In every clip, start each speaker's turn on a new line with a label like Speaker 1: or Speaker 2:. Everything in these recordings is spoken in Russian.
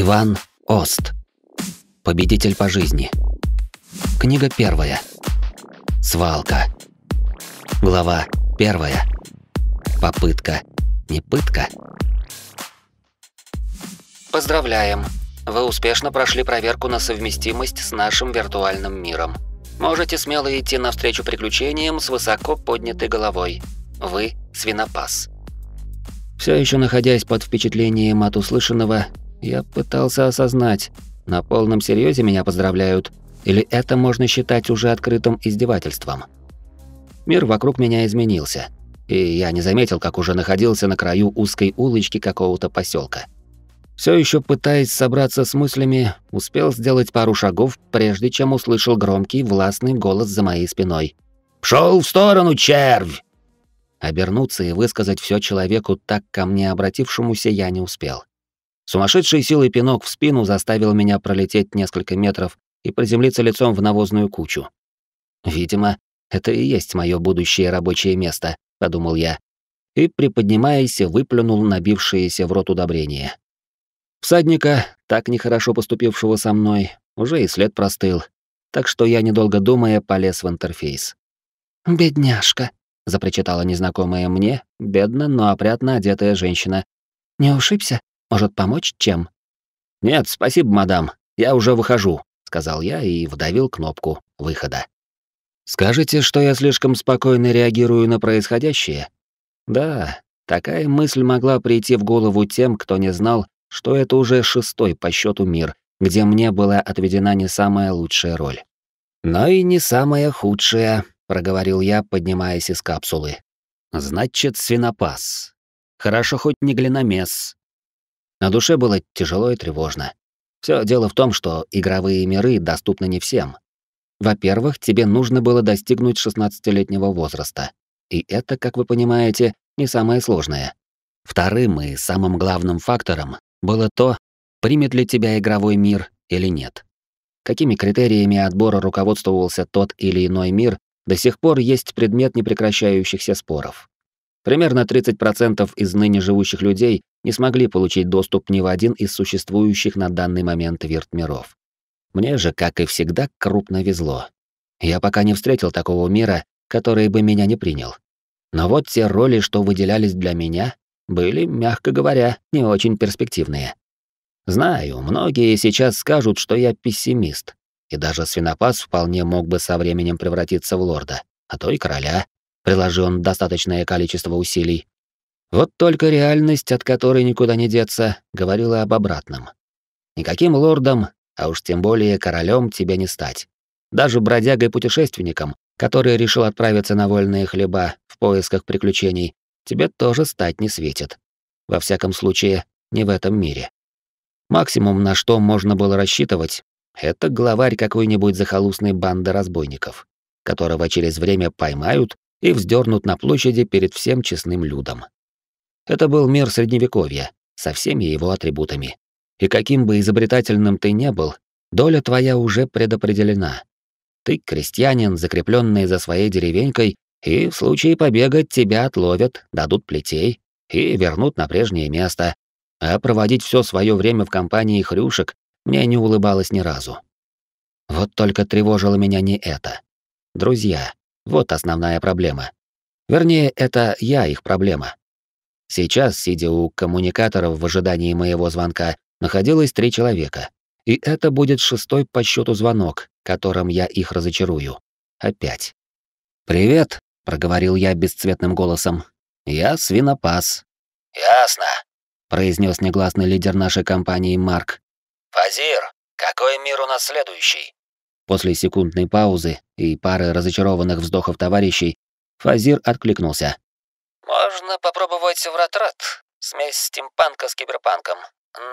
Speaker 1: Иван Ост. Победитель по жизни. Книга первая. Свалка. Глава первая. Попытка. Не пытка. Поздравляем. Вы успешно прошли проверку на совместимость с нашим виртуальным миром. Можете смело идти навстречу приключениям с высоко поднятой головой. Вы свинопас. Все еще находясь под впечатлением от услышанного, я пытался осознать, на полном серьезе меня поздравляют, или это можно считать уже открытым издевательством. Мир вокруг меня изменился, и я не заметил, как уже находился на краю узкой улочки какого-то поселка. Все еще пытаясь собраться с мыслями, успел сделать пару шагов, прежде чем услышал громкий, властный голос за моей спиной. «Пшёл в сторону, червь!» Обернуться и высказать все человеку, так ко мне обратившемуся, я не успел. Сумасшедший силой пинок в спину заставил меня пролететь несколько метров и приземлиться лицом в навозную кучу. «Видимо, это и есть мое будущее рабочее место», — подумал я. И, приподнимаясь, выплюнул набившееся в рот удобрение. Всадника, так нехорошо поступившего со мной, уже и след простыл, так что я, недолго думая, полез в интерфейс. «Бедняжка», — запричитала незнакомая мне, бедно, но опрятно одетая женщина. «Не ушибся?» Может, помочь чем?» «Нет, спасибо, мадам. Я уже выхожу», — сказал я и вдавил кнопку выхода. «Скажете, что я слишком спокойно реагирую на происходящее?» «Да, такая мысль могла прийти в голову тем, кто не знал, что это уже шестой по счету мир, где мне была отведена не самая лучшая роль». «Но и не самая худшая», — проговорил я, поднимаясь из капсулы. «Значит, свинопас. Хорошо хоть не глиномес, на душе было тяжело и тревожно. Все дело в том, что игровые миры доступны не всем. Во-первых, тебе нужно было достигнуть 16-летнего возраста. И это, как вы понимаете, не самое сложное. Вторым и самым главным фактором было то, примет ли тебя игровой мир или нет. Какими критериями отбора руководствовался тот или иной мир, до сих пор есть предмет непрекращающихся споров. Примерно 30% из ныне живущих людей не смогли получить доступ ни в один из существующих на данный момент вирт-миров. Мне же, как и всегда, крупно везло. Я пока не встретил такого мира, который бы меня не принял. Но вот те роли, что выделялись для меня, были, мягко говоря, не очень перспективные. Знаю, многие сейчас скажут, что я пессимист, и даже свинопас вполне мог бы со временем превратиться в лорда, а то и короля приложи он достаточное количество усилий. Вот только реальность, от которой никуда не деться, говорила об обратном. Никаким лордом, а уж тем более королем тебе не стать. Даже бродягой-путешественником, который решил отправиться на вольные хлеба в поисках приключений, тебе тоже стать не светит. Во всяком случае, не в этом мире. Максимум, на что можно было рассчитывать, это главарь какой-нибудь захолустной банды разбойников, которого через время поймают и вздернут на площади перед всем честным людом. Это был мир Средневековья со всеми его атрибутами. И каким бы изобретательным ты не был, доля твоя уже предопределена. Ты крестьянин, закрепленный за своей деревенькой, и в случае побега тебя отловят, дадут плетей и вернут на прежнее место. А проводить все свое время в компании хрюшек мне не улыбалось ни разу. Вот только тревожило меня не это. Друзья, вот основная проблема. Вернее, это я их проблема. Сейчас, сидя у коммуникаторов в ожидании моего звонка, находилось три человека. И это будет шестой по счету звонок, которым я их разочарую. Опять. «Привет», — проговорил я бесцветным голосом. «Я свинопас». «Ясно», — произнес негласный лидер нашей компании Марк. «Фазир, какой мир у нас следующий?» После секундной паузы и пары разочарованных вздохов товарищей Фазир откликнулся. «Можно попробовать вратрат, смесь стимпанка с киберпанком.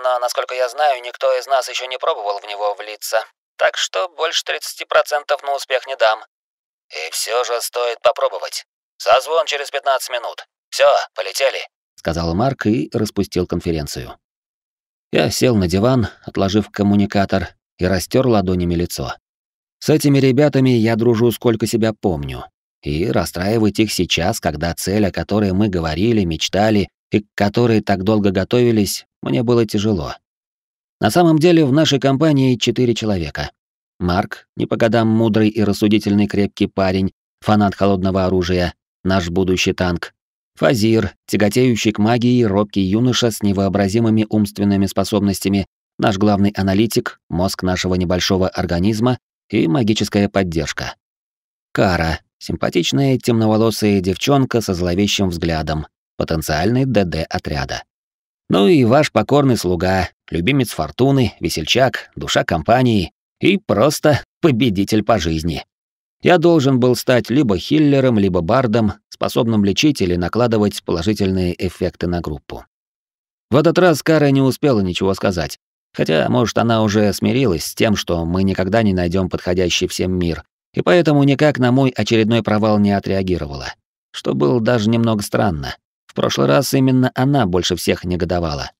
Speaker 1: Но, насколько я знаю, никто из нас еще не пробовал в него влиться. Так что больше 30% на успех не дам. И все же стоит попробовать. Созвон через 15 минут. Все, полетели», — сказал Марк и распустил конференцию. Я сел на диван, отложив коммуникатор, и растер ладонями лицо. С этими ребятами я дружу сколько себя помню. И расстраивать их сейчас, когда цель, о которой мы говорили, мечтали и к которой так долго готовились, мне было тяжело. На самом деле в нашей компании четыре человека. Марк, не по годам мудрый и рассудительный крепкий парень, фанат холодного оружия, наш будущий танк. Фазир, тяготеющий к магии, робкий юноша с невообразимыми умственными способностями, наш главный аналитик, мозг нашего небольшого организма, и магическая поддержка. Кара — симпатичная темноволосая девчонка со зловещим взглядом, потенциальный ДД отряда. Ну и ваш покорный слуга, любимец фортуны, весельчак, душа компании и просто победитель по жизни. Я должен был стать либо хиллером, либо бардом, способным лечить или накладывать положительные эффекты на группу. В этот раз Кара не успела ничего сказать, Хотя, может, она уже смирилась с тем, что мы никогда не найдем подходящий всем мир, и поэтому никак на мой очередной провал не отреагировала. Что было даже немного странно. В прошлый раз именно она больше всех негодовала.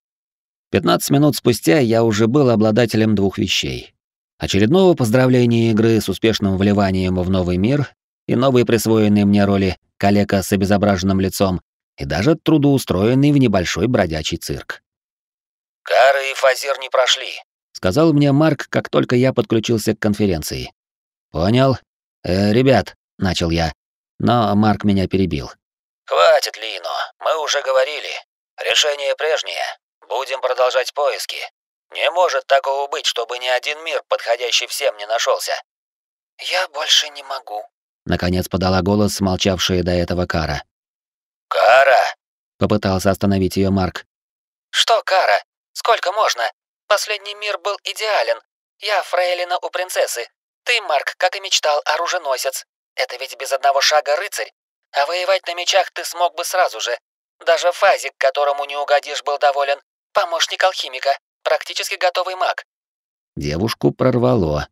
Speaker 1: 15 минут спустя я уже был обладателем двух вещей. Очередного поздравления игры с успешным вливанием в новый мир и новые присвоенные мне роли коллега с обезображенным лицом и даже трудоустроенный в небольшой бродячий цирк. «Кара и Фазир не прошли», — сказал мне Марк, как только я подключился к конференции. «Понял. Э, ребят», — начал я, но Марк меня перебил. «Хватит, Лино, мы уже говорили. Решение прежнее. Будем продолжать поиски. Не может такого быть, чтобы ни один мир, подходящий всем, не нашелся. «Я больше не могу», — наконец подала голос смолчавшая до этого Кара. «Кара!» — попытался остановить ее Марк. «Что Кара?» Сколько можно? Последний мир был идеален. Я фрейлина у принцессы. Ты, Марк, как и мечтал, оруженосец. Это ведь без одного шага рыцарь. А воевать на мечах ты смог бы сразу же. Даже Фазик, которому не угодишь, был доволен. Помощник алхимика, практически готовый маг. Девушку прорвало.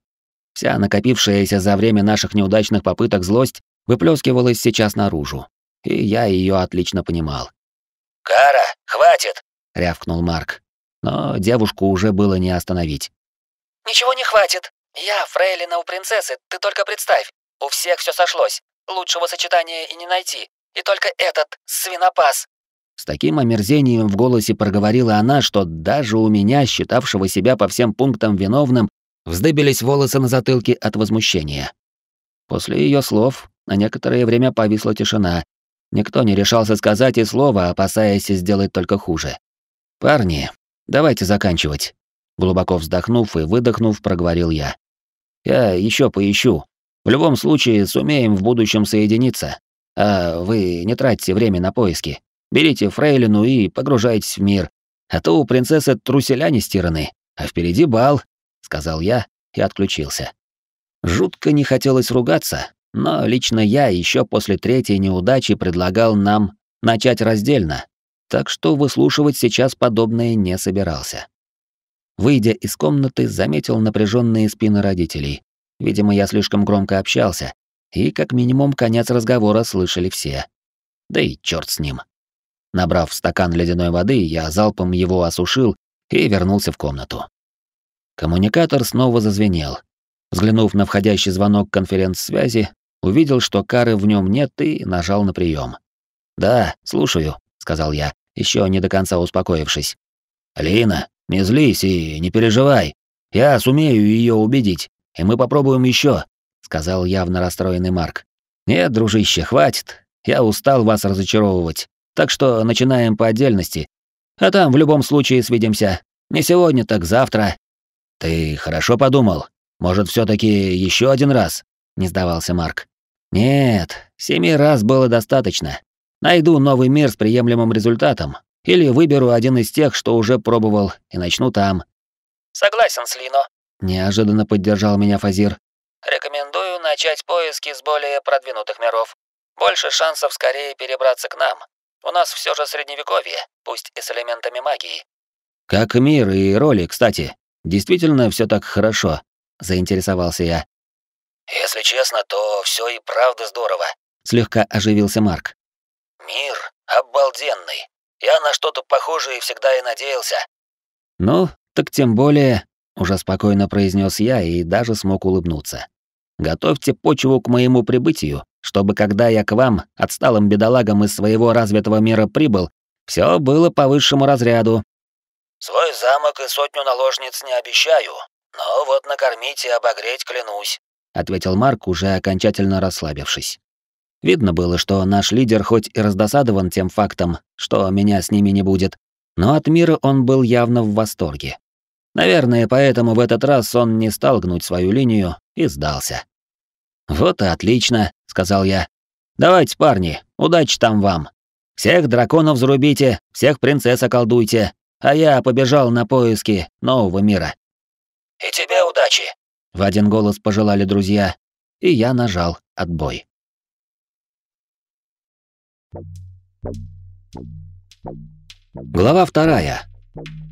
Speaker 1: Вся накопившаяся за время наших неудачных попыток злость выплескивалась сейчас наружу. И я ее отлично понимал. «Кара, хватит!» — рявкнул Марк но девушку уже было не остановить. «Ничего не хватит. Я фрейлина у принцессы, ты только представь. У всех все сошлось. Лучшего сочетания и не найти. И только этот, свинопас». С таким омерзением в голосе проговорила она, что даже у меня, считавшего себя по всем пунктам виновным, вздыбились волосы на затылке от возмущения. После ее слов на некоторое время повисла тишина. Никто не решался сказать и слова, опасаясь сделать только хуже. Парни, Давайте заканчивать. Глубоко вздохнув и выдохнув, проговорил я. Я еще поищу. В любом случае, сумеем в будущем соединиться. А вы не тратьте время на поиски. Берите фрейлину и погружайтесь в мир. А то у принцессы труселя не стираны, а впереди бал, — сказал я и отключился. Жутко не хотелось ругаться, но лично я еще после третьей неудачи предлагал нам начать раздельно, так что выслушивать сейчас подобное не собирался. Выйдя из комнаты, заметил напряженные спины родителей. Видимо, я слишком громко общался, и как минимум конец разговора слышали все. Да и чёрт с ним. Набрав стакан ледяной воды, я залпом его осушил и вернулся в комнату. Коммуникатор снова зазвенел. Взглянув на входящий звонок конференц-связи, увидел, что кары в нем нет, и нажал на прием. «Да, слушаю», сказал я, еще не до конца успокоившись. «Лина, не злись и не переживай. Я сумею ее убедить, и мы попробуем еще, сказал явно расстроенный Марк. «Нет, дружище, хватит. Я устал вас разочаровывать. Так что начинаем по отдельности. А там в любом случае свидимся. Не сегодня, так завтра». «Ты хорошо подумал? Может, все таки еще один раз?» — не сдавался Марк. «Нет, семи раз было достаточно. Найду новый мир с приемлемым результатом, или выберу один из тех, что уже пробовал, и начну там. Согласен Слино. Неожиданно поддержал меня Фазир. Рекомендую начать поиски с более продвинутых миров. Больше шансов скорее перебраться к нам. У нас все же средневековье, пусть и с элементами магии. Как мир и роли, кстати. Действительно все так хорошо, заинтересовался я. Если честно, то все и правда здорово. Слегка оживился Марк. Мир обалденный. Я на что-то похожее всегда и надеялся. Ну, так тем более, уже спокойно произнес я и даже смог улыбнуться. Готовьте почву к моему прибытию, чтобы когда я к вам, отсталым бедолагам из своего развитого мира прибыл, все было по высшему разряду. Свой замок и сотню наложниц не обещаю, но вот накормить и обогреть клянусь, ответил Марк, уже окончательно расслабившись. Видно было, что наш лидер хоть и раздосадован тем фактом, что меня с ними не будет, но от мира он был явно в восторге. Наверное, поэтому в этот раз он не стал гнуть свою линию и сдался. «Вот и отлично», — сказал я. «Давайте, парни, удачи там вам. Всех драконов зарубите, всех принцесс околдуйте, а я побежал на поиски нового мира». «И тебе удачи», — в один голос пожелали друзья, и я нажал отбой. Глава вторая.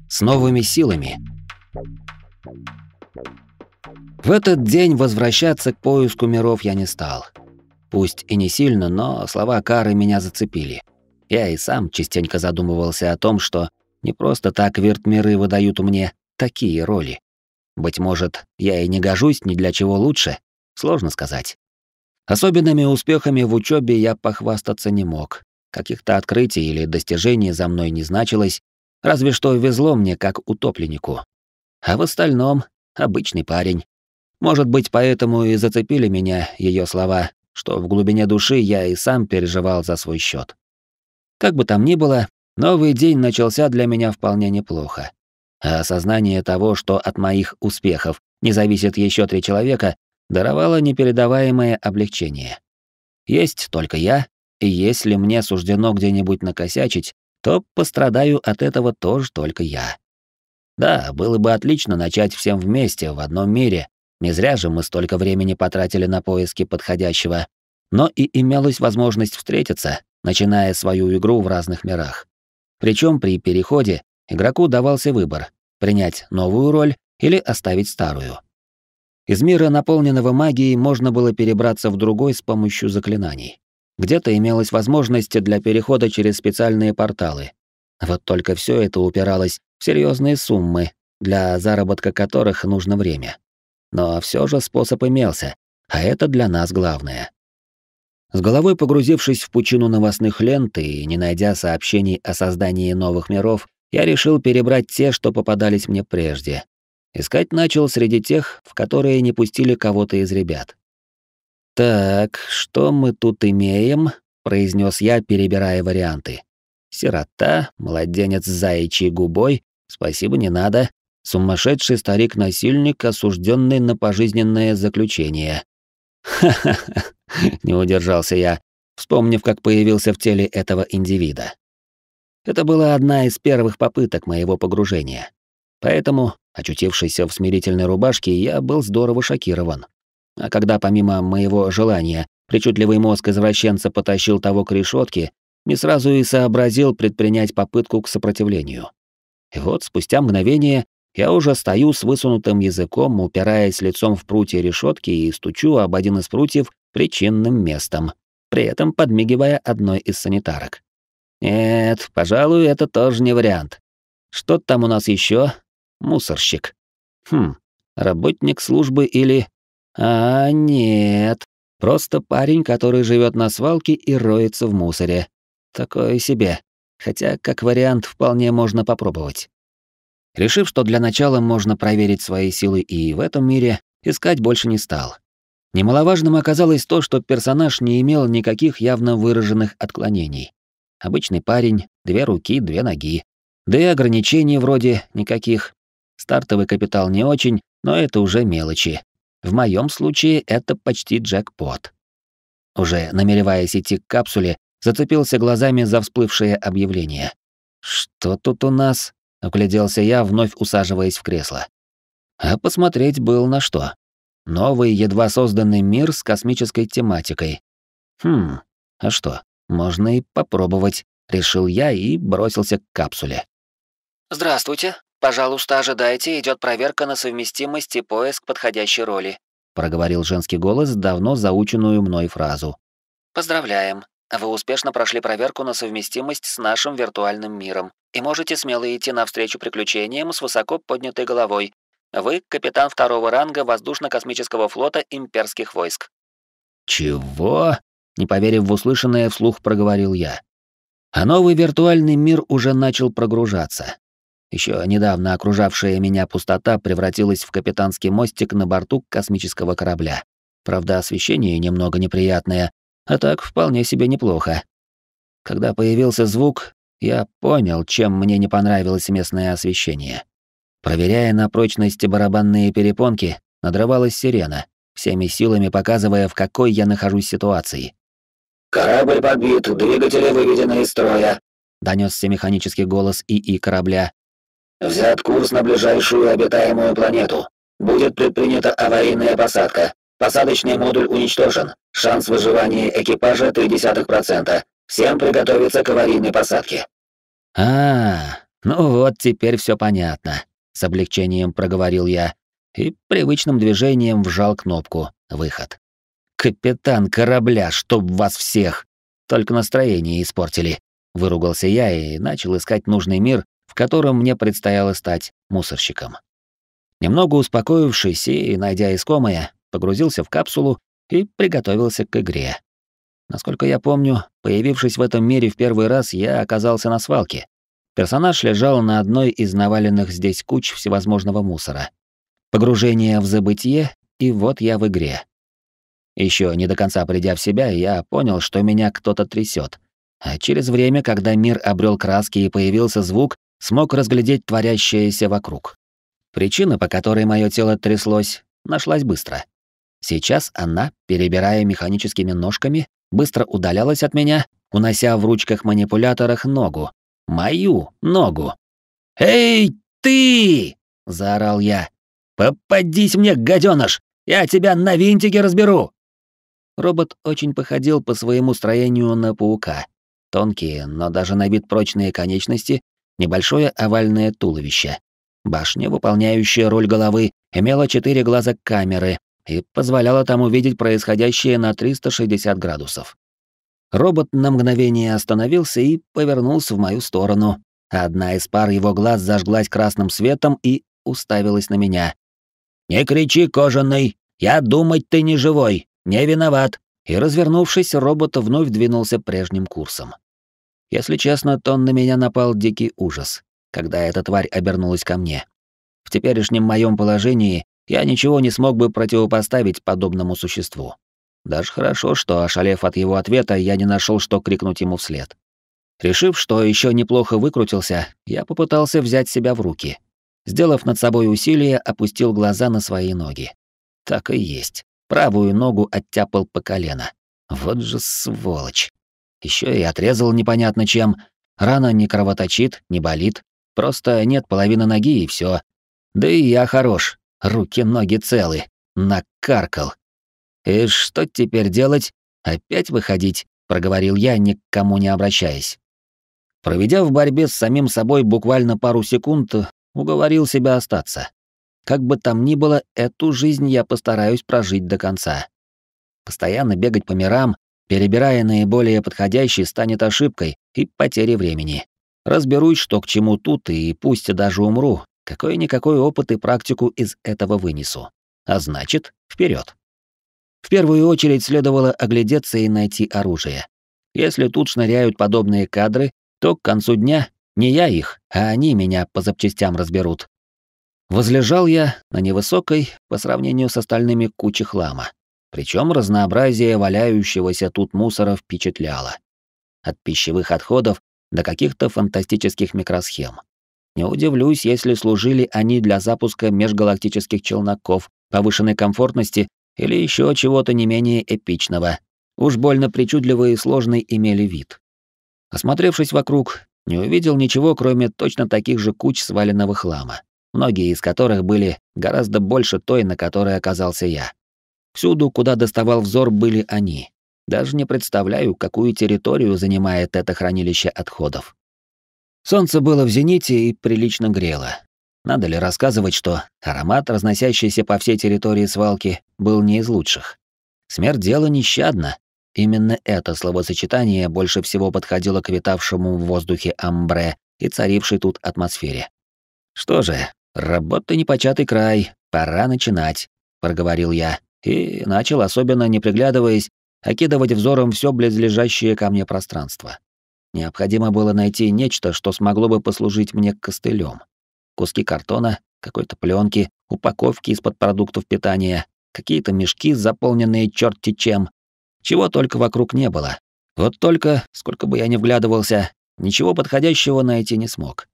Speaker 1: С новыми силами. В этот день возвращаться к поиску миров я не стал. Пусть и не сильно, но слова Кары меня зацепили. Я и сам частенько задумывался о том, что не просто так виртмиры выдают мне такие роли. Быть может, я и не гожусь ни для чего лучше, сложно сказать. Особенными успехами в учебе я похвастаться не мог. Каких-то открытий или достижений за мной не значилось, разве что везло мне как утопленнику. А в остальном — обычный парень. Может быть, поэтому и зацепили меня ее слова, что в глубине души я и сам переживал за свой счет. Как бы там ни было, новый день начался для меня вполне неплохо. А осознание того, что от моих успехов не зависит еще три человека, даровало непередаваемое облегчение. Есть только я, и если мне суждено где-нибудь накосячить, то пострадаю от этого тоже только я. Да, было бы отлично начать всем вместе, в одном мире, не зря же мы столько времени потратили на поиски подходящего, но и имелась возможность встретиться, начиная свою игру в разных мирах. Причем при переходе игроку давался выбор — принять новую роль или оставить старую. Из мира, наполненного магией, можно было перебраться в другой с помощью заклинаний. Где-то имелась возможность для перехода через специальные порталы. Вот только все это упиралось в серьезные суммы, для заработка которых нужно время. Но все же способ имелся, а это для нас главное. С головой погрузившись в пучину новостных лент и не найдя сообщений о создании новых миров, я решил перебрать те, что попадались мне прежде. Искать начал среди тех, в которые не пустили кого-то из ребят. «Так, что мы тут имеем?» — произнес я, перебирая варианты. «Сирота, младенец с заячьей губой, спасибо, не надо, сумасшедший старик-насильник, осужденный на пожизненное заключение». «Ха-ха-ха!» — не удержался я, вспомнив, как появился в теле этого индивида. Это была одна из первых попыток моего погружения. Поэтому, Очутившийся в смирительной рубашке, я был здорово шокирован. А когда помимо моего желания причудливый мозг извращенца потащил того к решетке, не сразу и сообразил предпринять попытку к сопротивлению. И вот спустя мгновение я уже стою с высунутым языком, упираясь лицом в прутья решетки и стучу об один из прутьев причинным местом, при этом подмигивая одной из санитарок. Нет, пожалуй, это тоже не вариант. Что там у нас еще? Мусорщик. Хм, работник службы или... А, нет. Просто парень, который живет на свалке и роется в мусоре. Такое себе. Хотя, как вариант, вполне можно попробовать. Решив, что для начала можно проверить свои силы и в этом мире, искать больше не стал. Немаловажным оказалось то, что персонаж не имел никаких явно выраженных отклонений. Обычный парень, две руки, две ноги. Да и ограничений вроде никаких. Стартовый капитал не очень, но это уже мелочи. В моем случае это почти джекпот. Уже намереваясь идти к капсуле, зацепился глазами за всплывшее объявление. «Что тут у нас?» — угляделся я, вновь усаживаясь в кресло. А посмотреть был на что. Новый, едва созданный мир с космической тематикой. Хм, а что, можно и попробовать, решил я и бросился к капсуле. «Здравствуйте, «Пожалуйста, ожидайте, идет проверка на совместимость и поиск подходящей роли», проговорил женский голос давно заученную мной фразу. «Поздравляем. Вы успешно прошли проверку на совместимость с нашим виртуальным миром и можете смело идти навстречу приключениям с высоко поднятой головой. Вы — капитан второго ранга воздушно-космического флота имперских войск». «Чего?» — не поверив в услышанное, вслух проговорил я. А новый виртуальный мир уже начал прогружаться. Еще недавно окружавшая меня пустота превратилась в капитанский мостик на борту космического корабля. Правда, освещение немного неприятное, а так вполне себе неплохо. Когда появился звук, я понял, чем мне не понравилось местное освещение. Проверяя на прочность барабанные перепонки, надрывалась сирена, всеми силами показывая, в какой я нахожусь ситуации.
Speaker 2: «Корабль побит, двигатели выведены из строя»,
Speaker 1: — донесся механический голос ИИ корабля, Взят курс на ближайшую обитаемую планету. Будет предпринята аварийная посадка. Посадочный модуль уничтожен. Шанс выживания экипажа 0,3%. Всем приготовиться к аварийной посадке. А, -а, а, ну вот теперь все понятно, с облегчением проговорил я и привычным движением вжал кнопку выход. Капитан корабля, чтоб вас всех только настроение испортили, выругался я и начал искать нужный мир, в котором мне предстояло стать мусорщиком. Немного успокоившись и, найдя искомое, погрузился в капсулу и приготовился к игре. Насколько я помню, появившись в этом мире в первый раз, я оказался на свалке. Персонаж лежал на одной из наваленных здесь куч всевозможного мусора. Погружение в забытье, и вот я в игре. Еще не до конца придя в себя, я понял, что меня кто-то трясет. А через время, когда мир обрел краски и появился звук, смог разглядеть творящееся вокруг. Причина, по которой мое тело тряслось, нашлась быстро. Сейчас она, перебирая механическими ножками, быстро удалялась от меня, унося в ручках-манипуляторах ногу. Мою ногу. «Эй, ты!» — заорал я. «Попадись мне, гаденыш! Я тебя на винтике разберу!» Робот очень походил по своему строению на паука. Тонкие, но даже на вид прочные конечности, небольшое овальное туловище. Башня, выполняющая роль головы, имела четыре глаза камеры и позволяла тому видеть происходящее на 360 градусов. Робот на мгновение остановился и повернулся в мою сторону. Одна из пар его глаз зажглась красным светом и уставилась на меня. «Не кричи, кожаный! Я думать ты не живой! Не виноват!» И, развернувшись, робот вновь двинулся прежним курсом. Если честно, то на меня напал дикий ужас, когда эта тварь обернулась ко мне. В теперешнем моем положении я ничего не смог бы противопоставить подобному существу. Даже хорошо, что, ошалев от его ответа, я не нашел, что крикнуть ему вслед. Решив, что еще неплохо выкрутился, я попытался взять себя в руки. Сделав над собой усилие, опустил глаза на свои ноги. Так и есть. Правую ногу оттяпал по колено. Вот же сволочь. Еще и отрезал непонятно чем. Рана не кровоточит, не болит. Просто нет половины ноги и все. Да и я хорош. Руки-ноги целы. Накаркал. «И что теперь делать? Опять выходить?» — проговорил я, ни к кому не обращаясь. Проведя в борьбе с самим собой буквально пару секунд, уговорил себя остаться. Как бы там ни было, эту жизнь я постараюсь прожить до конца. Постоянно бегать по мирам, Перебирая наиболее подходящий станет ошибкой и потерей времени. Разберусь, что к чему тут, и пусть даже умру, какой-никакой опыт и практику из этого вынесу. А значит, вперед. В первую очередь следовало оглядеться и найти оружие. Если тут шныряют подобные кадры, то к концу дня не я их, а они меня по запчастям разберут. Возлежал я на невысокой, по сравнению с остальными, куче хлама. Причем разнообразие валяющегося тут мусора впечатляло. От пищевых отходов до каких-то фантастических микросхем. Не удивлюсь, если служили они для запуска межгалактических челноков повышенной комфортности или еще чего-то не менее эпичного. Уж больно причудливый и сложный имели вид. Осмотревшись вокруг, не увидел ничего, кроме точно таких же куч сваленного хлама, многие из которых были гораздо больше той, на которой оказался я. Всюду, куда доставал взор, были они. Даже не представляю, какую территорию занимает это хранилище отходов. Солнце было в зените и прилично грело. Надо ли рассказывать, что аромат, разносящийся по всей территории свалки, был не из лучших. Смерть дела нещадно. Именно это словосочетание больше всего подходило к витавшему в воздухе амбре и царившей тут атмосфере. Что же, работа непочатый край, пора начинать, проговорил я, и начал, особенно не приглядываясь, окидывать взором все близлежащее ко мне пространство. Необходимо было найти нечто, что смогло бы послужить мне костылем. Куски картона, какой-то пленки, упаковки из-под продуктов питания, какие-то мешки, заполненные черти чем. Чего только вокруг не было. Вот только, сколько бы я ни вглядывался, ничего подходящего найти не смог.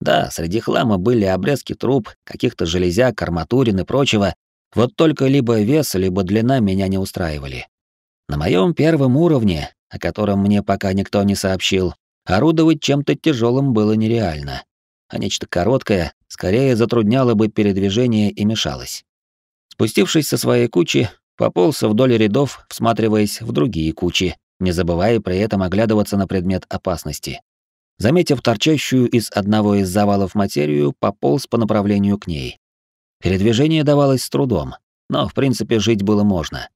Speaker 1: Да, среди хлама были обрезки труб, каких-то железяк, арматурин и прочего, вот только либо вес, либо длина меня не устраивали. На моем первом уровне, о котором мне пока никто не сообщил, орудовать чем-то тяжелым было нереально. А нечто короткое скорее затрудняло бы передвижение и мешалось. Спустившись со своей кучи, пополз вдоль рядов, всматриваясь в другие кучи, не забывая при этом оглядываться на предмет опасности. Заметив торчащую из одного из завалов материю, пополз по направлению к ней. Передвижение давалось с трудом, но, в принципе, жить было можно.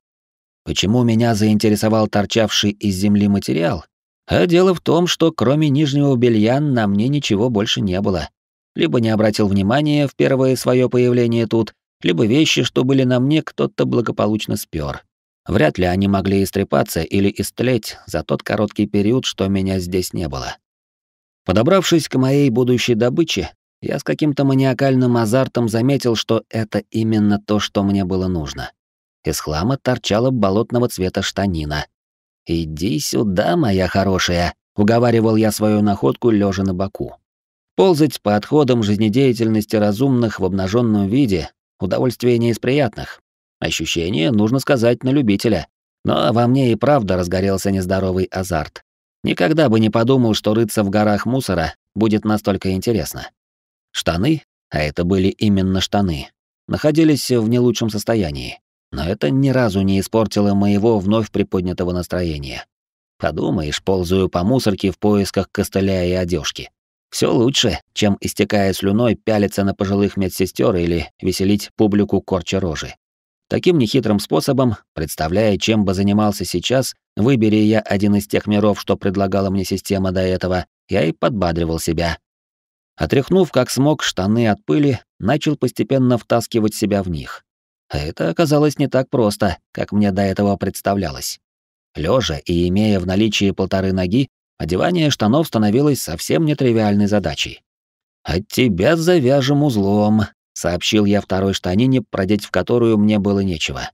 Speaker 1: Почему меня заинтересовал торчавший из земли материал? А дело в том, что кроме нижнего белья на мне ничего больше не было. Либо не обратил внимания в первое свое появление тут, либо вещи, что были на мне, кто-то благополучно спер. Вряд ли они могли истрепаться или истлеть за тот короткий период, что меня здесь не было. Подобравшись к моей будущей добыче, я с каким-то маниакальным азартом заметил, что это именно то, что мне было нужно. Из хлама торчала болотного цвета штанина. «Иди сюда, моя хорошая», — уговаривал я свою находку, лежа на боку. Ползать по отходам жизнедеятельности разумных в обнаженном виде — удовольствие не из приятных. Ощущение, нужно сказать, на любителя. Но во мне и правда разгорелся нездоровый азарт. Никогда бы не подумал, что рыться в горах мусора будет настолько интересно. Штаны, а это были именно штаны, находились в не лучшем состоянии. Но это ни разу не испортило моего вновь приподнятого настроения. Подумаешь, ползаю по мусорке в поисках костыля и одежки. Все лучше, чем, истекая слюной, пялиться на пожилых медсестер или веселить публику корча рожи. Таким нехитрым способом, представляя, чем бы занимался сейчас, выбери я один из тех миров, что предлагала мне система до этого, я и подбадривал себя, Отряхнув как смог штаны от пыли, начал постепенно втаскивать себя в них. А это оказалось не так просто, как мне до этого представлялось. Лежа и имея в наличии полторы ноги, одевание штанов становилось совсем нетривиальной задачей. «От тебя завяжем узлом», — сообщил я второй штанине, продеть в которую мне было нечего.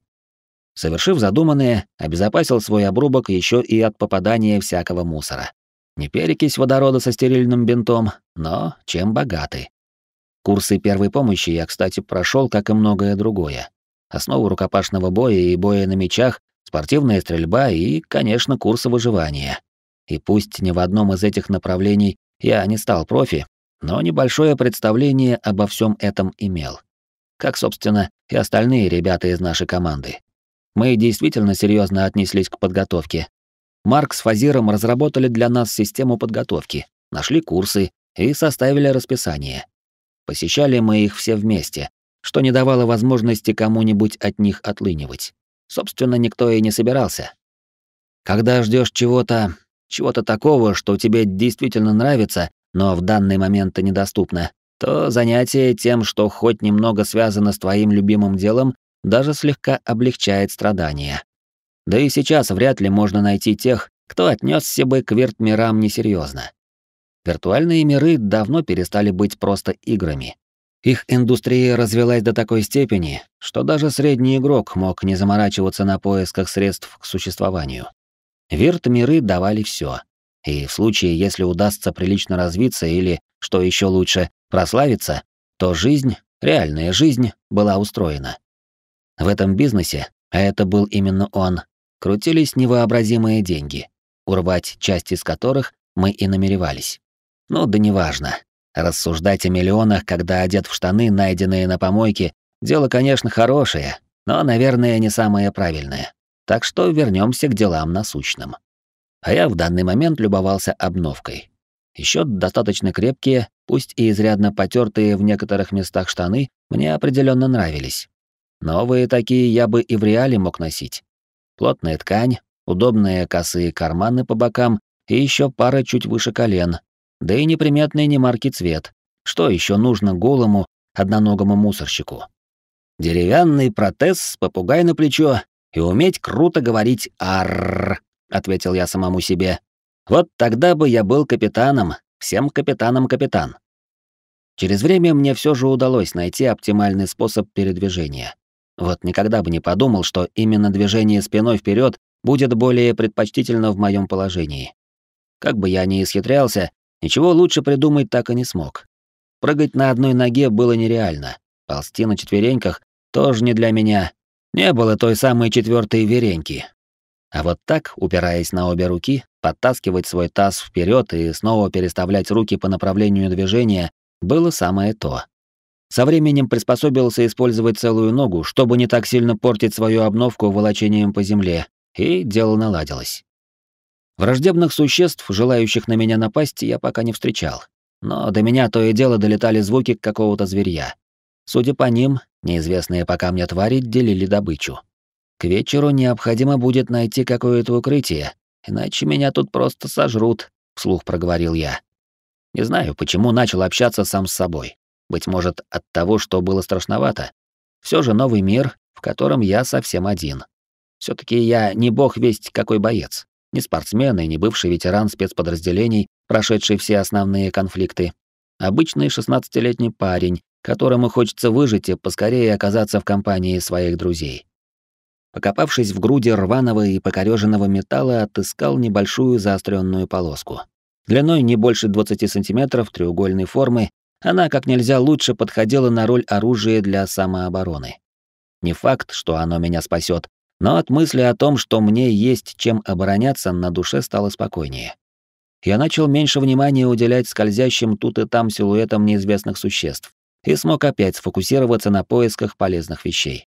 Speaker 1: Совершив задуманное, обезопасил свой обрубок еще и от попадания всякого мусора. Не перекись водорода со стерильным бинтом, но чем богаты. Курсы первой помощи я, кстати, прошел, как и многое другое. Основу рукопашного боя и боя на мечах, спортивная стрельба и, конечно, курсы выживания. И пусть ни в одном из этих направлений я не стал профи, но небольшое представление обо всем этом имел. Как, собственно, и остальные ребята из нашей команды. Мы действительно серьезно отнеслись к подготовке, Марк с Фазиром разработали для нас систему подготовки, нашли курсы и составили расписание. Посещали мы их все вместе, что не давало возможности кому-нибудь от них отлынивать. Собственно, никто и не собирался. Когда ждешь чего-то, чего-то такого, что тебе действительно нравится, но в данный момент ты недоступно, то занятие тем, что хоть немного связано с твоим любимым делом, даже слегка облегчает страдания. Да и сейчас вряд ли можно найти тех, кто отнесся бы к вирт несерьезно. Виртуальные миры давно перестали быть просто играми. Их индустрия развелась до такой степени, что даже средний игрок мог не заморачиваться на поисках средств к существованию. Вирт-миры давали все, И в случае, если удастся прилично развиться или, что еще лучше, прославиться, то жизнь, реальная жизнь, была устроена. В этом бизнесе, а это был именно он, крутились невообразимые деньги, урвать часть из которых мы и намеревались. Ну да неважно. Рассуждать о миллионах, когда одет в штаны, найденные на помойке, дело, конечно, хорошее, но, наверное, не самое правильное. Так что вернемся к делам насущным. А я в данный момент любовался обновкой. Еще достаточно крепкие, пусть и изрядно потертые в некоторых местах штаны, мне определенно нравились. Новые такие я бы и в реале мог носить. Плотная ткань, удобные косые карманы по бокам и еще пара чуть выше колен, да и неприметный немаркий цвет. Что еще нужно голому, одноногому мусорщику? Деревянный протез с попугай на плечо и уметь круто говорить «Арррр», — ответил я самому себе. «Вот тогда бы я был капитаном, всем капитаном капитан». Через время мне все же удалось найти оптимальный способ передвижения. Вот никогда бы не подумал, что именно движение спиной вперед будет более предпочтительно в моем положении. Как бы я ни исхитрялся, ничего лучше придумать так и не смог. Прыгать на одной ноге было нереально. Ползти на четвереньках тоже не для меня. Не было той самой четвертой вереньки. А вот так, упираясь на обе руки, подтаскивать свой таз вперед и снова переставлять руки по направлению движения было самое то. Со временем приспособился использовать целую ногу, чтобы не так сильно портить свою обновку волочением по земле, и дело наладилось. Враждебных существ, желающих на меня напасть, я пока не встречал. Но до меня то и дело долетали звуки какого-то зверья. Судя по ним, неизвестные пока мне твари делили добычу. К вечеру необходимо будет найти какое-то укрытие, иначе меня тут просто сожрут, вслух проговорил я. Не знаю, почему начал общаться сам с собой. Быть может, от того, что было страшновато. Все же новый мир, в котором я совсем один. все таки я не бог весть какой боец, не спортсмен и не бывший ветеран спецподразделений, прошедший все основные конфликты. Обычный 16-летний парень, которому хочется выжить и поскорее оказаться в компании своих друзей. Покопавшись в груди рваного и покореженного металла, отыскал небольшую заостренную полоску. Длиной не больше 20 сантиметров треугольной формы она как нельзя лучше подходила на роль оружия для самообороны. Не факт, что оно меня спасет, но от мысли о том, что мне есть чем обороняться, на душе стало спокойнее. Я начал меньше внимания уделять скользящим тут и там силуэтам неизвестных существ и смог опять сфокусироваться на поисках полезных вещей.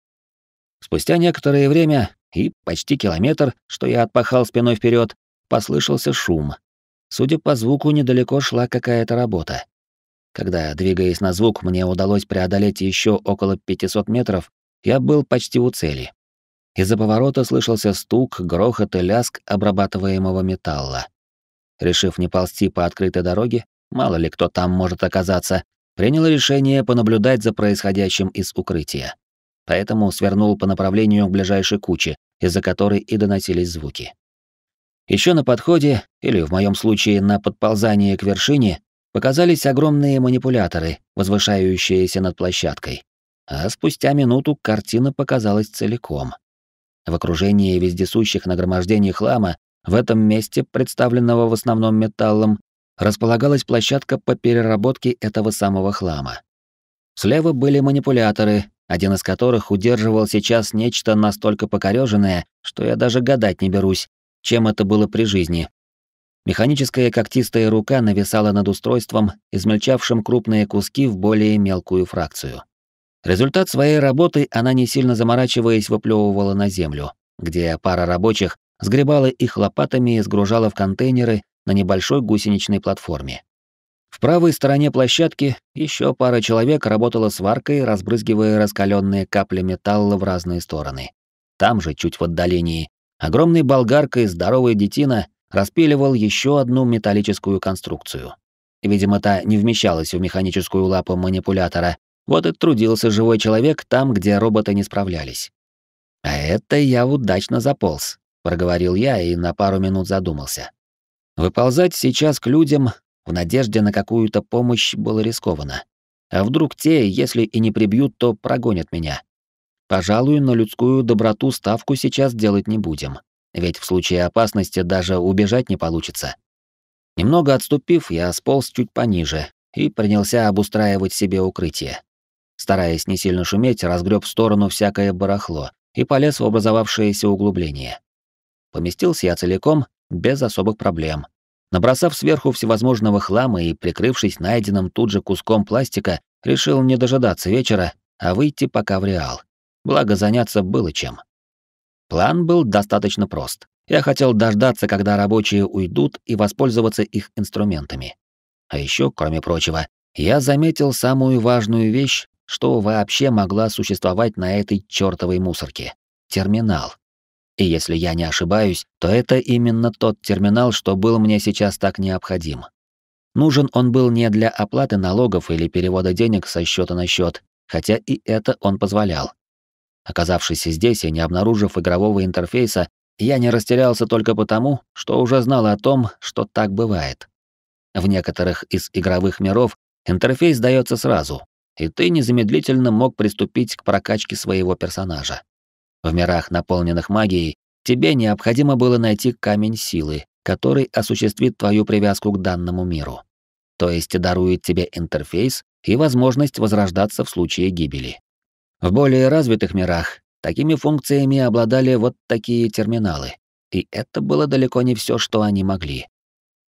Speaker 1: Спустя некоторое время и почти километр, что я отпахал спиной вперед, послышался шум. Судя по звуку, недалеко шла какая-то работа. Когда, двигаясь на звук, мне удалось преодолеть еще около 500 метров, я был почти у цели. Из-за поворота слышался стук, грохот и ляск обрабатываемого металла. Решив не ползти по открытой дороге, мало ли кто там может оказаться, принял решение понаблюдать за происходящим из укрытия. Поэтому свернул по направлению к ближайшей куче, из-за которой и доносились звуки. Еще на подходе, или в моем случае на подползании к вершине, Показались огромные манипуляторы, возвышающиеся над площадкой. А спустя минуту картина показалась целиком. В окружении вездесущих нагромождений хлама в этом месте, представленного в основном металлом, располагалась площадка по переработке этого самого хлама. Слева были манипуляторы, один из которых удерживал сейчас нечто настолько покореженное, что я даже гадать не берусь, чем это было при жизни, Механическая когтистая рука нависала над устройством, измельчавшим крупные куски в более мелкую фракцию. Результат своей работы она не сильно заморачиваясь выплевывала на землю, где пара рабочих сгребала их лопатами и сгружала в контейнеры на небольшой гусеничной платформе. В правой стороне площадки еще пара человек работала сваркой, разбрызгивая раскаленные капли металла в разные стороны. Там же, чуть в отдалении, огромной болгаркой здоровая детина — распиливал еще одну металлическую конструкцию. Видимо, та не вмещалась в механическую лапу манипулятора, вот и трудился живой человек там, где роботы не справлялись. «А это я удачно заполз», — проговорил я и на пару минут задумался. Выползать сейчас к людям в надежде на какую-то помощь было рискованно. А вдруг те, если и не прибьют, то прогонят меня. Пожалуй, на людскую доброту ставку сейчас делать не будем ведь в случае опасности даже убежать не получится. Немного отступив, я сполз чуть пониже и принялся обустраивать себе укрытие. Стараясь не сильно шуметь, разгреб в сторону всякое барахло и полез в образовавшееся углубление. Поместился я целиком, без особых проблем. Набросав сверху всевозможного хлама и прикрывшись найденным тут же куском пластика, решил не дожидаться вечера, а выйти пока в Реал. Благо, заняться было чем. План был достаточно прост. Я хотел дождаться, когда рабочие уйдут, и воспользоваться их инструментами. А еще, кроме прочего, я заметил самую важную вещь, что вообще могла существовать на этой чертовой мусорке. Терминал. И если я не ошибаюсь, то это именно тот терминал, что был мне сейчас так необходим. Нужен он был не для оплаты налогов или перевода денег со счета на счет, хотя и это он позволял, Оказавшись здесь и не обнаружив игрового интерфейса, я не растерялся только потому, что уже знал о том, что так бывает. В некоторых из игровых миров интерфейс дается сразу, и ты незамедлительно мог приступить к прокачке своего персонажа. В мирах, наполненных магией, тебе необходимо было найти камень силы, который осуществит твою привязку к данному миру. То есть дарует тебе интерфейс и возможность возрождаться в случае гибели. В более развитых мирах такими функциями обладали вот такие терминалы. И это было далеко не все, что они могли.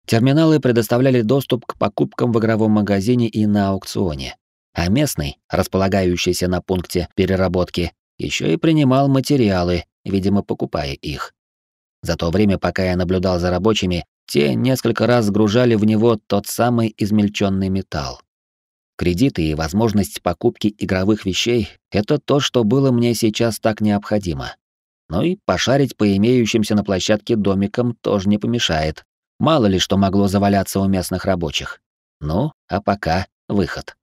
Speaker 1: Терминалы предоставляли доступ к покупкам в игровом магазине и на аукционе. А местный, располагающийся на пункте переработки, еще и принимал материалы, видимо, покупая их. За то время, пока я наблюдал за рабочими, те несколько раз сгружали в него тот самый измельченный металл. Кредиты и возможность покупки игровых вещей — это то, что было мне сейчас так необходимо. Ну и пошарить по имеющимся на площадке домикам тоже не помешает. Мало ли что могло заваляться у местных рабочих. Ну, а пока выход.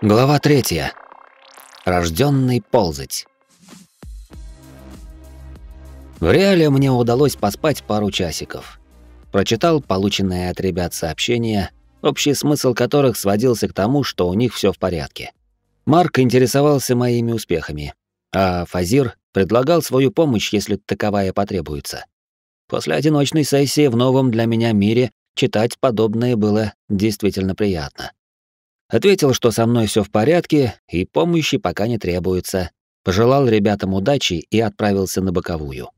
Speaker 1: Глава третья. Рожденный ползать. В реале мне удалось поспать пару часиков. Прочитал полученные от ребят сообщения, общий смысл которых сводился к тому, что у них все в порядке. Марк интересовался моими успехами, а Фазир предлагал свою помощь, если таковая потребуется. После одиночной сессии в новом для меня мире читать подобное было действительно приятно. Ответил, что со мной все в порядке и помощи пока не требуется. Пожелал ребятам удачи и отправился на боковую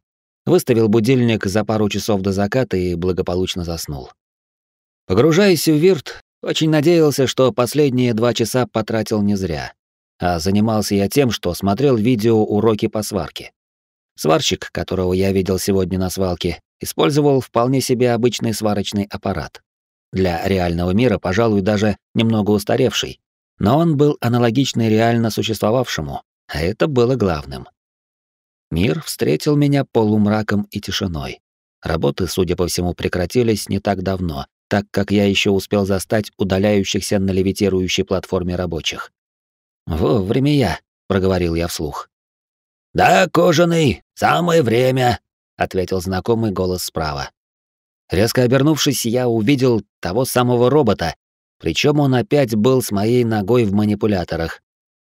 Speaker 1: выставил будильник за пару часов до заката и благополучно заснул. Погружаясь в вирт, очень надеялся, что последние два часа потратил не зря. А занимался я тем, что смотрел видео уроки по сварке. Сварщик, которого я видел сегодня на свалке, использовал вполне себе обычный сварочный аппарат. Для реального мира, пожалуй, даже немного устаревший. Но он был аналогичный реально существовавшему, а это было главным. Мир встретил меня полумраком и тишиной. Работы, судя по всему, прекратились не так давно, так как я еще успел застать удаляющихся на левитирующей платформе рабочих. Во время я», — проговорил я вслух. «Да, кожаный, самое время», — ответил знакомый голос справа. Резко обернувшись, я увидел того самого робота, причем он опять был с моей ногой в манипуляторах.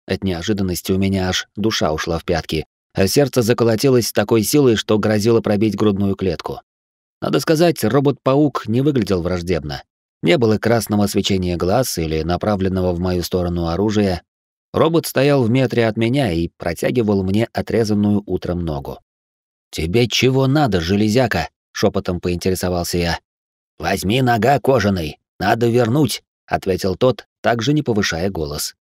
Speaker 1: От неожиданности у меня аж душа ушла в пятки, а сердце заколотилось с такой силой, что грозило пробить грудную клетку. Надо сказать, робот-паук не выглядел враждебно. Не было красного свечения глаз или направленного в мою сторону оружия. Робот стоял в метре от меня и протягивал мне отрезанную утром ногу. «Тебе чего надо, железяка?» — шепотом поинтересовался я. «Возьми нога кожаный, надо вернуть», — ответил тот, также не повышая голос.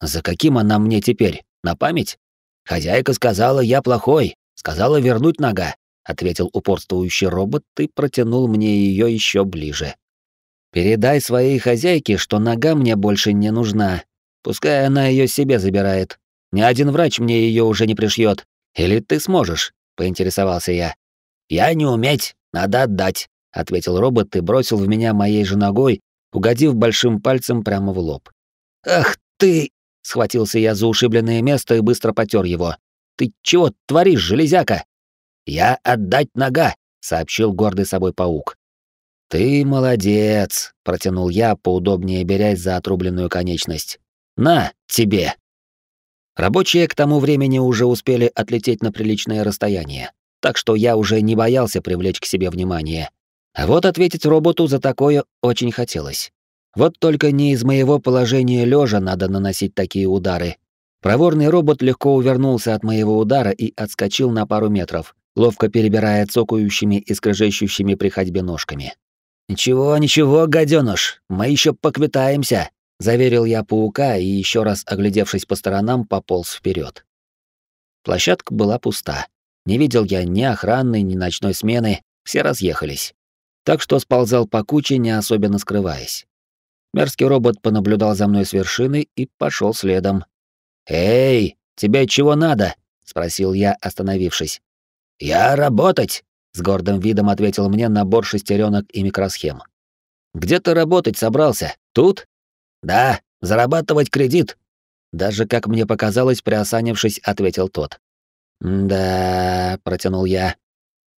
Speaker 1: «За каким она мне теперь? На память?» Хозяйка сказала, я плохой, сказала вернуть нога, ответил упорствующий робот и протянул мне ее еще ближе. Передай своей хозяйке, что нога мне больше не нужна. Пускай она ее себе забирает. Ни один врач мне ее уже не пришьет. Или ты сможешь? поинтересовался я. Я не уметь, надо отдать, ответил робот и бросил в меня моей же ногой, угодив большим пальцем прямо в лоб. Ах ты! Схватился я за ушибленное место и быстро потер его. «Ты чего творишь, железяка?» «Я отдать нога», — сообщил гордый собой паук. «Ты молодец», — протянул я, поудобнее берясь за отрубленную конечность. «На, тебе!» Рабочие к тому времени уже успели отлететь на приличное расстояние, так что я уже не боялся привлечь к себе внимание. А вот ответить роботу за такое очень хотелось. Вот только не из моего положения лежа надо наносить такие удары. Проворный робот легко увернулся от моего удара и отскочил на пару метров, ловко перебирая цокающими и скрежещущими при ходьбе ножками. «Ничего, ничего, гадёныш, мы еще поквитаемся», — заверил я паука и, еще раз оглядевшись по сторонам, пополз вперед. Площадка была пуста. Не видел я ни охраны, ни ночной смены, все разъехались. Так что сползал по куче, не особенно скрываясь. Мерзкий робот понаблюдал за мной с вершины и пошел следом. «Эй, тебе чего надо?» — спросил я, остановившись. «Я работать!» — с гордым видом ответил мне набор шестеренок и микросхем. «Где ты работать собрался? Тут?» «Да, зарабатывать кредит!» Даже, как мне показалось, приосанившись, ответил тот. «Да...» — протянул я.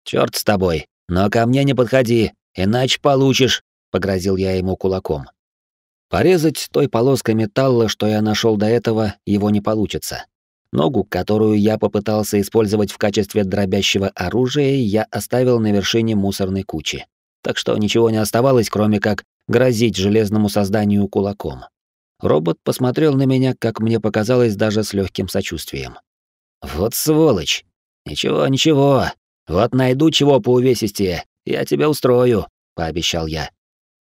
Speaker 1: «Чёрт с тобой, но ко мне не подходи, иначе получишь», — погрозил я ему кулаком. Порезать той полоской металла, что я нашел до этого, его не получится. Ногу, которую я попытался использовать в качестве дробящего оружия, я оставил на вершине мусорной кучи. Так что ничего не оставалось, кроме как грозить железному созданию кулаком. Робот посмотрел на меня, как мне показалось, даже с легким сочувствием. «Вот сволочь! Ничего, ничего. Вот найду чего по увесистее. Я тебя устрою», — пообещал я.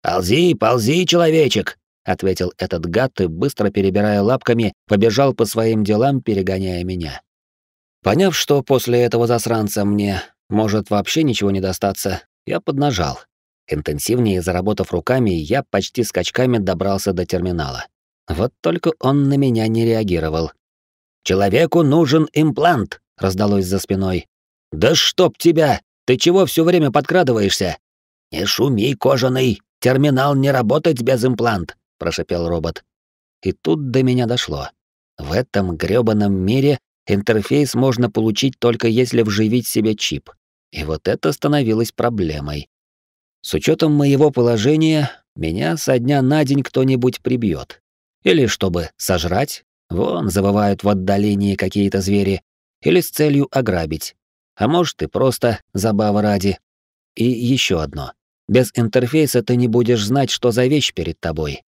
Speaker 1: «Ползи, ползи, человечек!» ответил этот гад и, быстро перебирая лапками, побежал по своим делам, перегоняя меня. Поняв, что после этого засранца мне может вообще ничего не достаться, я поднажал. Интенсивнее заработав руками, я почти скачками добрался до терминала. Вот только он на меня не реагировал. «Человеку нужен имплант!» — раздалось за спиной. «Да чтоб тебя! Ты чего все время подкрадываешься?» «Не шуми, кожаный! Терминал не работать без имплант!» прошипел робот. И тут до меня дошло. В этом грёбаном мире интерфейс можно получить только если вживить себе чип. И вот это становилось проблемой. С учётом моего положения, меня со дня на день кто-нибудь прибьёт. Или чтобы сожрать, вон завывают в отдалении какие-то звери, или с целью ограбить. А может и просто забава ради. И ещё одно. Без интерфейса ты не будешь знать, что за вещь перед тобой.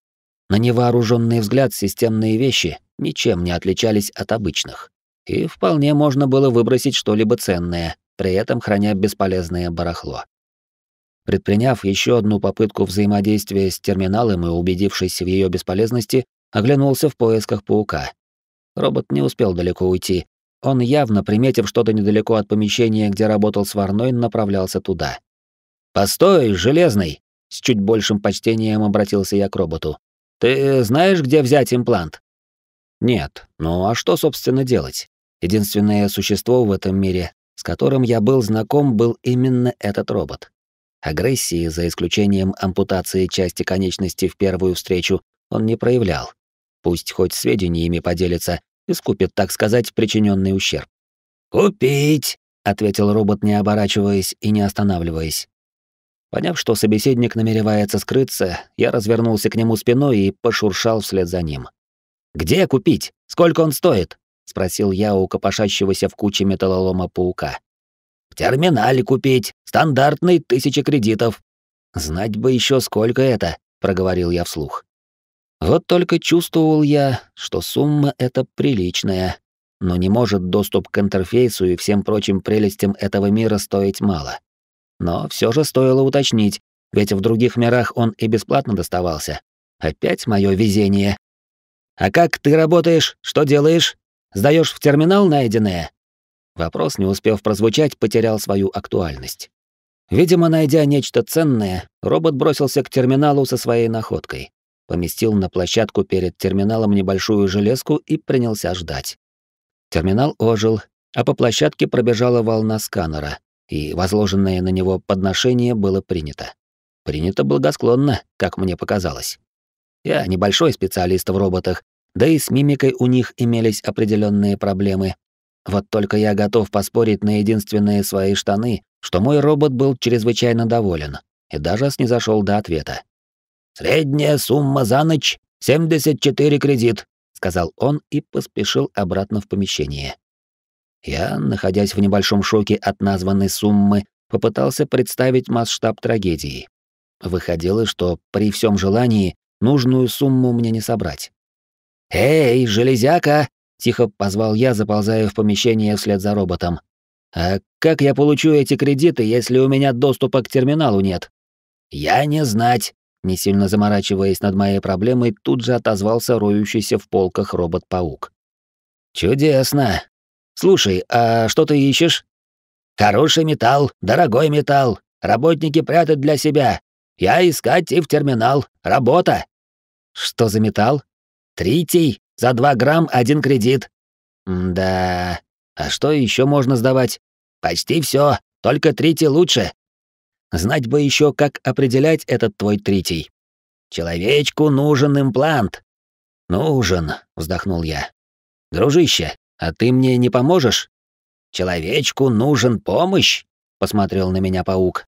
Speaker 1: На невооруженный взгляд системные вещи ничем не отличались от обычных. И вполне можно было выбросить что-либо ценное, при этом храня бесполезное барахло. Предприняв еще одну попытку взаимодействия с терминалом и убедившись в ее бесполезности, оглянулся в поисках паука. Робот не успел далеко уйти. Он явно, приметив что-то недалеко от помещения, где работал сварной, направлялся туда. «Постой, железный!» С чуть большим почтением обратился я к роботу. Ты э, знаешь, где взять имплант? Нет. Ну а что, собственно, делать? Единственное существо в этом мире, с которым я был знаком, был именно этот робот. Агрессии, за исключением ампутации части конечности в первую встречу, он не проявлял. Пусть хоть сведениями поделится и скупит, так сказать, причиненный ущерб. «Купить!» — ответил робот, не оборачиваясь и не останавливаясь. Поняв, что собеседник намеревается скрыться, я развернулся к нему спиной и пошуршал вслед за ним. «Где купить? Сколько он стоит?» — спросил я у копошащегося в куче металлолома паука. «В терминале купить. Стандартный, тысяча кредитов». «Знать бы еще сколько это», — проговорил я вслух. Вот только чувствовал я, что сумма эта приличная, но не может доступ к интерфейсу и всем прочим прелестям этого мира стоить мало. Но все же стоило уточнить, ведь в других мирах он и бесплатно доставался. Опять мое везение. А как ты работаешь? Что делаешь? Сдаешь в терминал найденное? Вопрос, не успев прозвучать, потерял свою актуальность. Видимо, найдя нечто ценное, робот бросился к терминалу со своей находкой. Поместил на площадку перед терминалом небольшую железку и принялся ждать. Терминал ожил, а по площадке пробежала волна сканера, и возложенное на него подношение было принято. Принято благосклонно, как мне показалось. Я небольшой специалист в роботах, да и с мимикой у них имелись определенные проблемы. Вот только я готов поспорить на единственные свои штаны, что мой робот был чрезвычайно доволен и даже снизошел до ответа. «Средняя сумма за ночь — 74 кредит», — сказал он и поспешил обратно в помещение. Я, находясь в небольшом шоке от названной суммы, попытался представить масштаб трагедии. Выходило, что при всем желании нужную сумму мне не собрать. «Эй, железяка!» — тихо позвал я, заползая в помещение вслед за роботом. «А как я получу эти кредиты, если у меня доступа к терминалу нет?» «Я не знать», — не сильно заморачиваясь над моей проблемой, тут же отозвался роющийся в полках робот-паук. «Чудесно. Слушай, а что ты ищешь? Хороший металл, дорогой металл. Работники прятать для себя. Я искать и в терминал. Работа. Что за металл? Третий. За два грамм один кредит. да. А что еще можно сдавать? Почти все. Только третий лучше. Знать бы еще, как определять этот твой третий. Человечку нужен имплант. Нужен, вздохнул я. Дружище, а ты мне не поможешь? Человечку нужен помощь, посмотрел на меня паук.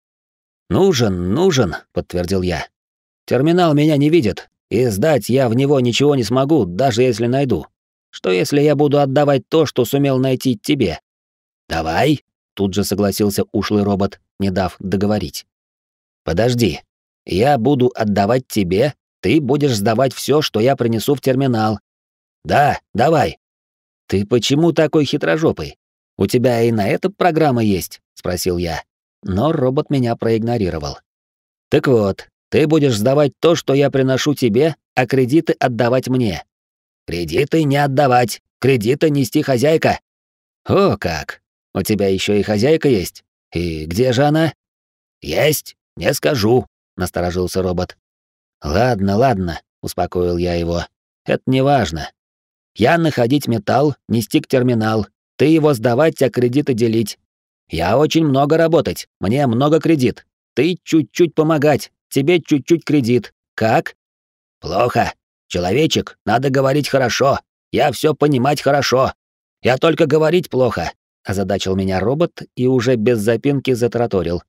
Speaker 1: Нужен, нужен, подтвердил я. Терминал меня не видит, и сдать я в него ничего не смогу, даже если найду. Что если я буду отдавать то, что сумел найти тебе? Давай, тут же согласился ушлый робот, не дав договорить. Подожди. Я буду отдавать тебе, ты будешь сдавать все, что я принесу в терминал. Да, давай. «Ты почему такой хитрожопый? У тебя и на это программа есть?» — спросил я. Но робот меня проигнорировал. «Так вот, ты будешь сдавать то, что я приношу тебе, а кредиты отдавать мне». «Кредиты не отдавать, кредиты нести хозяйка». «О как! У тебя еще и хозяйка есть? И где же она?» «Есть, не скажу», — насторожился робот. «Ладно, ладно», — успокоил я его. «Это не важно. Я находить металл, нести к терминал, ты его сдавать, а кредиты делить. Я очень много работать, мне много кредит. Ты чуть-чуть помогать, тебе чуть-чуть кредит. Как? Плохо. Человечек, надо говорить хорошо. Я все понимать хорошо. Я только говорить плохо. Озадачил меня робот и уже без запинки затраторил.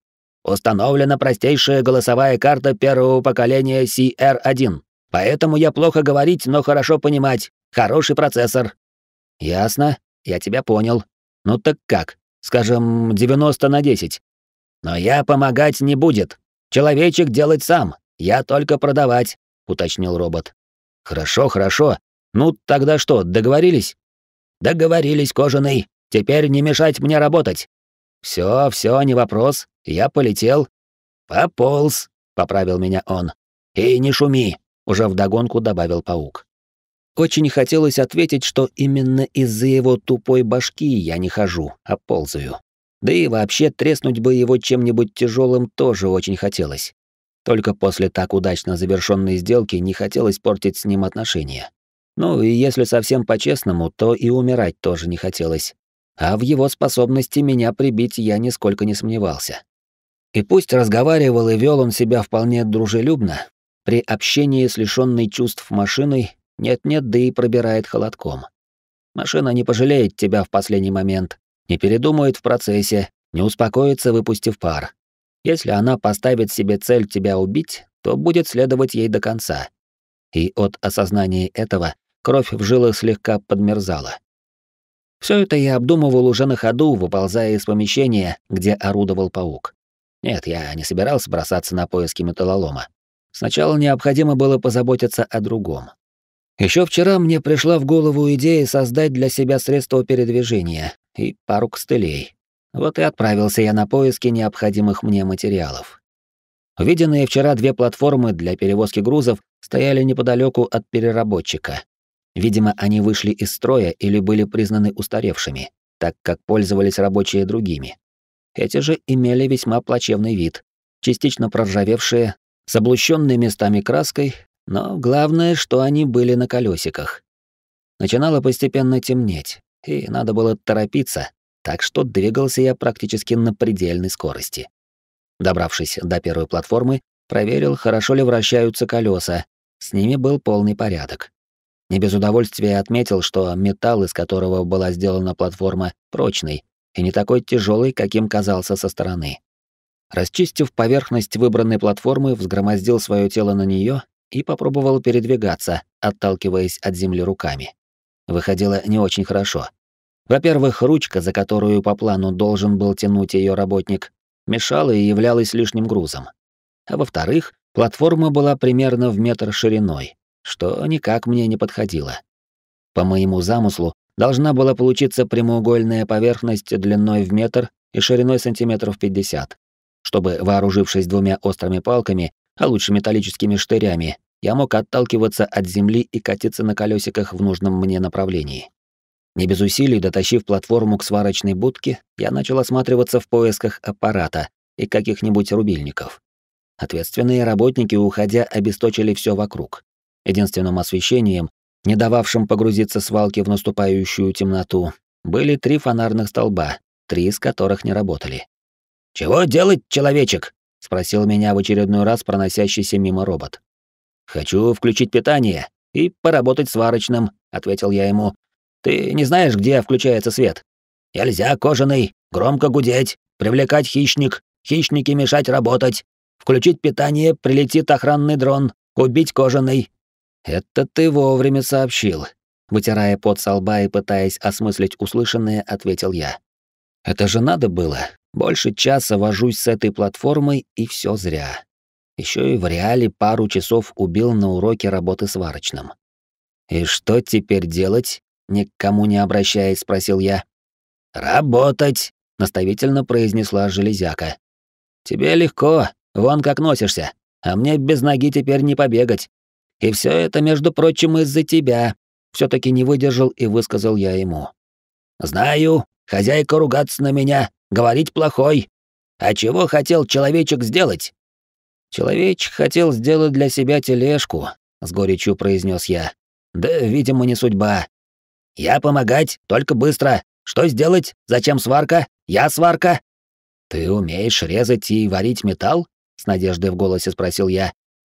Speaker 1: Установлена простейшая голосовая карта первого поколения CR1. Поэтому я плохо говорить, но хорошо понимать. Хороший процессор. Ясно, я тебя понял. Ну так как? Скажем, 90 на 10. Но я помогать не будет. Человечек делать сам. Я только продавать, уточнил робот. Хорошо, хорошо. Ну тогда что, договорились? Договорились, кожаный. Теперь не мешать мне работать. Все, все, не вопрос. Я полетел. Пополз, поправил меня он. И не шуми, уже вдогонку добавил паук. Очень хотелось ответить, что именно из-за его тупой башки я не хожу, а ползаю. Да и вообще треснуть бы его чем-нибудь тяжелым тоже очень хотелось. Только после так удачно завершенной сделки не хотелось портить с ним отношения. Ну и если совсем по-честному, то и умирать тоже не хотелось. А в его способности меня прибить я нисколько не сомневался. И пусть разговаривал и вел он себя вполне дружелюбно, при общении с лишённой чувств машиной нет-нет, да и пробирает холодком. Машина не пожалеет тебя в последний момент, не передумает в процессе, не успокоится, выпустив пар. Если она поставит себе цель тебя убить, то будет следовать ей до конца. И от осознания этого кровь в жилах слегка подмерзала. Все это я обдумывал уже на ходу, выползая из помещения, где орудовал паук. Нет, я не собирался бросаться на поиски металлолома. Сначала необходимо было позаботиться о другом. Еще вчера мне пришла в голову идея создать для себя средство передвижения и пару костылей. Вот и отправился я на поиски необходимых мне материалов. Увиденные вчера две платформы для перевозки грузов стояли неподалеку от переработчика. Видимо, они вышли из строя или были признаны устаревшими, так как пользовались рабочие другими. Эти же имели весьма плачевный вид, частично проржавевшие, с облущенной местами краской, но главное, что они были на колесиках. Начинало постепенно темнеть, и надо было торопиться, так что двигался я практически на предельной скорости. Добравшись до первой платформы, проверил, хорошо ли вращаются колеса. С ними был полный порядок. Не без удовольствия отметил, что металл, из которого была сделана платформа, прочный и не такой тяжелый, каким казался со стороны. Расчистив поверхность выбранной платформы, взгромоздил свое тело на нее и попробовал передвигаться, отталкиваясь от земли руками. Выходило не очень хорошо. Во-первых, ручка, за которую по плану должен был тянуть ее работник, мешала и являлась лишним грузом. А во-вторых, платформа была примерно в метр шириной, что никак мне не подходило. По моему замыслу, должна была получиться прямоугольная поверхность длиной в метр и шириной сантиметров 50, чтобы, вооружившись двумя острыми палками, а лучше металлическими штырями, я мог отталкиваться от земли и катиться на колесиках в нужном мне направлении. Не без усилий, дотащив платформу к сварочной будке, я начал осматриваться в поисках аппарата и каких-нибудь рубильников. Ответственные работники, уходя, обесточили все вокруг. Единственным освещением, не дававшим погрузиться свалки в наступающую темноту, были три фонарных столба, три из которых не работали. «Чего делать, человечек?» спросил меня в очередной раз проносящийся мимо робот. Хочу включить питание и поработать сварочным, ответил я ему. Ты не знаешь, где включается свет? Нельзя кожаный, громко гудеть, привлекать хищник, хищники мешать работать. Включить питание, прилетит охранный дрон, убить кожаный. Это ты вовремя сообщил. Вытирая пот со лба и пытаясь осмыслить услышанное, ответил я. Это же надо было, больше часа вожусь с этой платформой, и все зря. Еще и в реале пару часов убил на уроке работы сварочным. «И что теперь делать?» — Никому не обращаясь, спросил я. «Работать!» — наставительно произнесла железяка. «Тебе легко, вон как носишься, а мне без ноги теперь не побегать. И все это, между прочим, из-за тебя». все таки не выдержал и высказал я ему. «Знаю, хозяйка ругаться на меня, Говорить плохой. А чего хотел человечек сделать? Человечек хотел сделать для себя тележку, с горечью произнес я. Да, видимо, не судьба. Я помогать, только быстро. Что сделать? Зачем сварка? Я сварка. Ты умеешь резать и варить металл? С надеждой в голосе спросил я.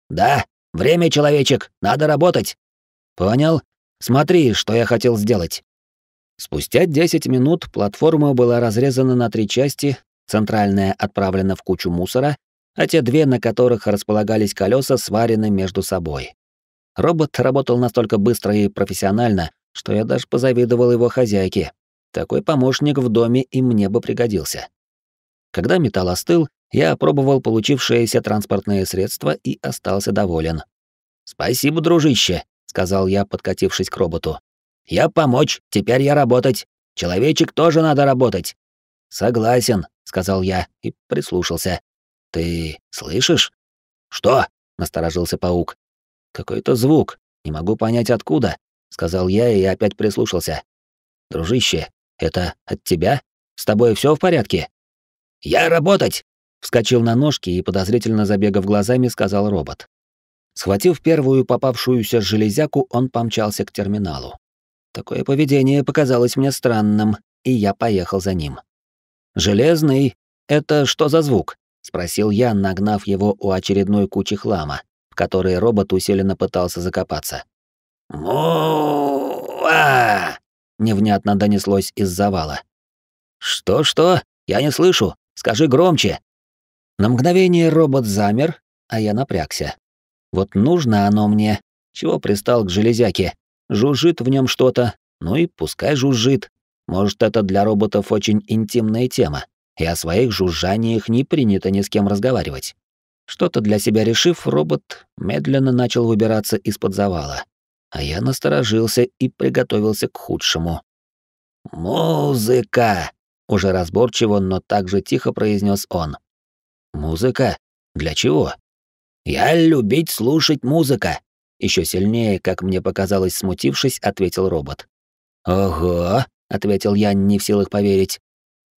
Speaker 1: Да, время, человечек, надо работать. Понял? Смотри, что я хотел сделать. Спустя 10 минут платформа была разрезана на три части, центральная отправлена в кучу мусора, а те две, на которых располагались колеса, сварены между собой. Робот работал настолько быстро и профессионально, что я даже позавидовал его хозяйке. Такой помощник в доме и мне бы пригодился. Когда металл остыл, я опробовал получившееся транспортное средство и остался доволен. «Спасибо, дружище», — сказал я, подкатившись к роботу. Я помочь, теперь я работать. Человечек тоже надо работать. Согласен, сказал я и прислушался. Ты слышишь? Что? насторожился паук. Какой-то звук, не могу понять откуда, сказал я и опять прислушался. Дружище, это от тебя? С тобой все в порядке? Я работать, вскочил на ножки и подозрительно забегав глазами, сказал робот. Схватив первую попавшуюся железяку, он помчался к терминалу. Такое поведение показалось мне странным, и я поехал за ним. «Железный? Это что за звук?» — спросил я, нагнав его у очередной кучи хлама, в которой робот усиленно пытался закопаться.
Speaker 3: «Му-а!»
Speaker 1: — невнятно донеслось из завала. «Что-что? Я не слышу. Скажи громче!» На мгновение робот замер, а я напрягся. Вот нужно оно мне. Чего пристал к железяке, Жужжит в нем что-то, ну и пускай жужжит. Может, это для роботов очень интимная тема, и о своих жужжаниях не принято ни с кем разговаривать. Что-то для себя решив, робот медленно начал выбираться из-под завала. А я насторожился и приготовился к худшему. «Музыка!» — уже разборчиво, но также тихо произнес он. «Музыка? Для чего?» «Я любить слушать музыка. Еще сильнее, как мне показалось, смутившись, ответил робот. «Ого!» — ответил я, не в силах поверить.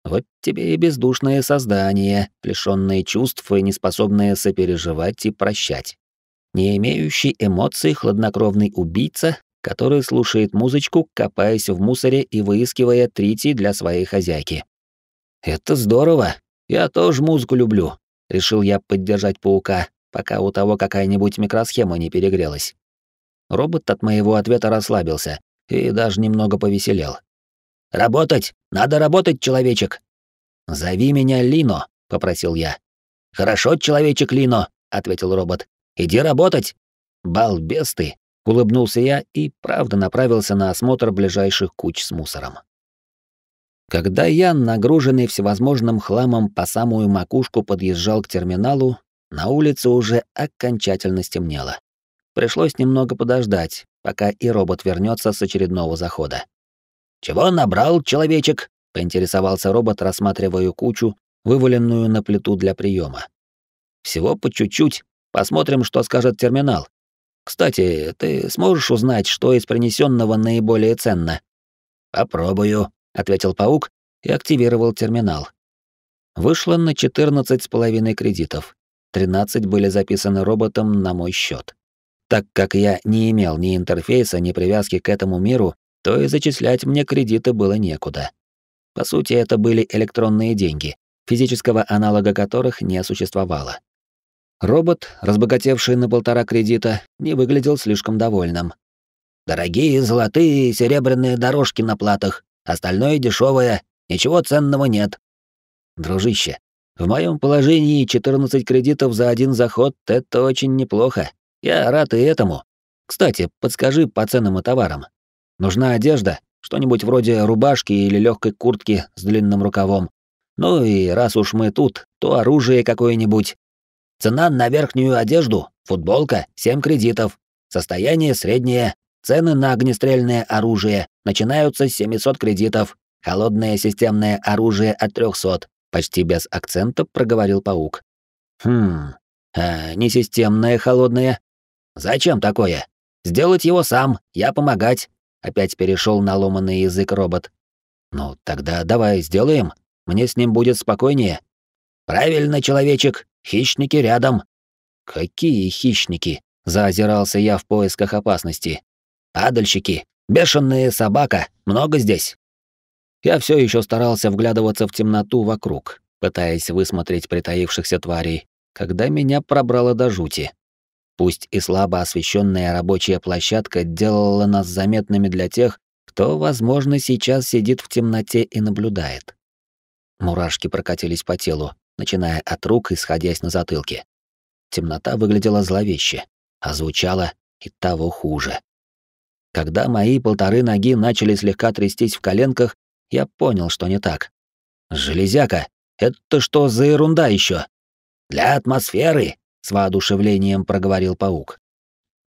Speaker 1: «Вот тебе и бездушное создание, лишённое чувств и неспособное сопереживать и прощать. Не имеющий эмоций хладнокровный убийца, который слушает музычку, копаясь в мусоре и выискивая трити для своей хозяйки. «Это здорово! Я тоже музыку люблю!» — решил я поддержать паука, пока у того какая-нибудь микросхема не перегрелась. Робот от моего ответа расслабился и даже немного повеселел. «Работать! Надо работать, человечек!» «Зови меня Лино», — попросил я. «Хорошо, человечек Лино», — ответил робот. «Иди работать!» «Балбес ты!» — улыбнулся я и, правда, направился на осмотр ближайших куч с мусором. Когда Ян, нагруженный всевозможным хламом по самую макушку, подъезжал к терминалу, на улице уже окончательно стемнело. Пришлось немного подождать, пока и робот вернется с очередного захода. «Чего набрал, человечек?» — поинтересовался робот, рассматривая кучу, вываленную на плиту для приема. «Всего по чуть-чуть. Посмотрим, что скажет терминал. Кстати, ты сможешь узнать, что из принесенного наиболее ценно?» «Попробую», — ответил паук и активировал терминал. Вышло на 14,5 кредитов. 13 были записаны роботом на мой счет. Так как я не имел ни интерфейса, ни привязки к этому миру, то и зачислять мне кредиты было некуда. По сути, это были электронные деньги, физического аналога которых не существовало. Робот, разбогатевший на полтора кредита, не выглядел слишком довольным. «Дорогие золотые и серебряные дорожки на платах, остальное дешевое, ничего ценного нет». «Дружище, в моем положении 14 кредитов за один заход — это очень неплохо. Я рад и этому. Кстати, подскажи по ценам и товарам. Нужна одежда, что-нибудь вроде рубашки или легкой куртки с длинным рукавом. Ну и раз уж мы тут, то оружие какое-нибудь. Цена на верхнюю одежду, футболка — 7 кредитов. Состояние среднее. Цены на огнестрельное оружие начинаются с 700 кредитов. Холодное системное оружие от 300 почти без акцента проговорил паук. Хм, а э, несистемное холодное? Зачем такое? Сделать его сам, я помогать. Опять перешел на ломанный язык робот. Ну, тогда давай сделаем. Мне с ним будет спокойнее. Правильно, человечек. Хищники рядом. Какие хищники? Заозирался я в поисках опасности. Падальщики. Бешеная собака. Много здесь. Я все еще старался вглядываться в темноту вокруг, пытаясь высмотреть притаившихся тварей, когда меня пробрало до жути. Пусть и слабо освещенная рабочая площадка делала нас заметными для тех, кто, возможно, сейчас сидит в темноте и наблюдает. Мурашки прокатились по телу, начиная от рук и сходясь на затылке. Темнота выглядела зловеще, а звучала и того хуже. Когда мои полторы ноги начали слегка трястись в коленках, я понял, что не так. «Железяка, это что за ерунда еще? «Для атмосферы», — с воодушевлением проговорил паук.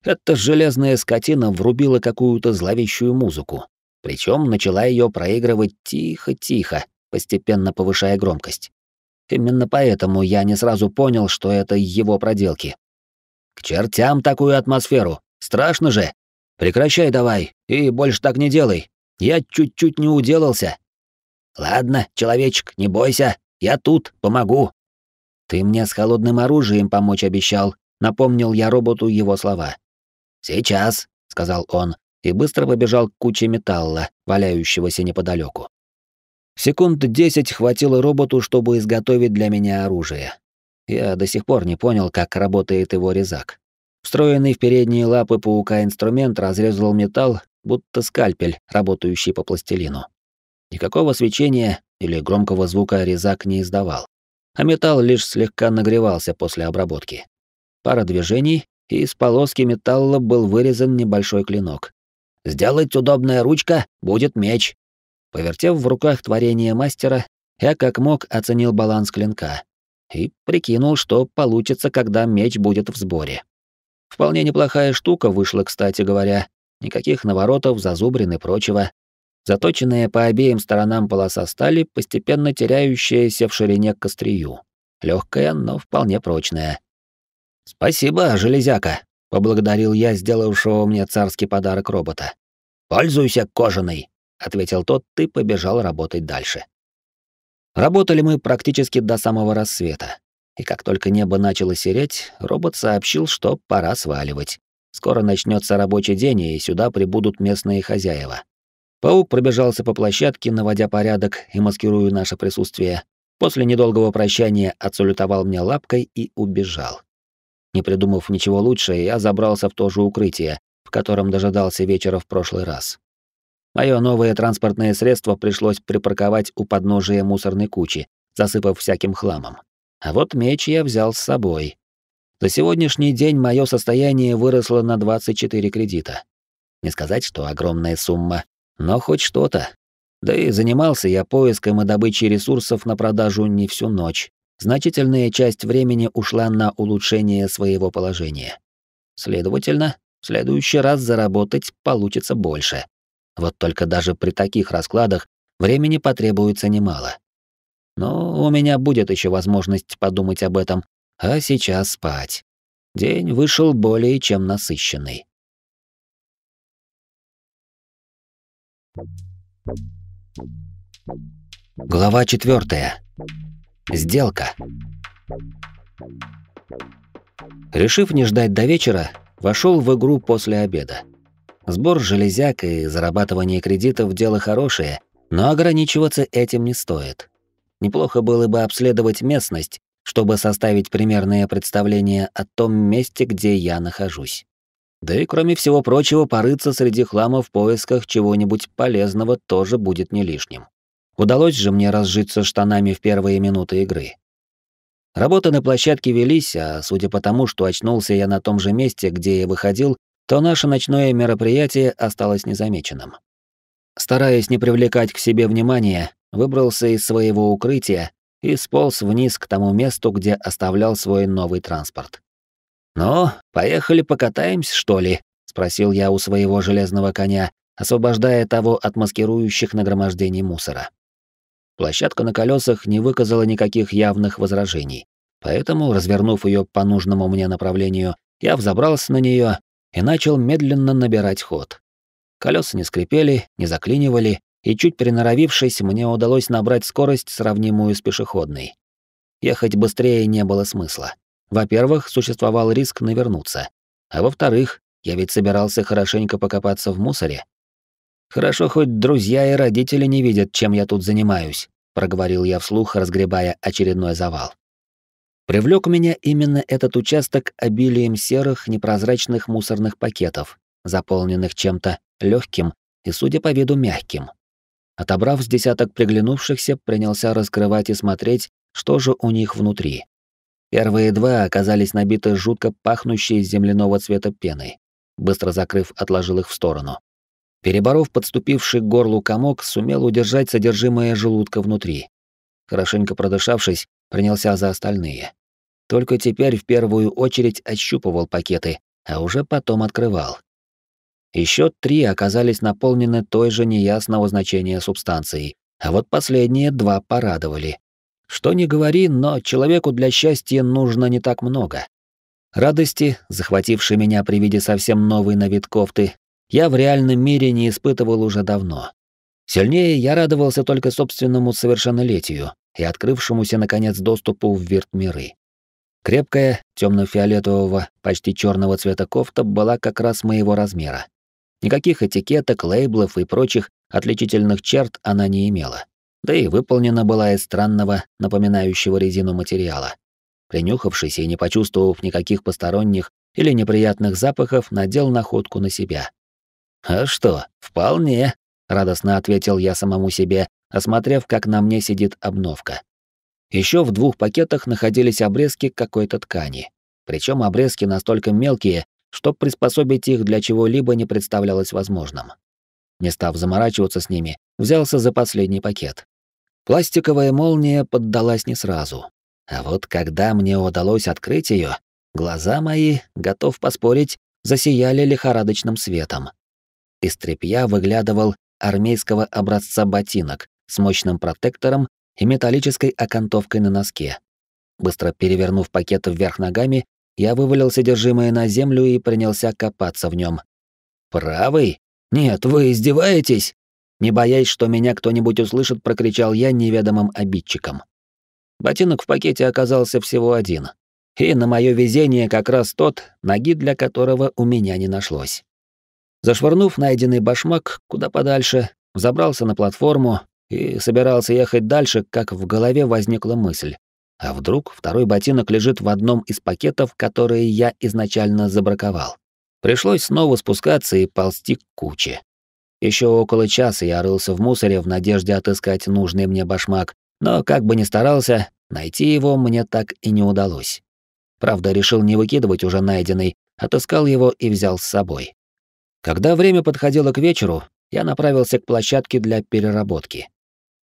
Speaker 1: Эта железная скотина врубила какую-то зловещую музыку. Причем начала ее проигрывать тихо-тихо, постепенно повышая громкость. Именно поэтому я не сразу понял, что это его проделки. «К чертям такую атмосферу! Страшно же! Прекращай давай и больше так не делай!» Я чуть-чуть не уделался. Ладно, человечек, не бойся, я тут, помогу. Ты мне с холодным оружием помочь обещал, напомнил я роботу его слова. Сейчас, сказал он и быстро побежал к куче металла, валяющегося неподалеку. Секунд десять хватило роботу, чтобы изготовить для меня оружие. Я до сих пор не понял, как работает его резак. Встроенный в передние лапы паука инструмент разрезал металл будто скальпель, работающий по пластилину. Никакого свечения или громкого звука резак не издавал, а металл лишь слегка нагревался после обработки. Пара движений, и из полоски металла был вырезан небольшой клинок. «Сделать удобная ручка, будет меч!» Повертев в руках творение мастера, я как мог оценил баланс клинка и прикинул, что получится, когда меч будет в сборе. Вполне неплохая штука вышла, кстати говоря, Никаких наворотов, зазубрин и прочего. Заточенная по обеим сторонам полоса стали, постепенно теряющаяся в ширине к острию. Лёгкая, но вполне прочная. «Спасибо, железяка», — поблагодарил я сделавшего мне царский подарок робота. «Пользуйся, кожаной, ответил тот и побежал работать дальше. Работали мы практически до самого рассвета. И как только небо начало сереть, робот сообщил, что пора сваливать. Скоро начнется рабочий день, и сюда прибудут местные хозяева. Паук пробежался по площадке, наводя порядок и маскируя наше присутствие. После недолгого прощания отсалютовал мне лапкой и убежал. Не придумав ничего лучше, я забрался в то же укрытие, в котором дожидался вечера в прошлый раз. Мое новое транспортное средство пришлось припарковать у подножия мусорной кучи, засыпав всяким хламом. А вот меч я взял с собой. За сегодняшний день мое состояние выросло на 24 кредита. Не сказать, что огромная сумма, но хоть что-то. Да и занимался я поиском и добычей ресурсов на продажу не всю ночь. Значительная часть времени ушла на улучшение своего положения. Следовательно, в следующий раз заработать получится больше. Вот только даже при таких раскладах времени потребуется немало. Но у меня будет еще возможность подумать об этом, а сейчас спать. День вышел более чем насыщенный. Глава четвертая. Сделка. Решив не ждать до вечера, вошел в игру после обеда. Сбор железяк и зарабатывание кредитов – дело хорошее, но ограничиваться этим не стоит. Неплохо было бы обследовать местность чтобы составить примерное представление о том месте, где я нахожусь. Да и кроме всего прочего, порыться среди хлама в поисках чего-нибудь полезного тоже будет не лишним. Удалось же мне разжиться штанами в первые минуты игры. Работы на площадке велись, а судя по тому, что очнулся я на том же месте, где я выходил, то наше ночное мероприятие осталось незамеченным. Стараясь не привлекать к себе внимания, выбрался из своего укрытия и сполз вниз к тому месту, где оставлял свой новый транспорт. «Ну, поехали покатаемся, что ли?» — спросил я у своего железного коня, освобождая того от маскирующих нагромождений мусора. Площадка на колесах не выказала никаких явных возражений, поэтому, развернув ее по нужному мне направлению, я взобрался на нее и начал медленно набирать ход. Колеса не скрипели, не заклинивали, и чуть приноровившись, мне удалось набрать скорость, сравнимую с пешеходной. Ехать быстрее не было смысла. Во-первых, существовал риск навернуться. А во-вторых, я ведь собирался хорошенько покопаться в мусоре. «Хорошо, хоть друзья и родители не видят, чем я тут занимаюсь», — проговорил я вслух, разгребая очередной завал. Привлёк меня именно этот участок обилием серых, непрозрачных мусорных пакетов, заполненных чем-то лёгким и, судя по виду, мягким. Отобрав с десяток приглянувшихся, принялся раскрывать и смотреть, что же у них внутри. Первые два оказались набиты жутко пахнущей земляного цвета пеной. Быстро закрыв, отложил их в сторону. Переборов подступивший к горлу комок, сумел удержать содержимое желудка внутри. Хорошенько продышавшись, принялся за остальные. Только теперь в первую очередь ощупывал пакеты, а уже потом открывал. Ещё три оказались наполнены той же неясного значения субстанцией, а вот последние два порадовали. Что ни говори, но человеку для счастья нужно не так много. Радости, захватившей меня при виде совсем новой на вид кофты, я в реальном мире не испытывал уже давно. Сильнее я радовался только собственному совершеннолетию и открывшемуся, наконец, доступу в вирт-миры. Крепкая, темно-фиолетового, почти чёрного цвета кофта была как раз моего размера. Никаких этикеток, лейблов и прочих отличительных черт она не имела. Да и выполнена была из странного, напоминающего резину материала. Принюхавшись и не почувствовав никаких посторонних или неприятных запахов, надел находку на себя. «А что, вполне», — радостно ответил я самому себе, осмотрев, как на мне сидит обновка. Еще в двух пакетах находились обрезки какой-то ткани. Причем обрезки настолько мелкие, что приспособить их для чего-либо не представлялось возможным. Не став заморачиваться с ними, взялся за последний пакет. Пластиковая молния поддалась не сразу. А вот когда мне удалось открыть ее, глаза мои, готов поспорить, засияли лихорадочным светом. Из тряпья выглядывал армейского образца ботинок с мощным протектором и металлической окантовкой на носке. Быстро перевернув пакет вверх ногами, я вывалил содержимое на землю и принялся копаться в нем. «Правый? Нет, вы издеваетесь?» Не боясь, что меня кто-нибудь услышит, прокричал я неведомым обидчиком. Ботинок в пакете оказался всего один. И на мое везение как раз тот, ноги для которого у меня не нашлось. Зашвырнув найденный башмак куда подальше, взобрался на платформу и собирался ехать дальше, как в голове возникла мысль. А вдруг второй ботинок лежит в одном из пакетов, которые я изначально забраковал? Пришлось снова спускаться и ползти к куче. Еще около часа я рылся в мусоре в надежде отыскать нужный мне башмак, но как бы ни старался, найти его мне так и не удалось. Правда, решил не выкидывать уже найденный, отыскал его и взял с собой. Когда время подходило к вечеру, я направился к площадке для переработки.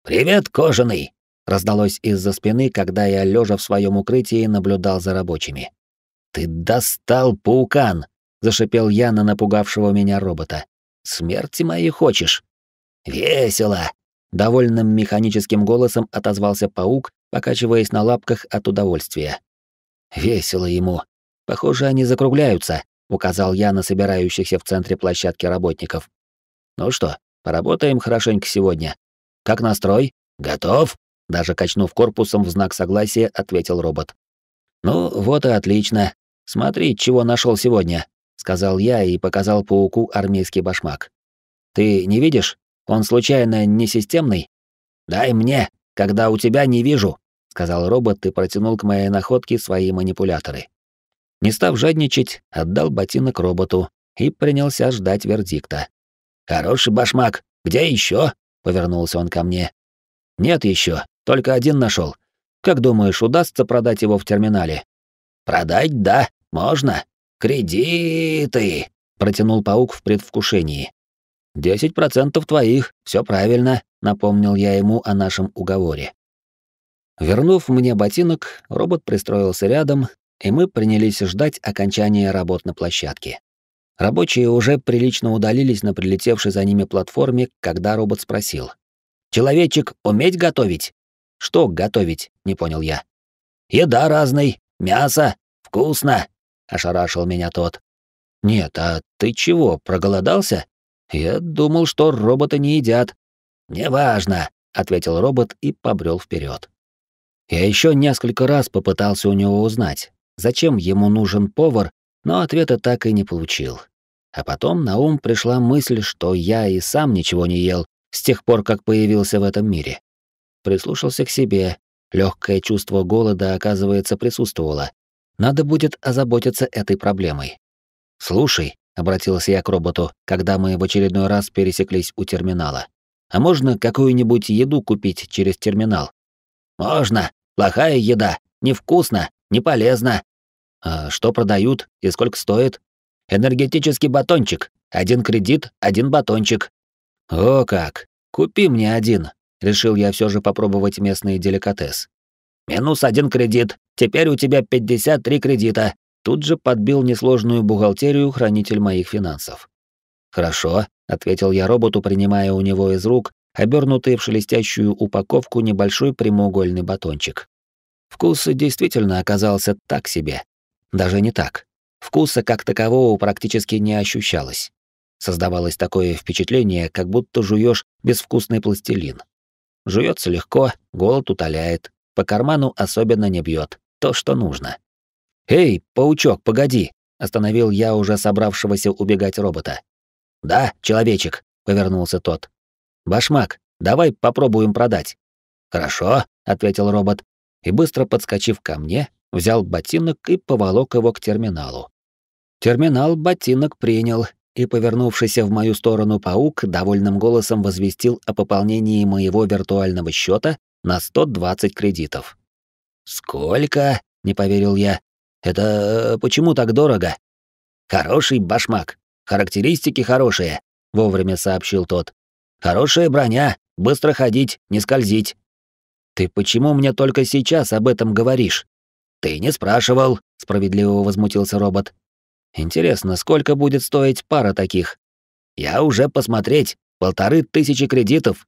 Speaker 1: «Привет, кожаный!» раздалось из-за спины, когда я лежа в своем укрытии наблюдал за рабочими. Ты достал паукан, зашипел я на напугавшего меня робота. Смерти моей хочешь? Весело, довольным механическим голосом отозвался паук, покачиваясь на лапках от удовольствия. Весело ему. Похоже, они закругляются, указал я на собирающихся в центре площадки работников. Ну что, поработаем хорошенько сегодня. Как настрой? Готов? Даже качнув корпусом в знак согласия, ответил робот. «Ну, вот и отлично. Смотри, чего нашел сегодня», — сказал я и показал пауку армейский башмак. «Ты не видишь? Он случайно не системный?» «Дай мне, когда у тебя не вижу», — сказал робот и протянул к моей находке свои манипуляторы. Не став жадничать, отдал ботинок роботу и принялся ждать вердикта. «Хороший башмак. Где еще? повернулся он ко мне. «Нет еще. Только один нашел. Как думаешь, удастся продать его в терминале? Продать, да, можно. Кредиты, протянул паук в предвкушении. «Десять процентов твоих, все правильно», — напомнил я ему о нашем уговоре. Вернув мне ботинок, робот пристроился рядом, и мы принялись ждать окончания работ на площадке. Рабочие уже прилично удалились на прилетевшей за ними платформе, когда робот спросил. «Человечек уметь готовить?» Что готовить, не понял я. Еда разной, мясо, вкусно, ошарашил меня тот. Нет, а ты чего, проголодался? Я думал, что роботы не едят. Неважно, ответил робот и побрел вперед. Я еще несколько раз попытался у него узнать, зачем ему нужен повар, но ответа так и не получил. А потом на ум пришла мысль, что я и сам ничего не ел с тех пор, как появился в этом мире прислушался к себе. Легкое чувство голода, оказывается, присутствовало. Надо будет озаботиться этой проблемой. «Слушай», — обратился я к роботу, когда мы в очередной раз пересеклись у терминала. «А можно какую-нибудь еду купить через терминал?» «Можно. Плохая еда. Невкусно. неполезно. «А что продают и сколько стоит?» «Энергетический батончик. Один кредит, один батончик». «О как! Купи мне один, решил я все же попробовать местный деликатес. «Минус один кредит. Теперь у тебя 53 кредита». Тут же подбил несложную бухгалтерию хранитель моих финансов. «Хорошо», — ответил я роботу, принимая у него из рук обернутый в шелестящую упаковку небольшой прямоугольный батончик. Вкус действительно оказался так себе. Даже не так. Вкуса как такового практически не ощущалось. Создавалось такое впечатление, как будто жуешь безвкусный пластилин. Жуется легко, голод утоляет, по карману особенно не бьет, то, что нужно. «Эй, паучок, погоди!» — остановил я уже собравшегося убегать робота. «Да, человечек», — повернулся тот. «Башмак, давай попробуем продать». «Хорошо», — ответил робот, и быстро подскочив ко мне, взял ботинок и поволок его к терминалу. Терминал ботинок принял и повернувшийся в мою сторону паук довольным голосом возвестил о пополнении моего виртуального счета на 120 кредитов. «Сколько?» — не поверил я. «Это э, почему так дорого?» «Хороший башмак. Характеристики хорошие», — вовремя сообщил тот. «Хорошая броня. Быстро ходить, не скользить». «Ты почему мне только сейчас об этом говоришь?» «Ты не спрашивал», — справедливо возмутился робот. Интересно, сколько будет стоить пара таких? Я уже посмотреть. Полторы тысячи кредитов.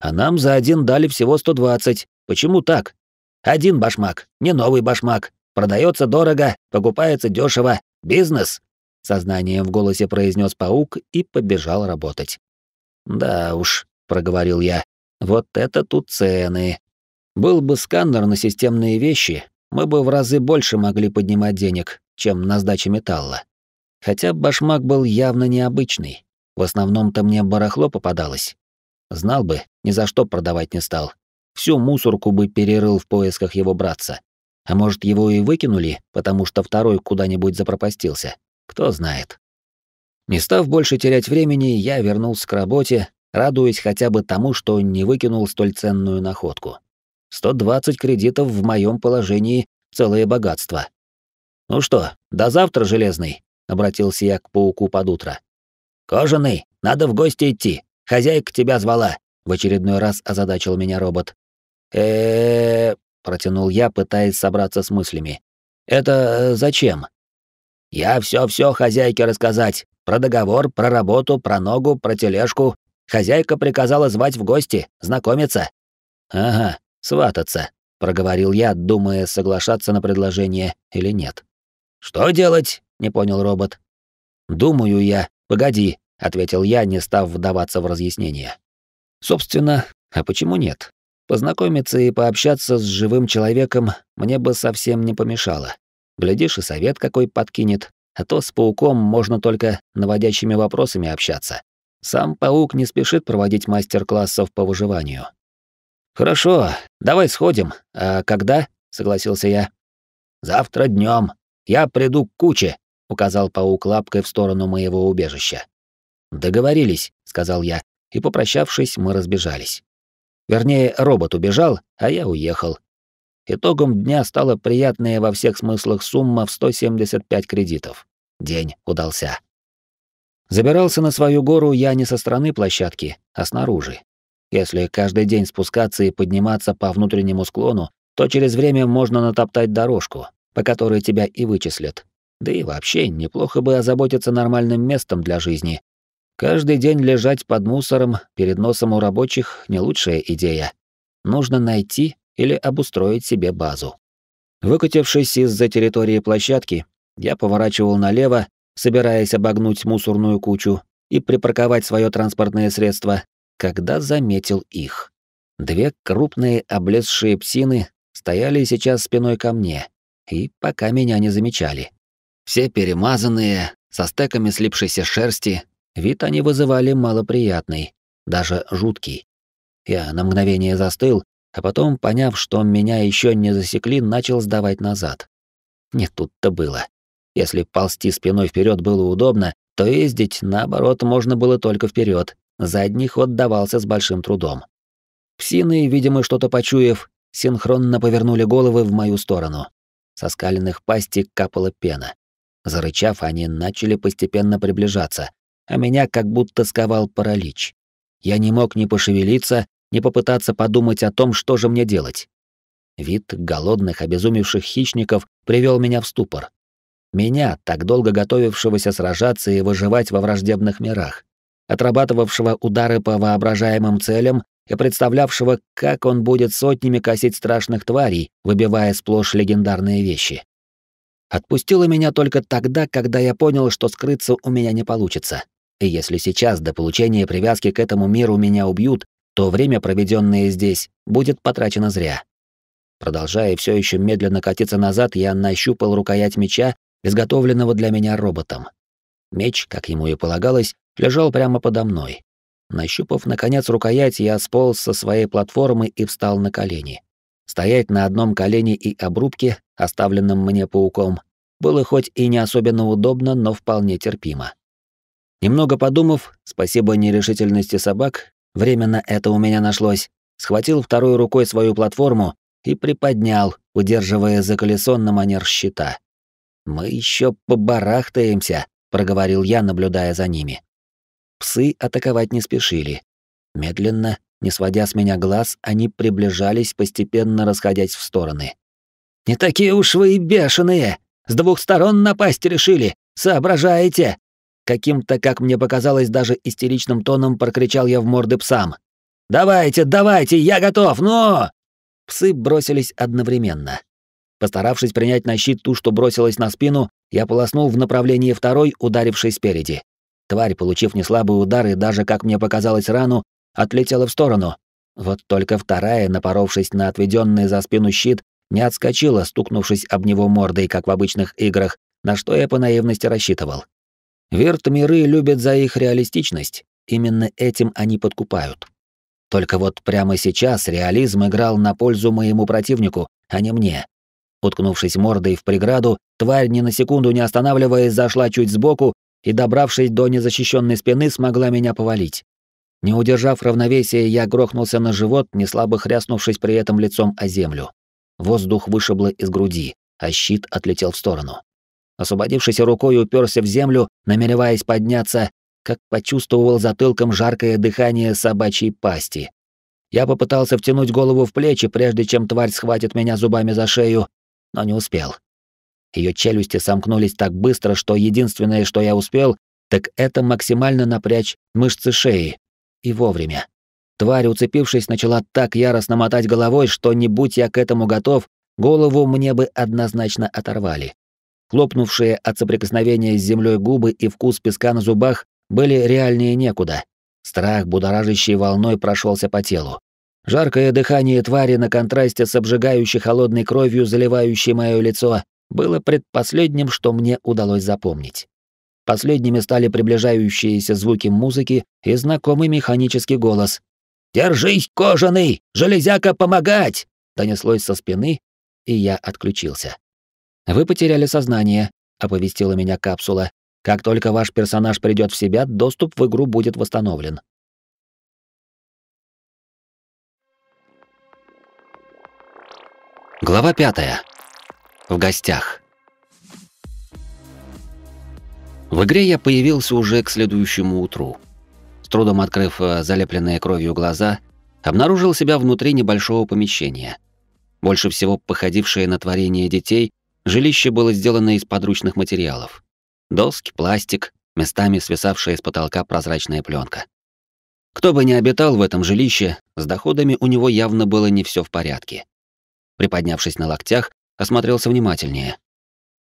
Speaker 1: А нам за один дали всего 120. Почему так? Один башмак, не новый башмак. Продается дорого, покупается дешево. Бизнес. Сознанием в голосе произнес паук и побежал работать. Да уж, проговорил я. Вот это тут цены. Был бы сканер на системные вещи, мы бы в разы больше могли поднимать денег, чем на сдаче металла. Хотя башмак был явно необычный. В основном-то мне барахло попадалось. Знал бы, ни за что продавать не стал. Всю мусорку бы перерыл в поисках его братца. А может, его и выкинули, потому что второй куда-нибудь запропастился. Кто знает. Не став больше терять времени, я вернулся к работе, радуясь хотя бы тому, что не выкинул столь ценную находку. 120 кредитов в моем положении — целое богатство. Ну что, до завтра, Железный, обратился я к пауку под утро. Кожаный, надо в гости идти. Хозяйка тебя звала, в очередной раз озадачил меня робот. Э, протянул я, пытаясь собраться с мыслями. Это э, зачем? Я все-все хозяйке рассказать. Про договор, про работу, про ногу, про тележку. Хозяйка приказала звать в гости, знакомиться. Ага, свататься, проговорил я, думая, соглашаться на предложение или нет. «Что делать?» — не понял робот. «Думаю я. Погоди», — ответил я, не став вдаваться в разъяснение. «Собственно, а почему нет? Познакомиться и пообщаться с живым человеком мне бы совсем не помешало. Глядишь, и совет какой подкинет, а то с пауком можно только наводящими вопросами общаться. Сам паук не спешит проводить мастер-классов по выживанию. «Хорошо, давай сходим. А когда?» — согласился я. «Завтра днем, я приду к куче, указал паук лапкой в сторону моего убежища. Договорились, сказал я, и попрощавшись, мы разбежались. Вернее, робот убежал, а я уехал. Итогом дня стала приятная во всех смыслах сумма в 175 кредитов. День удался. Забирался на свою гору я не со стороны площадки, а снаружи. Если каждый день спускаться и подниматься по внутреннему склону, то через время можно натоптать дорожку, по которой тебя и вычислят. Да и вообще, неплохо бы озаботиться нормальным местом для жизни. Каждый день лежать под мусором перед носом у рабочих — не лучшая идея. Нужно найти или обустроить себе базу. Выкатившись из-за территории площадки, я поворачивал налево, собираясь обогнуть мусорную кучу и припарковать свое транспортное средство, когда заметил их. Две крупные облезшие псины стояли сейчас спиной ко мне — и пока меня не замечали. Все перемазанные, со стеками слипшейся шерсти, вид они вызывали малоприятный, даже жуткий. Я на мгновение застыл, а потом, поняв, что меня еще не засекли, начал сдавать назад. Не тут-то было. Если ползти спиной вперед было удобно, то ездить, наоборот, можно было только вперед. Задний ход давался с большим трудом. Псины, видимо, что-то почуяв, синхронно повернули головы в мою сторону. Со скаленных пасти капала пена. Зарычав, они начали постепенно приближаться, а меня как будто сковал паралич. Я не мог ни пошевелиться, ни попытаться подумать о том, что же мне делать. Вид голодных, обезумевших хищников привёл меня в ступор. Меня, так долго готовившегося сражаться и выживать во враждебных мирах, отрабатывавшего удары по воображаемым целям и представлявшего, как он будет сотнями косить страшных тварей, выбивая сплошь легендарные вещи. Отпустило меня только тогда, когда я понял, что скрыться у меня не получится. И если сейчас до получения привязки к этому миру меня убьют, то время, проведенное здесь, будет потрачено зря. Продолжая все еще медленно катиться назад, я нащупал рукоять меча, изготовленного для меня роботом. Меч, как ему и полагалось, лежал прямо подо мной. Нащупав, наконец, рукоять, я сполз со своей платформы и встал на колени. Стоять на одном колене и обрубке, оставленном мне пауком, было хоть и не особенно удобно, но вполне терпимо. Немного подумав, спасибо нерешительности собак, временно это у меня нашлось, схватил второй рукой свою платформу и приподнял, удерживая за колесо на манер щита. «Мы еще побарахтаемся», — проговорил я, наблюдая за ними. Псы атаковать не спешили. Медленно, не сводя с меня глаз, они приближались, постепенно расходясь в стороны. «Не такие уж вы и бешеные! С двух сторон напасть решили! Соображаете!» Каким-то, как мне показалось, даже истеричным тоном прокричал я в морды псам. «Давайте, давайте, я готов, но...» Псы бросились одновременно. Постаравшись принять на щит ту, что бросилась на спину, я полоснул в направлении второй, ударившей спереди. Тварь, получив неслабый удар и даже, как мне показалось, рану, отлетела в сторону. Вот только вторая, напоровшись на отведенный за спину щит, не отскочила, стукнувшись об него мордой, как в обычных играх, на что я по наивности рассчитывал. Вирт миры любят за их реалистичность, именно этим они подкупают. Только вот прямо сейчас реализм играл на пользу моему противнику, а не мне. Уткнувшись мордой в преграду, тварь ни на секунду не останавливаясь зашла чуть сбоку и, добравшись до незащищенной спины, смогла меня повалить. Не удержав равновесия, я грохнулся на живот, неслабо хряснувшись при этом лицом о землю. Воздух вышибло из груди, а щит отлетел в сторону. Освободившись рукой, уперся в землю, намереваясь подняться, как почувствовал затылком жаркое дыхание собачьей пасти. Я попытался втянуть голову в плечи, прежде чем тварь схватит меня зубами за шею, но не успел. Ее челюсти сомкнулись так быстро, что единственное, что я успел, так это максимально напрячь мышцы шеи. И вовремя. Тварь, уцепившись, начала так яростно мотать головой, что не будь я к этому готов, голову мне бы однозначно оторвали. Хлопнувшие от соприкосновения с землей губы и вкус песка на зубах были реальнее некуда. Страх, будоражащий волной, прошелся по телу. Жаркое дыхание твари на контрасте с обжигающей холодной кровью, заливающей мое лицо, было предпоследним, что мне удалось запомнить. Последними стали приближающиеся звуки музыки и знакомый механический голос. «Держись, кожаный! Железяка, помогать!» донеслось со спины, и я отключился. «Вы потеряли сознание», — оповестила меня капсула. «Как только ваш персонаж придет в себя, доступ в игру будет восстановлен». Глава пятая в гостях. В игре я появился уже к следующему утру. С трудом открыв э, залепленные кровью глаза, обнаружил себя внутри небольшого помещения. Больше всего походившее на творение детей, жилище было сделано из подручных материалов. Доски, пластик, местами свисавшая с потолка прозрачная пленка. Кто бы ни обитал в этом жилище, с доходами у него явно было не все в порядке. Приподнявшись на локтях, осмотрелся внимательнее.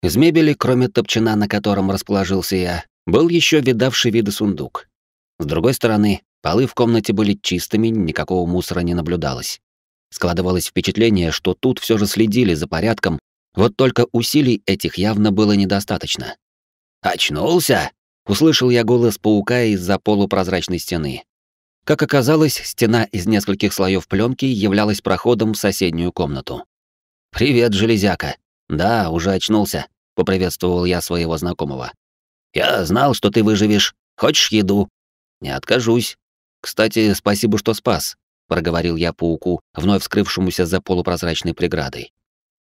Speaker 1: Из мебели, кроме топчина, на котором расположился я, был еще видавший виды сундук. С другой стороны, полы в комнате были чистыми, никакого мусора не наблюдалось. Складывалось впечатление, что тут все же следили за порядком, вот только усилий этих явно было недостаточно. «Очнулся!» — услышал я голос паука из-за полупрозрачной стены. Как оказалось, стена из нескольких слоев пленки являлась проходом в соседнюю комнату. «Привет, железяка!» «Да, уже очнулся», — поприветствовал я своего знакомого. «Я знал, что ты выживешь. Хочешь еду?» «Не откажусь. Кстати, спасибо, что спас», — проговорил я пауку, вновь вскрывшемуся за полупрозрачной преградой.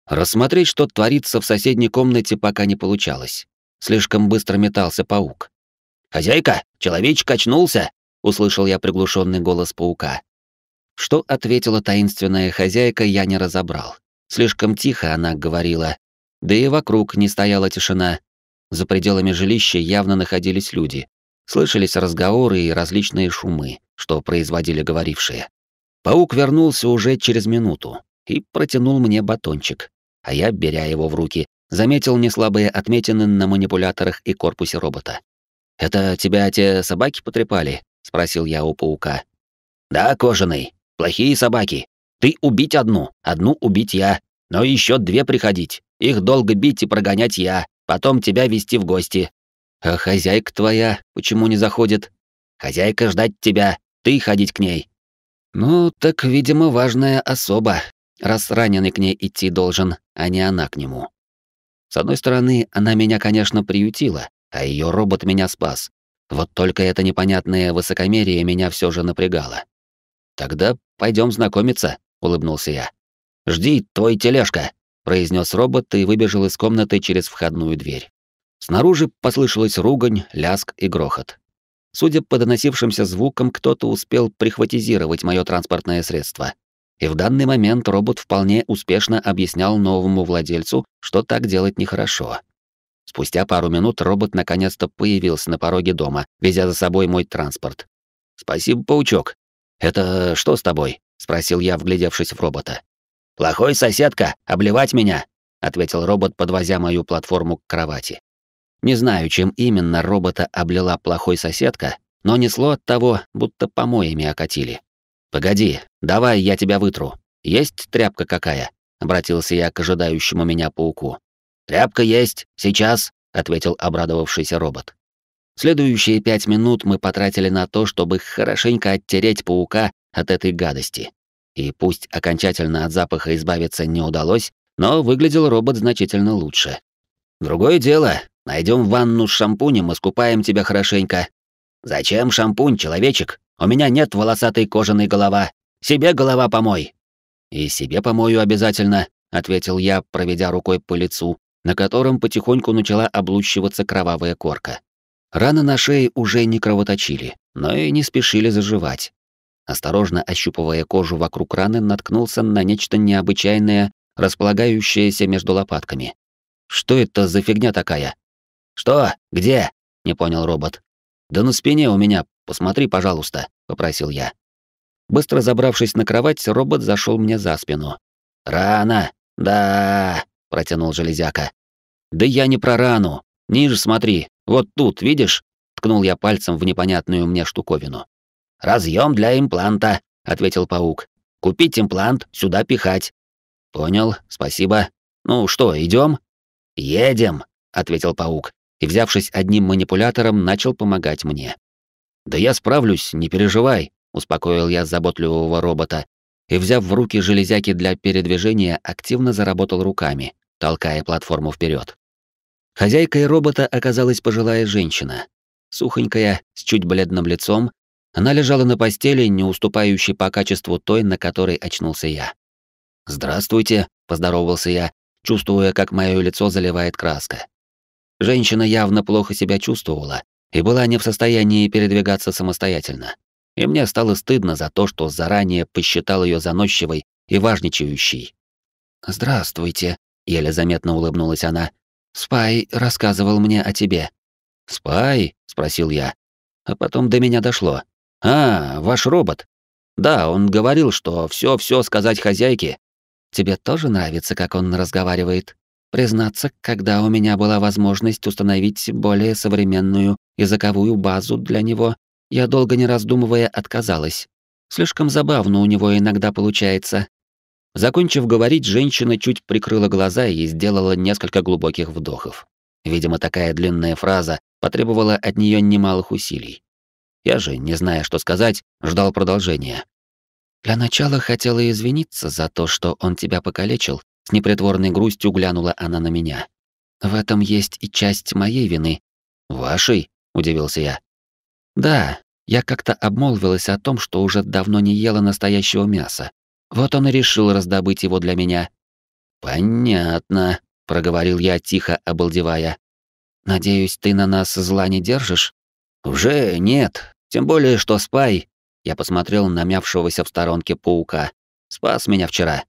Speaker 1: Рассмотреть, что творится в соседней комнате, пока не получалось. Слишком быстро метался паук. «Хозяйка, человечек очнулся!» — услышал я приглушенный голос паука. Что ответила таинственная хозяйка, я не разобрал. Слишком тихо она говорила, да и вокруг не стояла тишина. За пределами жилища явно находились люди. Слышались разговоры и различные шумы, что производили говорившие. Паук вернулся уже через минуту и протянул мне батончик, а я, беря его в руки, заметил неслабые отметины на манипуляторах и корпусе робота. «Это тебя те собаки потрепали?» — спросил я у паука. «Да, кожаный. Плохие собаки. Ты убить одну, одну убить я, но еще две приходить. Их долго бить и прогонять я, потом тебя вести в гости. А хозяйка твоя почему не заходит? Хозяйка ждать тебя, ты ходить к ней. Ну, так, видимо, важная особа, раз раненый к ней идти должен, а не она к нему. С одной стороны, она меня, конечно, приютила, а ее робот меня спас. Вот только это непонятное высокомерие меня все же напрягало. Тогда пойдем знакомиться, улыбнулся я. «Жди, твой тележка!» — произнес робот и выбежал из комнаты через входную дверь. Снаружи послышалась ругань, ляск и грохот. Судя по доносившимся звукам, кто-то успел прихватизировать мое транспортное средство. И в данный момент робот вполне успешно объяснял новому владельцу, что так делать нехорошо. Спустя пару минут робот наконец-то появился на пороге дома, везя за собой мой транспорт. «Спасибо, паучок. Это что с тобой?» спросил я, вглядевшись в робота. Плохой соседка, обливать меня, ответил робот, подвозя мою платформу к кровати. Не знаю, чем именно робота облила плохой соседка, но несло от того, будто помоями окатили. Погоди, давай я тебя вытру. Есть тряпка какая? обратился я к ожидающему меня пауку. Тряпка есть, сейчас, ответил обрадовавшийся робот. Следующие пять минут мы потратили на то, чтобы хорошенько оттереть паука от этой гадости. И пусть окончательно от запаха избавиться не удалось, но выглядел робот значительно лучше. Другое дело, найдем ванну с шампунем и скупаем тебя хорошенько. Зачем шампунь, человечек? У меня нет волосатой кожаной голова. Себе голова помой. И себе помою обязательно, ответил я, проведя рукой по лицу, на котором потихоньку начала облучиваться кровавая корка. Раны на шее уже не кровоточили, но и не спешили заживать осторожно ощупывая кожу вокруг раны, наткнулся на нечто необычайное, располагающееся между лопатками. «Что это за фигня такая?» «Что? Где?» — не понял робот. «Да на спине у меня, посмотри, пожалуйста», — попросил я. Быстро забравшись на кровать, робот зашел мне за спину. «Рана! Да!» — протянул железяка. «Да я не про рану. Ниже смотри. Вот тут, видишь?» — ткнул я пальцем в непонятную мне штуковину. «Разъем для импланта», — ответил паук. «Купить имплант, сюда пихать». «Понял, спасибо. Ну что, идем? «Едем», — ответил паук, и, взявшись одним манипулятором, начал помогать мне. «Да я справлюсь, не переживай», — успокоил я заботливого робота, и, взяв в руки железяки для передвижения, активно заработал руками, толкая платформу вперед. Хозяйкой робота оказалась пожилая женщина, сухонькая, с чуть бледным лицом она лежала на постели, не уступающей по качеству той, на которой очнулся я. «Здравствуйте», — поздоровался я, чувствуя, как мое лицо заливает краска. Женщина явно плохо себя чувствовала и была не в состоянии передвигаться самостоятельно. И мне стало стыдно за то, что заранее посчитал ее заносчивой и важничающей. «Здравствуйте», — еле заметно улыбнулась она. «Спай рассказывал мне о тебе». «Спай?» — спросил я. А потом до меня дошло. «А, ваш робот. Да, он говорил, что все-все сказать хозяйке». «Тебе тоже нравится, как он разговаривает?» Признаться, когда у меня была возможность установить более современную языковую базу для него, я долго не раздумывая отказалась. Слишком забавно у него иногда получается. Закончив говорить, женщина чуть прикрыла глаза и сделала несколько глубоких вдохов. Видимо, такая длинная фраза потребовала от нее немалых усилий. Я же, не зная, что сказать, ждал продолжения. Для начала хотела извиниться за то, что он тебя покалечил, с непритворной грустью глянула она на меня. В этом есть и часть моей вины. Вашей? удивился я. Да, я как-то обмолвилась о том, что уже давно не ела настоящего мяса. Вот он и решил раздобыть его для меня. Понятно, проговорил я тихо, обалдевая. Надеюсь, ты на нас зла не держишь? «Уже нет. Тем более, что Спай...» Я посмотрел на мявшегося в сторонке паука. «Спас меня вчера».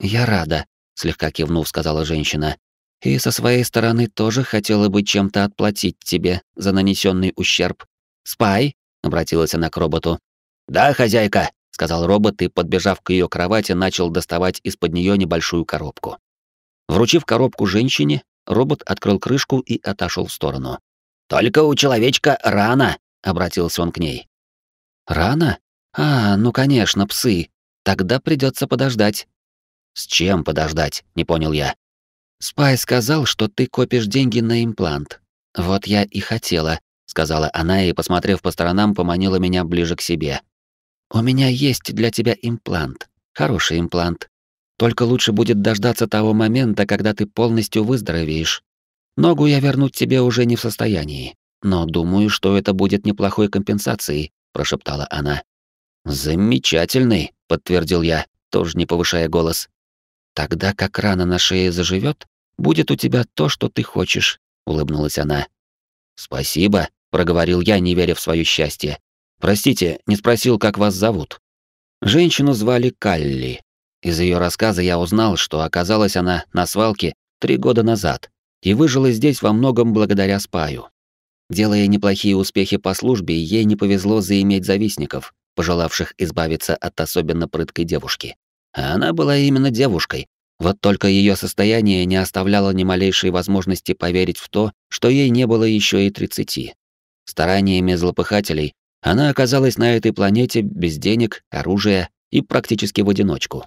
Speaker 1: «Я рада», — слегка кивнув, сказала женщина. «И со своей стороны тоже хотела бы чем-то отплатить тебе за нанесенный ущерб. Спай!» — обратилась она к роботу. «Да, хозяйка!» — сказал робот и, подбежав к ее кровати, начал доставать из-под нее небольшую коробку. Вручив коробку женщине, робот открыл крышку и отошел в сторону. «Только у человечка рано», — обратился он к ней. «Рано? А, ну конечно, псы. Тогда придется подождать». «С чем подождать?» — не понял я. «Спай сказал, что ты копишь деньги на имплант. Вот я и хотела», — сказала она и, посмотрев по сторонам, поманила меня ближе к себе. «У меня есть для тебя имплант. Хороший имплант. Только лучше будет дождаться того момента, когда ты полностью выздоровеешь. Ногу я вернуть тебе уже не в состоянии, но думаю, что это будет неплохой компенсацией, прошептала она. Замечательный, подтвердил я, тоже не повышая голос. Тогда как рана на шее заживет, будет у тебя то, что ты хочешь, улыбнулась она. Спасибо, проговорил я, не веря в свое счастье. Простите, не спросил, как вас зовут. Женщину звали Калли. Из ее рассказа я узнал, что оказалась она на свалке три года назад и выжила здесь во многом благодаря Спаю. Делая неплохие успехи по службе, ей не повезло заиметь завистников, пожелавших избавиться от особенно прыткой девушки. А она была именно девушкой, вот только ее состояние не оставляло ни малейшей возможности поверить в то, что ей не было еще и 30. Стараниями злопыхателей она оказалась на этой планете без денег, оружия и практически в одиночку.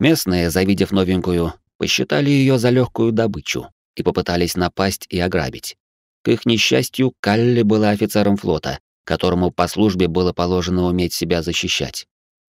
Speaker 1: Местные, завидев новенькую, посчитали ее за легкую добычу и попытались напасть и ограбить. К их несчастью, Калли была офицером флота, которому по службе было положено уметь себя защищать.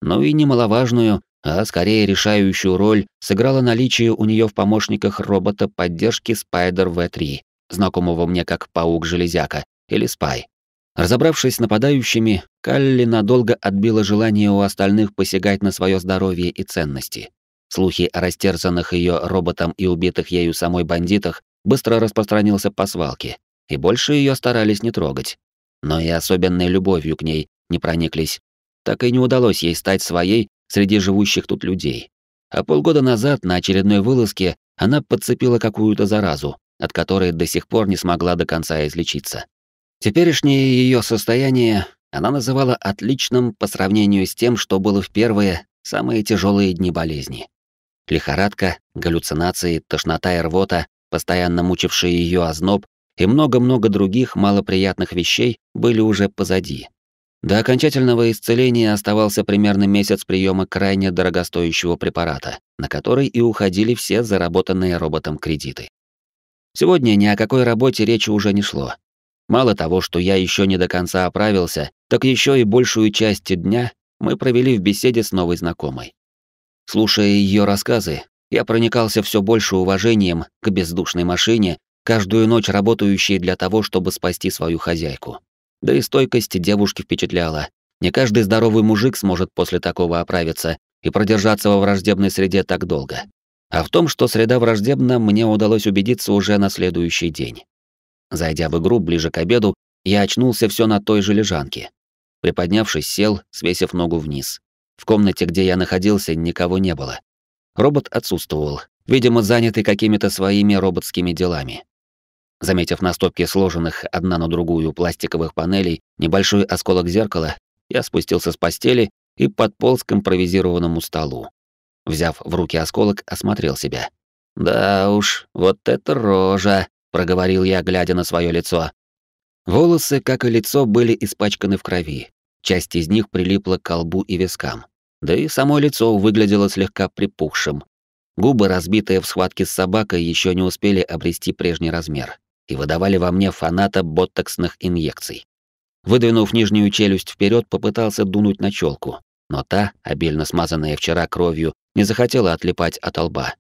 Speaker 1: Но ну и немаловажную, а скорее решающую роль сыграло наличие у нее в помощниках робота поддержки Spider V3, знакомого мне как Паук-железяка или Спай. Разобравшись с нападающими, Калли надолго отбила желание у остальных посягать на свое здоровье и ценности. Слухи о растерзанных ее роботом и убитых ею самой бандитах быстро распространился по свалке, и больше ее старались не трогать. Но и особенной любовью к ней не прониклись. Так и не удалось ей стать своей среди живущих тут людей. А полгода назад на очередной вылазке она подцепила какую-то заразу, от которой до сих пор не смогла до конца излечиться. Теперешнее ее состояние она называла отличным по сравнению с тем, что было в первые, самые тяжелые дни болезни лихорадка, галлюцинации, тошнота и рвота, постоянно мучившие ее озноб и много-много других малоприятных вещей были уже позади. До окончательного исцеления оставался примерно месяц приема крайне дорогостоящего препарата, на который и уходили все заработанные роботом кредиты. Сегодня ни о какой работе речи уже не шло. Мало того, что я еще не до конца оправился, так еще и большую часть дня мы провели в беседе с новой знакомой. Слушая ее рассказы, я проникался все больше уважением к бездушной машине, каждую ночь работающей для того, чтобы спасти свою хозяйку. Да и стойкость девушки впечатляла. Не каждый здоровый мужик сможет после такого оправиться и продержаться во враждебной среде так долго. А в том, что среда враждебна, мне удалось убедиться уже на следующий день. Зайдя в игру ближе к обеду, я очнулся все на той же лежанке. Приподнявшись, сел, свесив ногу вниз. В комнате, где я находился, никого не было. Робот отсутствовал, видимо, занятый какими-то своими роботскими делами. Заметив на стопке сложенных одна на другую пластиковых панелей небольшой осколок зеркала, я спустился с постели и подполз к импровизированному столу. Взяв в руки осколок, осмотрел себя. «Да уж, вот это рожа!» — проговорил я, глядя на свое лицо. Волосы, как и лицо, были испачканы в крови. Часть из них прилипла к колбу и вискам. Да и само лицо выглядело слегка припухшим. Губы, разбитые в схватке с собакой, еще не успели обрести прежний размер и выдавали во мне фаната ботоксных инъекций. Выдвинув нижнюю челюсть вперед, попытался дунуть на челку, но та, обильно смазанная вчера кровью, не захотела отлипать от лба.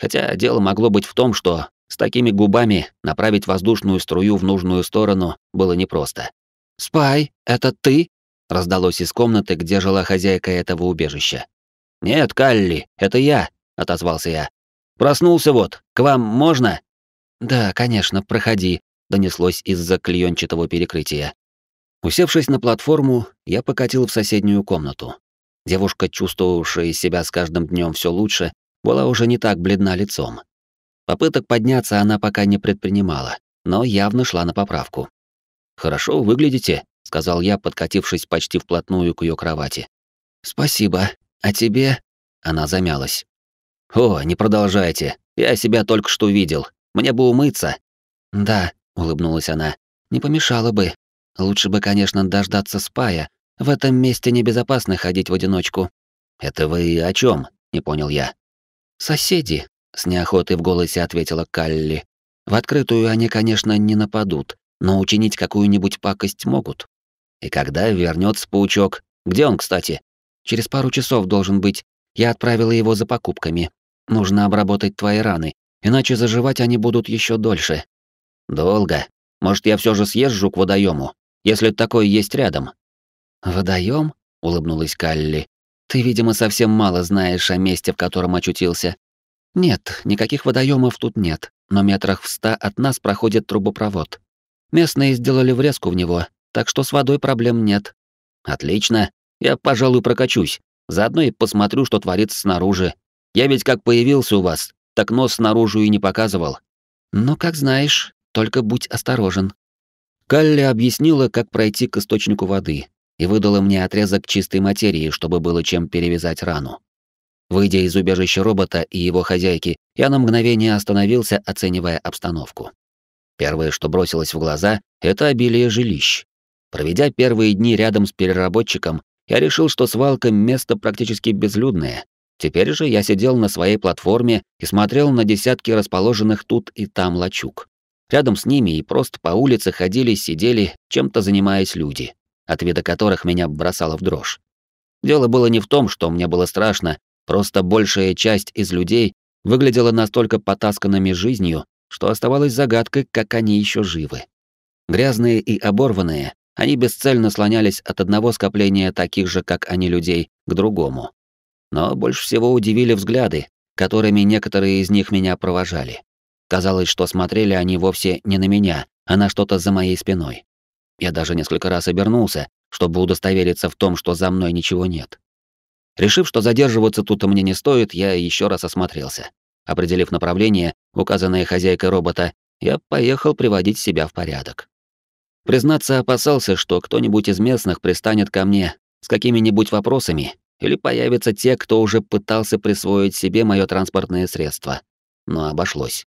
Speaker 1: Хотя дело могло быть в том, что с такими губами направить воздушную струю в нужную сторону было непросто. «Спай, это ты?» раздалось из комнаты, где жила хозяйка этого убежища. «Нет, Калли, это я», — отозвался я. «Проснулся вот, к вам можно?» «Да, конечно, проходи», — донеслось из-за клеенчатого перекрытия. Усевшись на платформу, я покатил в соседнюю комнату. Девушка, чувствовавшая себя с каждым днем все лучше, была уже не так бледна лицом. Попыток подняться она пока не предпринимала, но явно шла на поправку. «Хорошо выглядите», сказал я, подкатившись почти вплотную к ее кровати. Спасибо. А тебе? Она замялась. О, не продолжайте. Я себя только что видел. Мне бы умыться. Да, улыбнулась она. Не помешало бы. Лучше бы, конечно, дождаться спая. В этом месте небезопасно ходить в одиночку. Это вы о чем? не понял я. Соседи, с неохотой в голосе ответила Калли. В открытую они, конечно, не нападут, но учинить какую-нибудь пакость могут. И когда вернется паучок? Где он, кстати? Через пару часов должен быть. Я отправила его за покупками. Нужно обработать твои раны, иначе заживать они будут еще дольше. Долго. Может, я все же съезжу к водоему, если такой есть рядом. Водоем? улыбнулась Калли. Ты, видимо, совсем мало знаешь о месте, в котором очутился. Нет, никаких водоемов тут нет, но метрах в ста от нас проходит трубопровод. Местные сделали врезку в него, так что с водой проблем нет. Отлично. Я, пожалуй, прокачусь. Заодно и посмотрю, что творится снаружи. Я ведь как появился у вас, так нос снаружи и не показывал. Но, «Ну, как знаешь, только будь осторожен. Калли объяснила, как пройти к источнику воды, и выдала мне отрезок чистой материи, чтобы было чем перевязать рану. Выйдя из убежища робота и его хозяйки, я на мгновение остановился, оценивая обстановку. Первое, что бросилось в глаза, это обилие жилищ. Проведя первые дни рядом с переработчиком, я решил, что свалка — место практически безлюдное. Теперь же я сидел на своей платформе и смотрел на десятки расположенных тут и там лачуг. Рядом с ними и просто по улице ходили, сидели, чем-то занимаясь люди, от вида которых меня бросало в дрожь. Дело было не в том, что мне было страшно, просто большая часть из людей выглядела настолько потасканными жизнью, что оставалось загадкой, как они еще живы. Грязные и оборванные, они бесцельно слонялись от одного скопления таких же, как они, людей, к другому. Но больше всего удивили взгляды, которыми некоторые из них меня провожали. Казалось, что смотрели они вовсе не на меня, а на что-то за моей спиной. Я даже несколько раз обернулся, чтобы удостовериться в том, что за мной ничего нет. Решив, что задерживаться тут мне не стоит, я еще раз осмотрелся. Определив направление, указанное хозяйкой робота, я поехал приводить себя в порядок. Признаться, опасался, что кто-нибудь из местных пристанет ко мне с какими-нибудь вопросами, или появятся те, кто уже пытался присвоить себе моё транспортное средство. Но обошлось.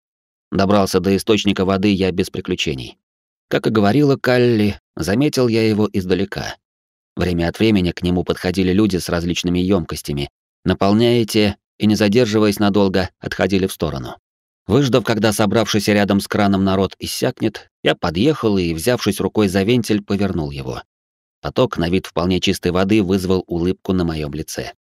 Speaker 1: Добрался до источника воды я без приключений. Как и говорила Калли, заметил я его издалека. Время от времени к нему подходили люди с различными емкостями, наполняя те и, не задерживаясь надолго, отходили в сторону. Выждав, когда собравшийся рядом с краном народ иссякнет, я подъехал и, взявшись рукой за вентиль, повернул его. Поток на вид вполне чистой воды вызвал улыбку на моем лице.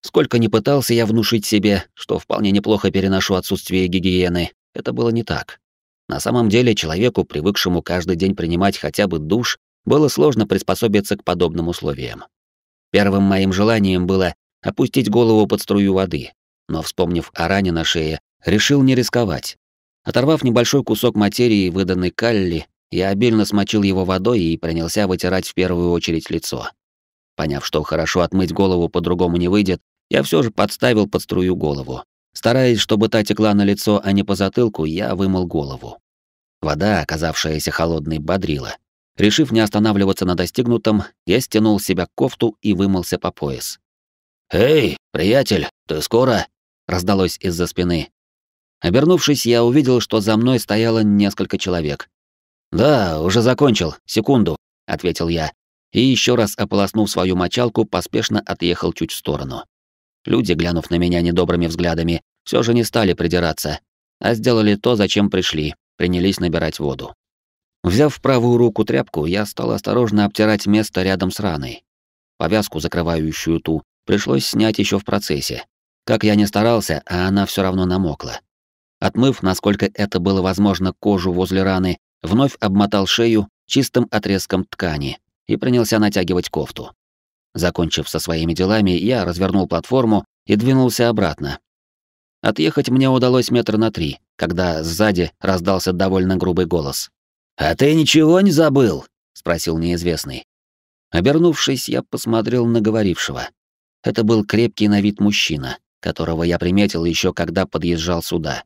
Speaker 1: Сколько ни пытался я внушить себе, что вполне неплохо переношу отсутствие гигиены, это было не так. На самом деле человеку, привыкшему каждый день принимать хотя бы душ, было сложно приспособиться к подобным условиям. Первым моим желанием было опустить голову под струю воды, но, вспомнив о ране на шее, Решил не рисковать. Оторвав небольшой кусок материи, выданной Калли, я обильно смочил его водой и принялся вытирать в первую очередь лицо. Поняв, что хорошо отмыть голову по-другому не выйдет, я все же подставил под струю голову. Стараясь, чтобы та текла на лицо, а не по затылку, я вымыл голову. Вода, оказавшаяся холодной, бодрила. Решив не останавливаться на достигнутом, я стянул с себя кофту и вымылся по пояс. «Эй, приятель, ты скоро?» — раздалось из-за спины. Обернувшись, я увидел, что за мной стояло несколько человек. «Да, уже закончил. Секунду», — ответил я. И еще раз ополоснув свою мочалку, поспешно отъехал чуть в сторону. Люди, глянув на меня недобрыми взглядами, все же не стали придираться, а сделали то, зачем пришли, принялись набирать воду. Взяв в правую руку тряпку, я стал осторожно обтирать место рядом с раной. Повязку, закрывающую ту, пришлось снять еще в процессе. Как я не старался, а она все равно намокла. Отмыв, насколько это было возможно, кожу возле раны, вновь обмотал шею чистым отрезком ткани и принялся натягивать кофту. Закончив со своими делами, я развернул платформу и двинулся обратно. Отъехать мне удалось метр на три, когда сзади раздался довольно грубый голос. «А ты ничего не забыл?» — спросил неизвестный. Обернувшись, я посмотрел на говорившего. Это был крепкий на вид мужчина, которого я приметил еще когда подъезжал сюда.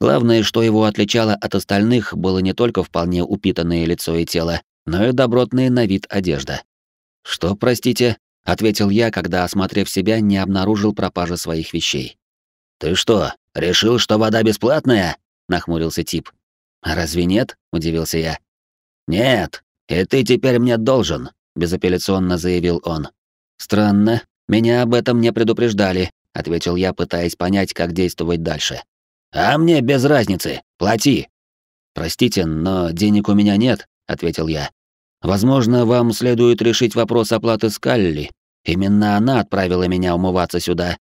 Speaker 1: Главное, что его отличало от остальных, было не только вполне упитанное лицо и тело, но и добротная на вид одежда. «Что, простите?» — ответил я, когда, осмотрев себя, не обнаружил пропажи своих вещей. «Ты что, решил, что вода бесплатная?» — нахмурился тип. «А «Разве нет?» — удивился я. «Нет, и ты теперь мне должен», — безапелляционно заявил он. «Странно, меня об этом не предупреждали», — ответил я, пытаясь понять, как действовать дальше. «А мне без разницы. Плати». «Простите, но денег у меня нет», — ответил я. «Возможно, вам следует решить вопрос оплаты Скалли. Именно она отправила меня умываться сюда».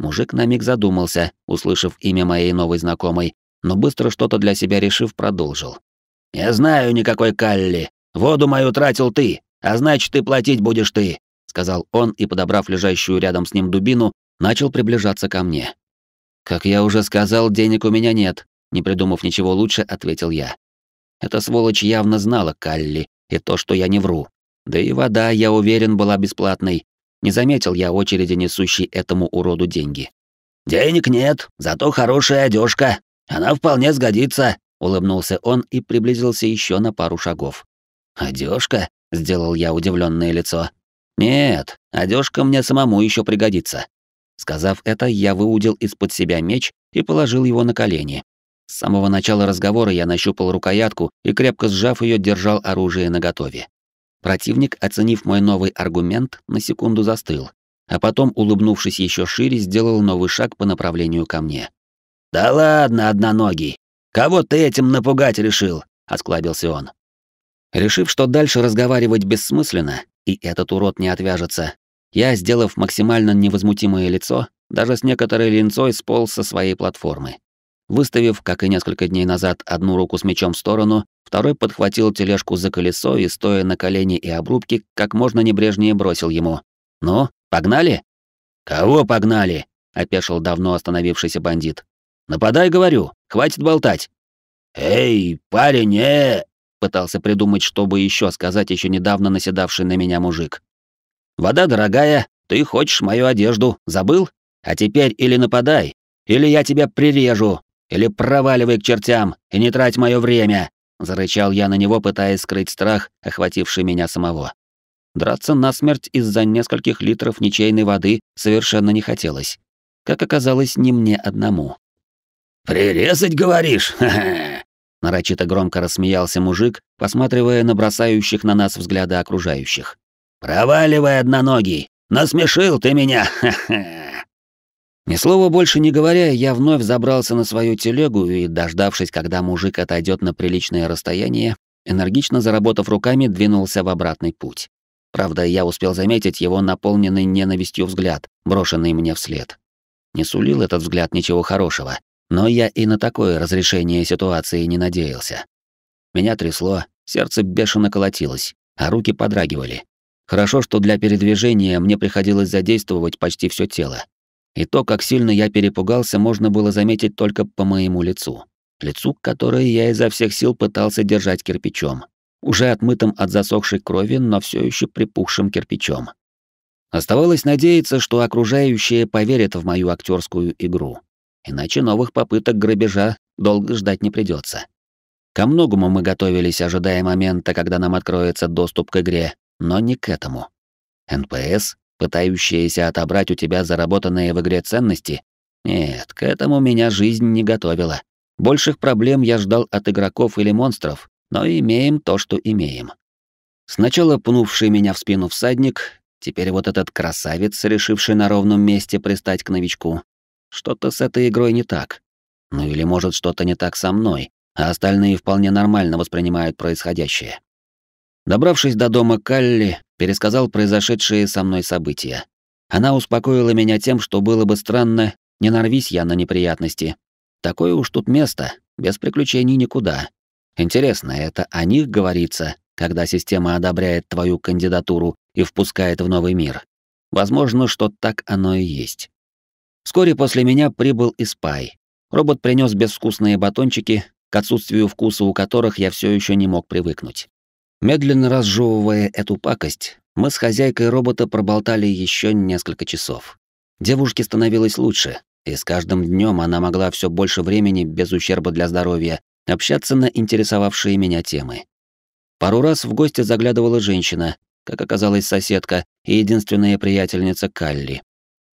Speaker 1: Мужик на миг задумался, услышав имя моей новой знакомой, но быстро что-то для себя решив, продолжил. «Я знаю никакой Калли. Воду мою тратил ты, а значит, и платить будешь ты», — сказал он и, подобрав лежащую рядом с ним дубину, начал приближаться ко мне. «Как я уже сказал, денег у меня нет», — не придумав ничего лучше, ответил я. Эта сволочь явно знала Калли и то, что я не вру. Да и вода, я уверен, была бесплатной. Не заметил я очереди, несущей этому уроду деньги. «Денег нет, зато хорошая одежка. Она вполне сгодится», — улыбнулся он и приблизился еще на пару шагов. Одежка? сделал я удивленное лицо. «Нет, одежка мне самому еще пригодится. Сказав это, я выудил из-под себя меч и положил его на колени. С самого начала разговора я нащупал рукоятку и, крепко сжав ее, держал оружие наготове. Противник, оценив мой новый аргумент, на секунду застыл, а потом, улыбнувшись еще шире, сделал новый шаг по направлению ко мне. «Да ладно, одноногий! Кого ты этим напугать решил?» — осклабился он. Решив, что дальше разговаривать бессмысленно, и этот урод не отвяжется, я, сделав максимально невозмутимое лицо, даже с некоторой линцой сполз со своей платформы. Выставив, как и несколько дней назад, одну руку с мечом в сторону, второй подхватил тележку за колесо и, стоя на колени и обрубке, как можно небрежнее бросил ему. «Ну, погнали?» «Кого погнали?» — опешил давно остановившийся бандит. «Нападай, говорю, хватит болтать!» «Эй, парень, э!» — пытался придумать, чтобы еще сказать еще недавно наседавший на меня мужик. Вода дорогая, ты хочешь мою одежду, забыл? А теперь или нападай, или я тебя прирежу, или проваливай к чертям и не трать мое время!» Зарычал я на него, пытаясь скрыть страх, охвативший меня самого. Драться насмерть из-за нескольких литров ничейной воды совершенно не хотелось. Как оказалось, не мне одному. «Прирезать, говоришь? Нарочито громко рассмеялся мужик, посматривая на бросающих на нас взгляды окружающих. «Проваливай, одноногий! Насмешил ты меня! Ни слова больше не говоря, я вновь забрался на свою телегу и, дождавшись, когда мужик отойдет на приличное расстояние, энергично заработав руками, двинулся в обратный путь. Правда, я успел заметить его наполненный ненавистью взгляд, брошенный мне вслед. Не сулил этот взгляд ничего хорошего, но я и на такое разрешение ситуации не надеялся. Меня трясло, сердце бешено колотилось, а руки подрагивали. Хорошо, что для передвижения мне приходилось задействовать почти все тело. И то, как сильно я перепугался, можно было заметить только по моему лицу. Лицу, которое я изо всех сил пытался держать кирпичом. Уже отмытым от засохшей крови, но все еще припухшим кирпичом. Оставалось надеяться, что окружающие поверят в мою актерскую игру. Иначе новых попыток грабежа долго ждать не придется. Ко многому мы готовились, ожидая момента, когда нам откроется доступ к игре, но не к этому. НПС, пытающаяся отобрать у тебя заработанные в игре ценности? Нет, к этому меня жизнь не готовила. Больших проблем я ждал от игроков или монстров, но имеем то, что имеем. Сначала пнувший меня в спину всадник, теперь вот этот красавец, решивший на ровном месте пристать к новичку. Что-то с этой игрой не так. Ну или может что-то не так со мной, а остальные вполне нормально воспринимают происходящее. Добравшись до дома Калли, пересказал произошедшие со мной события. Она успокоила меня тем, что было бы странно, не нарвись я на неприятности. Такое уж тут место, без приключений никуда. Интересно, это о них говорится, когда система одобряет твою кандидатуру и впускает в новый мир. Возможно, что так оно и есть. Вскоре после меня прибыл и Спай. Робот принес безвкусные батончики, к отсутствию вкуса у которых я все еще не мог привыкнуть. Медленно разжевывая эту пакость, мы с хозяйкой робота проболтали еще несколько часов. Девушке становилось лучше, и с каждым днем она могла все больше времени без ущерба для здоровья общаться на интересовавшие меня темы. Пару раз в гости заглядывала женщина, как оказалась соседка и единственная приятельница Калли.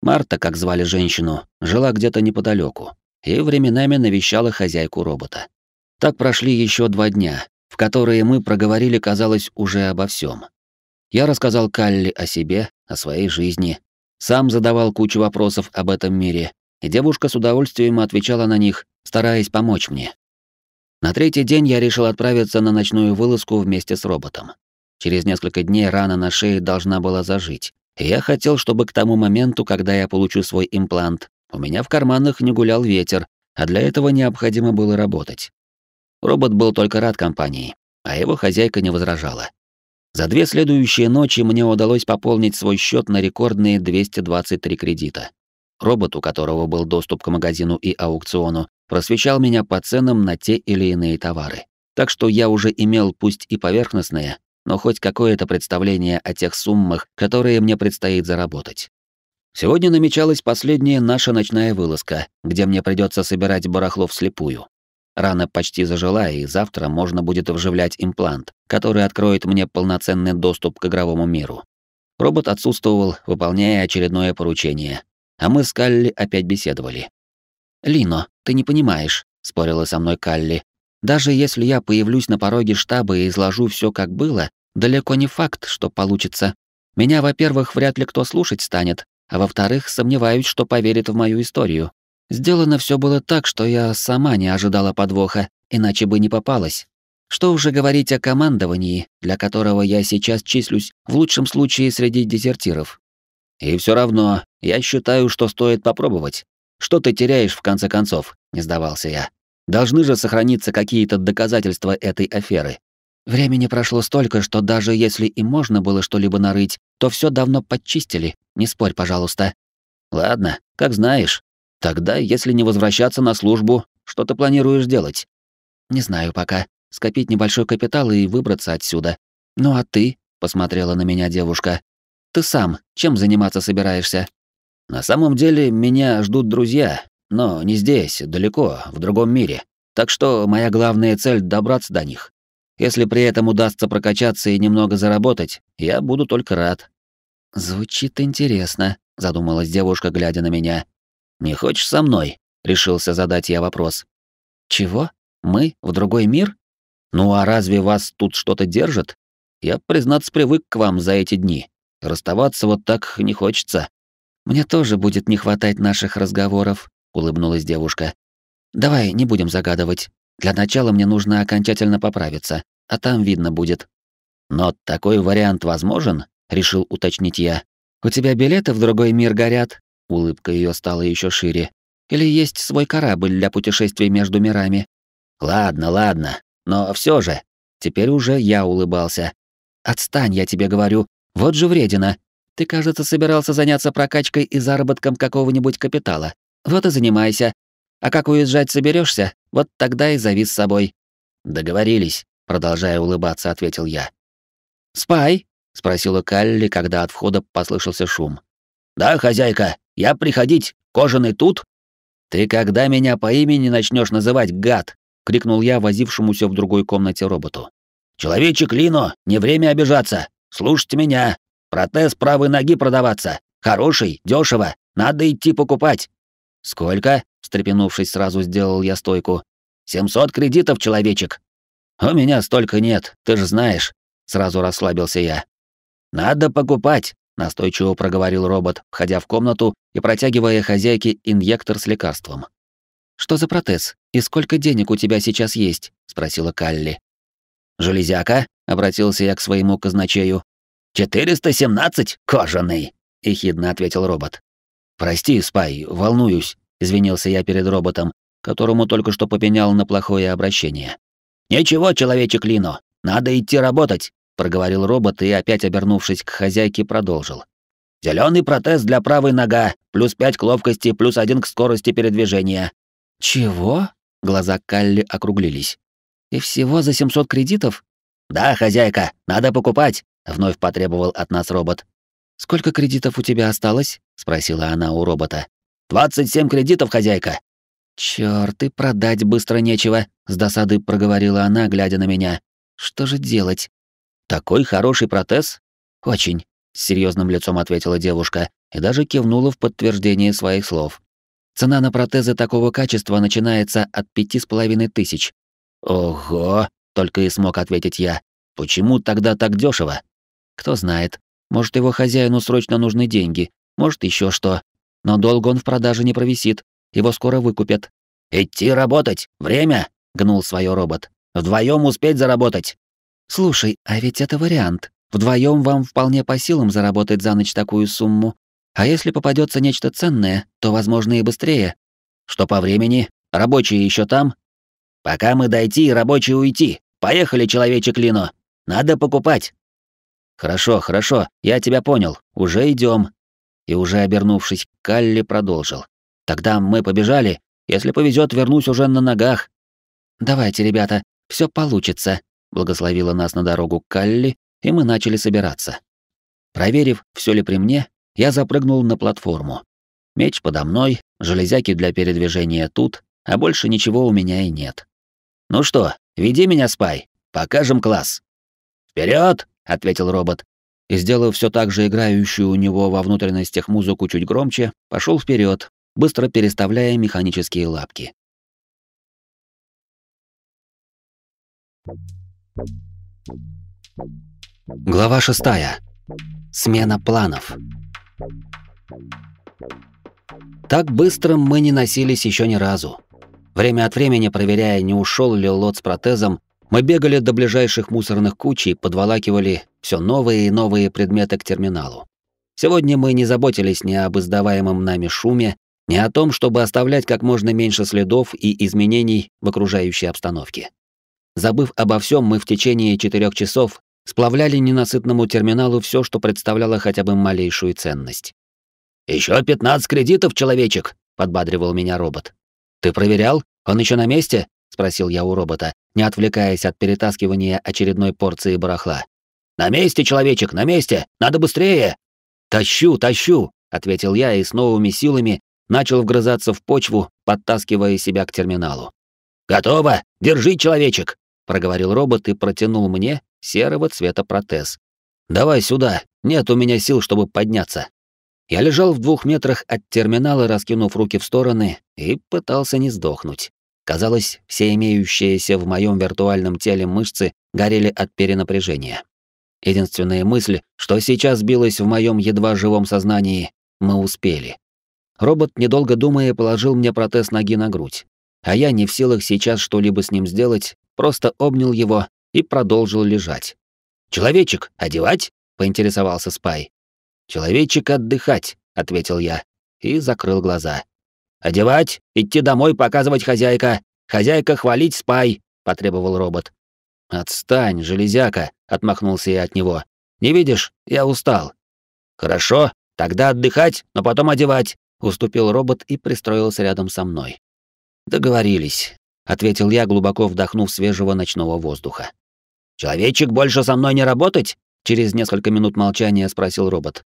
Speaker 1: Марта, как звали женщину, жила где-то неподалеку и временами навещала хозяйку робота. Так прошли еще два дня, в которые мы проговорили, казалось, уже обо всем. Я рассказал Калли о себе, о своей жизни, сам задавал кучу вопросов об этом мире, и девушка с удовольствием отвечала на них, стараясь помочь мне. На третий день я решил отправиться на ночную вылазку вместе с роботом. Через несколько дней рана на шее должна была зажить, и я хотел, чтобы к тому моменту, когда я получу свой имплант, у меня в карманах не гулял ветер, а для этого необходимо было работать. Робот был только рад компании, а его хозяйка не возражала. За две следующие ночи мне удалось пополнить свой счет на рекордные 223 кредита. Робот, у которого был доступ к магазину и аукциону, просвещал меня по ценам на те или иные товары. Так что я уже имел пусть и поверхностное, но хоть какое-то представление о тех суммах, которые мне предстоит заработать. Сегодня намечалась последняя наша ночная вылазка, где мне придется собирать барахло вслепую. Рана почти зажила, и завтра можно будет вживлять имплант, который откроет мне полноценный доступ к игровому миру. Робот отсутствовал, выполняя очередное поручение, а мы с Калли опять беседовали. «Лино, ты не понимаешь», — спорила со мной Калли. «Даже если я появлюсь на пороге штаба и изложу все как было, далеко не факт, что получится. Меня, во-первых, вряд ли кто слушать станет, а во-вторых, сомневаюсь, что поверит в мою историю. Сделано все было так, что я сама не ожидала подвоха, иначе бы не попалась. Что уже говорить о командовании, для которого я сейчас числюсь в лучшем случае среди дезертиров. И все равно, я считаю, что стоит попробовать. Что ты теряешь в конце концов? Не сдавался я. Должны же сохраниться какие-то доказательства этой аферы. Времени прошло столько, что даже если и можно было что-либо нарыть, то все давно подчистили. Не спорь, пожалуйста. Ладно, как знаешь. Тогда, если не возвращаться на службу, что ты планируешь делать? Не знаю пока. Скопить небольшой капитал и выбраться отсюда. Ну а ты? Посмотрела на меня девушка. Ты сам чем заниматься собираешься? На самом деле меня ждут друзья, но не здесь, далеко, в другом мире. Так что моя главная цель — добраться до них. Если при этом удастся прокачаться и немного заработать, я буду только рад». «Звучит интересно», — задумалась девушка, глядя на меня. «Не хочешь со мной?» — решился задать я вопрос. «Чего? Мы? В другой мир? Ну а разве вас тут что-то держит? Я, признаться, привык к вам за эти дни. Расставаться вот так не хочется». «Мне тоже будет не хватать наших разговоров», — улыбнулась девушка. «Давай не будем загадывать. Для начала мне нужно окончательно поправиться, а там видно будет». «Но такой вариант возможен?» — решил уточнить я. «У тебя билеты в другой мир горят?» Улыбка ее стала еще шире. Или есть свой корабль для путешествий между мирами? Ладно, ладно, но все же. Теперь уже я улыбался. Отстань, я тебе говорю. Вот же вредина. Ты, кажется, собирался заняться прокачкой и заработком какого-нибудь капитала. Вот и занимайся. А как уезжать соберешься, вот тогда и зови с собой. Договорились, продолжая улыбаться, ответил я. Спай, спросила Калли, когда от входа послышался шум. Да, хозяйка, я приходить, кожаный тут?» «Ты когда меня по имени начнешь называть, гад?» — крикнул я возившемуся в другой комнате роботу. «Человечек Лино, не время обижаться! Слушайте меня! Протез правой ноги продаваться! Хороший, дешево, надо идти покупать!» «Сколько?» — встрепенувшись, сразу сделал я стойку. «Семьсот кредитов, человечек!» «У меня столько нет, ты же знаешь!» — сразу расслабился я. «Надо покупать! Настойчиво проговорил робот, входя в комнату и протягивая хозяйке инъектор с лекарством. «Что за протез? И сколько денег у тебя сейчас есть?» — спросила Калли. «Железяка?» — обратился я к своему казначею. «Четыреста семнадцать, кожаный!» — ехидно ответил робот. «Прости, Спай, волнуюсь», — извинился я перед роботом, которому только что попенял на плохое обращение. «Ничего, человечек Лино, надо идти работать проговорил робот и, опять обернувшись к хозяйке, продолжил. Зеленый протез для правой нога, плюс пять к ловкости, плюс один к скорости передвижения. Чего? Глаза Калли округлились. И всего за 700 кредитов? Да, хозяйка, надо покупать, вновь потребовал от нас робот. Сколько кредитов у тебя осталось? спросила она у робота. 27 кредитов, хозяйка. Чёрт, и продать быстро нечего, с досады проговорила она, глядя на меня. Что же делать? Такой хороший протез? Очень, с серьезным лицом ответила девушка и даже кивнула в подтверждение своих слов. Цена на протезы такого качества начинается от пяти с половиной тысяч. Ого, только и смог ответить я. Почему тогда так дешево? Кто знает. Может, его хозяину срочно нужны деньги, может, еще что. Но долго он в продаже не провисит, его скоро выкупят. «Идти работать! Время!» — гнул свое робот. Вдвоем успеть заработать!» «Слушай, а ведь это вариант. Вдвоем вам вполне по силам заработать за ночь такую сумму. А если попадется нечто ценное, то, возможно, и быстрее. Что по времени? Рабочие еще там? Пока мы дойти, рабочие уйти. Поехали, человечек Лино. Надо покупать. Хорошо, хорошо, я тебя понял. Уже идем. И уже обернувшись, Калли продолжил. Тогда мы побежали. Если повезет, вернусь уже на ногах. Давайте, ребята, все получится благословила нас на дорогу к Калли, и мы начали собираться. Проверив, все ли при мне, я запрыгнул на платформу. Меч подо мной, железяки для передвижения тут, а больше ничего у меня и нет. «Ну что, веди меня, Спай, покажем класс». «Вперед!» — ответил робот. И, сделав все так же играющую у него во внутренностях музыку чуть громче, пошел вперед, быстро переставляя механические лапки.
Speaker 2: Thank you. Глава 6.
Speaker 1: Смена планов. Так быстро мы не носились еще ни разу. Время от времени, проверяя, не ушел ли лот с протезом, мы бегали до ближайших мусорных куч и подволакивали все новые и новые предметы к терминалу. Сегодня мы не заботились ни об издаваемом нами шуме, ни о том, чтобы оставлять как можно меньше следов и изменений в окружающей обстановке. Забыв обо всем, мы в течение четырех часов сплавляли ненасытному терминалу все, что представляло хотя бы малейшую ценность. Еще 15 кредитов, человечек, подбадривал меня робот. Ты проверял? Он еще на месте? спросил я у робота, не отвлекаясь от перетаскивания очередной порции барахла. На месте, человечек, на месте. Надо быстрее. Тащу, тащу, ответил я и с новыми силами начал вгрызаться в почву, подтаскивая себя к терминалу. Готово. Держи, человечек проговорил робот и протянул мне серого цвета протез. «Давай сюда, нет у меня сил, чтобы подняться». Я лежал в двух метрах от терминала, раскинув руки в стороны, и пытался не сдохнуть. Казалось, все имеющиеся в моем виртуальном теле мышцы горели от перенапряжения. Единственная мысль, что сейчас билась в моем едва живом сознании, мы успели. Робот, недолго думая, положил мне протез ноги на грудь а я не в силах сейчас что-либо с ним сделать, просто обнял его и продолжил лежать. «Человечек, одевать?» — поинтересовался Спай. «Человечек, отдыхать», — ответил я и закрыл глаза. «Одевать, идти домой, показывать хозяйка. Хозяйка, хвалить Спай», — потребовал робот. «Отстань, железяка», — отмахнулся я от него. «Не видишь, я устал». «Хорошо, тогда отдыхать, но потом одевать», — уступил робот и пристроился рядом со мной. Договорились, ответил я, глубоко вдохнув свежего ночного воздуха. Человечек больше со мной не работать? через несколько минут молчания спросил робот.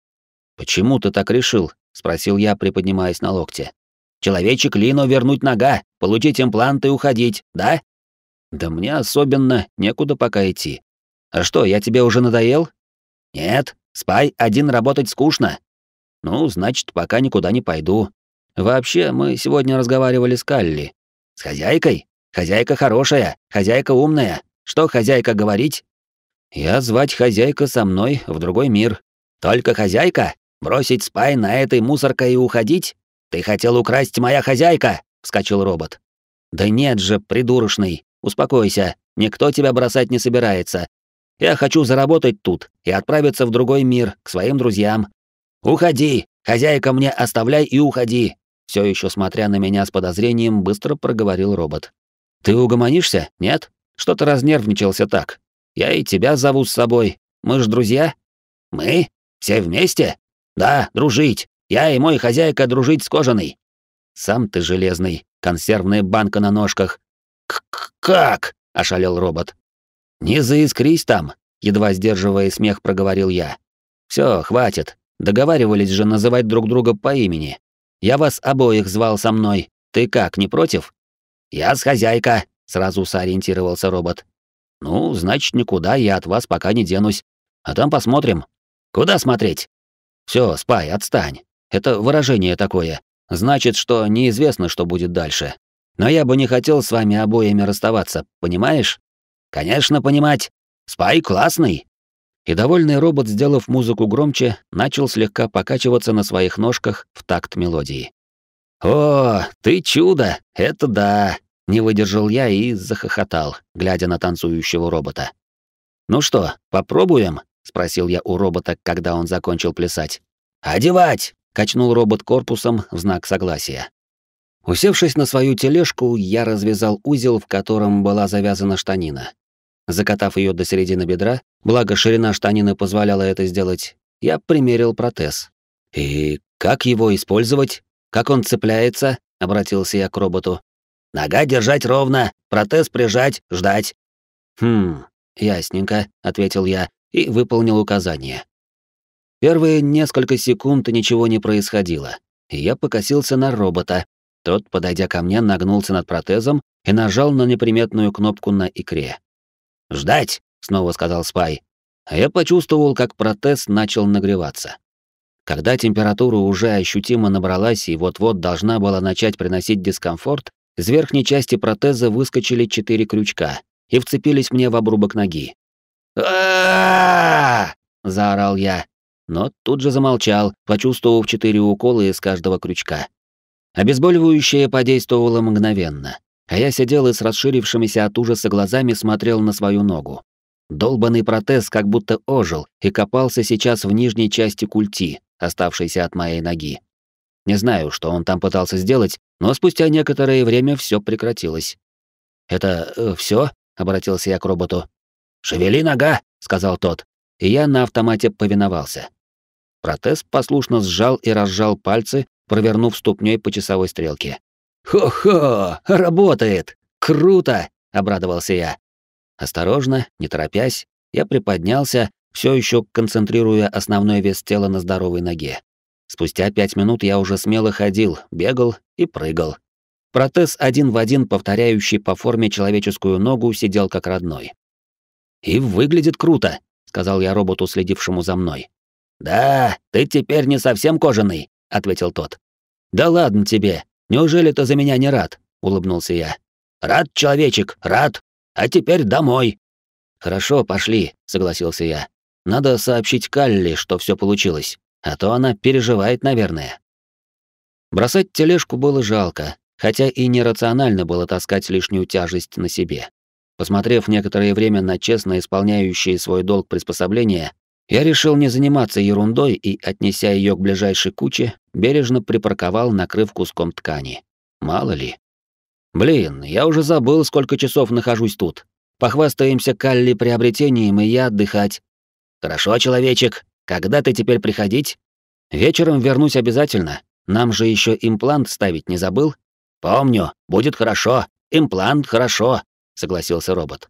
Speaker 1: Почему ты так решил? спросил я, приподнимаясь на локте. Человечек Лину вернуть нога, получить имплант и уходить, да? Да мне особенно некуда пока идти. А что, я тебе уже надоел? Нет, спай один работать скучно. Ну, значит, пока никуда не пойду. Вообще, мы сегодня разговаривали с Калли. С хозяйкой? Хозяйка хорошая, хозяйка умная. Что хозяйка говорить? Я звать хозяйка со мной в другой мир. Только хозяйка? Бросить спай на этой мусоркой и уходить? Ты хотел украсть моя хозяйка? Вскочил робот. Да нет же, придурочный. Успокойся. Никто тебя бросать не собирается. Я хочу заработать тут и отправиться в другой мир, к своим друзьям. Уходи. Хозяйка мне оставляй и уходи все еще смотря на меня с подозрением, быстро проговорил робот. «Ты угомонишься, нет? Что то разнервничался так? Я и тебя зову с собой. Мы ж друзья?» «Мы? Все вместе? Да, дружить. Я и мой хозяйка дружить с кожаной». «Сам ты железный. Консервная банка на ножках». К -к «Как?» — ошалел робот. «Не заискрись там», — едва сдерживая смех, проговорил я. «Все, хватит. Договаривались же называть друг друга по имени. Я вас обоих звал со мной. Ты как, не против? Я с хозяйка, сразу сориентировался робот. Ну, значит, никуда я от вас пока не денусь. А там посмотрим. Куда смотреть? Все, спай, отстань. Это выражение такое. Значит, что неизвестно, что будет дальше. Но я бы не хотел с вами обоими расставаться, понимаешь? Конечно, понимать. Спай классный. И довольный робот, сделав музыку громче, начал слегка покачиваться на своих ножках в такт мелодии. «О, ты чудо! Это да!» — не выдержал я и захохотал, глядя на танцующего робота. «Ну что, попробуем?» — спросил я у робота, когда он закончил плясать. «Одевать!» — качнул робот корпусом в знак согласия. Усевшись на свою тележку, я развязал узел, в котором была завязана штанина, Закатав ее до середины бедра, благо ширина штанины позволяла это сделать, я примерил протез. «И как его использовать? Как он цепляется?» — обратился я к роботу. «Нога держать ровно, протез прижать, ждать». «Хм, ясненько», — ответил я и выполнил указание. Первые несколько секунд ничего не происходило, и я покосился на робота. Тот, подойдя ко мне, нагнулся над протезом и нажал на неприметную кнопку на икре. «Ждать!» — снова сказал Спай. А я почувствовал, как протез начал нагреваться. Когда температура уже ощутимо набралась и вот-вот должна была начать приносить дискомфорт, из верхней части протеза выскочили четыре крючка и вцепились мне в обрубок ноги. заорал я, но тут же замолчал, почувствовав четыре укола из каждого крючка. Обезболивающее подействовало мгновенно. А я сидел и с расширившимися от ужаса глазами смотрел на свою ногу. Долбанный протез как будто ожил и копался сейчас в нижней части культи, оставшейся от моей ноги. Не знаю, что он там пытался сделать, но спустя некоторое время все прекратилось. «Это э, все? обратился я к роботу. «Шевели нога!» — сказал тот. И я на автомате повиновался. Протез послушно сжал и разжал пальцы, провернув ступней по часовой стрелке. «Хо-хо! Работает! Круто!» — обрадовался я. Осторожно, не торопясь, я приподнялся, все еще концентрируя основной вес тела на здоровой ноге. Спустя пять минут я уже смело ходил, бегал и прыгал. Протез один в один, повторяющий по форме человеческую ногу, сидел как родной. «И выглядит круто», — сказал я роботу, следившему за мной. «Да, ты теперь не совсем кожаный», — ответил тот. «Да ладно тебе, Неужели ты за меня не рад?» — улыбнулся я. «Рад, человечек, рад! А теперь домой!» «Хорошо, пошли», — согласился я. «Надо сообщить Калли, что все получилось, а то она переживает, наверное». Бросать тележку было жалко, хотя и нерационально было таскать лишнюю тяжесть на себе. Посмотрев некоторое время на честно исполняющие свой долг приспособления, я решил не заниматься ерундой и, отнеся ее к ближайшей куче, бережно припарковал, накрыв куском ткани. Мало ли. Блин, я уже забыл, сколько часов нахожусь тут. Похвастаемся Калли приобретением, и я отдыхать. Хорошо, человечек, когда ты теперь приходить? Вечером вернусь обязательно. Нам же еще имплант ставить не забыл? Помню, будет хорошо. Имплант хорошо, согласился робот.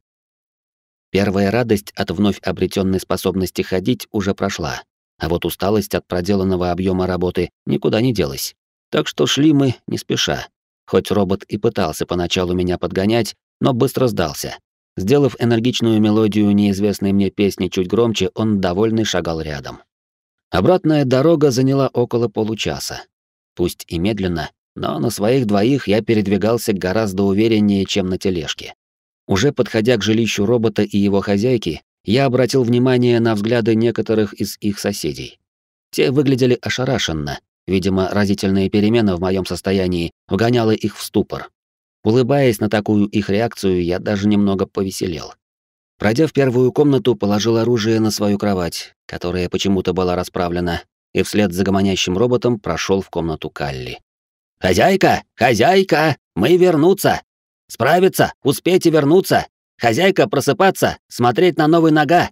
Speaker 1: Первая радость от вновь обретенной способности ходить уже прошла, а вот усталость от проделанного объема работы никуда не делась. Так что шли мы не спеша. Хоть робот и пытался поначалу меня подгонять, но быстро сдался. Сделав энергичную мелодию неизвестной мне песни чуть громче, он довольный шагал рядом. Обратная дорога заняла около получаса. Пусть и медленно, но на своих двоих я передвигался гораздо увереннее, чем на тележке. Уже подходя к жилищу робота и его хозяйки, я обратил внимание на взгляды некоторых из их соседей. Те выглядели ошарашенно, видимо, разительная перемена в моем состоянии вгоняла их в ступор. Улыбаясь на такую их реакцию, я даже немного повеселел. Пройдя в первую комнату, положил оружие на свою кровать, которая почему-то была расправлена, и вслед за гомонящим роботом прошел в комнату Калли. «Хозяйка! Хозяйка! Мы вернуться!» Справиться, успеть и вернуться. Хозяйка просыпаться, смотреть на новый нога.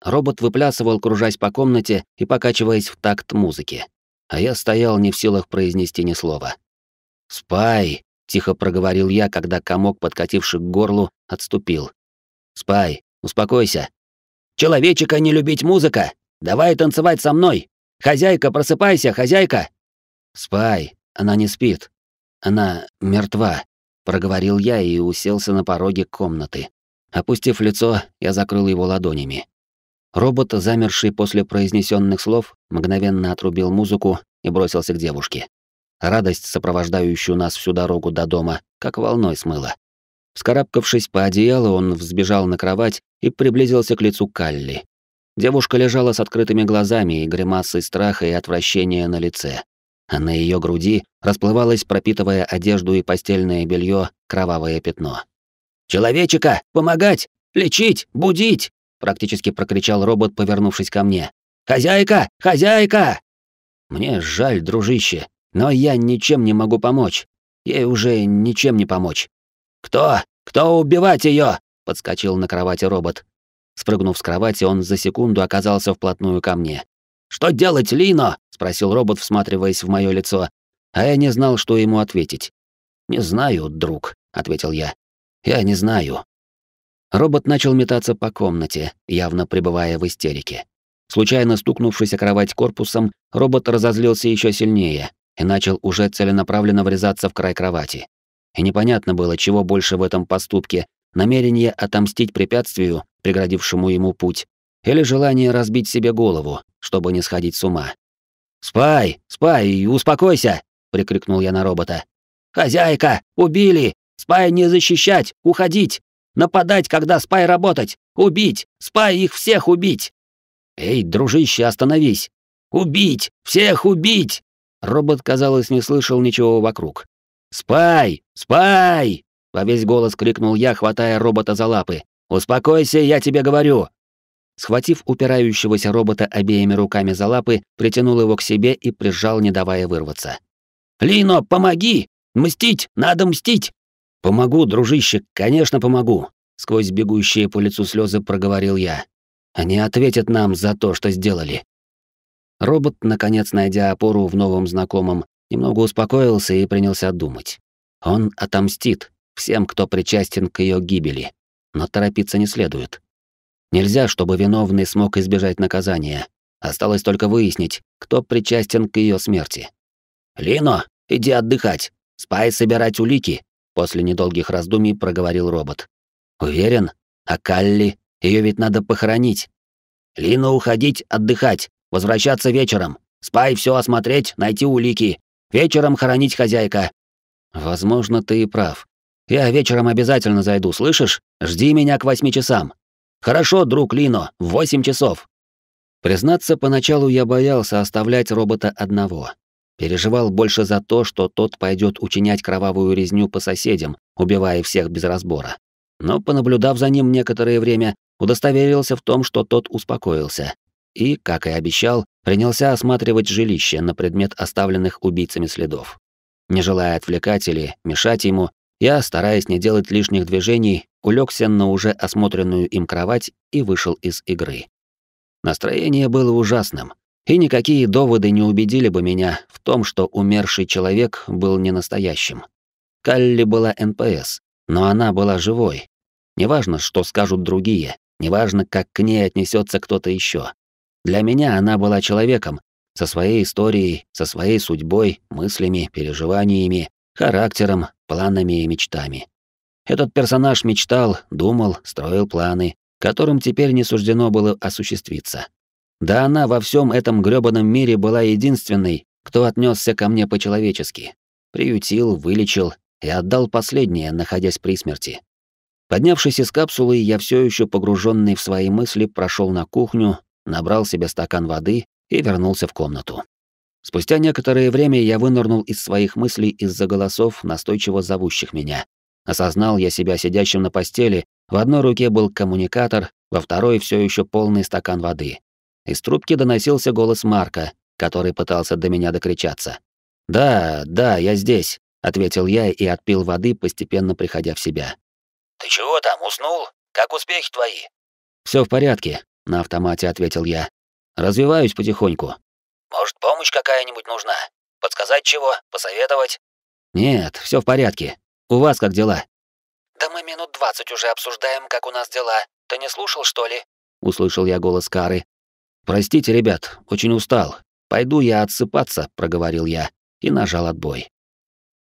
Speaker 1: Робот выплясывал, кружась по комнате и покачиваясь в такт музыки. А я стоял не в силах произнести ни слова. «Спай!» — тихо проговорил я, когда комок, подкативший к горлу, отступил. «Спай, успокойся!» «Человечика не любить музыка! Давай танцевать со мной! Хозяйка, просыпайся, хозяйка!» «Спай, она не спит. Она мертва проговорил я и уселся на пороге комнаты. Опустив лицо, я закрыл его ладонями. Робот, замерший после произнесенных слов, мгновенно отрубил музыку и бросился к девушке. Радость, сопровождающую нас всю дорогу до дома, как волной смыла. Вскарабкавшись по одеялу, он взбежал на кровать и приблизился к лицу Калли. Девушка лежала с открытыми глазами и гримасой страха и отвращения на лице а на ее груди расплывалось, пропитывая одежду и постельное белье, кровавое пятно. «Человечика! Помогать! Лечить! Будить!» практически прокричал робот, повернувшись ко мне. «Хозяйка! Хозяйка!» «Мне жаль, дружище, но я ничем не могу помочь. Ей уже ничем не помочь». «Кто? Кто убивать ее? подскочил на кровати робот. Спрыгнув с кровати, он за секунду оказался вплотную ко мне. «Что делать, Лино?» — спросил робот, всматриваясь в мое лицо. А я не знал, что ему ответить. «Не знаю, друг», — ответил я. «Я не знаю». Робот начал метаться по комнате, явно пребывая в истерике. Случайно стукнувшись о кровать корпусом, робот разозлился еще сильнее и начал уже целенаправленно врезаться в край кровати. И непонятно было, чего больше в этом поступке — намерение отомстить препятствию, преградившему ему путь, или желание разбить себе голову, чтобы не сходить с ума. «Спай! Спай! Успокойся!» — прикрикнул я на робота. «Хозяйка! Убили! Спай не защищать! Уходить! Нападать, когда спай работать! Убить! Спай их всех убить!» «Эй, дружище, остановись!» «Убить! Всех убить!» Робот, казалось, не слышал ничего вокруг. «Спай! Спай!» — во весь голос крикнул я, хватая робота за лапы. «Успокойся, я тебе говорю! Схватив упирающегося робота обеими руками за лапы, притянул его к себе и прижал, не давая вырваться. «Лино, помоги! Мстить! Надо мстить!» «Помогу, дружище, конечно, помогу!» Сквозь бегущие по лицу слезы проговорил я. «Они ответят нам за то, что сделали». Робот, наконец найдя опору в новом знакомом, немного успокоился и принялся думать. Он отомстит всем, кто причастен к ее гибели. Но торопиться не следует. Нельзя, чтобы виновный смог избежать наказания. Осталось только выяснить, кто причастен к ее смерти. «Лино, иди отдыхать! Спай собирать улики!» После недолгих раздумий проговорил робот. «Уверен? А Калли? Ее ведь надо похоронить!» «Лино, уходить, отдыхать! Возвращаться вечером! Спай все осмотреть, найти улики! Вечером хоронить хозяйка!» «Возможно, ты и прав. Я вечером обязательно зайду, слышишь? Жди меня к восьми часам!» «Хорошо, друг Лино, в восемь часов». Признаться, поначалу я боялся оставлять робота одного. Переживал больше за то, что тот пойдет учинять кровавую резню по соседям, убивая всех без разбора. Но, понаблюдав за ним некоторое время, удостоверился в том, что тот успокоился. И, как и обещал, принялся осматривать жилище на предмет оставленных убийцами следов. Не желая отвлекать или мешать ему, я, стараясь не делать лишних движений, улегся на уже осмотренную им кровать и вышел из игры. Настроение было ужасным, и никакие доводы не убедили бы меня в том, что умерший человек был не настоящим. Калли была НПС, но она была живой. Неважно, что скажут другие, неважно, как к ней отнесется кто-то еще. Для меня она была человеком, со своей историей, со своей судьбой, мыслями, переживаниями, характером, планами и мечтами. Этот персонаж мечтал, думал, строил планы, которым теперь не суждено было осуществиться. Да она во всем этом грёбаном мире была единственной, кто отнесся ко мне по-человечески. Приютил, вылечил и отдал последнее, находясь при смерти. Поднявшись из капсулы, я все еще погруженный в свои мысли прошел на кухню, набрал себе стакан воды и вернулся в комнату. Спустя некоторое время я вынырнул из своих мыслей из-за голосов, настойчиво зовущих меня. Осознал я себя сидящим на постели, в одной руке был коммуникатор, во второй все еще полный стакан воды. Из трубки доносился голос Марка, который пытался до меня докричаться. «Да, да, я здесь», — ответил я и отпил воды, постепенно приходя в себя. «Ты чего там, уснул? Как успехи твои?» Все в порядке», — на автомате ответил я. «Развиваюсь потихоньку. Может, помощь какая-нибудь нужна? Подсказать чего? Посоветовать?» «Нет, все в порядке. У вас как дела?» «Да мы минут двадцать уже обсуждаем, как у нас дела. Ты не слушал, что ли?» — услышал я голос Кары. «Простите, ребят, очень устал. Пойду я отсыпаться», — проговорил я и нажал отбой.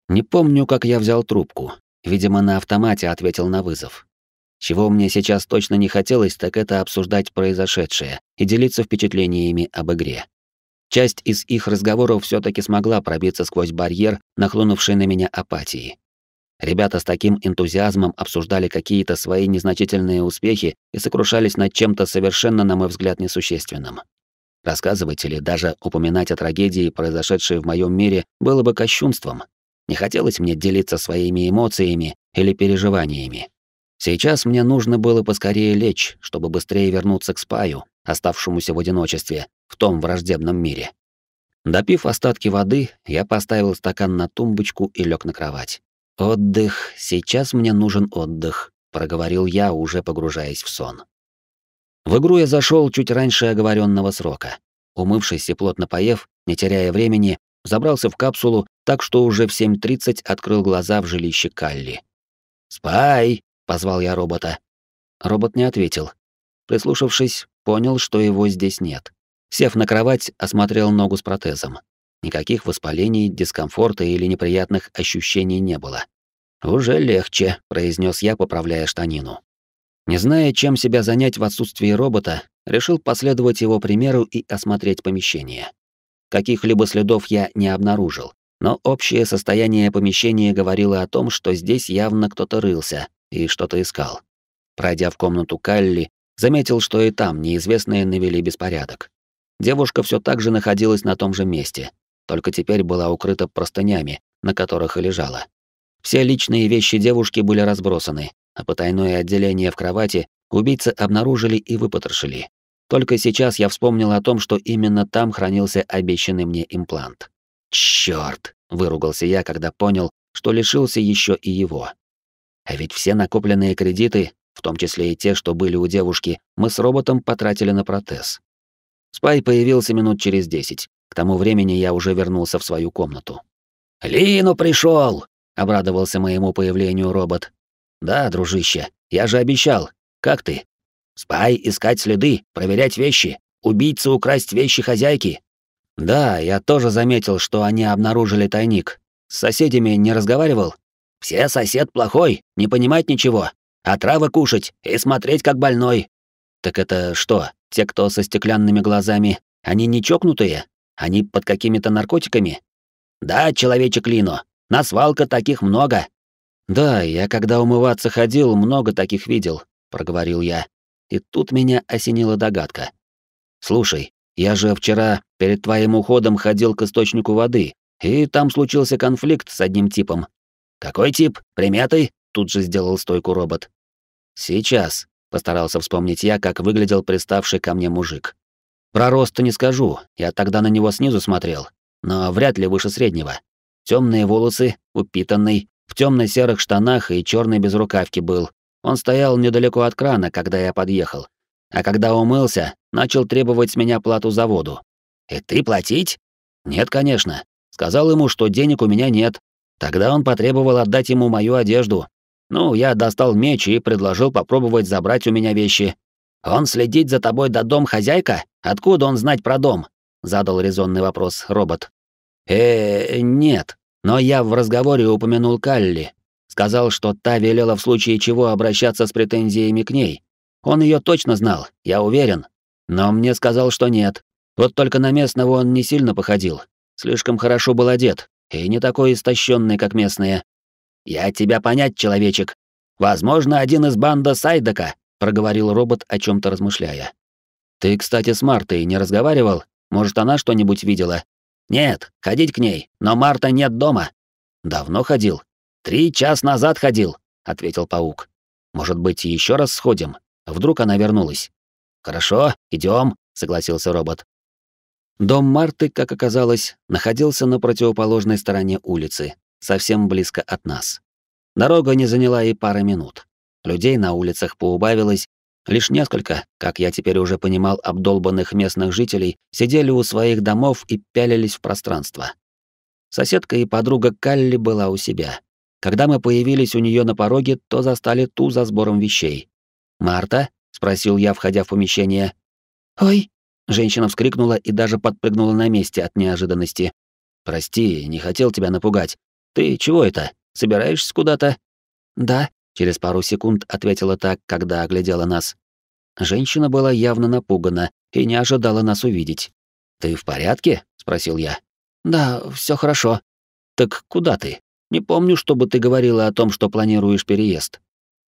Speaker 1: Не помню, как я взял трубку. Видимо, на автомате ответил на вызов. Чего мне сейчас точно не хотелось, так это обсуждать произошедшее и делиться впечатлениями об игре. Часть из их разговоров все таки смогла пробиться сквозь барьер, нахлынувшей на меня апатии. Ребята с таким энтузиазмом обсуждали какие-то свои незначительные успехи и сокрушались над чем-то совершенно, на мой взгляд, несущественным. Рассказывать или даже упоминать о трагедии, произошедшей в моем мире, было бы кощунством. Не хотелось мне делиться своими эмоциями или переживаниями. Сейчас мне нужно было поскорее лечь, чтобы быстрее вернуться к спаю, оставшемуся в одиночестве, в том враждебном мире. Допив остатки воды, я поставил стакан на тумбочку и лег на кровать. «Отдых, сейчас мне нужен отдых», — проговорил я, уже погружаясь в сон. В игру я зашел чуть раньше оговоренного срока. Умывшись и плотно поев, не теряя времени, забрался в капсулу, так что уже в 7.30 открыл глаза в жилище Калли. «Спай!» — позвал я робота. Робот не ответил. Прислушавшись, понял, что его здесь нет. Сев на кровать, осмотрел ногу с протезом. Никаких воспалений, дискомфорта или неприятных ощущений не было. «Уже легче», — произнес я, поправляя штанину. Не зная, чем себя занять в отсутствии робота, решил последовать его примеру и осмотреть помещение. Каких-либо следов я не обнаружил, но общее состояние помещения говорило о том, что здесь явно кто-то рылся и что-то искал. Пройдя в комнату Калли, заметил, что и там неизвестные навели беспорядок. Девушка все так же находилась на том же месте, только теперь была укрыта простынями, на которых и лежала. Все личные вещи девушки были разбросаны, а потайное отделение в кровати убийцы обнаружили и выпотрошили. Только сейчас я вспомнил о том, что именно там хранился обещанный мне имплант. Черт! выругался я, когда понял, что лишился еще и его. А ведь все накопленные кредиты, в том числе и те, что были у девушки, мы с роботом потратили на протез. Спай появился минут через десять. К тому времени я уже вернулся в свою комнату. «Лину пришел! обрадовался моему появлению робот. «Да, дружище, я же обещал. Как ты?» «Спай, искать следы, проверять вещи, убийцы украсть вещи хозяйки». «Да, я тоже заметил, что они обнаружили тайник. С соседями не разговаривал?» «Все сосед плохой, не понимать ничего. А травы кушать и смотреть как больной». «Так это что, те, кто со стеклянными глазами, они не чокнутые? Они под какими-то наркотиками? Да, человечек Лино, на свалка таких много. Да, я когда умываться ходил, много таких видел, проговорил я. И тут меня осенила догадка. Слушай, я же вчера перед твоим уходом ходил к источнику воды, и там случился конфликт с одним типом. Какой тип? Приметы? Тут же сделал стойку робот. Сейчас. Постарался вспомнить я, как выглядел приставший ко мне мужик. Про рост не скажу, я тогда на него снизу смотрел, но вряд ли выше среднего. Темные волосы, упитанный, в темно серых штанах и черной безрукавке был. Он стоял недалеко от крана, когда я подъехал. А когда умылся, начал требовать с меня плату за воду. «И «Э, ты платить?» «Нет, конечно». Сказал ему, что денег у меня нет. Тогда он потребовал отдать ему мою одежду. Ну, я достал меч и предложил попробовать забрать у меня вещи. «Он следить за тобой до дом хозяйка? Откуда он знать про дом?» — задал резонный вопрос робот. э нет. Но я в разговоре упомянул Калли. Сказал, что та велела в случае чего обращаться с претензиями к ней. Он ее точно знал, я уверен. Но мне сказал, что нет. Вот только на местного он не сильно походил. Слишком хорошо был одет, и не такой истощенный, как местные. «Я тебя понять, человечек. Возможно, один из банда Сайдака», — проговорил робот, о чем то размышляя. «Ты, кстати, с Мартой не разговаривал? Может, она что-нибудь видела?» «Нет, ходить к ней, но Марта нет дома». «Давно ходил?» «Три часа назад ходил», — ответил паук. «Может быть, еще раз сходим? Вдруг она вернулась?» «Хорошо, идем, согласился робот. Дом Марты, как оказалось, находился на противоположной стороне улицы, совсем близко от нас. Дорога не заняла и пары минут. Людей на улицах поубавилось, лишь несколько, как я теперь уже понимал, обдолбанных местных жителей сидели у своих домов и пялились в пространство. Соседка и подруга Калли была у себя. Когда мы появились у нее на пороге, то застали ту за сбором вещей. «Марта?» — спросил я, входя в помещение. «Ой!» — женщина вскрикнула и даже подпрыгнула на месте от неожиданности. «Прости, не хотел тебя напугать», «Ты чего это? Собираешься куда-то?» «Да», — через пару секунд ответила так, когда оглядела нас. Женщина была явно напугана и не ожидала нас увидеть. «Ты в порядке?» — спросил я. «Да, все хорошо». «Так куда ты? Не помню, чтобы ты говорила о том, что планируешь переезд».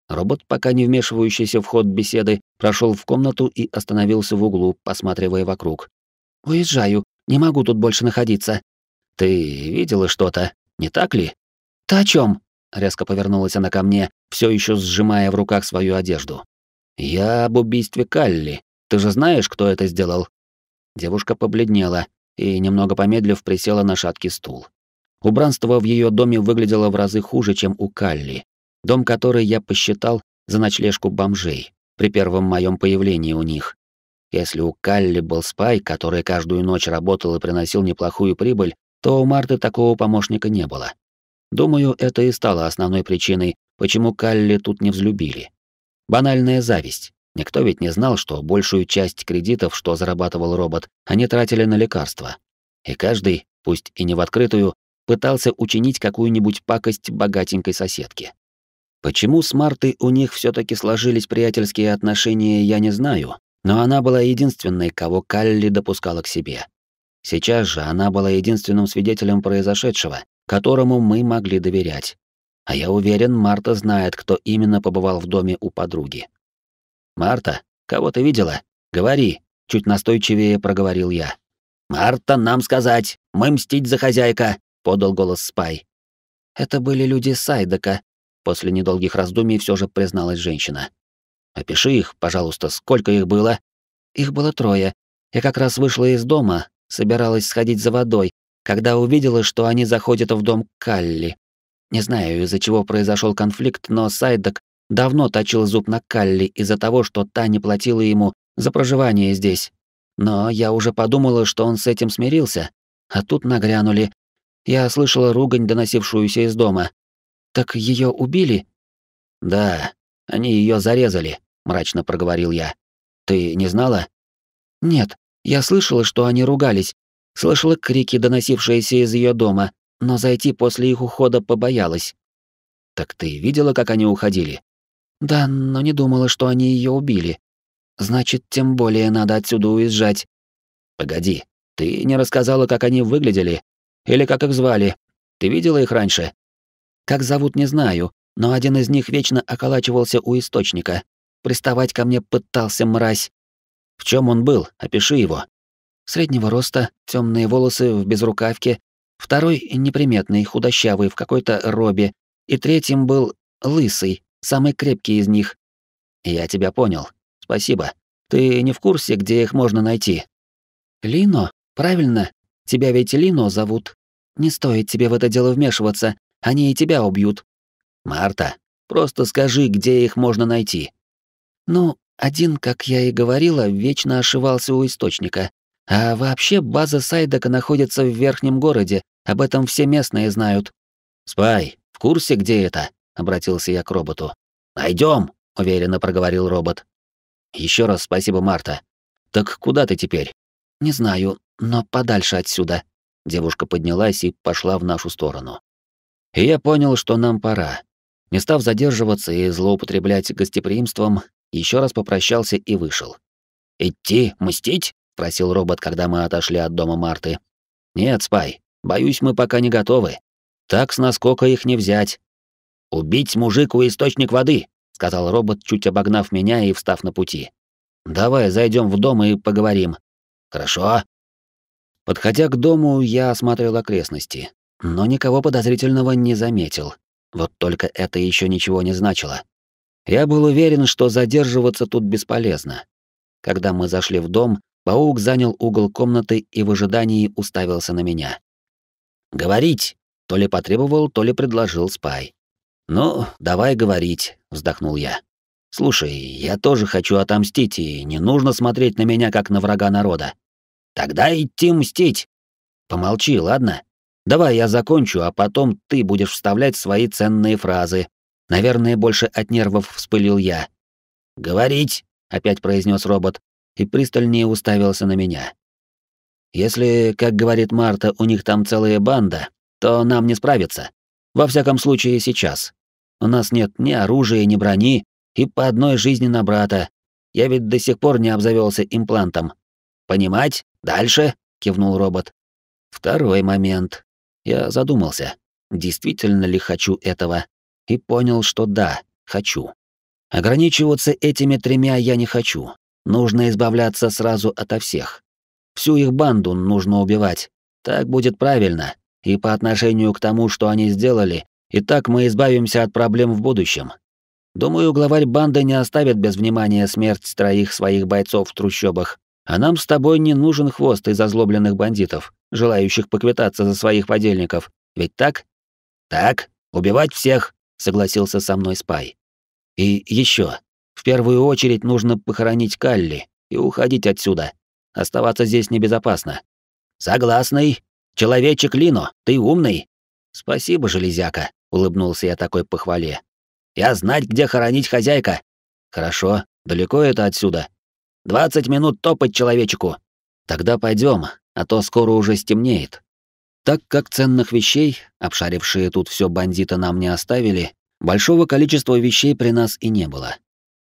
Speaker 1: Робот, пока не вмешивающийся в ход беседы, прошел в комнату и остановился в углу, посматривая вокруг. «Уезжаю. Не могу тут больше находиться». «Ты видела что-то?» не так ли? Ты о чем? резко повернулась она ко мне, все еще сжимая в руках свою одежду. Я об убийстве Калли. Ты же знаешь, кто это сделал? Девушка побледнела и, немного помедлив, присела на шаткий стул. Убранство в ее доме выглядело в разы хуже, чем у Калли, дом который я посчитал за ночлежку бомжей при первом моем появлении у них. Если у Калли был спай, который каждую ночь работал и приносил неплохую прибыль, то у Марты такого помощника не было. Думаю, это и стало основной причиной, почему Калли тут не взлюбили. Банальная зависть. Никто ведь не знал, что большую часть кредитов, что зарабатывал робот, они тратили на лекарства. И каждый, пусть и не в открытую, пытался учинить какую-нибудь пакость богатенькой соседке. Почему с Мартой у них все таки сложились приятельские отношения, я не знаю, но она была единственной, кого Калли допускала к себе. Сейчас же она была единственным свидетелем произошедшего, которому мы могли доверять. А я уверен, Марта знает, кто именно побывал в доме у подруги. «Марта, кого ты видела? Говори!» — чуть настойчивее проговорил я. «Марта, нам сказать! Мы мстить за хозяйка!» — подал голос Спай. «Это были люди Сайдака», — после недолгих раздумий все же призналась женщина. «Опиши их, пожалуйста, сколько их было?» «Их было трое. Я как раз вышла из дома, Собиралась сходить за водой, когда увидела, что они заходят в дом Калли. Не знаю, из-за чего произошел конфликт, но Сайдок давно точил зуб на Калли из-за того, что та не платила ему за проживание здесь. Но я уже подумала, что он с этим смирился, а тут нагрянули. Я слышала ругань, доносившуюся из дома. Так ее убили? Да, они ее зарезали, мрачно проговорил я. Ты не знала? Нет, я слышала, что они ругались, слышала крики, доносившиеся из ее дома, но зайти после их ухода побоялась. Так ты видела, как они уходили? Да, но не думала, что они ее убили. Значит, тем более надо отсюда уезжать. Погоди, ты не рассказала, как они выглядели или как их звали? Ты видела их раньше? Как зовут, не знаю, но один из них вечно околачивался у источника. Приставать ко мне пытался мразь. В чем он был? Опиши его. Среднего роста, темные волосы в безрукавке, второй неприметный, худощавый, в какой-то робе, и третьим был лысый, самый крепкий из них. Я тебя понял. Спасибо. Ты не в курсе, где их можно найти? Лино, правильно. Тебя ведь Лино зовут. Не стоит тебе в это дело вмешиваться, они и тебя убьют. Марта, просто скажи, где их можно найти. Ну, один, как я и говорила, вечно ошивался у источника. А вообще база Сайдека находится в верхнем городе, об этом все местные знают. «Спай, в курсе, где это?» — обратился я к роботу. Найдем, уверенно проговорил робот. Еще раз спасибо, Марта. Так куда ты теперь? Не знаю, но подальше отсюда. Девушка поднялась и пошла в нашу сторону. И я понял, что нам пора. Не став задерживаться и злоупотреблять гостеприимством, еще раз попрощался и вышел. «Идти, мстить?» — спросил робот, когда мы отошли от дома Марты. «Нет, Спай, боюсь, мы пока не готовы. Так с наскока их не взять». «Убить мужику источник воды», — сказал робот, чуть обогнав меня и встав на пути. «Давай зайдем в дом и поговорим». «Хорошо». Подходя к дому, я осматривал окрестности, но никого подозрительного не заметил. Вот только это еще ничего не значило. Я был уверен, что задерживаться тут бесполезно. Когда мы зашли в дом, паук занял угол комнаты и в ожидании уставился на меня. «Говорить!» — то ли потребовал, то ли предложил Спай. «Ну, давай говорить», — вздохнул я. «Слушай, я тоже хочу отомстить, и не нужно смотреть на меня, как на врага народа. Тогда идти мстить!» «Помолчи, ладно? Давай я закончу, а потом ты будешь вставлять свои ценные фразы, Наверное, больше от нервов вспылил я. «Говорить!» — опять произнес робот и пристальнее уставился на меня. «Если, как говорит Марта, у них там целая банда, то нам не справиться. Во всяком случае, сейчас. У нас нет ни оружия, ни брони, и по одной жизни на брата. Я ведь до сих пор не обзавелся имплантом. Понимать? Дальше?» — кивнул робот. «Второй момент. Я задумался, действительно ли хочу этого и понял, что да, хочу. Ограничиваться этими тремя я не хочу. Нужно избавляться сразу ото всех. Всю их банду нужно убивать. Так будет правильно. И по отношению к тому, что они сделали, и так мы избавимся от проблем в будущем. Думаю, главарь банды не оставит без внимания смерть троих своих бойцов в трущобах. А нам с тобой не нужен хвост из озлобленных бандитов, желающих поквитаться за своих подельников. Ведь так? Так, убивать всех согласился со мной Спай. И еще, в первую очередь нужно похоронить Калли и уходить отсюда. Оставаться здесь небезопасно. Согласный. Человечек Лино, ты умный. Спасибо, железяка, улыбнулся я такой похвале. Я знать, где хоронить хозяйка. Хорошо, далеко это отсюда. Двадцать минут топать человечку. Тогда пойдем, а то скоро уже стемнеет. Так как ценных вещей, обшарившие тут все бандиты нам не оставили, большого количества вещей при нас и не было.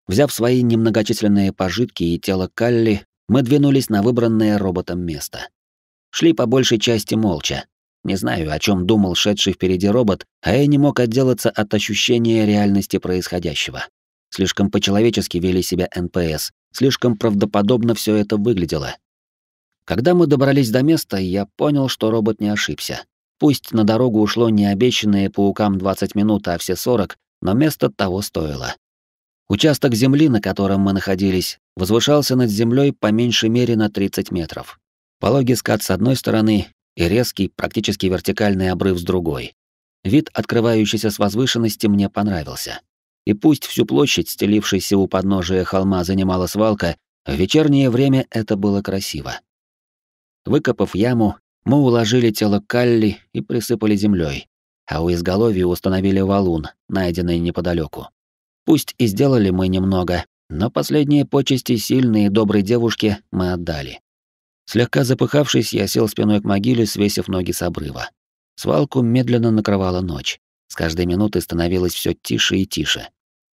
Speaker 1: Взяв свои немногочисленные пожитки и тело Калли, мы двинулись на выбранное роботом место. Шли по большей части молча. Не знаю, о чем думал шедший впереди робот, а я не мог отделаться от ощущения реальности происходящего. Слишком по-человечески вели себя НПС, слишком правдоподобно все это выглядело. Когда мы добрались до места, я понял, что робот не ошибся. Пусть на дорогу ушло не обещанные паукам 20 минут, а все 40, но место того стоило. Участок земли, на котором мы находились, возвышался над землей по меньшей мере на 30 метров. Пологий скат с одной стороны и резкий, практически вертикальный обрыв с другой. Вид, открывающийся с возвышенности, мне понравился. И пусть всю площадь, стелившейся у подножия холма, занимала свалка, в вечернее время это было красиво. Выкопав яму, мы уложили тело Калли и присыпали землей, а у изголовья установили валун, найденный неподалеку. Пусть и сделали мы немного, но последние почести сильной и доброй девушке мы отдали. Слегка запыхавшись, я сел спиной к могиле, свесив ноги с обрыва. Свалку медленно накрывала ночь. С каждой минуты становилось все тише и тише.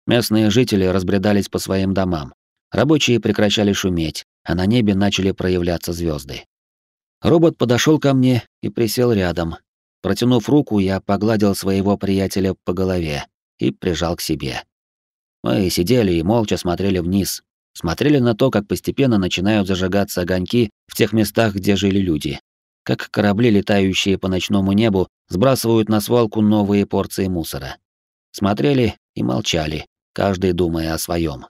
Speaker 1: Местные жители разбредались по своим домам. Рабочие прекращали шуметь, а на небе начали проявляться звезды. Робот подошел ко мне и присел рядом. Протянув руку, я погладил своего приятеля по голове и прижал к себе. Мы сидели и молча смотрели вниз. Смотрели на то, как постепенно начинают зажигаться огоньки в тех местах, где жили люди. Как корабли, летающие по ночному небу, сбрасывают на свалку новые порции мусора. Смотрели и молчали, каждый думая о своем.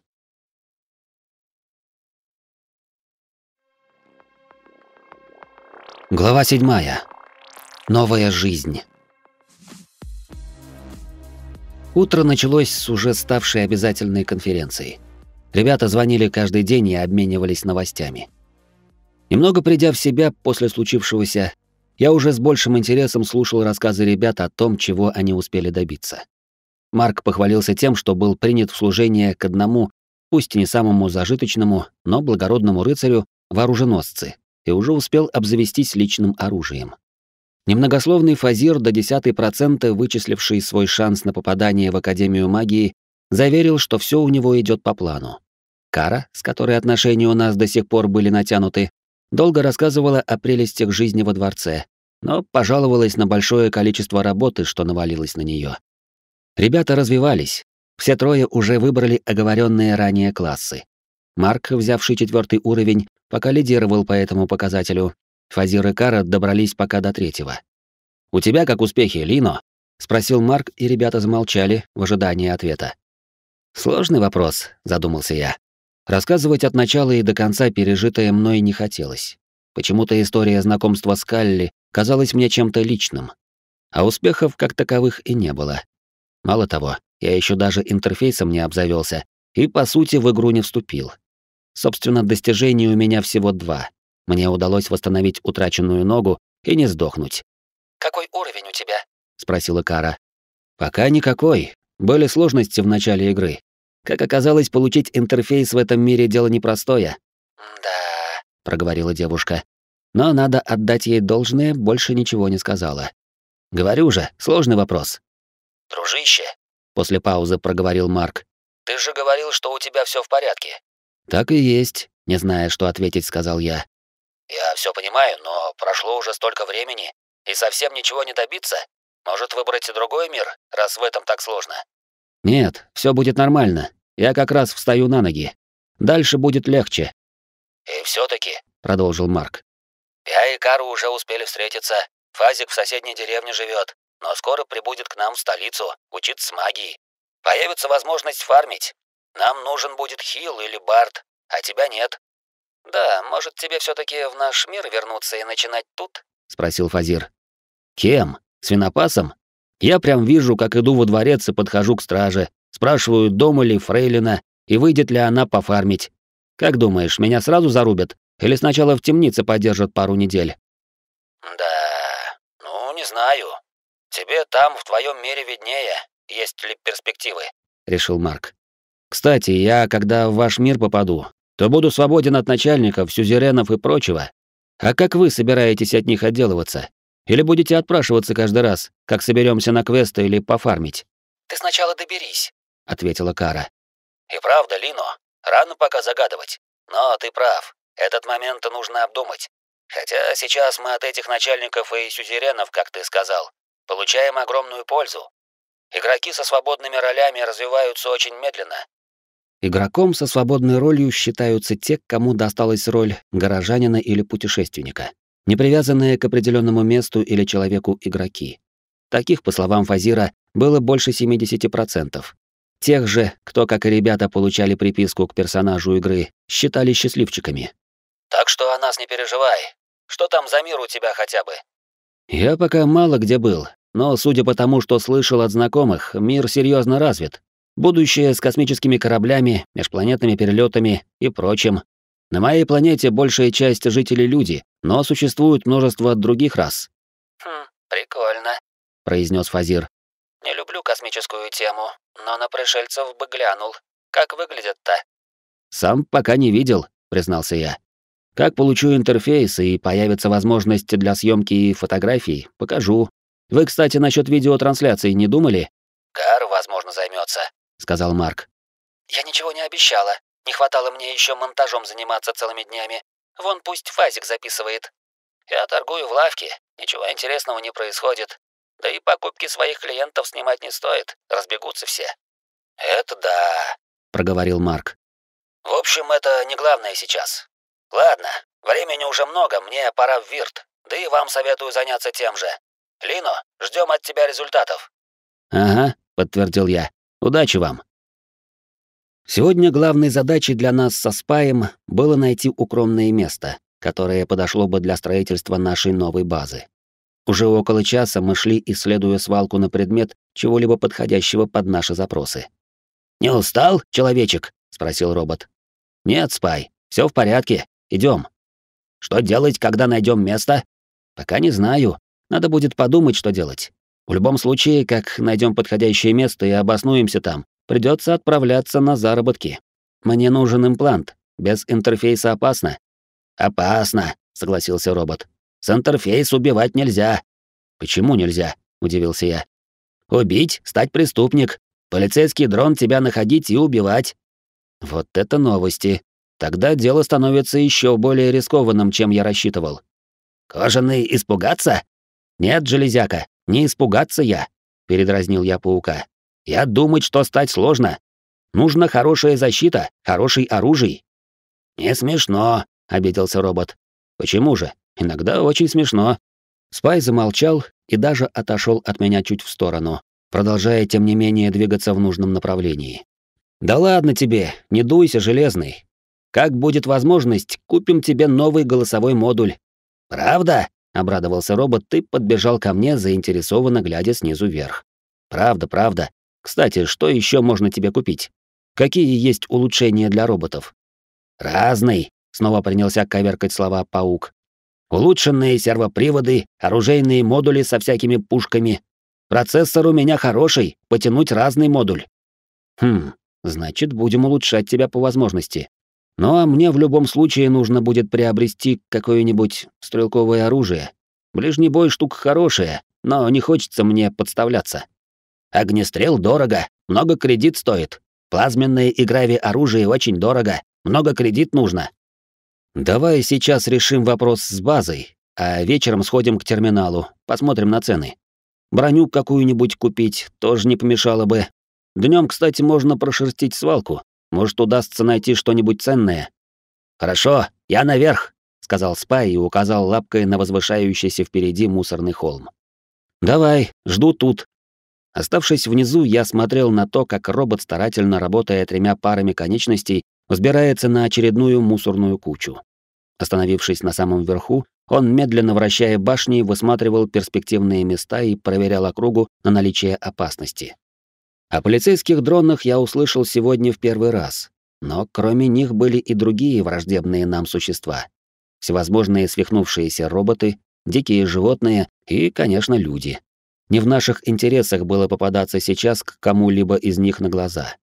Speaker 1: Глава 7. Новая жизнь. Утро началось с уже ставшей обязательной конференцией. Ребята звонили каждый день и обменивались новостями. Немного придя в себя после случившегося, я уже с большим интересом слушал рассказы ребят о том, чего они успели добиться. Марк похвалился тем, что был принят в служение к одному, пусть и не самому зажиточному, но благородному рыцарю, вооруженосцы, и уже успел обзавестись личным оружием. Немногословный Фазир, до десятой 10% вычисливший свой шанс на попадание в Академию магии, заверил, что все у него идет по плану. Кара, с которой отношения у нас до сих пор были натянуты, долго рассказывала о прелестях жизни во дворце, но пожаловалась на большое количество работы, что навалилось на нее. Ребята развивались. Все трое уже выбрали оговоренные ранее классы. Марк, взявший четвертый уровень, пока лидировал по этому показателю. Фазир и Кара добрались пока до третьего. «У тебя как успехи, Лино?» — спросил Марк, и ребята замолчали в ожидании ответа. «Сложный вопрос», — задумался я. Рассказывать от начала и до конца пережитое мной не хотелось. Почему-то история знакомства с Калли казалась мне чем-то личным. А успехов как таковых и не было. Мало того, я еще даже интерфейсом не обзавелся и, по сути, в игру не вступил. Собственно, достижений у меня всего два. Мне удалось восстановить утраченную ногу и не сдохнуть. «Какой уровень у тебя?» — спросила Кара. «Пока никакой. Были сложности в начале игры. Как оказалось, получить интерфейс в этом мире — дело непростое». «Да», — проговорила девушка. Но надо отдать ей должное, больше ничего не сказала. «Говорю же, сложный вопрос». «Дружище», — после паузы проговорил Марк, «ты же говорил, что у тебя все в порядке. Так и есть, не зная, что ответить, сказал я. Я все понимаю, но прошло уже столько времени, и совсем ничего не добиться. Может, выбрать и другой мир, раз в этом так сложно? Нет, все будет нормально. Я как раз встаю на ноги. Дальше будет легче. И все таки продолжил Марк. Я и Кару уже успели встретиться. Фазик в соседней деревне живет, но скоро прибудет к нам в столицу учиться магии. Появится возможность фармить, нам нужен будет Хилл или Барт, а тебя нет. Да, может, тебе все таки в наш мир вернуться и начинать тут? спросил Фазир. Кем? Свинопасом? Я прям вижу, как иду во дворец и подхожу к страже, спрашиваю, дома ли фрейлина и выйдет ли она пофармить. Как думаешь, меня сразу зарубят или сначала в темнице подержат пару недель? Да, ну не знаю. Тебе там в твоем мире виднее, есть ли перспективы, решил Марк. Кстати, я, когда в ваш мир попаду, то буду свободен от начальников, сюзеренов и прочего. А как вы собираетесь от них отделываться? Или будете отпрашиваться каждый раз, как соберемся на квесты или пофармить?» «Ты сначала доберись», — ответила Кара. «И правда, Лино, рано пока загадывать. Но ты прав, этот момент нужно обдумать. Хотя сейчас мы от этих начальников и сюзеренов, как ты сказал, получаем огромную пользу. Игроки со свободными ролями развиваются очень медленно, Игроком со свободной ролью считаются те, кому досталась роль горожанина или путешественника, не привязанные к определенному месту или человеку игроки. Таких, по словам Фазира, было больше 70%. Тех же, кто, как и ребята, получали приписку к персонажу игры, считали счастливчиками. «Так что о нас не переживай. Что там за мир у тебя хотя бы?» «Я пока мало где был, но, судя по тому, что слышал от знакомых, мир серьезно развит. Будущее с космическими кораблями, межпланетными перелетами и прочим. На моей планете большая часть жителей люди, но существует множество других рас. Хм, прикольно, произнес Фазир. Не люблю космическую тему, но на пришельцев бы глянул. Как выглядят-то? Сам пока не видел, признался я. Как получу интерфейс и появится возможность для съемки и фотографий, покажу. Вы, кстати, насчет видеотрансляции не думали? Кар, возможно, займется, сказал Марк. «Я ничего не обещала. Не хватало мне еще монтажом заниматься целыми днями. Вон пусть Фазик записывает. Я торгую в лавке, ничего интересного не происходит. Да и покупки своих клиентов снимать не стоит, разбегутся все». «Это да», — проговорил Марк. «В общем, это не главное сейчас. Ладно, времени уже много, мне пора в Вирт, да и вам советую заняться тем же. Лино, ждем от тебя результатов». «Ага», — подтвердил я. Удачи вам!» Сегодня главной задачей для нас со Спаем было найти укромное место, которое подошло бы для строительства нашей новой базы. Уже около часа мы шли, исследуя свалку на предмет чего-либо подходящего под наши запросы. «Не устал, человечек?» — спросил робот. «Нет, Спай, все в порядке. Идем. «Что делать, когда найдем место?» «Пока не знаю. Надо будет подумать, что делать. В любом случае, как найдем подходящее место и обоснуемся там, придется отправляться на заработки. Мне нужен имплант. Без интерфейса опасно. Опасно, согласился робот. С интерфейс убивать нельзя. Почему нельзя? удивился я. Убить, стать преступник. Полицейский дрон тебя находить и убивать. Вот это новости. Тогда дело становится еще более рискованным, чем я рассчитывал. Кожаный испугаться? Нет, железяка, не испугаться я, передразнил я паука. Я думать, что стать сложно. Нужна хорошая защита, хороший оружий. Не смешно, обиделся робот. Почему же? Иногда очень смешно. Спай замолчал и даже отошел от меня чуть в сторону, продолжая тем не менее двигаться в нужном направлении. Да ладно тебе, не дуйся, железный. Как будет возможность, купим тебе новый голосовой модуль. Правда? Обрадовался робот и подбежал ко мне, заинтересованно глядя снизу вверх. «Правда, правда. Кстати, что еще можно тебе купить? Какие есть улучшения для роботов?» «Разный», — снова принялся коверкать слова паук. «Улучшенные сервоприводы, оружейные модули со всякими пушками. Процессор у меня хороший, потянуть разный модуль». «Хм, значит, будем улучшать тебя по возможности. Но мне в любом случае нужно будет приобрести какое-нибудь стрелковое оружие. Ближний бой штука хорошая, но не хочется мне подставляться. Огнестрел дорого, много кредит стоит. Плазменное и грави-оружие очень дорого, много кредит нужно. Давай сейчас решим вопрос с базой, а вечером сходим к терминалу, посмотрим на цены. Броню какую-нибудь купить тоже не помешало бы. Днем, кстати, можно прошерстить свалку, может, удастся найти что-нибудь ценное? Хорошо, я наверх, сказал Спай и указал лапкой на возвышающийся впереди мусорный холм. Давай, жду тут. Оставшись внизу, я смотрел на то, как робот старательно работая тремя парами конечностей, взбирается на очередную мусорную кучу. Остановившись на самом верху, он, медленно вращая башни, высматривал перспективные места и проверял округу на наличие опасности. О полицейских дронах я услышал сегодня в первый раз, но кроме них были и другие враждебные нам существа. Всевозможные свихнувшиеся роботы, дикие животные и, конечно, люди. Не в наших интересах было попадаться сейчас к кому-либо из них на глаза.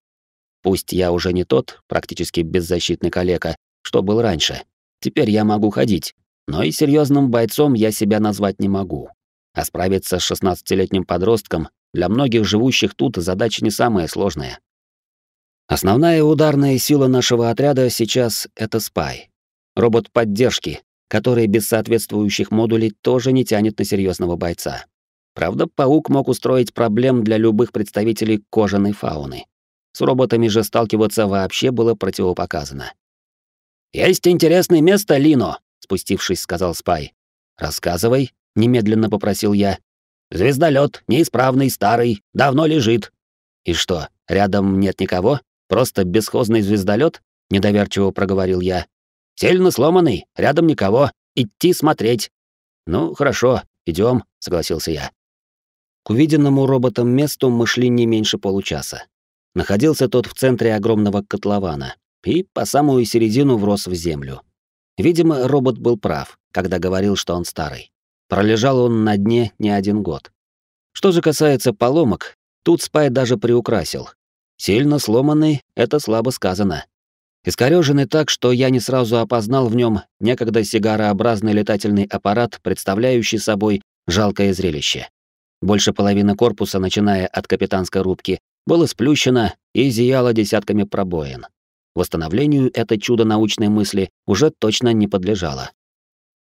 Speaker 1: Пусть я уже не тот, практически беззащитный калека, что был раньше. Теперь я могу ходить, но и серьезным бойцом я себя назвать не могу. А справиться с 16-летним подростком, для многих живущих тут задача не самая сложная. Основная ударная сила нашего отряда сейчас — это Спай. Робот поддержки, который без соответствующих модулей тоже не тянет на серьезного бойца. Правда, паук мог устроить проблем для любых представителей кожаной фауны. С роботами же сталкиваться вообще было противопоказано. «Есть интересное место, Лино», — спустившись, сказал Спай. «Рассказывай», — немедленно попросил я, Звездолет, неисправный, старый, давно лежит. И что, рядом нет никого? Просто бесхозный звездолет? Недоверчиво проговорил я. Сильно сломанный, рядом никого. Идти смотреть. Ну, хорошо, идем, согласился я. К увиденному роботом месту мы шли не меньше получаса. Находился тот в центре огромного котлована и по самую середину врос в землю. Видимо, робот был прав, когда говорил, что он старый. Пролежал он на дне не один год. Что же касается поломок, тут Спай даже приукрасил. Сильно сломанный — это слабо сказано. Искорёженный так, что я не сразу опознал в нем некогда сигарообразный летательный аппарат, представляющий собой жалкое зрелище. Больше половины корпуса, начиная от капитанской рубки, было сплющено и зияло десятками пробоин. Восстановлению это чудо научной мысли уже точно не подлежало.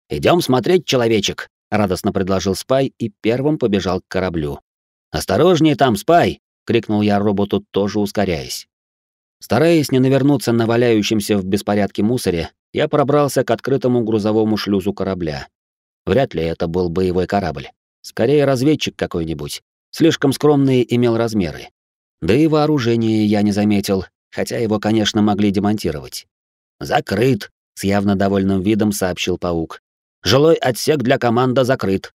Speaker 1: Идем смотреть, человечек!» радостно предложил Спай и первым побежал к кораблю. «Осторожнее там, Спай!» — крикнул я роботу, тоже ускоряясь. Стараясь не навернуться на валяющемся в беспорядке мусоре, я пробрался к открытому грузовому шлюзу корабля. Вряд ли это был боевой корабль. Скорее, разведчик какой-нибудь. Слишком скромные имел размеры. Да и вооружение я не заметил, хотя его, конечно, могли демонтировать. «Закрыт», — с явно довольным видом сообщил паук. Жилой отсек для команды закрыт.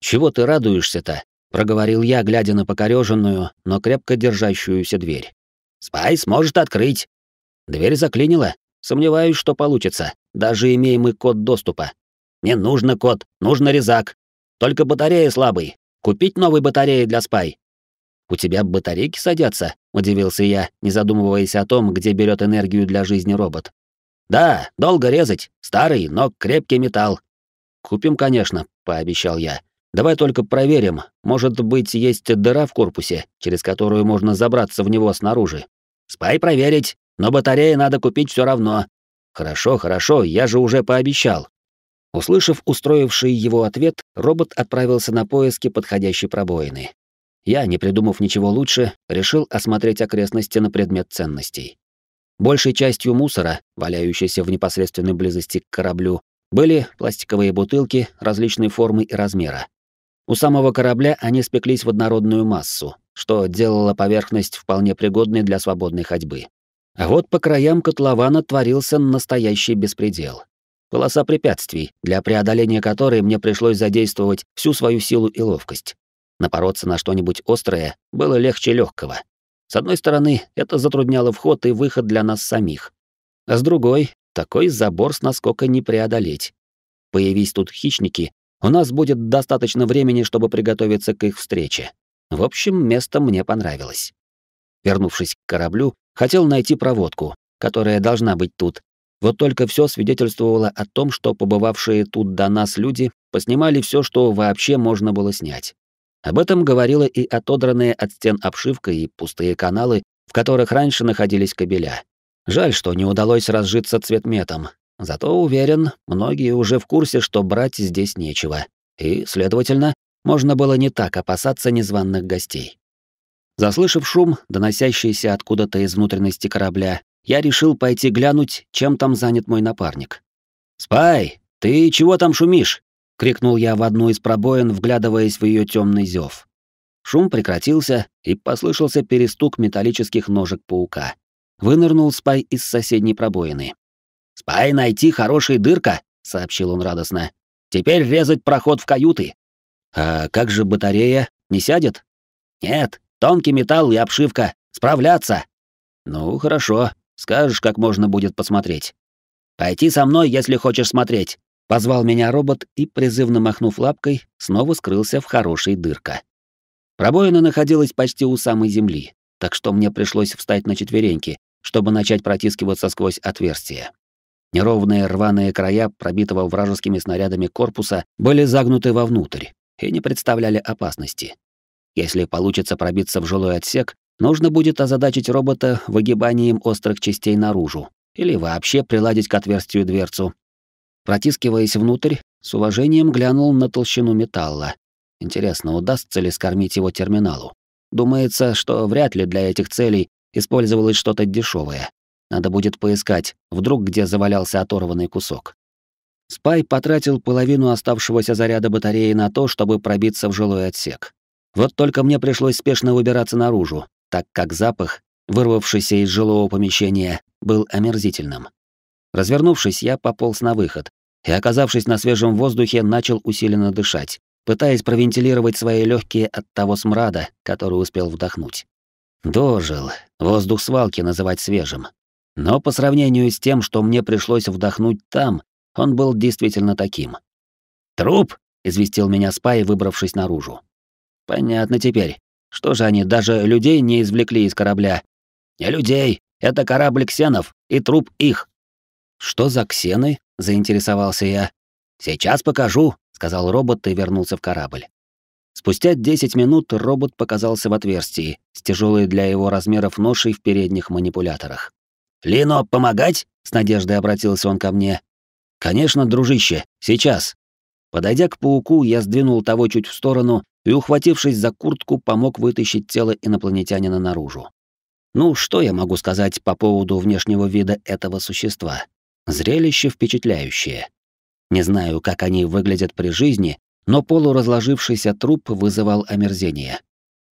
Speaker 1: Чего ты радуешься-то? проговорил я, глядя на покореженную, но крепко держащуюся дверь. Спай сможет открыть. Дверь заклинила. Сомневаюсь, что получится, даже имеем мы код доступа. Не нужно код, нужно резак. Только батарея слабый. Купить новые батареи для спай. У тебя батарейки садятся? удивился я, не задумываясь о том, где берет энергию для жизни робот. Да, долго резать, старый, но крепкий металл. «Купим, конечно», — пообещал я. «Давай только проверим. Может быть, есть дыра в корпусе, через которую можно забраться в него снаружи». «Спай проверить, но батареи надо купить все равно». «Хорошо, хорошо, я же уже пообещал». Услышав устроивший его ответ, робот отправился на поиски подходящей пробоины. Я, не придумав ничего лучше, решил осмотреть окрестности на предмет ценностей. Большей частью мусора, валяющейся в непосредственной близости к кораблю, были пластиковые бутылки различной формы и размера. У самого корабля они спеклись в однородную массу, что делало поверхность вполне пригодной для свободной ходьбы. А вот по краям котлована творился настоящий беспредел. Полоса препятствий, для преодоления которой мне пришлось задействовать всю свою силу и ловкость. Напороться на что-нибудь острое было легче легкого. С одной стороны, это затрудняло вход и выход для нас самих. А с другой, такой забор с наскока не преодолеть. Появись тут хищники, у нас будет достаточно времени, чтобы приготовиться к их встрече. В общем, место мне понравилось. Вернувшись к кораблю, хотел найти проводку, которая должна быть тут. Вот только все свидетельствовало о том, что побывавшие тут до нас люди поснимали все, что вообще можно было снять. Об этом говорила и отодранная от стен обшивка и пустые каналы, в которых раньше находились кабеля. Жаль, что не удалось разжиться цветметом. Зато уверен, многие уже в курсе, что брать здесь нечего. И, следовательно, можно было не так опасаться незваных гостей. Заслышав шум, доносящийся откуда-то из внутренности корабля, я решил пойти глянуть, чем там занят мой напарник. «Спай, ты чего там шумишь?» — крикнул я в одну из пробоин, вглядываясь в ее темный зев. Шум прекратился, и послышался перестук металлических ножек паука вынырнул Спай из соседней пробоины. «Спай, найти хорошая дырка!» — сообщил он радостно. «Теперь резать проход в каюты!» «А как же батарея? Не сядет?» «Нет, тонкий металл и обшивка. Справляться!» «Ну, хорошо. Скажешь, как можно будет посмотреть». «Пойти со мной, если хочешь смотреть!» — позвал меня робот и, призывно махнув лапкой, снова скрылся в хорошей дырка. Пробоина находилась почти у самой земли, так что мне пришлось встать на четвереньки, чтобы начать протискиваться сквозь отверстие. Неровные рваные края пробитого вражескими снарядами корпуса были загнуты вовнутрь и не представляли опасности. Если получится пробиться в жилой отсек, нужно будет озадачить робота выгибанием острых частей наружу или вообще приладить к отверстию дверцу. Протискиваясь внутрь, с уважением глянул на толщину металла. Интересно, удастся ли скормить его терминалу? Думается, что вряд ли для этих целей Использовалось что-то дешевое. Надо будет поискать, вдруг где завалялся оторванный кусок. Спай потратил половину оставшегося заряда батареи на то, чтобы пробиться в жилой отсек. Вот только мне пришлось спешно выбираться наружу, так как запах, вырвавшийся из жилого помещения, был омерзительным. Развернувшись, я пополз на выход и, оказавшись на свежем воздухе, начал усиленно дышать, пытаясь провентилировать свои легкие от того смрада, который успел вдохнуть. Дожил. Воздух свалки называть свежим. Но по сравнению с тем, что мне пришлось вдохнуть там, он был действительно таким. «Труп!» — известил меня Спай, выбравшись наружу. «Понятно теперь. Что же они, даже людей не извлекли из корабля?» «Не людей! Это корабль ксенов, и труп их!» «Что за ксены?» — заинтересовался я. «Сейчас покажу», — сказал робот и вернулся в корабль. Спустя 10 минут робот показался в отверстии, с тяжелой для его размеров ношей в передних манипуляторах. «Лино, помогать?» — с надеждой обратился он ко мне. «Конечно, дружище, сейчас». Подойдя к пауку, я сдвинул того чуть в сторону и, ухватившись за куртку, помог вытащить тело инопланетянина наружу. Ну, что я могу сказать по поводу внешнего вида этого существа? Зрелище впечатляющее. Не знаю, как они выглядят при жизни, но полуразложившийся труп вызывал омерзение.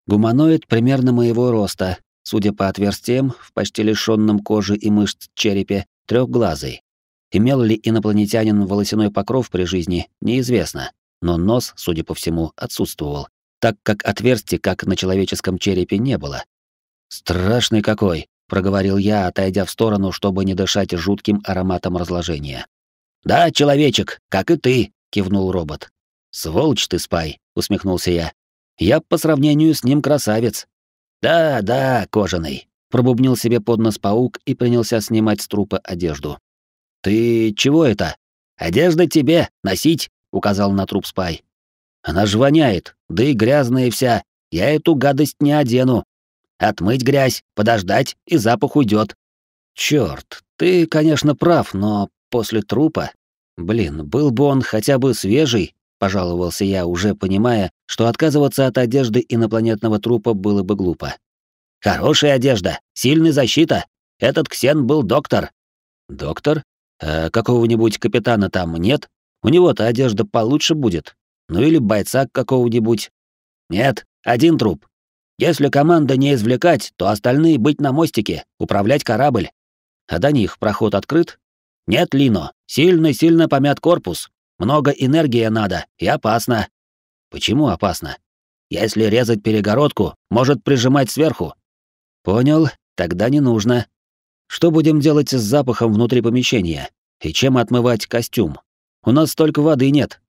Speaker 1: Гуманоид примерно моего роста, судя по отверстиям в почти лишённом кожи и мышц черепе, трёхглазый. Имел ли инопланетянин волосяной покров при жизни, неизвестно, но нос, судя по всему, отсутствовал, так как отверстий, как на человеческом черепе, не было. «Страшный какой!» — проговорил я, отойдя в сторону, чтобы не дышать жутким ароматом разложения. «Да, человечек, как и ты!» — кивнул робот. «Сволочь ты, Спай!» — усмехнулся я. «Я по сравнению с ним красавец». «Да, да, кожаный!» — пробубнил себе под нос паук и принялся снимать с трупа одежду. «Ты чего это? Одежда тебе, носить!» — указал на труп Спай. «Она ж воняет, да и грязная вся. Я эту гадость не одену. Отмыть грязь, подождать, и запах уйдет. Черт, ты, конечно, прав, но после трупа... Блин, был бы он хотя бы свежий, пожаловался я, уже понимая, что отказываться от одежды инопланетного трупа было бы глупо. Хорошая одежда, сильная защита. Этот Ксен был доктор. Доктор? А какого-нибудь капитана там нет? У него-то одежда получше будет. Ну или бойца какого-нибудь. Нет, один труп. Если команда не извлекать, то остальные быть на мостике, управлять корабль. А до них проход открыт? Нет, Лино, сильно-сильно помят корпус. Много энергии надо и опасно. Почему опасно? Если резать перегородку, может прижимать сверху. Понял, тогда не нужно. Что будем делать с запахом внутри помещения? И чем отмывать костюм? У нас столько воды нет.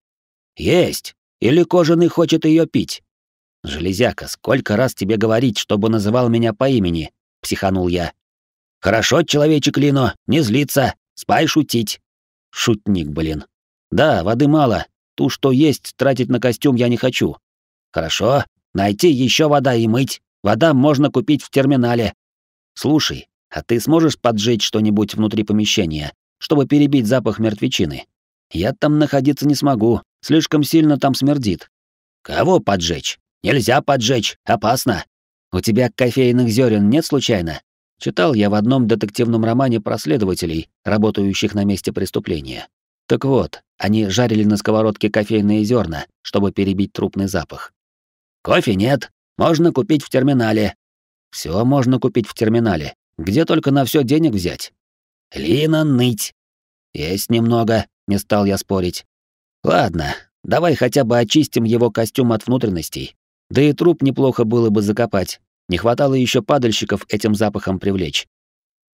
Speaker 1: Есть! Или кожаный хочет ее пить? Железяка, сколько раз тебе говорить, чтобы называл меня по имени? Психанул я. Хорошо, человечек Лино, не злиться, спай шутить. Шутник, блин. Да, воды мало. Ту, что есть, тратить на костюм я не хочу. Хорошо. Найти еще вода и мыть. Вода можно купить в терминале. Слушай, а ты сможешь поджечь что-нибудь внутри помещения, чтобы перебить запах мертвечины? Я там находиться не смогу. Слишком сильно там смердит. Кого поджечь? Нельзя поджечь. Опасно. У тебя кофейных зерен нет случайно? Читал я в одном детективном романе про следователей, работающих на месте преступления. Так вот, они жарили на сковородке кофейные зерна, чтобы перебить трупный запах. «Кофе нет. Можно купить в терминале». Все можно купить в терминале. Где только на все денег взять?» «Лина, ныть!» «Есть немного», — не стал я спорить. «Ладно, давай хотя бы очистим его костюм от внутренностей. Да и труп неплохо было бы закопать. Не хватало еще падальщиков этим запахом привлечь».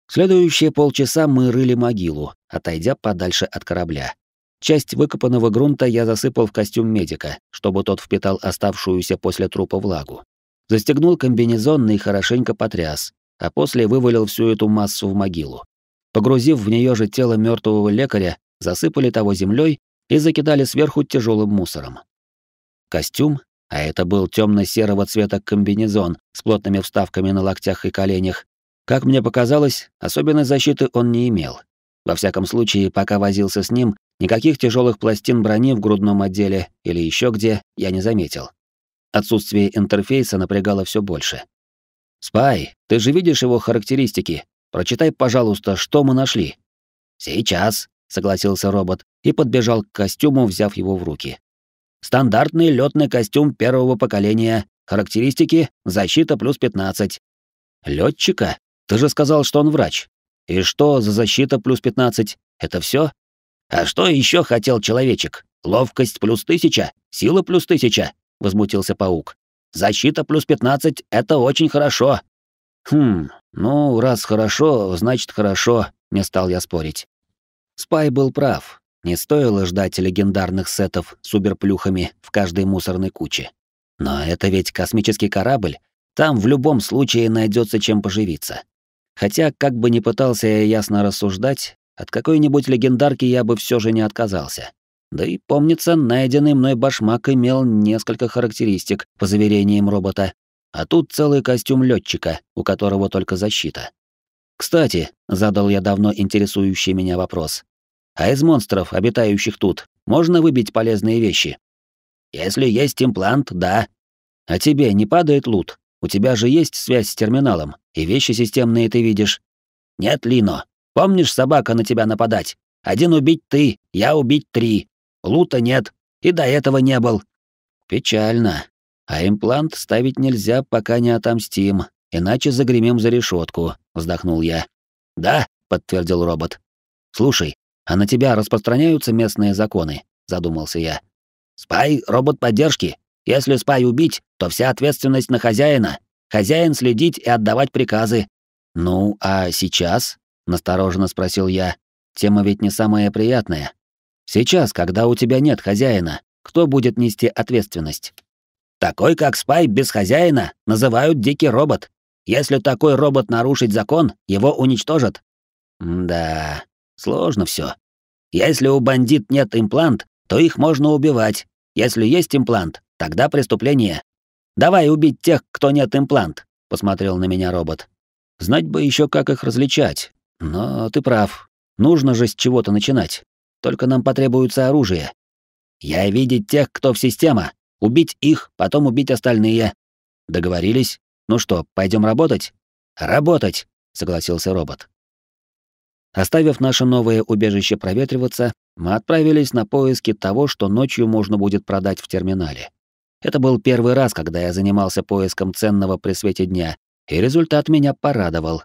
Speaker 1: Следующие полчаса мы рыли могилу, отойдя подальше от корабля. Часть выкопанного грунта я засыпал в костюм медика, чтобы тот впитал оставшуюся после трупа влагу. Застегнул комбинезон и хорошенько потряс, а после вывалил всю эту массу в могилу. Погрузив в нее же тело мертвого лекаря, засыпали того землей и закидали сверху тяжелым мусором. Костюм, а это был темно-серого цвета комбинезон с плотными вставками на локтях и коленях, как мне показалось, особенной защиты он не имел. Во всяком случае, пока возился с ним, Никаких тяжелых пластин брони в грудном отделе или еще где я не заметил. Отсутствие интерфейса напрягало все больше. «Спай, ты же видишь его характеристики. Прочитай, пожалуйста, что мы нашли». «Сейчас», — согласился робот и подбежал к костюму, взяв его в руки. «Стандартный летный костюм первого поколения. Характеристики — защита плюс 15». «Лётчика? Ты же сказал, что он врач. И что за защита плюс 15? Это все? «А что еще хотел человечек? Ловкость плюс тысяча, сила плюс тысяча», — возмутился паук. «Защита плюс пятнадцать — это очень хорошо». «Хм, ну, раз хорошо, значит хорошо», — не стал я спорить. Спай был прав. Не стоило ждать легендарных сетов с суперплюхами в каждой мусорной куче. Но это ведь космический корабль, там в любом случае найдется чем поживиться. Хотя, как бы ни пытался я ясно рассуждать, от какой-нибудь легендарки я бы все же не отказался. Да и, помнится, найденный мной башмак имел несколько характеристик, по заверениям робота. А тут целый костюм летчика, у которого только защита. «Кстати», — задал я давно интересующий меня вопрос, «а из монстров, обитающих тут, можно выбить полезные вещи?» «Если есть имплант, да». «А тебе не падает лут? У тебя же есть связь с терминалом, и вещи системные ты видишь». «Нет, Лино, Помнишь, собака на тебя нападать? Один убить ты, я убить три. Лута нет, и до этого не был. Печально. А имплант ставить нельзя, пока не отомстим, иначе загремем за решетку, вздохнул я. Да, подтвердил робот. Слушай, а на тебя распространяются местные законы, задумался я. Спай, робот поддержки. Если спай убить, то вся ответственность на хозяина. Хозяин следить и отдавать приказы. Ну, а сейчас? Настороженно спросил я. Тема ведь не самая приятная. Сейчас, когда у тебя нет хозяина, кто будет нести ответственность? Такой, как Спай, без хозяина, называют дикий робот. Если такой робот нарушить закон, его уничтожат. М да, сложно все. Если у бандит нет имплант, то их можно убивать. Если есть имплант, тогда преступление. Давай убить тех, кто нет имплант, посмотрел на меня робот. Знать бы еще, как их различать. Но ты прав. Нужно же с чего-то начинать. Только нам потребуется оружие. Я видеть тех, кто в система. Убить их, потом убить остальные. Договорились? Ну что, пойдем работать? Работать, согласился робот. Оставив наше новое убежище проветриваться, мы отправились на поиски того, что ночью можно будет продать в терминале. Это был первый раз, когда я занимался поиском ценного при свете дня, и результат меня порадовал.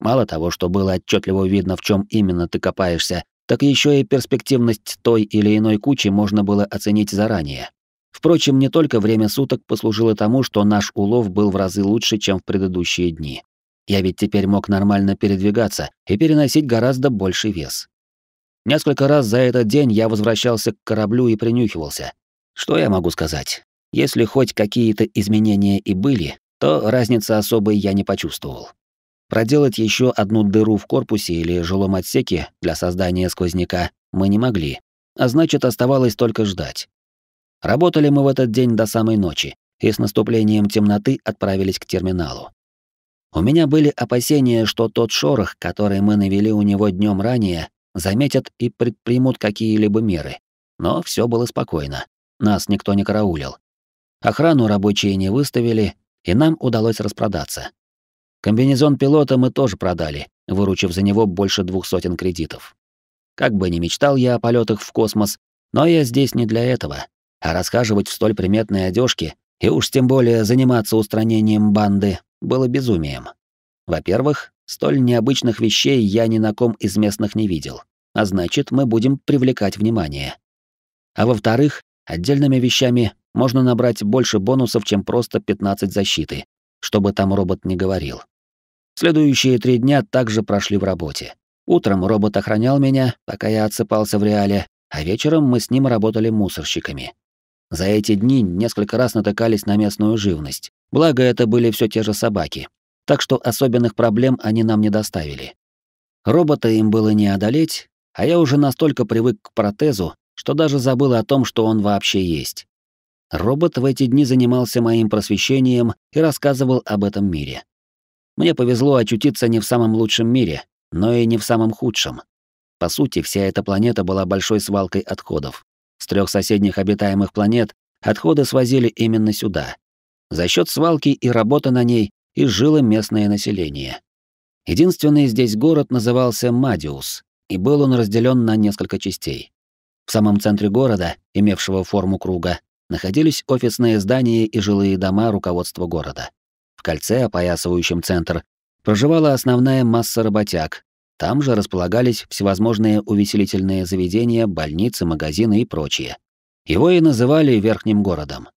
Speaker 1: Мало того, что было отчетливо видно, в чем именно ты копаешься, так еще и перспективность той или иной кучи можно было оценить заранее. Впрочем, не только время суток послужило тому, что наш улов был в разы лучше, чем в предыдущие дни. Я ведь теперь мог нормально передвигаться и переносить гораздо больший вес. Несколько раз за этот день я возвращался к кораблю и принюхивался. Что я могу сказать? Если хоть какие-то изменения и были, то разницы особой я не почувствовал. Проделать еще одну дыру в корпусе или жилом отсеке для создания сквозняка мы не могли, а значит, оставалось только ждать. Работали мы в этот день до самой ночи, и с наступлением темноты отправились к терминалу. У меня были опасения, что тот шорох, который мы навели у него днем ранее, заметят и предпримут какие-либо меры. Но все было спокойно. Нас никто не караулил. Охрану рабочие не выставили, и нам удалось распродаться. Комбинезон пилота мы тоже продали, выручив за него больше двух сотен кредитов. Как бы ни мечтал я о полетах в космос, но я здесь не для этого, а расхаживать в столь приметной одежке и уж тем более заниматься устранением банды было безумием. Во-первых, столь необычных вещей я ни на ком из местных не видел, а значит, мы будем привлекать внимание. А во-вторых, отдельными вещами можно набрать больше бонусов, чем просто 15 защиты, что бы там робот ни говорил. Следующие три дня также прошли в работе. Утром робот охранял меня, пока я отсыпался в реале, а вечером мы с ним работали мусорщиками. За эти дни несколько раз натыкались на местную живность. Благо, это были все те же собаки. Так что особенных проблем они нам не доставили. Робота им было не одолеть, а я уже настолько привык к протезу, что даже забыл о том, что он вообще есть. Робот в эти дни занимался моим просвещением и рассказывал об этом мире. Мне повезло очутиться не в самом лучшем мире, но и не в самом худшем. По сути, вся эта планета была большой свалкой отходов. С трех соседних обитаемых планет отходы свозили именно сюда. За счет свалки и работы на ней и жило местное население. Единственный здесь город назывался Мадиус, и был он разделен на несколько частей. В самом центре города, имевшего форму круга, находились офисные здания и жилые дома руководства города. В кольце, опоясывающем центр, проживала основная масса работяг. Там же располагались всевозможные увеселительные заведения, больницы, магазины и прочее. Его и называли верхним городом.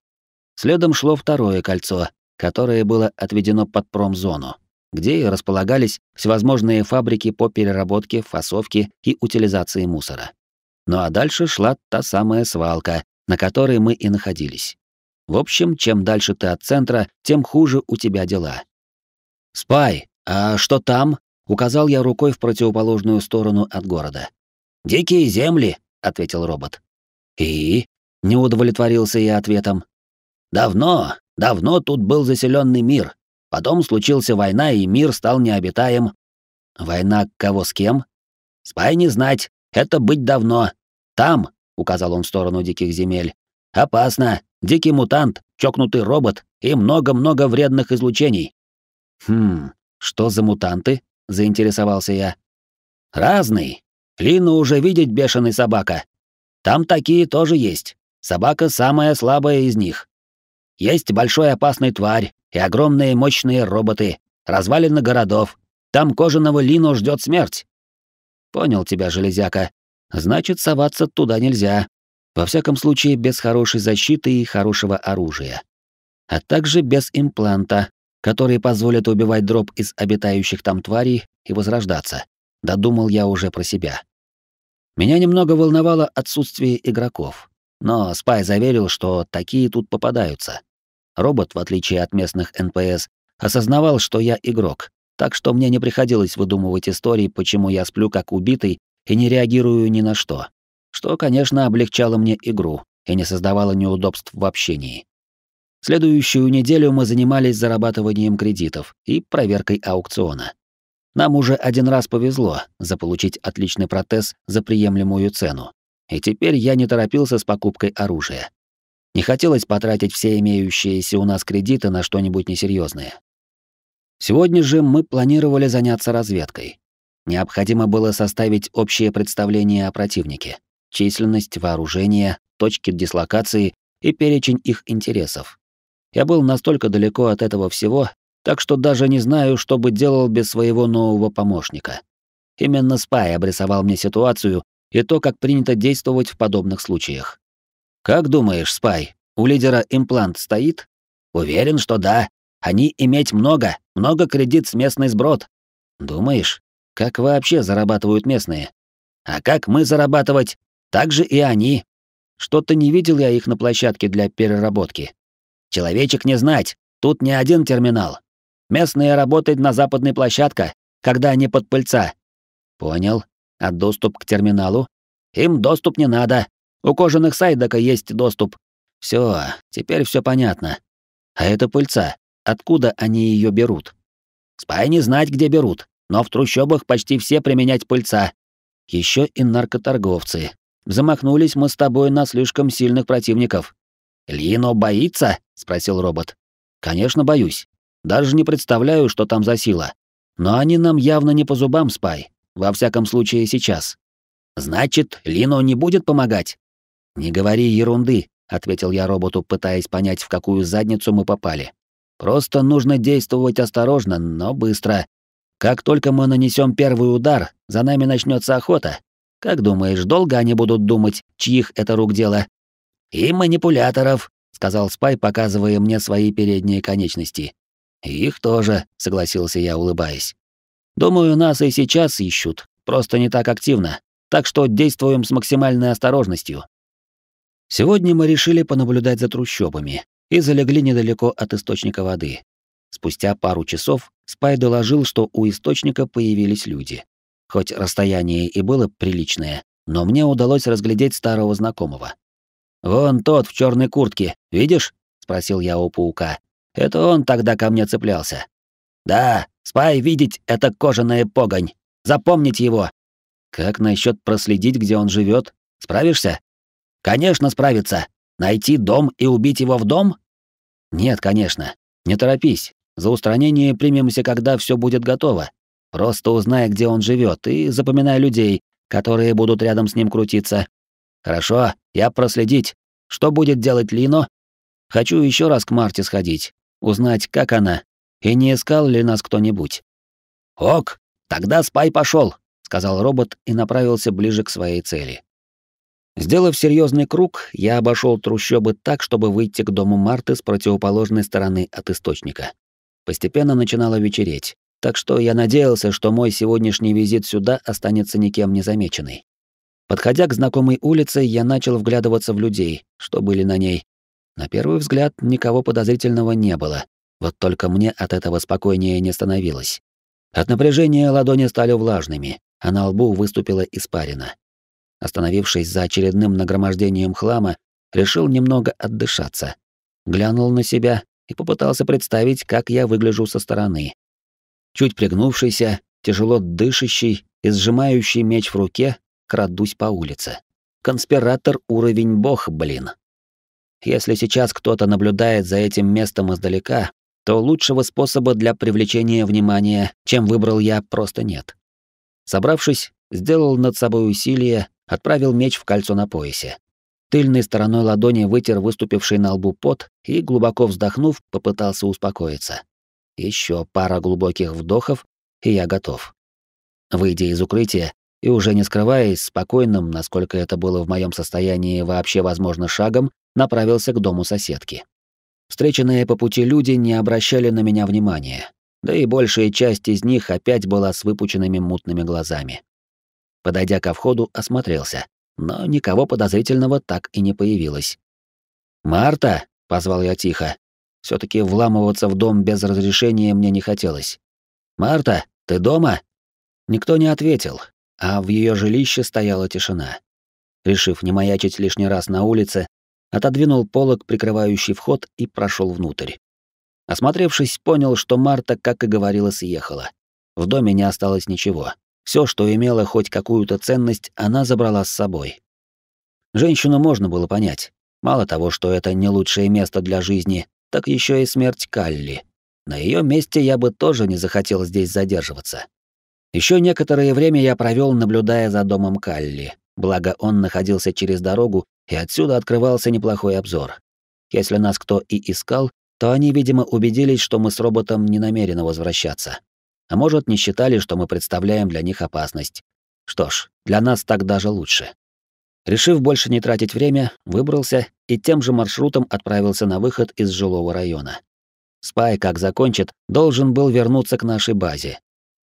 Speaker 1: Следом шло второе кольцо, которое было отведено под промзону, где и располагались всевозможные фабрики по переработке, фасовке и утилизации мусора. Ну а дальше шла та самая свалка, на которой мы и находились. В общем, чем дальше ты от центра, тем хуже у тебя дела. «Спай, а что там?» — указал я рукой в противоположную сторону от города. «Дикие земли», — ответил робот. «И?» — не удовлетворился я ответом. «Давно, давно тут был заселенный мир. Потом случился война, и мир стал необитаем». «Война кого с кем?» «Спай не знать, это быть давно. Там», — указал он в сторону диких земель. «Опасно! Дикий мутант, чокнутый робот и много-много вредных излучений». «Хм, что за мутанты?» — заинтересовался я. «Разный. Лину уже видит бешеный собака. Там такие тоже есть. Собака самая слабая из них. Есть большой опасный тварь и огромные мощные роботы, развалины городов. Там кожаного Лину ждет смерть». «Понял тебя, железяка. Значит, соваться туда нельзя. Во всяком случае, без хорошей защиты и хорошего оружия. А также без импланта, который позволит убивать дроп из обитающих там тварей и возрождаться. Додумал я уже про себя. Меня немного волновало отсутствие игроков. Но Спай заверил, что такие тут попадаются. Робот, в отличие от местных НПС, осознавал, что я игрок, так что мне не приходилось выдумывать истории, почему я сплю как убитый и не реагирую ни на что. Что, конечно, облегчало мне игру и не создавало неудобств в общении. Следующую неделю мы занимались зарабатыванием кредитов и проверкой аукциона. Нам уже один раз повезло заполучить отличный протез за приемлемую цену. И теперь я не торопился с покупкой оружия. Не хотелось потратить все имеющиеся у нас кредиты на что-нибудь несерьезное. Сегодня же мы планировали заняться разведкой. Необходимо было составить общее представление о противнике, численность, вооружение, точки дислокации и перечень их интересов. Я был настолько далеко от этого всего, так что даже не знаю, что бы делал без своего нового помощника. Именно Спай обрисовал мне ситуацию и то, как принято действовать в подобных случаях. «Как думаешь, Спай, у лидера имплант стоит?» «Уверен, что да. Они иметь много, много кредит с местный сброд». «Думаешь? Как вообще зарабатывают местные? А как мы зарабатывать? Так же и они. Что-то не видел я их на площадке для переработки. Человечек не знать, тут не один терминал. Местные работают на западной площадке, когда они под пыльца. Понял. А доступ к терминалу? Им доступ не надо. У кожаных сайдака есть доступ. Все, теперь все понятно. А это пыльца. Откуда они ее берут? Спай не знать, где берут но в трущобах почти все применять пыльца. Еще и наркоторговцы. Замахнулись мы с тобой на слишком сильных противников. «Лино боится?» — спросил робот. «Конечно, боюсь. Даже не представляю, что там за сила. Но они нам явно не по зубам, Спай. Во всяком случае, сейчас. Значит, Лино не будет помогать?» «Не говори ерунды», — ответил я роботу, пытаясь понять, в какую задницу мы попали. «Просто нужно действовать осторожно, но быстро. Как только мы нанесем первый удар, за нами начнется охота. Как думаешь, долго они будут думать, чьих это рук дело? И манипуляторов, сказал Спай, показывая мне свои передние конечности. Их тоже, согласился я, улыбаясь. Думаю, нас и сейчас ищут, просто не так активно. Так что действуем с максимальной осторожностью. Сегодня мы решили понаблюдать за трущобами и залегли недалеко от источника воды. Спустя пару часов Спай доложил, что у источника появились люди. Хоть расстояние и было приличное, но мне удалось разглядеть старого знакомого. «Вон тот в черной куртке, видишь?» — спросил я у паука. «Это он тогда ко мне цеплялся». «Да, Спай видеть — это кожаная погонь. Запомнить его». «Как насчет проследить, где он живет? Справишься?» «Конечно справиться. Найти дом и убить его в дом?» «Нет, конечно. Не торопись. За устранение примемся, когда все будет готово. Просто узнай, где он живет, и запоминай людей, которые будут рядом с ним крутиться. Хорошо, я проследить. Что будет делать Лино? Хочу еще раз к Марте сходить, узнать, как она, и не искал ли нас кто-нибудь. Ок, тогда спай пошел, сказал робот и направился ближе к своей цели. Сделав серьезный круг, я обошел трущобы так, чтобы выйти к дому Марты с противоположной стороны от источника. Постепенно начинало вечереть, так что я надеялся, что мой сегодняшний визит сюда останется никем не замеченный. Подходя к знакомой улице, я начал вглядываться в людей, что были на ней. На первый взгляд никого подозрительного не было, вот только мне от этого спокойнее не становилось. От напряжения ладони стали влажными, а на лбу выступила испарина. Остановившись за очередным нагромождением хлама, решил немного отдышаться. Глянул на себя и попытался представить, как я выгляжу со стороны. Чуть пригнувшийся, тяжело дышащий и сжимающий меч в руке, крадусь по улице. Конспиратор уровень бог, блин. Если сейчас кто-то наблюдает за этим местом издалека, то лучшего способа для привлечения внимания, чем выбрал я, просто нет. Собравшись, сделал над собой усилие, отправил меч в кольцо на поясе. Тыльной стороной ладони вытер выступивший на лбу пот и, глубоко вздохнув, попытался успокоиться. Еще пара глубоких вдохов, и я готов. Выйдя из укрытия и уже не скрываясь, спокойным, насколько это было в моем состоянии вообще возможно шагом, направился к дому соседки. Встреченные по пути люди не обращали на меня внимания, да и большая часть из них опять была с выпученными мутными глазами. Подойдя ко входу, осмотрелся но никого подозрительного так и не появилось. «Марта!» — позвал я тихо. все таки вламываться в дом без разрешения мне не хотелось. «Марта, ты дома?» Никто не ответил, а в ее жилище стояла тишина. Решив не маячить лишний раз на улице, отодвинул полог, прикрывающий вход, и прошел внутрь. Осмотревшись, понял, что Марта, как и говорила, съехала. В доме не осталось ничего. Все, что имело хоть какую-то ценность, она забрала с собой. Женщину можно было понять. Мало того, что это не лучшее место для жизни, так еще и смерть Калли. На ее месте я бы тоже не захотел здесь задерживаться. Еще некоторое время я провел, наблюдая за домом Калли. Благо он находился через дорогу, и отсюда открывался неплохой обзор. Если нас кто и искал, то они, видимо, убедились, что мы с роботом не намерены возвращаться. А может, не считали, что мы представляем для них опасность. Что ж, для нас так даже лучше. Решив больше не тратить время, выбрался и тем же маршрутом отправился на выход из жилого района. Спай, как закончит, должен был вернуться к нашей базе.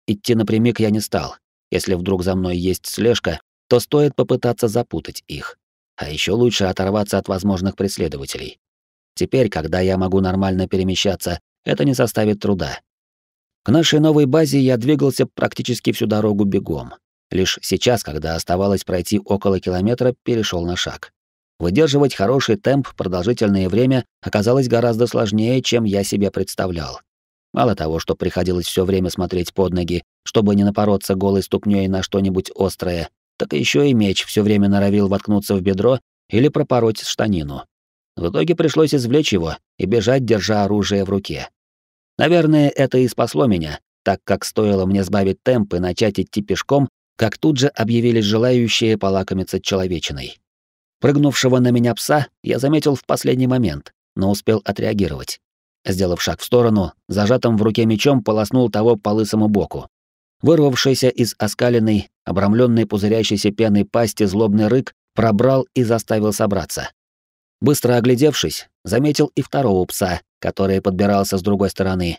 Speaker 1: Идти напрямик я не стал. Если вдруг за мной есть слежка, то стоит попытаться запутать их. А еще лучше оторваться от возможных преследователей. Теперь, когда я могу нормально перемещаться, это не составит труда. К нашей новой базе я двигался практически всю дорогу бегом. Лишь сейчас, когда оставалось пройти около километра, перешел на шаг. Выдерживать хороший темп продолжительное время оказалось гораздо сложнее, чем я себе представлял. Мало того, что приходилось все время смотреть под ноги, чтобы не напороться голой ступней на что-нибудь острое, так еще и меч все время норовил воткнуться в бедро или пропороть штанину. В итоге пришлось извлечь его и бежать, держа оружие в руке. Наверное, это и спасло меня, так как стоило мне сбавить темп и начать идти пешком, как тут же объявились желающие полакомиться человечиной. Прыгнувшего на меня пса я заметил в последний момент, но успел отреагировать. Сделав шаг в сторону, зажатым в руке мечом полоснул того по лысому боку. Вырвавшийся из оскаленной, обрамленной пузырящейся пеной пасти злобный рык пробрал и заставил собраться. Быстро оглядевшись, заметил и второго пса, который подбирался с другой стороны.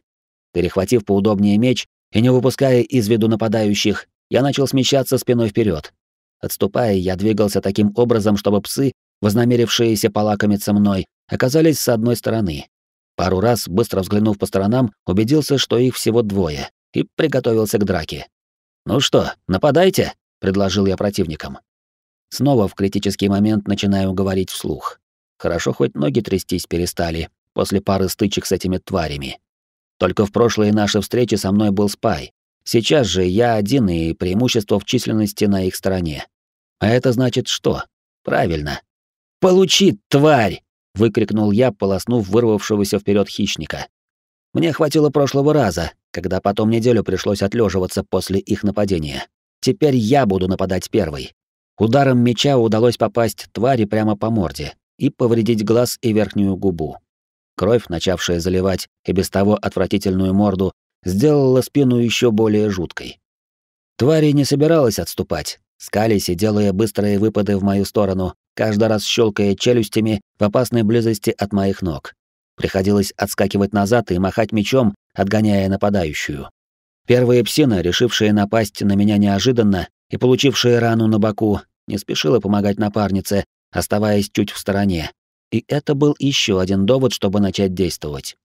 Speaker 1: Перехватив поудобнее меч и не выпуская из виду нападающих, я начал смещаться спиной вперед. Отступая, я двигался таким образом, чтобы псы, вознамерившиеся полакомиться мной, оказались с одной стороны. Пару раз, быстро взглянув по сторонам, убедился, что их всего двое, и приготовился к драке. «Ну что, нападайте?» — предложил я противникам. Снова в критический момент начинаю говорить вслух. Хорошо, хоть ноги трястись перестали, после пары стычек с этими тварями. Только в прошлые наши встречи со мной был Спай. Сейчас же я один, и преимущество в численности на их стороне. А это значит что? Правильно. «Получи, тварь!» — выкрикнул я, полоснув вырвавшегося вперед хищника. Мне хватило прошлого раза, когда потом неделю пришлось отлеживаться после их нападения. Теперь я буду нападать первый. Ударом меча удалось попасть твари прямо по морде и повредить глаз и верхнюю губу. Кровь, начавшая заливать и без того отвратительную морду, сделала спину еще более жуткой. Твари не собиралась отступать, скались и делая быстрые выпады в мою сторону, каждый раз щелкая челюстями в опасной близости от моих ног. Приходилось отскакивать назад и махать мечом, отгоняя нападающую. Первая псина, решившая напасть на меня неожиданно и получившая рану на боку, не спешила помогать напарнице, оставаясь чуть в стороне, и это был еще один довод, чтобы начать действовать.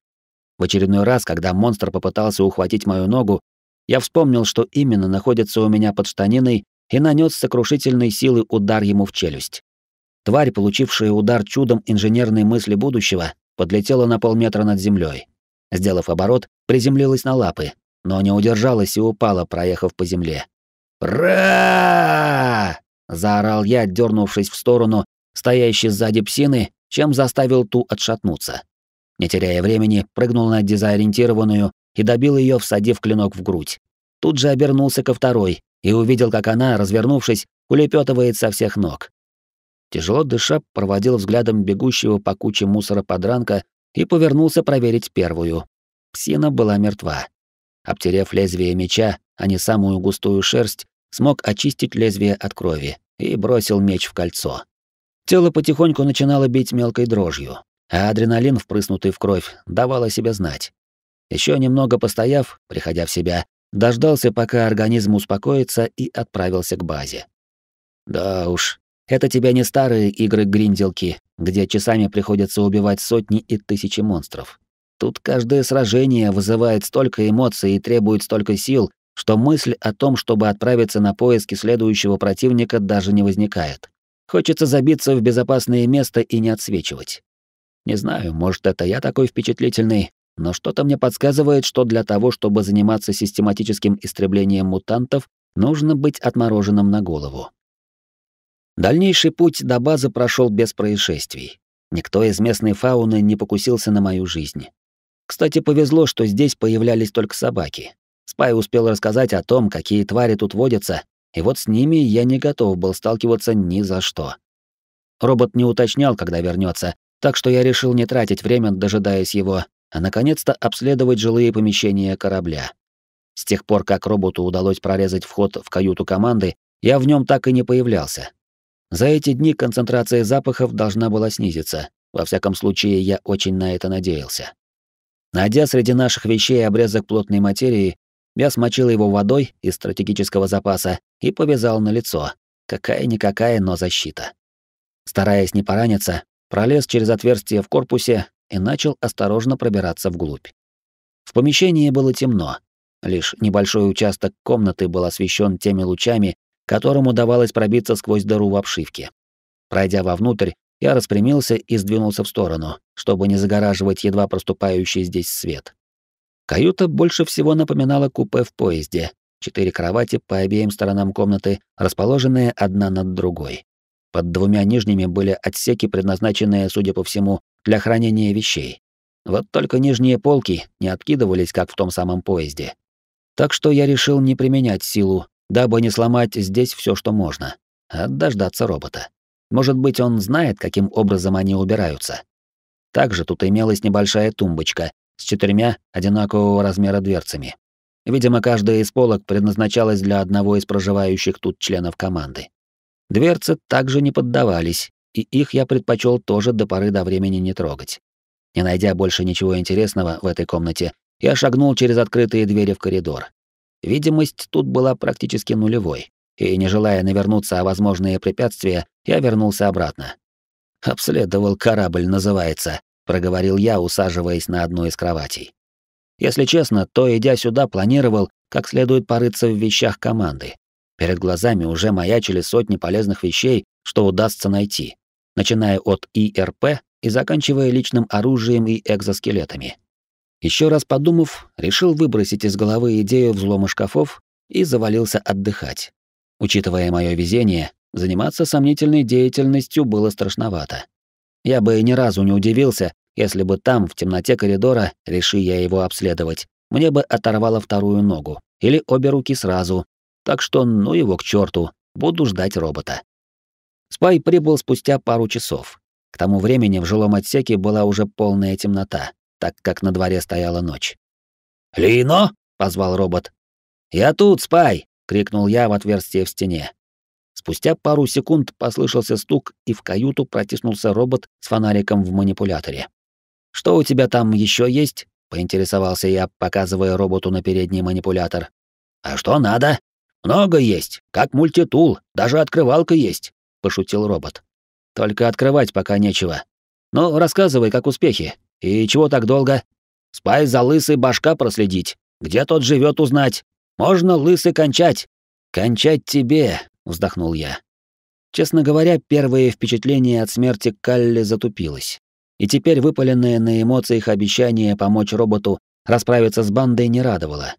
Speaker 1: В очередной раз, когда монстр попытался ухватить мою ногу, я вспомнил, что именно находится у меня под штаниной, и нанес сокрушительной силы удар ему в челюсть. Тварь, получившая удар чудом инженерной мысли будущего, подлетела на полметра над землей. Сделав оборот, приземлилась на лапы, но не удержалась и упала, проехав по земле. «Ра!» — заорал я, дернувшись в сторону стоящий сзади псины, чем заставил ту отшатнуться. Не теряя времени, прыгнул на дезориентированную и добил ее, всадив клинок в грудь. Тут же обернулся ко второй и увидел, как она, развернувшись, улепетывает со всех ног. Тяжело дыша, проводил взглядом бегущего по куче мусора подранка и повернулся проверить первую. Псина была мертва. Обтерев лезвие меча, а не самую густую шерсть, смог очистить лезвие от крови и бросил меч в кольцо. Тело потихоньку начинало бить мелкой дрожью, а адреналин, впрыснутый в кровь, давал о себе знать. Еще немного постояв, приходя в себя, дождался, пока организм успокоится и отправился к базе. Да уж, это тебя не старые игры-гринделки, где часами приходится убивать сотни и тысячи монстров. Тут каждое сражение вызывает столько эмоций и требует столько сил, что мысль о том, чтобы отправиться на поиски следующего противника, даже не возникает. Хочется забиться в безопасное место и не отсвечивать. Не знаю, может, это я такой впечатлительный, но что-то мне подсказывает, что для того, чтобы заниматься систематическим истреблением мутантов, нужно быть отмороженным на голову. Дальнейший путь до базы прошел без происшествий. Никто из местной фауны не покусился на мою жизнь. Кстати, повезло, что здесь появлялись только собаки. Спай успел рассказать о том, какие твари тут водятся, и вот с ними я не готов был сталкиваться ни за что. Робот не уточнял, когда вернется, так что я решил не тратить время, дожидаясь его, а наконец-то обследовать жилые помещения корабля. С тех пор, как роботу удалось прорезать вход в каюту команды, я в нем так и не появлялся. За эти дни концентрация запахов должна была снизиться. Во всяком случае, я очень на это надеялся. Найдя среди наших вещей обрезок плотной материи, я смочил его водой из стратегического запаса и повязал на лицо. Какая-никакая, но защита. Стараясь не пораниться, пролез через отверстие в корпусе и начал осторожно пробираться вглубь. В помещении было темно. Лишь небольшой участок комнаты был освещен теми лучами, которым удавалось пробиться сквозь дыру в обшивке. Пройдя вовнутрь, я распрямился и сдвинулся в сторону, чтобы не загораживать едва проступающий здесь свет. Каюта больше всего напоминала купе в поезде, Четыре кровати по обеим сторонам комнаты, расположенные одна над другой. Под двумя нижними были отсеки, предназначенные, судя по всему, для хранения вещей. Вот только нижние полки не откидывались, как в том самом поезде. Так что я решил не применять силу, дабы не сломать здесь все, что можно, а дождаться робота. Может быть, он знает, каким образом они убираются. Также тут имелась небольшая тумбочка с четырьмя одинакового размера дверцами. Видимо, каждая из полок предназначалась для одного из проживающих тут членов команды. Дверцы также не поддавались, и их я предпочел тоже до поры до времени не трогать. Не найдя больше ничего интересного в этой комнате, я шагнул через открытые двери в коридор. Видимость тут была практически нулевой, и, не желая навернуться о возможные препятствия, я вернулся обратно. «Обследовал корабль, называется», — проговорил я, усаживаясь на одну из кроватей. Если честно, то, идя сюда, планировал, как следует порыться в вещах команды. Перед глазами уже маячили сотни полезных вещей, что удастся найти, начиная от ИРП и заканчивая личным оружием и экзоскелетами. Еще раз подумав, решил выбросить из головы идею взлома шкафов и завалился отдыхать. Учитывая мое везение, заниматься сомнительной деятельностью было страшновато. Я бы ни разу не удивился, если бы там, в темноте коридора, реши я его обследовать, мне бы оторвало вторую ногу или обе руки сразу. Так что ну его к чёрту, буду ждать робота. Спай прибыл спустя пару часов. К тому времени в жилом отсеке была уже полная темнота, так как на дворе стояла ночь. «Лино!» — позвал робот. «Я тут, Спай!» — крикнул я в отверстие в стене. Спустя пару секунд послышался стук, и в каюту протиснулся робот с фонариком в манипуляторе. «Что у тебя там еще есть?» — поинтересовался я, показывая роботу на передний манипулятор. «А что надо? Много есть, как мультитул, даже открывалка есть», — пошутил робот. «Только открывать пока нечего. Ну, рассказывай, как успехи. И чего так долго? Спай за лысый башка проследить. Где тот живет, узнать. Можно лысый кончать». «Кончать тебе», — вздохнул я. Честно говоря, первое впечатление от смерти Калли затупилось. И теперь выпаленное на эмоциях обещание помочь роботу расправиться с бандой не радовало.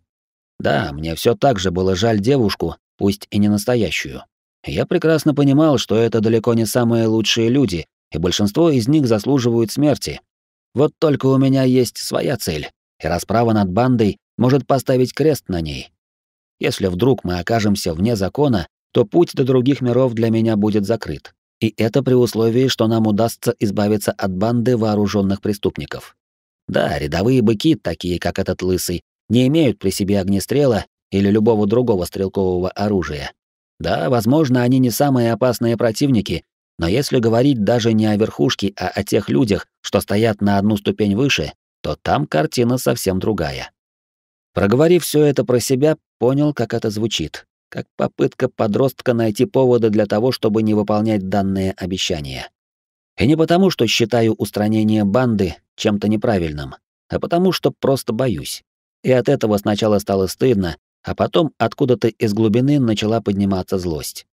Speaker 1: Да, мне все так же было жаль девушку, пусть и не настоящую. Я прекрасно понимал, что это далеко не самые лучшие люди, и большинство из них заслуживают смерти. Вот только у меня есть своя цель, и расправа над бандой может поставить крест на ней. Если вдруг мы окажемся вне закона, то путь до других миров для меня будет закрыт. И это при условии, что нам удастся избавиться от банды вооруженных преступников. Да, рядовые быки, такие как этот лысый, не имеют при себе огнестрела или любого другого стрелкового оружия. Да, возможно, они не самые опасные противники, но если говорить даже не о верхушке, а о тех людях, что стоят на одну ступень выше, то там картина совсем другая. Проговорив все это про себя, понял, как это звучит как попытка подростка найти поводы для того, чтобы не выполнять данное обещание. И не потому, что считаю устранение банды чем-то неправильным, а потому, что просто боюсь. И от этого сначала стало стыдно, а потом откуда-то из глубины начала подниматься злость.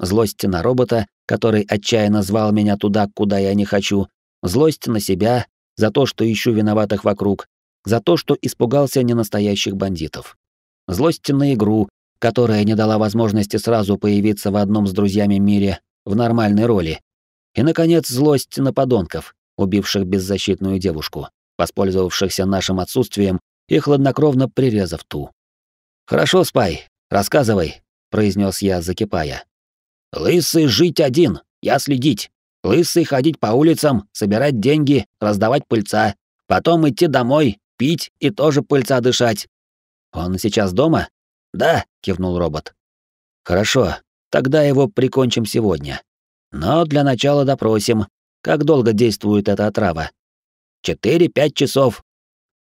Speaker 1: Злость на робота, который отчаянно звал меня туда, куда я не хочу, злость на себя, за то, что ищу виноватых вокруг, за то, что испугался ненастоящих бандитов. Злость на игру, которая не дала возможности сразу появиться в одном с друзьями мире в нормальной роли. И, наконец, злость на подонков, убивших беззащитную девушку, воспользовавшихся нашим отсутствием и хладнокровно прирезав ту. «Хорошо, Спай, рассказывай», — произнес я, закипая. «Лысый жить один, я следить. Лысый ходить по улицам, собирать деньги, раздавать пыльца. Потом идти домой, пить и тоже пыльца дышать. Он сейчас дома? «Да», — кивнул робот. «Хорошо, тогда его прикончим сегодня. Но для начала допросим, как долго действует эта отрава. Четыре-пять часов.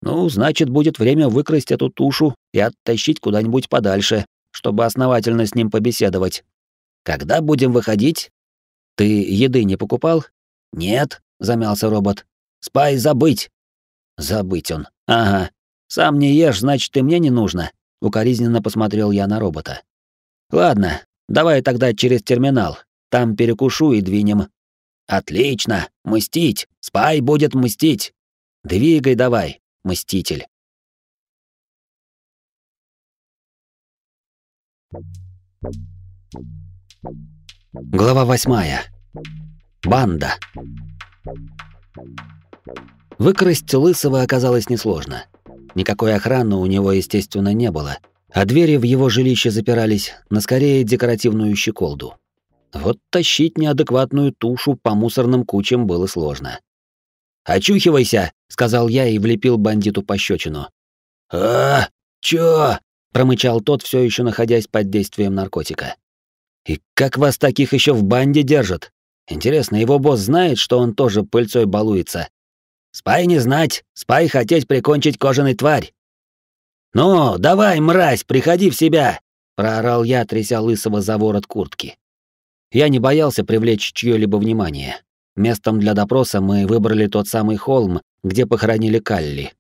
Speaker 1: Ну, значит, будет время выкрасть эту тушу и оттащить куда-нибудь подальше, чтобы основательно с ним побеседовать. Когда будем выходить? Ты еды не покупал? Нет, замялся робот. Спай забыть. Забыть он. Ага. Сам не ешь, значит, и мне не нужно. Укоризненно посмотрел я на робота. Ладно, давай тогда через терминал. Там перекушу и двинем. Отлично, мстить. Спай будет мстить. Двигай давай, мститель. Глава восьмая. Банда. Выкрасть Лысого оказалось несложно. Никакой охраны у него, естественно, не было, а двери в его жилище запирались на скорее декоративную щеколду. Вот тащить неадекватную тушу по мусорным кучам было сложно. «Очухивайся!» — сказал я и влепил бандиту пощечину. «А, чё?» — промычал тот, все еще находясь под действием наркотика. «И как вас таких еще в банде держат? Интересно, его босс знает, что он тоже пыльцой балуется?» Спай не знать, спай хотеть прикончить кожаный тварь. «Ну, давай, мразь, приходи в себя!» — проорал я, тряся лысого за ворот куртки. Я не боялся привлечь чьё-либо внимание. Местом для допроса мы выбрали тот самый холм, где похоронили Калли.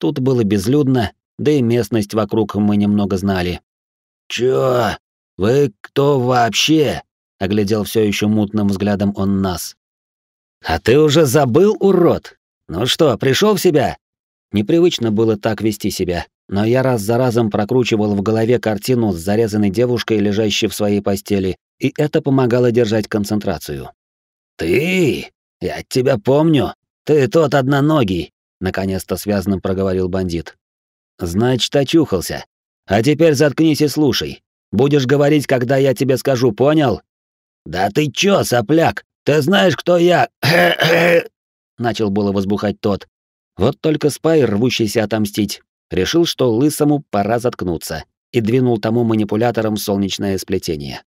Speaker 1: Тут было безлюдно, да и местность вокруг мы немного знали. «Чё? Вы кто вообще?» — оглядел все еще мутным взглядом он нас. «А ты уже забыл, урод? «Ну что, пришел в себя?» Непривычно было так вести себя, но я раз за разом прокручивал в голове картину с зарезанной девушкой, лежащей в своей постели, и это помогало держать концентрацию. «Ты? Я тебя помню. Ты тот одноногий», — наконец-то связанным проговорил бандит. «Значит, очухался. А теперь заткнись и слушай. Будешь говорить, когда я тебе скажу, понял?» «Да ты чё, сопляк? Ты знаешь, кто я?» начал было возбухать тот. Вот только Спай, рвущийся отомстить, решил, что лысому пора заткнуться, и двинул тому манипулятором солнечное сплетение.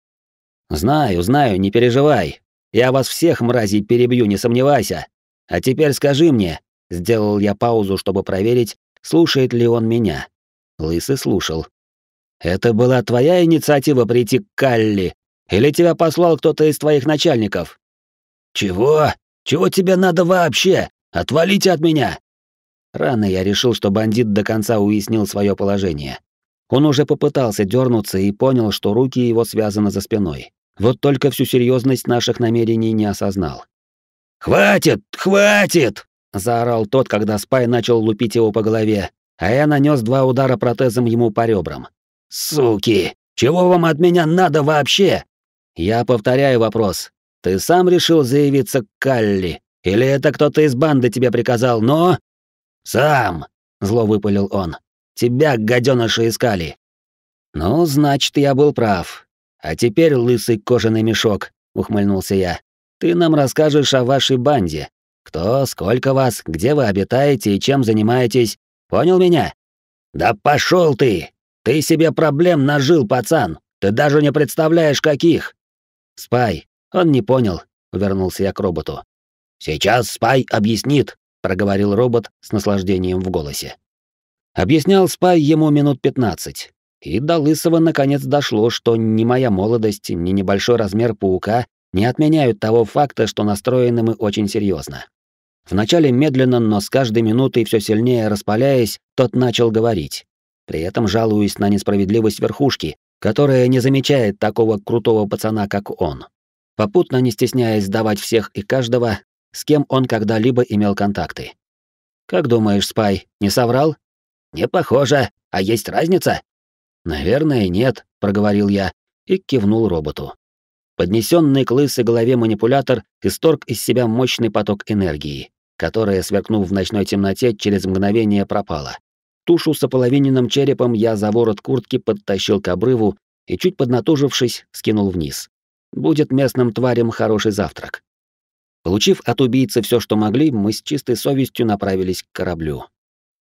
Speaker 1: «Знаю, знаю, не переживай. Я вас всех, мразей, перебью, не сомневайся. А теперь скажи мне...» Сделал я паузу, чтобы проверить, слушает ли он меня. Лысый слушал. «Это была твоя инициатива прийти к Калли? Или тебя послал кто-то из твоих начальников?» «Чего?» Чего тебе надо вообще? Отвалите от меня!» Рано я решил, что бандит до конца уяснил свое положение. Он уже попытался дернуться и понял, что руки его связаны за спиной. Вот только всю серьезность наших намерений не осознал. «Хватит! Хватит!» — заорал тот, когда Спай начал лупить его по голове, а я нанес два удара протезом ему по ребрам. «Суки! Чего вам от меня надо вообще?» «Я повторяю вопрос. Ты сам решил заявиться к Калли? Или это кто-то из банды тебе приказал, но...» «Сам!» — зло выпалил он. «Тебя, гадёныша, искали!» «Ну, значит, я был прав. А теперь, лысый кожаный мешок», — ухмыльнулся я, — «ты нам расскажешь о вашей банде. Кто, сколько вас, где вы обитаете и чем занимаетесь. Понял меня?» «Да пошёл ты! Ты себе проблем нажил, пацан! Ты даже не представляешь, каких!» «Спай, «Он не понял», — повернулся я к роботу. «Сейчас Спай объяснит», — проговорил робот с наслаждением в голосе. Объяснял Спай ему минут пятнадцать. И до Лысого наконец дошло, что ни моя молодость, ни небольшой размер паука не отменяют того факта, что настроены мы очень серьезно. Вначале медленно, но с каждой минутой все сильнее распаляясь, тот начал говорить, при этом жалуясь на несправедливость верхушки, которая не замечает такого крутого пацана, как он попутно не стесняясь сдавать всех и каждого, с кем он когда-либо имел контакты. «Как думаешь, Спай, не соврал?» «Не похоже. А есть разница?» «Наверное, нет», — проговорил я и кивнул роботу. Поднесенный к лысой голове манипулятор исторг из себя мощный поток энергии, которая, сверкнув в ночной темноте, через мгновение пропала. Тушу с ополовиненным черепом я за ворот куртки подтащил к обрыву и, чуть поднатужившись, скинул вниз будет местным тварям хороший завтрак. Получив от убийцы все, что могли, мы с чистой совестью направились к кораблю.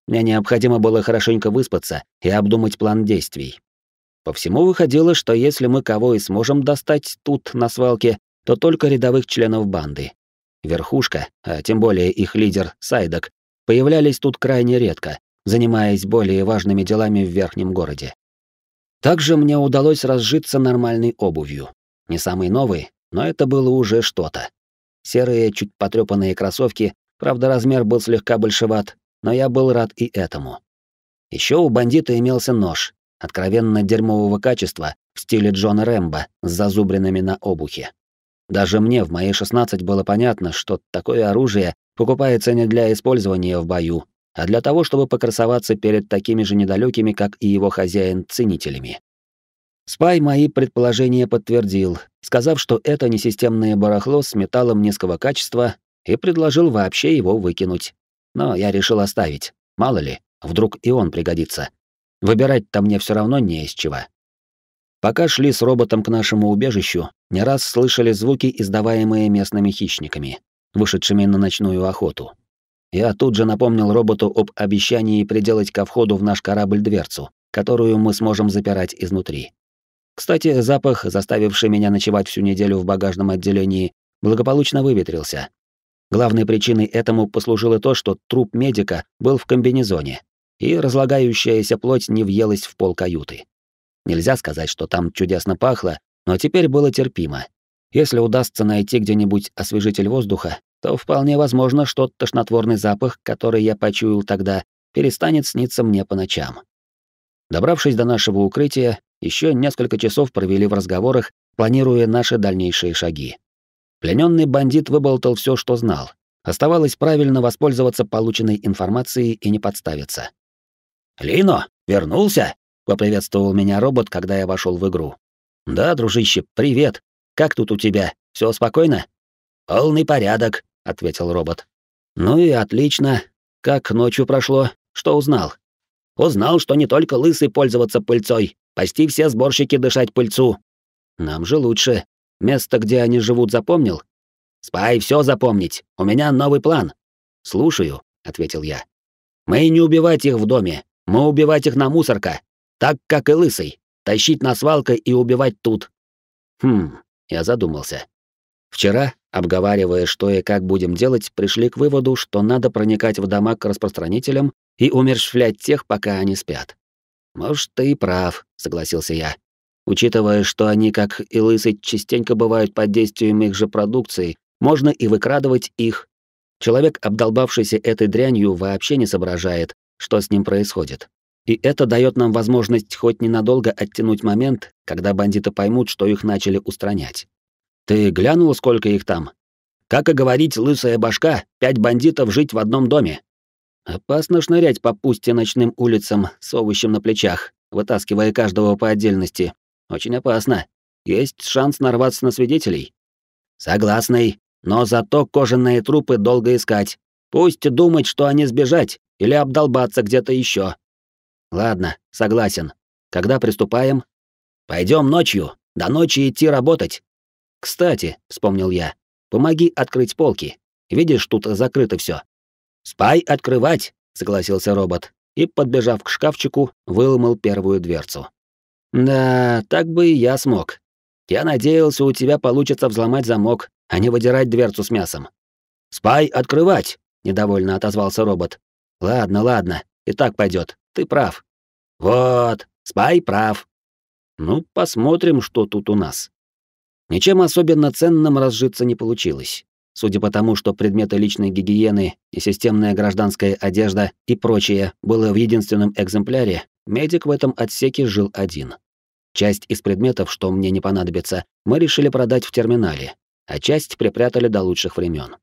Speaker 1: Мне необходимо было хорошенько выспаться и обдумать план действий. По всему выходило, что если мы кого и сможем достать тут, на свалке, то только рядовых членов банды. Верхушка, а тем более их лидер, Сайдок, появлялись тут крайне редко, занимаясь более важными делами в верхнем городе. Также мне удалось разжиться нормальной обувью. Не самый новый, но это было уже что-то. Серые, чуть потрёпанные кроссовки, правда, размер был слегка большеват, но я был рад и этому. Еще у бандита имелся нож, откровенно дерьмового качества, в стиле Джона Рэмбо, с зазубринами на обухе. Даже мне в мои 16 было понятно, что такое оружие покупается не для использования в бою, а для того, чтобы покрасоваться перед такими же недалекими, как и его хозяин, ценителями. Спай мои предположения подтвердил, сказав, что это несистемное барахло с металлом низкого качества и предложил вообще его выкинуть. Но я решил оставить. Мало ли, вдруг и он пригодится. Выбирать-то мне все равно не из чего. Пока шли с роботом к нашему убежищу, не раз слышали звуки, издаваемые местными хищниками, вышедшими на ночную охоту. Я тут же напомнил роботу об обещании приделать ко входу в наш корабль дверцу, которую мы сможем запирать изнутри. Кстати, запах, заставивший меня ночевать всю неделю в багажном отделении, благополучно выветрился. Главной причиной этому послужило то, что труп медика был в комбинезоне, и разлагающаяся плоть не въелась в пол каюты. Нельзя сказать, что там чудесно пахло, но теперь было терпимо. Если удастся найти где-нибудь освежитель воздуха, то вполне возможно, что тошнотворный запах, который я почуял тогда, перестанет сниться мне по ночам. Добравшись до нашего укрытия, еще несколько часов провели в разговорах, планируя наши дальнейшие шаги. Плененный бандит выболтал все, что знал. Оставалось правильно воспользоваться полученной информацией и не подставиться. «Лино, вернулся?» — поприветствовал меня робот, когда я вошел в игру. «Да, дружище, привет. Как тут у тебя? Все спокойно?» «Полный порядок», — ответил робот. «Ну и отлично. Как ночью прошло? Что узнал?» Узнал, что не только лысый пользоваться пыльцой, почти все сборщики дышать пыльцу. Нам же лучше. Место, где они живут, запомнил? Спай все запомнить. У меня новый план. Слушаю, ответил я. Мы не убивать их в доме, мы убивать их на мусорка, так как и лысый. Тащить на свалка и убивать тут. Хм, я задумался. Вчера, Обговаривая, что и как будем делать, пришли к выводу, что надо проникать в дома к распространителям и умерщвлять тех, пока они спят. «Может, ты и прав», — согласился я. «Учитывая, что они, как и лысы, частенько бывают под действием их же продукции, можно и выкрадывать их. Человек, обдолбавшийся этой дрянью, вообще не соображает, что с ним происходит. И это дает нам возможность хоть ненадолго оттянуть момент, когда бандиты поймут, что их начали устранять. Ты глянул, сколько их там? Как и говорить, лысая башка, пять бандитов жить в одном доме. Опасно шнырять по пусте ночным улицам с овощем на плечах, вытаскивая каждого по отдельности. Очень опасно. Есть шанс нарваться на свидетелей. Согласный, но зато кожаные трупы долго искать. Пусть думать, что они сбежать или обдолбаться где-то еще. Ладно, согласен. Когда приступаем? Пойдем ночью. До ночи идти работать. «Кстати», — вспомнил я, — «помоги открыть полки. Видишь, тут закрыто все. «Спай открывать», — согласился робот и, подбежав к шкафчику, выломал первую дверцу. «Да, так бы и я смог. Я надеялся, у тебя получится взломать замок, а не выдирать дверцу с мясом». «Спай открывать», — недовольно отозвался робот. «Ладно, ладно, и так пойдет. Ты прав». «Вот, спай прав». «Ну, посмотрим, что тут у нас». Ничем особенно ценным разжиться не получилось. Судя по тому, что предметы личной гигиены, и системная гражданская одежда и прочее было в единственном экземпляре, медик в этом отсеке жил один. Часть из предметов, что мне не понадобится, мы решили продать в терминале, а часть припрятали до лучших времен.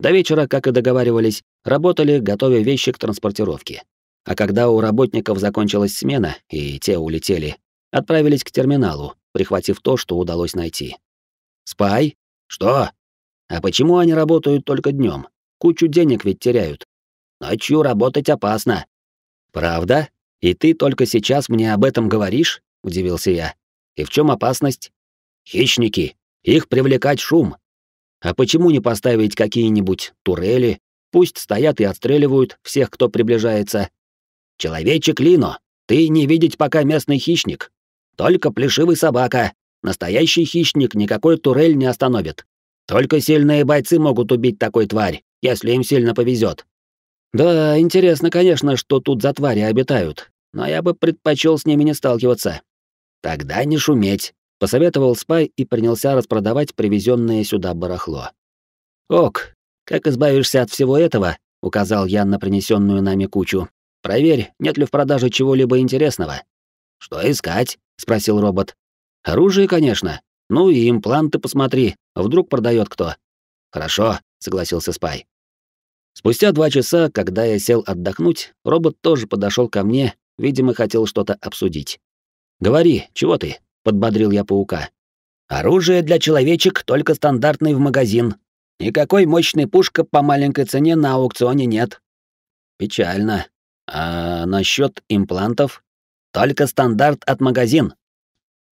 Speaker 1: До вечера, как и договаривались, работали, готовя вещи к транспортировке. А когда у работников закончилась смена, и те улетели, отправились к терминалу, прихватив то, что удалось найти. «Спай? Что? А почему они работают только днем? Кучу денег ведь теряют. Ночью работать опасно». «Правда? И ты только сейчас мне об этом говоришь?» — удивился я. «И в чем опасность?» «Хищники. Их привлекать шум. А почему не поставить какие-нибудь турели? Пусть стоят и отстреливают всех, кто приближается. Человечек Лино, ты не видеть пока местный хищник. Только плешивый собака. Настоящий хищник никакой турель не остановит. Только сильные бойцы могут убить такой тварь, если им сильно повезет. Да, интересно, конечно, что тут за твари обитают, но я бы предпочел с ними не сталкиваться. Тогда не шуметь, посоветовал Спай и принялся распродавать привезенное сюда барахло. Ок, как избавишься от всего этого? указал я на принесенную нами кучу. Проверь, нет ли в продаже чего-либо интересного. «Что искать?» — спросил робот. «Оружие, конечно. Ну и импланты посмотри, вдруг продает кто». «Хорошо», — согласился Спай. Спустя два часа, когда я сел отдохнуть, робот тоже подошел ко мне, видимо, хотел что-то обсудить. «Говори, чего ты?» — подбодрил я паука. «Оружие для человечек только стандартный в магазин. Никакой мощной пушка по маленькой цене на аукционе нет». «Печально. А насчет имплантов?» Только стандарт от магазин.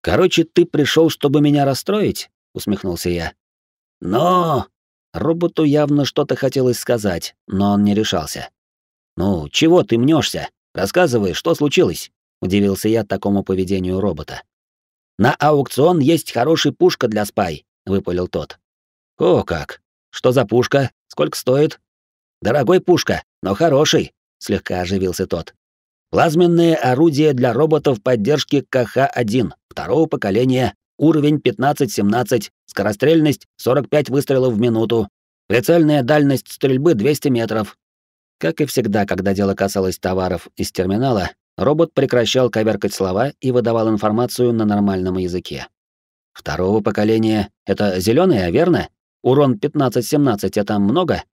Speaker 1: Короче, ты пришел, чтобы меня расстроить? усмехнулся я. Но роботу явно что-то хотелось сказать, но он не решался. Ну, чего ты мнешься? Рассказывай, что случилось? удивился я такому поведению робота. На аукцион есть хорошая пушка для спай, выпалил тот. О, как? Что за пушка? Сколько стоит? Дорогой пушка, но хороший, слегка оживился тот. Плазменные орудия для роботов поддержки КХ-1 второго поколения, уровень 15-17, скорострельность 45 выстрелов в минуту, прицельная дальность стрельбы 200 метров. Как и всегда, когда дело касалось товаров из терминала, робот прекращал коверкать слова и выдавал информацию на нормальном языке. Второго поколения — это зеленое, верно? Урон 15-17 — это много?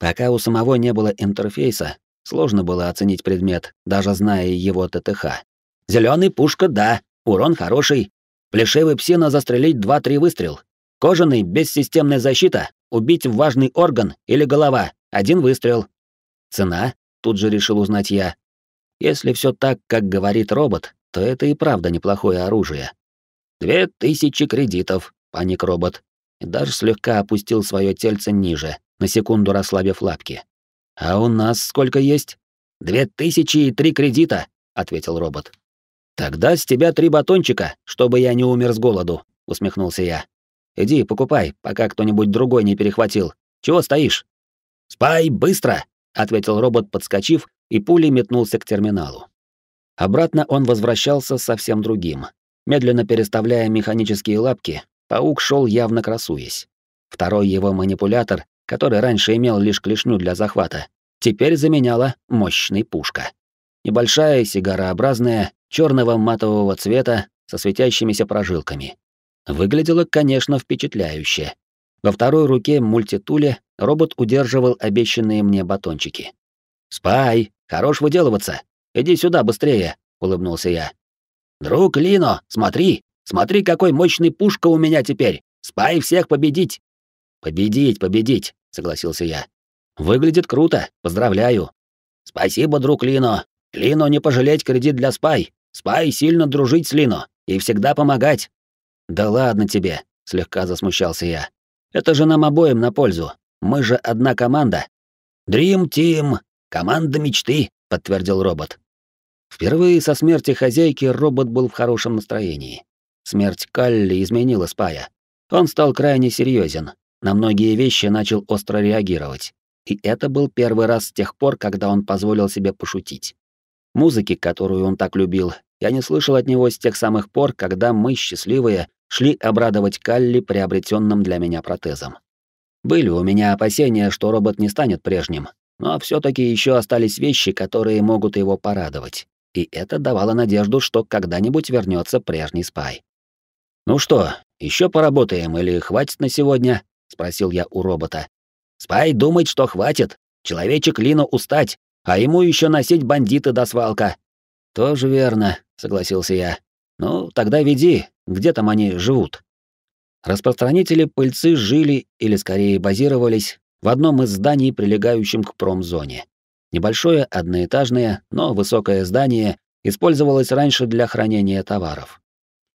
Speaker 1: Пока у самого не было интерфейса, Сложно было оценить предмет, даже зная его ТТХ. Зеленый пушка, да, урон хороший. Плешивый псина застрелить два-три выстрел. Кожаный, бессистемная защита, убить важный орган или голова, один выстрел. Цена? Тут же решил узнать я. Если все так, как говорит робот, то это и правда неплохое оружие. «Две тысячи кредитов», — паник робот. И даже слегка опустил свое тельце ниже, на секунду расслабив лапки. «А у нас сколько есть?» «Две тысячи и три кредита», — ответил робот. «Тогда с тебя три батончика, чтобы я не умер с голоду», — усмехнулся я. «Иди, покупай, пока кто-нибудь другой не перехватил. Чего стоишь?» «Спай, быстро!» — ответил робот, подскочив, и пулей метнулся к терминалу. Обратно он возвращался совсем другим. Медленно переставляя механические лапки, паук шел явно красуясь. Второй его манипулятор который раньше имел лишь клешню для захвата, теперь заменяла мощный пушка. Небольшая, сигарообразная, черного матового цвета, со светящимися прожилками. Выглядело, конечно, впечатляюще. Во второй руке мультитуле робот удерживал обещанные мне батончики. «Спай, хорош выделываться! Иди сюда быстрее!» — улыбнулся я. «Друг Лино, смотри! Смотри, какой мощный пушка у меня теперь! Спай всех победить!» Победить, победить, согласился я. Выглядит круто, поздравляю. Спасибо, друг Лино. Лино не пожалеть кредит для Спай. Спай сильно дружить с Лино и всегда помогать. Да ладно тебе, слегка засмущался я. Это же нам обоим на пользу. Мы же одна команда. Dream Team, команда мечты, подтвердил робот. Впервые со смерти хозяйки робот был в хорошем настроении. Смерть Калли изменила Спая. Он стал крайне серьезен, на многие вещи начал остро реагировать. И это был первый раз с тех пор, когда он позволил себе пошутить. Музыки, которую он так любил, я не слышал от него с тех самых пор, когда мы, счастливые, шли обрадовать Калли приобретенным для меня протезом. Были у меня опасения, что робот не станет прежним, но все таки еще остались вещи, которые могут его порадовать. И это давало надежду, что когда-нибудь вернется прежний Спай. «Ну что, еще поработаем или хватит на сегодня?» — спросил я у робота. «Спай думает, что хватит. Человечек Лину устать, а ему еще носить бандиты до свалка». «Тоже верно», — согласился я. «Ну, тогда веди. Где там они живут?» Распространители пыльцы жили, или скорее базировались, в одном из зданий, прилегающем к промзоне. Небольшое одноэтажное, но высокое здание использовалось раньше для хранения товаров.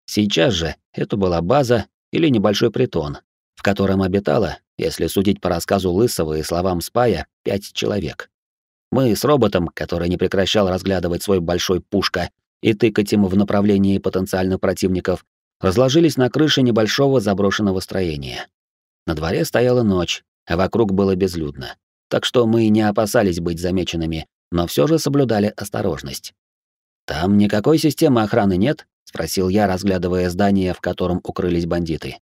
Speaker 1: Сейчас же это была база или небольшой притон, в котором обитало, если судить по рассказу Лысого и словам Спая, пять человек. Мы с роботом, который не прекращал разглядывать свой большой пушка и тыкать ему в направлении потенциальных противников, разложились на крыше небольшого заброшенного строения. На дворе стояла ночь, а вокруг было безлюдно. Так что мы не опасались быть замеченными, но все же соблюдали осторожность. «Там никакой системы охраны нет?» — спросил я, разглядывая здание, в котором укрылись бандиты.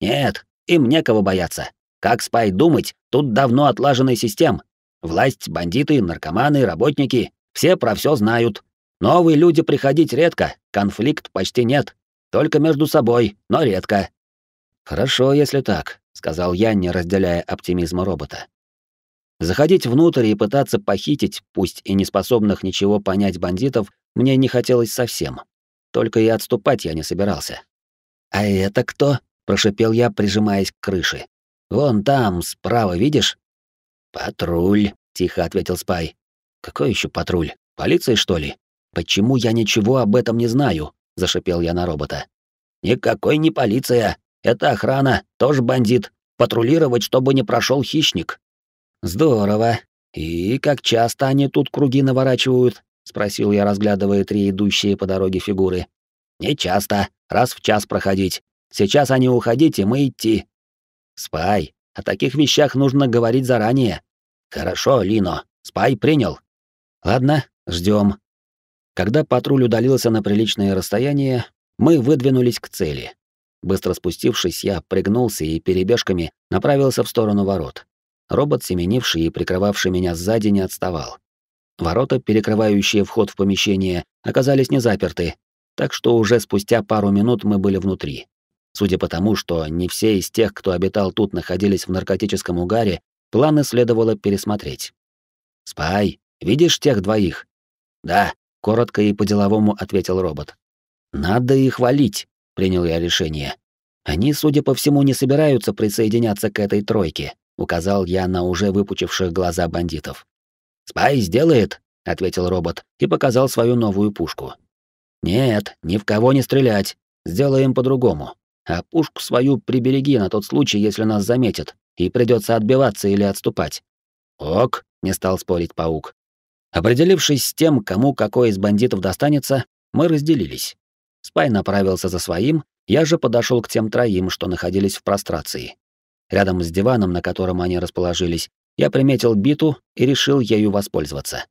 Speaker 1: «Нет, им некого бояться. Как спай думать, тут давно отлаженная система. Власть, бандиты, наркоманы, работники — все про все знают. Новые люди приходить редко, конфликт почти нет. Только между собой, но редко. «Хорошо, если так», — сказал я, не разделяя оптимизма робота. Заходить внутрь и пытаться похитить, пусть и неспособных ничего понять бандитов, мне не хотелось совсем. Только и отступать я не собирался. «А это кто?» прошипел я, прижимаясь к крыше. Вон там, справа, видишь? Патруль, тихо ответил Спай. Какой еще патруль? Полиция, что ли? Почему я ничего об этом не знаю? зашипел я на робота. Никакой не полиция, это охрана, тоже бандит. Патрулировать, чтобы не прошел хищник. Здорово. И как часто они тут круги наворачивают? спросил я, разглядывая три идущие по дороге фигуры. Не часто, раз в час проходить. Сейчас они уходите, мы идти. Спай, о таких вещах нужно говорить заранее. Хорошо, Лино, спай принял. Ладно, ждем. Когда патруль удалился на приличное расстояние, мы выдвинулись к цели. Быстро спустившись, я пригнулся и перебежками направился в сторону ворот. Робот, семенивший и прикрывавший меня сзади, не отставал. Ворота, перекрывающие вход в помещение, оказались не заперты, так что уже спустя пару минут мы были внутри. Судя по тому, что не все из тех, кто обитал тут, находились в наркотическом угаре, планы следовало пересмотреть. «Спай, видишь тех двоих?» «Да», — коротко и по-деловому ответил робот. «Надо их валить», — принял я решение. «Они, судя по всему, не собираются присоединяться к этой тройке», — указал я на уже выпучивших глаза бандитов. «Спай сделает», — ответил робот и показал свою новую пушку. «Нет, ни в кого не стрелять. Сделаем по-другому. А пушку свою прибереги на тот случай, если нас заметят, и придется отбиваться или отступать. Ок, не стал спорить паук. Определившись с тем, кому какой из бандитов достанется, мы разделились. Спай направился за своим, я же подошел к тем троим, что находились в прострации. Рядом с диваном, на котором они расположились, я приметил биту и решил ею воспользоваться.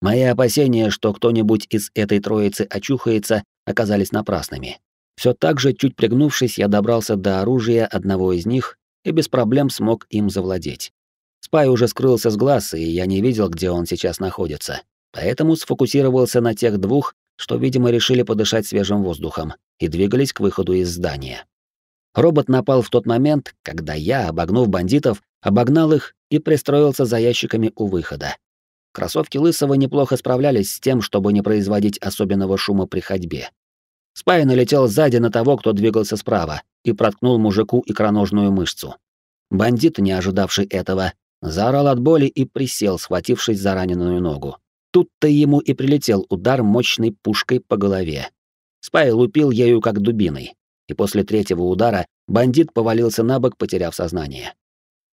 Speaker 1: Мои опасения, что кто-нибудь из этой троицы очухается, оказались напрасными. Все так же, чуть пригнувшись, я добрался до оружия одного из них и без проблем смог им завладеть. Спай уже скрылся с глаз, и я не видел, где он сейчас находится. Поэтому сфокусировался на тех двух, что, видимо, решили подышать свежим воздухом и двигались к выходу из здания. Робот напал в тот момент, когда я, обогнув бандитов, обогнал их и пристроился за ящиками у выхода. Кроссовки Лысого неплохо справлялись с тем, чтобы не производить особенного шума при ходьбе, Спай налетел сзади на того, кто двигался справа, и проткнул мужику икроножную мышцу. Бандит, не ожидавший этого, заорал от боли и присел, схватившись за раненую ногу. Тут-то ему и прилетел удар мощной пушкой по голове. Спай лупил ею как дубиной, и после третьего удара бандит повалился на бок, потеряв сознание.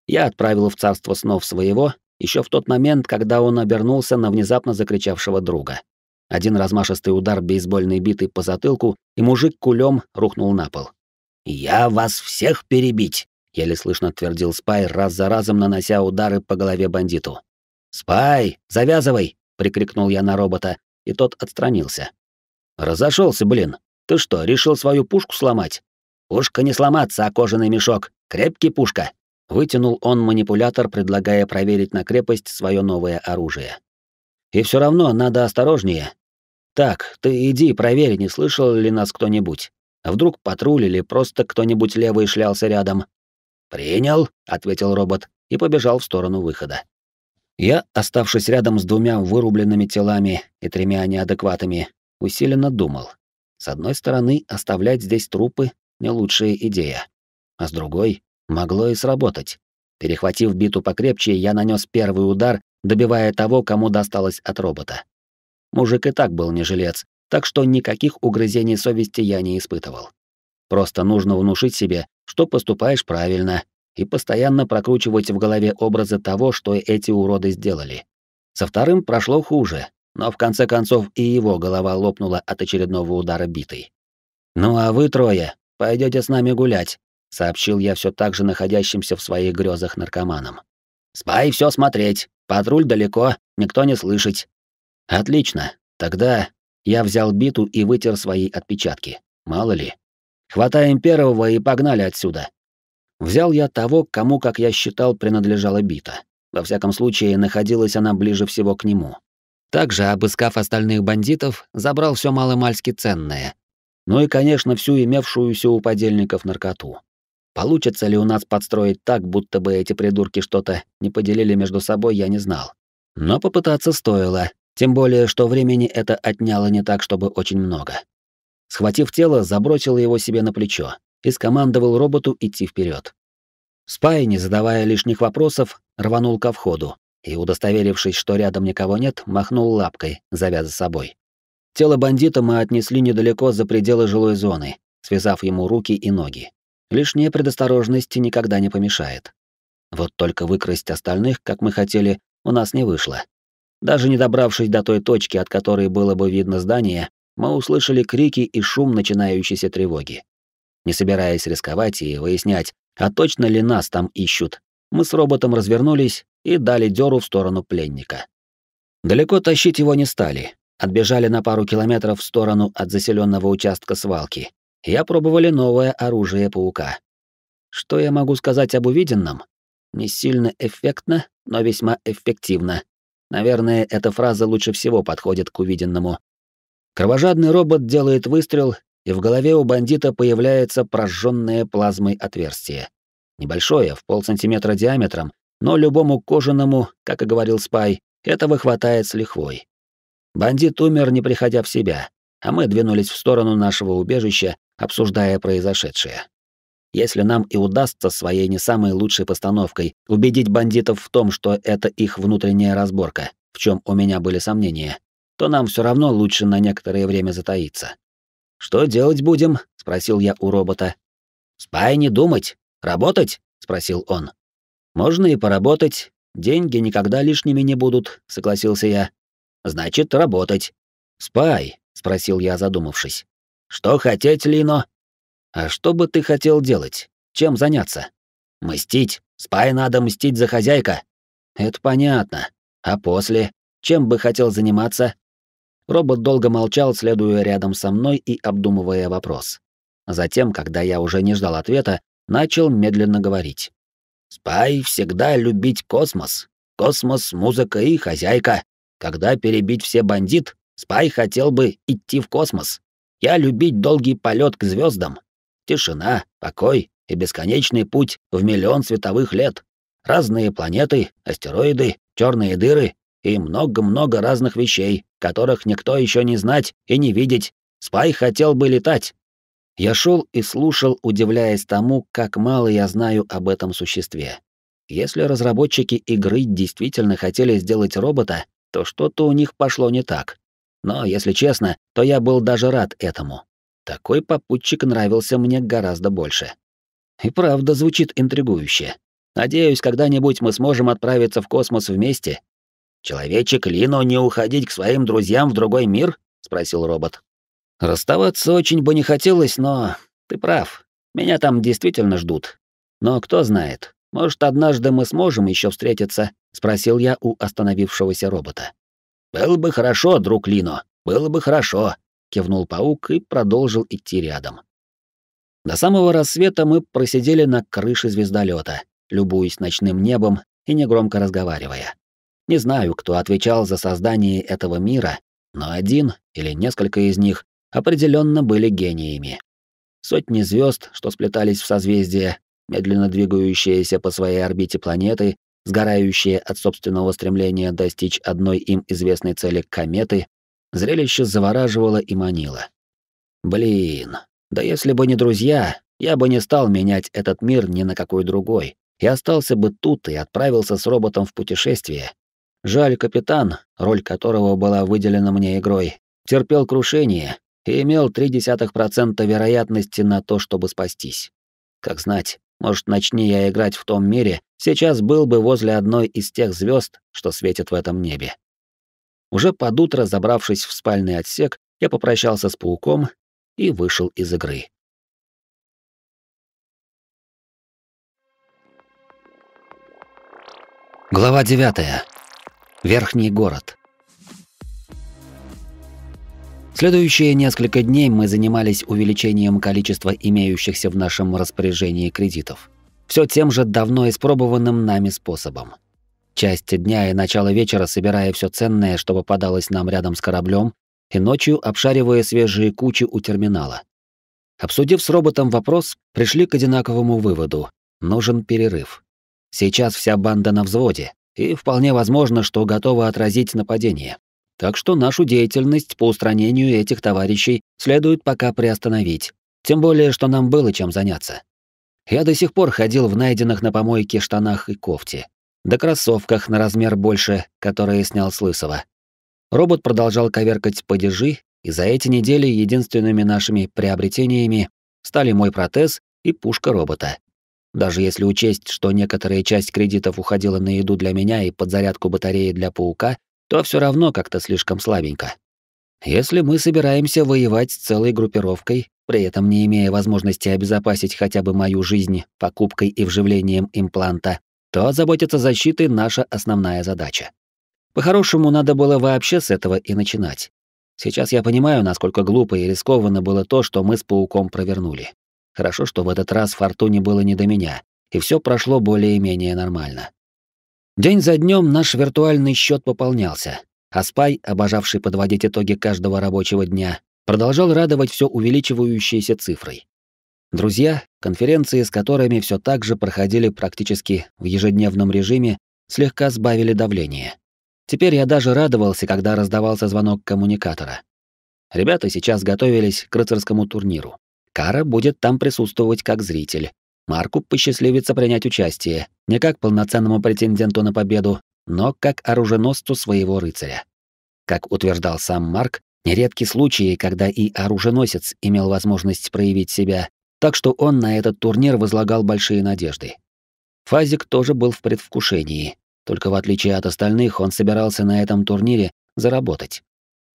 Speaker 1: Я отправил в царство снов своего еще в тот момент, когда он обернулся на внезапно закричавшего друга. Один размашистый удар бейсбольной биты по затылку, и мужик кулем рухнул на пол. «Я вас всех перебить!» — еле слышно твердил Спай, раз за разом нанося удары по голове бандиту. «Спай, завязывай!» — прикрикнул я на робота, и тот отстранился. Разошелся, блин. Ты что, решил свою пушку сломать? Пушка не сломаться, а кожаный мешок. Крепкий пушка. Вытянул он манипулятор, предлагая проверить на крепость свое новое оружие. И все равно надо осторожнее, «Так, ты иди, проверь, не слышал ли нас кто-нибудь. вдруг патруль или просто кто-нибудь левый шлялся рядом?» «Принял», — ответил робот и побежал в сторону выхода. Я, оставшись рядом с двумя вырубленными телами и тремя неадекватами, усиленно думал. С одной стороны, оставлять здесь трупы — не лучшая идея. А с другой, могло и сработать. Перехватив биту покрепче, я нанес первый удар, добивая того, кому досталось от робота. Мужик и так был не жилец, так что никаких угрызений совести я не испытывал. Просто нужно внушить себе, что поступаешь правильно, и постоянно прокручивать в голове образы того, что эти уроды сделали. Со вторым прошло хуже, но в конце концов и его голова лопнула от очередного удара битой. «Ну а вы трое, пойдете с нами гулять», — сообщил я все так же находящимся в своих грезах наркоманам. «Спай все смотреть, патруль далеко, никто не слышит, Отлично. Тогда я взял биту и вытер свои отпечатки. Мало ли. Хватаем первого и погнали отсюда. Взял я того, кому, как я считал, принадлежала бита. Во всяком случае, находилась она ближе всего к нему. Также, обыскав остальных бандитов, забрал все маломальски ценное. Ну и, конечно, всю имевшуюся у подельников наркоту. Получится ли у нас подстроить так, будто бы эти придурки что-то не поделили между собой, я не знал. Но попытаться стоило, тем более, что времени это отняло не так, чтобы очень много. Схватив тело, забросил его себе на плечо и скомандовал роботу идти вперед. Спай, не задавая лишних вопросов, рванул ко входу и, удостоверившись, что рядом никого нет, махнул лапкой, зовя за собой. Тело бандита мы отнесли недалеко за пределы жилой зоны, связав ему руки и ноги. Лишняя предосторожность никогда не помешает. Вот только выкрасть остальных, как мы хотели, у нас не вышло. Даже не добравшись до той точки, от которой было бы видно здание, мы услышали крики и шум начинающейся тревоги. Не собираясь рисковать и выяснять, а точно ли нас там ищут, мы с роботом развернулись и дали дёру в сторону пленника. Далеко тащить его не стали. Отбежали на пару километров в сторону от заселенного участка свалки. И опробовали новое оружие паука. Что я могу сказать об увиденном? Не сильно эффектно, но весьма эффективно. Наверное, эта фраза лучше всего подходит к увиденному. Кровожадный робот делает выстрел, и в голове у бандита появляется прожженное плазмой отверстие. Небольшое, в полсантиметра диаметром, но любому кожаному, как и говорил Спай, этого хватает с лихвой. Бандит умер, не приходя в себя, а мы двинулись в сторону нашего убежища, обсуждая произошедшее. Если нам и удастся своей не самой лучшей постановкой убедить бандитов в том, что это их внутренняя разборка, в чем у меня были сомнения, то нам все равно лучше на некоторое время затаиться. «Что делать будем?» — спросил я у робота. «Спай не думать. Работать?» — спросил он. «Можно и поработать. Деньги никогда лишними не будут», — согласился я. «Значит, работать». «Спай», — спросил я, задумавшись. «Что хотеть, Лино?» А что бы ты хотел делать? Чем заняться? Мстить. Спай надо мстить за хозяйка. Это понятно. А после? Чем бы хотел заниматься? Робот долго молчал, следуя рядом со мной и обдумывая вопрос. Затем, когда я уже не ждал ответа, начал медленно говорить. «Спай всегда любить космос. Космос, музыка и хозяйка. Когда перебить все бандит, Спай хотел бы идти в космос. Я любить долгий полет к звездам. Тишина, покой и бесконечный путь в миллион световых лет. Разные планеты, астероиды, черные дыры и много-много разных вещей, которых никто еще не знать и не видеть. Спай хотел бы летать. Я шел и слушал, удивляясь тому, как мало я знаю об этом существе. Если разработчики игры действительно хотели сделать робота, то что-то у них пошло не так. Но, если честно, то я был даже рад этому. Такой попутчик нравился мне гораздо больше. И правда звучит интригующе. Надеюсь, когда-нибудь мы сможем отправиться в космос вместе. Человечек Лино не уходить к своим друзьям в другой мир? спросил робот. Расставаться очень бы не хотелось, но ты прав. Меня там действительно ждут. Но кто знает, может, однажды мы сможем еще встретиться, спросил я у остановившегося робота. Было бы хорошо, друг Лино, было бы хорошо, кивнул паук и продолжил идти рядом. До самого рассвета мы просидели на крыше звездолета, любуясь ночным небом и негромко разговаривая. Не знаю, кто отвечал за создание этого мира, но один или несколько из них определенно были гениями. Сотни звезд, что сплетались в созвездие, медленно двигающиеся по своей орбите планеты, сгорающие от собственного стремления достичь одной им известной цели кометы, Зрелище завораживало и манило. Блин, да если бы не друзья, я бы не стал менять этот мир ни на какой другой. И остался бы тут и отправился с роботом в путешествие. Жаль, капитан, роль которого была выделена мне игрой, терпел крушение и имел 0,3% вероятности на то, чтобы спастись. Как знать, может, начни я играть в том мире, сейчас был бы возле одной из тех звезд, что светят в этом небе. Уже под утро, забравшись в спальный отсек, я попрощался
Speaker 2: с пауком и вышел из игры.
Speaker 1: Глава 9. Верхний город. Следующие несколько дней мы занимались увеличением количества имеющихся в нашем распоряжении кредитов. Все тем же давно испробованным нами способом. Часть дня и начало вечера собирая все ценное, что попадалось нам рядом с кораблем, и ночью обшаривая свежие кучи у терминала. Обсудив с роботом вопрос, пришли к одинаковому выводу — нужен перерыв. Сейчас вся банда на взводе, и вполне возможно, что готова отразить нападение. Так что нашу деятельность по устранению этих товарищей следует пока приостановить, тем более, что нам было чем заняться. Я до сих пор ходил в найденных на помойке штанах и кофте, да кроссовках на размер больше, которые снял с Лысого. Робот продолжал коверкать падежи, и за эти недели единственными нашими приобретениями стали мой протез и пушка робота. Даже если учесть, что некоторая часть кредитов уходила на еду для меня и подзарядку батареи для паука, то все равно как-то слишком слабенько. Если мы собираемся воевать с целой группировкой, при этом не имея возможности обезопасить хотя бы мою жизнь покупкой и вживлением импланта, то заботиться защитой — наша основная задача. По-хорошему, надо было вообще с этого и начинать. Сейчас я понимаю, насколько глупо и рискованно было то, что мы с пауком провернули. Хорошо, что в этот раз фортуне было не до меня, и все прошло более-менее нормально. День за днем наш виртуальный счет пополнялся, а Спай, обожавший подводить итоги каждого рабочего дня, продолжал радовать все увеличивающейся цифрой. Друзья, конференции с которыми все так же проходили практически в ежедневном режиме, слегка сбавили давление. Теперь я даже радовался, когда раздавался звонок коммуникатора. Ребята сейчас готовились к рыцарскому турниру. Кара будет там присутствовать как зритель. Марку посчастливится принять участие, не как полноценному претенденту на победу, но как оруженосцу своего рыцаря. Как утверждал сам Марк, нередки случаи, когда и оруженосец имел возможность проявить себя, так что он на этот турнир возлагал большие надежды. Фазик тоже был в предвкушении, только в отличие от остальных он собирался на этом турнире заработать.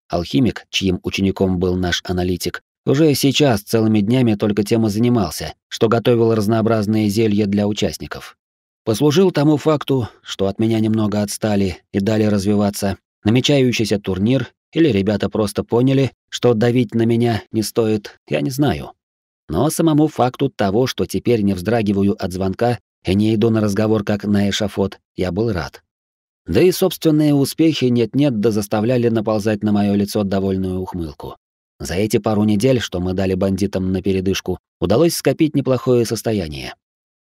Speaker 1: Алхимик, чьим учеником был наш аналитик, уже сейчас целыми днями только тем и занимался, что готовил разнообразные зелья для участников. Послужил тому факту, что от меня немного отстали и дали развиваться намечающийся турнир или ребята просто поняли, что давить на меня не стоит, я не знаю. Но самому факту того, что теперь не вздрагиваю от звонка и не иду на разговор как на эшафот, я был рад. Да и собственные успехи нет-нет да заставляли наползать на мое лицо довольную ухмылку. За эти пару недель, что мы дали бандитам на передышку, удалось скопить неплохое состояние.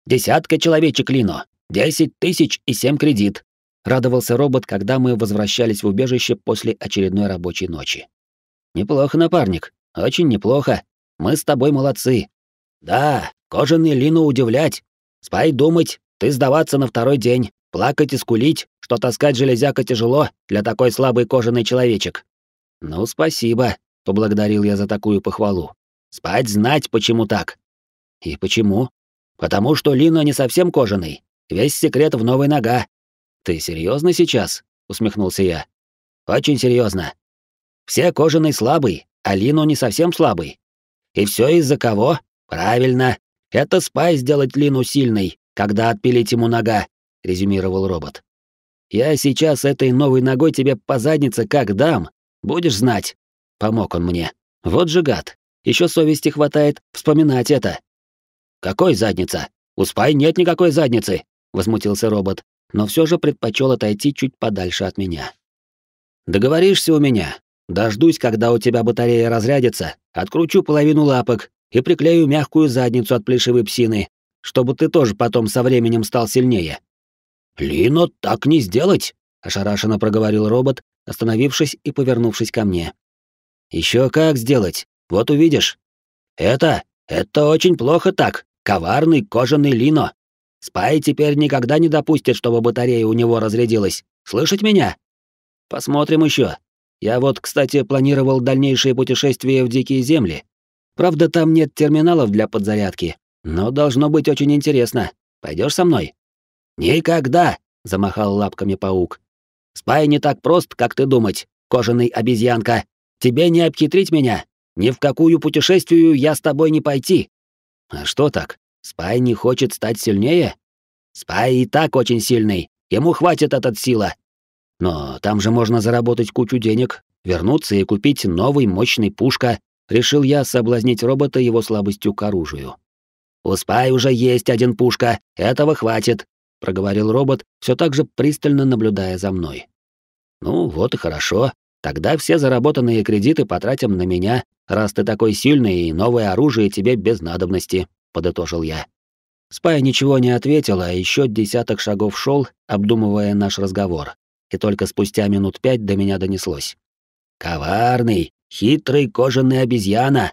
Speaker 1: «Десятка человечек, Лино! Десять тысяч и семь кредит!» — радовался робот, когда мы возвращались в убежище после очередной рабочей ночи. «Неплохо, напарник, очень неплохо», мы с тобой молодцы. Да, кожаный Лину удивлять. Спай думать, ты сдаваться на второй день, плакать и скулить, что таскать железяка тяжело для такой слабый кожаный человечек. Ну, спасибо, поблагодарил я за такую похвалу. Спать знать, почему так. И почему? Потому что Лина не совсем кожаный. Весь секрет в новой нога. Ты серьезно сейчас? усмехнулся я. Очень серьезно. Все кожаный слабый, а Лину не совсем слабый. И все из-за кого? Правильно. Это спай сделать Лину сильной, когда отпилить ему нога, резюмировал робот. Я сейчас этой новой ногой тебе по заднице как дам, будешь знать. Помог он мне. Вот же гад. Еще совести хватает вспоминать это. Какой задница? У спай нет никакой задницы, возмутился робот, но все же предпочел отойти чуть подальше от меня. Договоришься у меня. Дождусь, когда у тебя батарея разрядится, откручу половину лапок и приклею мягкую задницу от плешивой псины, чтобы ты тоже потом со временем стал сильнее». «Лино, так не сделать!» — ошарашенно проговорил робот, остановившись и повернувшись ко мне. «Еще как сделать, вот увидишь. Это, это очень плохо так, коварный кожаный Лино. Спай теперь никогда не допустит, чтобы батарея у него разрядилась. Слышать меня? Посмотрим еще, я вот, кстати, планировал дальнейшее путешествие в дикие земли. Правда, там нет терминалов для подзарядки, но должно быть очень интересно. Пойдешь со мной? Никогда, замахал лапками паук. Спай не так прост, как ты думать, кожаный обезьянка. Тебе не обхитрить меня. Ни в какую путешествию я с тобой не пойти. А что так? Спай не хочет стать сильнее? Спай и так очень сильный. Ему хватит этот сила. Но там же можно заработать кучу денег, вернуться и купить новый мощный пушка, решил я соблазнить робота его слабостью к оружию. «Успай уже есть один пушка, этого хватит», — проговорил робот, все так же пристально наблюдая за мной. «Ну, вот и хорошо. Тогда все заработанные кредиты потратим на меня, раз ты такой сильный и новое оружие тебе без надобности», — подытожил я. Спай ничего не ответила, а еще десяток шагов шел, обдумывая наш разговор и только спустя минут пять до меня донеслось. «Коварный, хитрый кожаный обезьяна!»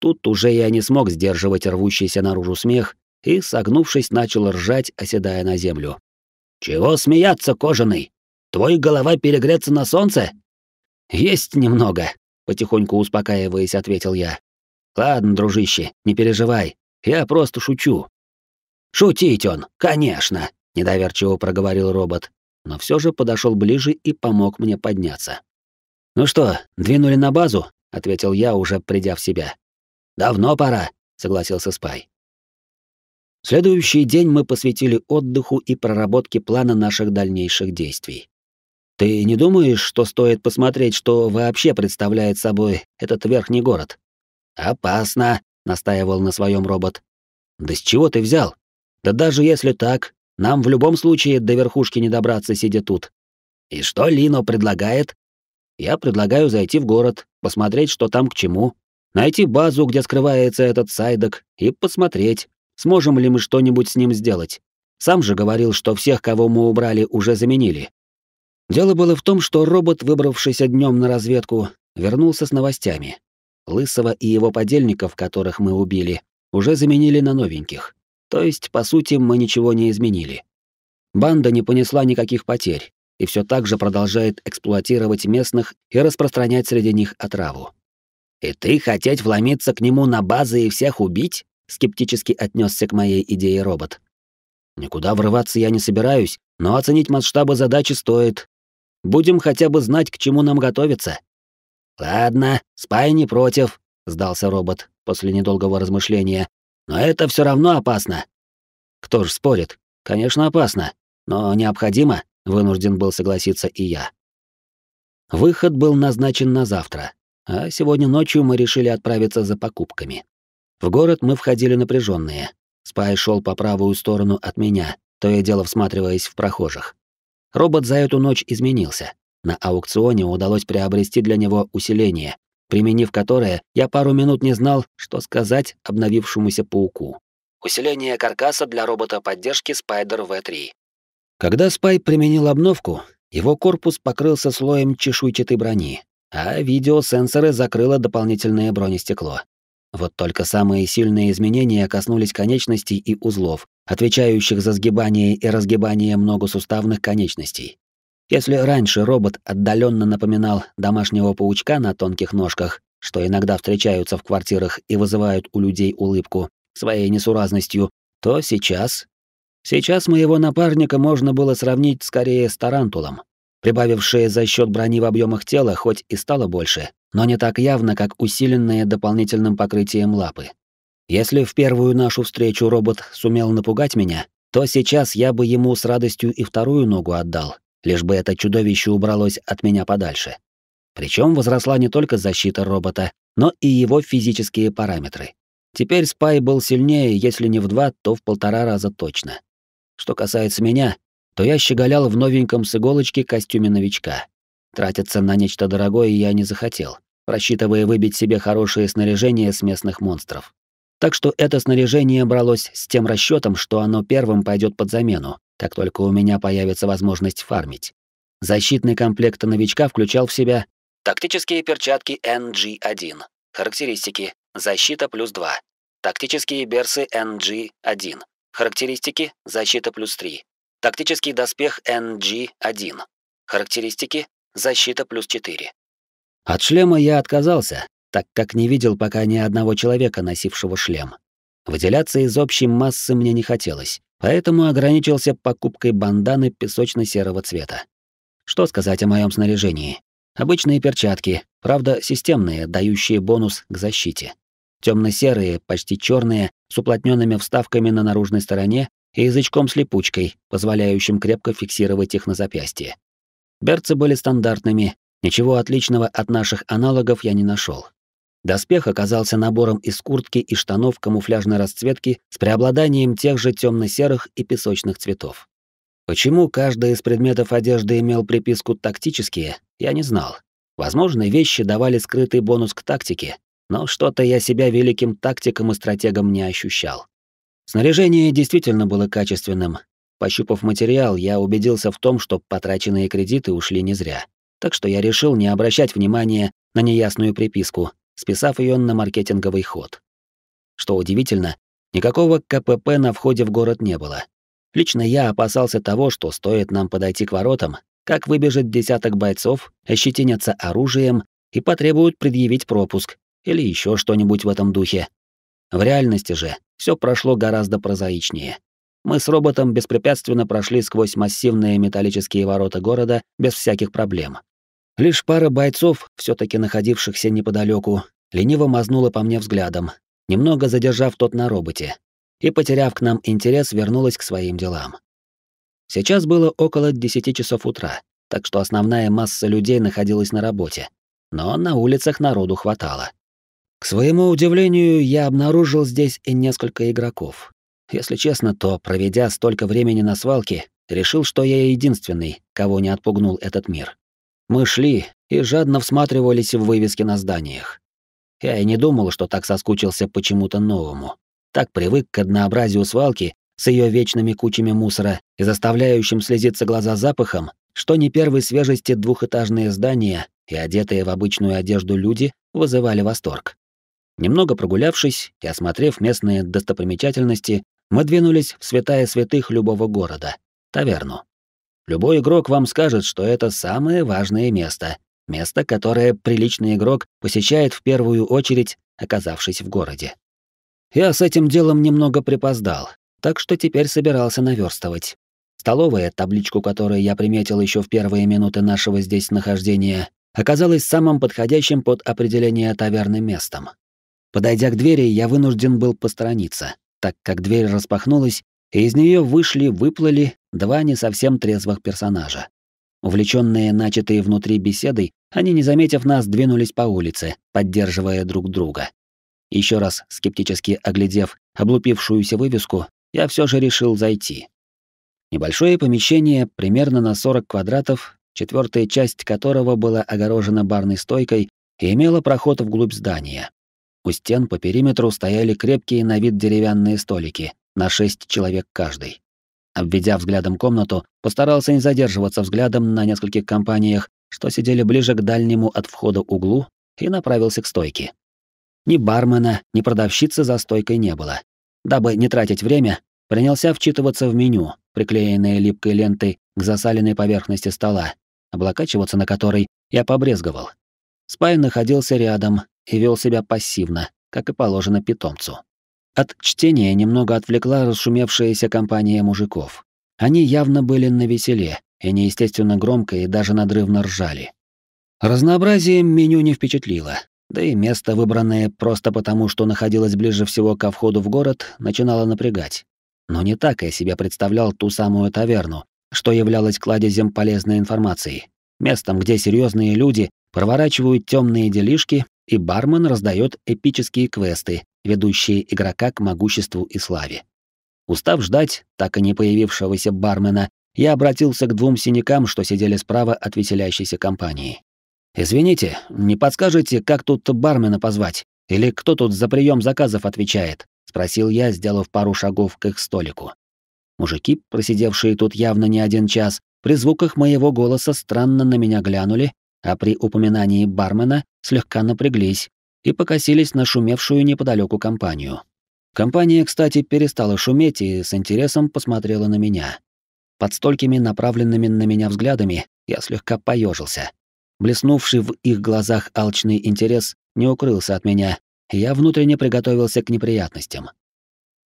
Speaker 1: Тут уже я не смог сдерживать рвущийся наружу смех и, согнувшись, начал ржать, оседая на землю. «Чего смеяться, кожаный? Твой голова перегреться на солнце?» «Есть немного», — потихоньку успокаиваясь, ответил я. «Ладно, дружище, не переживай, я просто шучу». «Шутить он, конечно», — недоверчиво проговорил робот но все же подошел ближе и помог мне подняться. «Ну что, двинули на базу?» — ответил я, уже придя в себя. «Давно пора», — согласился Спай. Следующий день мы посвятили отдыху и проработке плана наших дальнейших действий. «Ты не думаешь, что стоит посмотреть, что вообще представляет собой этот верхний город?» «Опасно», — настаивал на своем робот. «Да с чего ты взял? Да даже если так, нам в любом случае до верхушки не добраться, сидя тут. И что Лино предлагает? Я предлагаю зайти в город, посмотреть, что там к чему, найти базу, где скрывается этот сайдок, и посмотреть, сможем ли мы что-нибудь с ним сделать. Сам же говорил, что всех, кого мы убрали, уже заменили. Дело было в том, что робот, выбравшийся днем на разведку, вернулся с новостями. Лысого и его подельников, которых мы убили, уже заменили на новеньких. То есть, по сути, мы ничего не изменили. Банда не понесла никаких потерь и все так же продолжает эксплуатировать местных и распространять среди них отраву. «И ты хотеть вломиться к нему на базы и всех убить?» — скептически отнесся к моей идее робот. «Никуда врываться я не собираюсь, но оценить масштабы задачи стоит. Будем хотя бы знать, к чему нам готовиться». «Ладно, спай не против», — сдался робот после недолгого размышления, но это все равно опасно. Кто ж спорит? Конечно, опасно, но необходимо, вынужден был согласиться и я. Выход был назначен на завтра, а сегодня ночью мы решили отправиться за покупками. В город мы входили напряженные. Спай шел по правую сторону от меня, то и дело всматриваясь в прохожих. Робот за эту ночь изменился. На аукционе удалось приобрести для него усиление, применив которое, я пару минут не знал, что сказать обновившемуся пауку. Усиление каркаса для робота поддержки Spider V3. Когда Спай применил обновку, его корпус покрылся слоем чешуйчатой брони, а видеосенсоры закрыло дополнительное бронестекло. Вот только самые сильные изменения коснулись конечностей и узлов, отвечающих за сгибание и разгибание многосуставных конечностей. Если раньше робот отдаленно напоминал домашнего паучка на тонких ножках, что иногда встречаются в квартирах и вызывают у людей улыбку своей несуразностью, то сейчас... Сейчас моего напарника можно было сравнить скорее с тарантулом, прибавившее за счет брони в объемах тела хоть и стало больше, но не так явно, как усиленное дополнительным покрытием лапы. Если в первую нашу встречу робот сумел напугать меня, то сейчас я бы ему с радостью и вторую ногу отдал, лишь бы это чудовище убралось от меня подальше. Причем возросла не только защита робота, но и его физические параметры. Теперь Спай был сильнее, если не в два, то в полтора раза точно. Что касается меня, то я щеголял в новеньком с иголочки костюме новичка. Тратиться на нечто дорогое я не захотел, рассчитывая выбить себе хорошее снаряжение с местных монстров. Так что это снаряжение бралось с тем расчетом, что оно первым пойдет под замену, как только у меня появится возможность фармить. Защитный комплект новичка включал в себя тактические перчатки NG1, характеристики защита плюс 2, тактические берсы NG1, характеристики защита плюс 3, тактический доспех NG1, характеристики защита плюс 4. От шлема я отказался, так как не видел пока ни одного человека, носившего шлем. Выделяться из общей массы мне не хотелось, поэтому ограничился покупкой банданы песочно-серого цвета. Что сказать о моем снаряжении? Обычные перчатки, правда, системные, дающие бонус к защите. Темно-серые, почти черные, с уплотненными вставками на наружной стороне и язычком с липучкой, позволяющим крепко фиксировать их на запястье. Берцы были стандартными, ничего отличного от наших аналогов я не нашел. Доспех оказался набором из куртки и штанов камуфляжной расцветки с преобладанием тех же темно-серых и песочных цветов. Почему каждый из предметов одежды имел приписку «тактические», я не знал. Возможно, вещи давали скрытый бонус к тактике, но что-то я себя великим тактиком и стратегом не ощущал. Снаряжение действительно было качественным. Пощупав материал, я убедился в том, что потраченные кредиты ушли не зря. Так что я решил не обращать внимания на неясную приписку, списав ее на маркетинговый ход. Что удивительно, никакого КПП на входе в город не было. Лично я опасался того, что стоит нам подойти к воротам, как выбежит десяток бойцов, ощетинятся оружием и потребуют предъявить пропуск или еще что-нибудь в этом духе. В реальности же все прошло гораздо прозаичнее. Мы с роботом беспрепятственно прошли сквозь массивные металлические ворота города без всяких проблем. Лишь пара бойцов, все таки находившихся неподалеку, лениво мазнула по мне взглядом, немного задержав тот на роботе, и, потеряв к нам интерес, вернулась к своим делам. Сейчас было около 10 часов утра, так что основная масса людей находилась на работе, но на улицах народу хватало. К своему удивлению, я обнаружил здесь и несколько игроков. Если честно, то, проведя столько времени на свалке, решил, что я единственный, кого не отпугнул этот мир. Мы шли и жадно всматривались в вывески на зданиях. Я и не думал, что так соскучился по чему-то новому. Так привык к однообразию свалки с ее вечными кучами мусора и заставляющим слезиться глаза запахом, что не первой свежести двухэтажные здания и одетые в обычную одежду люди вызывали восторг. Немного прогулявшись и осмотрев местные достопримечательности, мы двинулись в святая святых любого города — таверну. Любой игрок вам скажет, что это самое важное место, место, которое приличный игрок посещает в первую очередь, оказавшись в городе. Я с этим делом немного припоздал, так что теперь собирался наверстывать. Столовая, табличку которой я приметил еще в первые минуты нашего здесь нахождения, оказалась самым подходящим под определение таверным местом. Подойдя к двери, я вынужден был посторониться, так как дверь распахнулась, из нее вышли-выплыли два не совсем трезвых персонажа. Увлеченные начатой внутри беседой, они, не заметив нас, двинулись по улице, поддерживая друг друга. Еще раз скептически оглядев облупившуюся вывеску, я все же решил зайти. Небольшое помещение, примерно на 40 квадратов, четвертая часть которого была огорожена барной стойкой и имела проход вглубь здания. У стен по периметру стояли крепкие на вид деревянные столики, на шесть человек каждый. Обведя взглядом комнату, постарался не задерживаться взглядом на нескольких компаниях, что сидели ближе к дальнему от входа углу, и направился к стойке. Ни бармена, ни продавщицы за стойкой не было. Дабы не тратить время, принялся вчитываться в меню, приклеенное липкой лентой к засаленной поверхности стола, облокачиваться на которой я побрезговал. Спай находился рядом и вел себя пассивно, как и положено питомцу. От чтения немного отвлекла расшумевшаяся компания мужиков. Они явно были на веселе и неестественно громко и даже надрывно ржали. Разнообразием меню не впечатлило, да и место, выбранное просто потому, что находилось ближе всего ко входу в город, начинало напрягать. Но не так я себе представлял ту самую таверну, что являлось кладезем полезной информации, местом, где серьезные люди проворачивают темные делишки, и бармен раздает эпические квесты, ведущие игрока к могуществу и славе. Устав ждать так и не появившегося бармена, я обратился к двум синякам, что сидели справа от веселящейся компании. «Извините, не подскажете, как тут бармена позвать? Или кто тут за прием заказов отвечает?» — спросил я, сделав пару шагов к их столику. Мужики, просидевшие тут явно не один час, при звуках моего голоса странно на меня глянули, а при упоминании бармена слегка напряглись, и покосились на шумевшую неподалеку компанию. Компания, кстати, перестала шуметь и с интересом посмотрела на меня. Под столькими направленными на меня взглядами я слегка поежился. Блеснувший в их глазах алчный интерес не укрылся от меня, и я внутренне приготовился к неприятностям.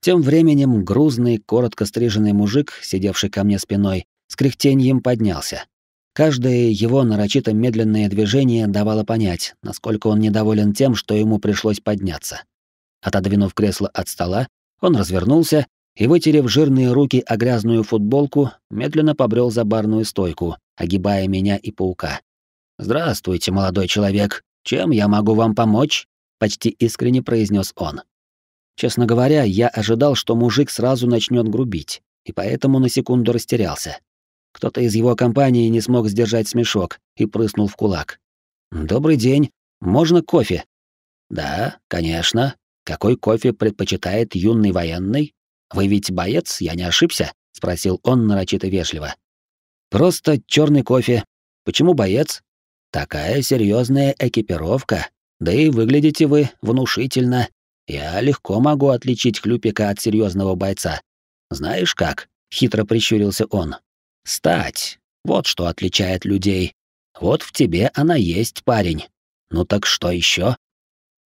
Speaker 1: Тем временем грузный, коротко стриженный мужик, сидевший ко мне спиной, с кряхтеньем поднялся. Каждое его нарочито медленное движение давало понять, насколько он недоволен тем, что ему пришлось подняться. Отодвинув кресло от стола, он развернулся и, вытерев жирные руки о грязную футболку, медленно побрел за барную стойку, огибая меня и паука. «Здравствуйте, молодой человек. Чем я могу вам помочь?» — почти искренне произнес он. Честно говоря, я ожидал, что мужик сразу начнет грубить, и поэтому на секунду растерялся. Кто-то из его компании не смог сдержать смешок и прыснул в кулак. «Добрый день. Можно кофе?» «Да, конечно. Какой кофе предпочитает юный военный? Вы ведь боец, я не ошибся?» — спросил он нарочито вежливо. «Просто черный кофе. Почему боец? Такая серьезная экипировка. Да и выглядите вы внушительно. Я легко могу отличить хлюпика от серьезного бойца. Знаешь как?» — хитро прищурился он. Стать. Вот что отличает людей. Вот в тебе она есть, парень. Ну так что еще?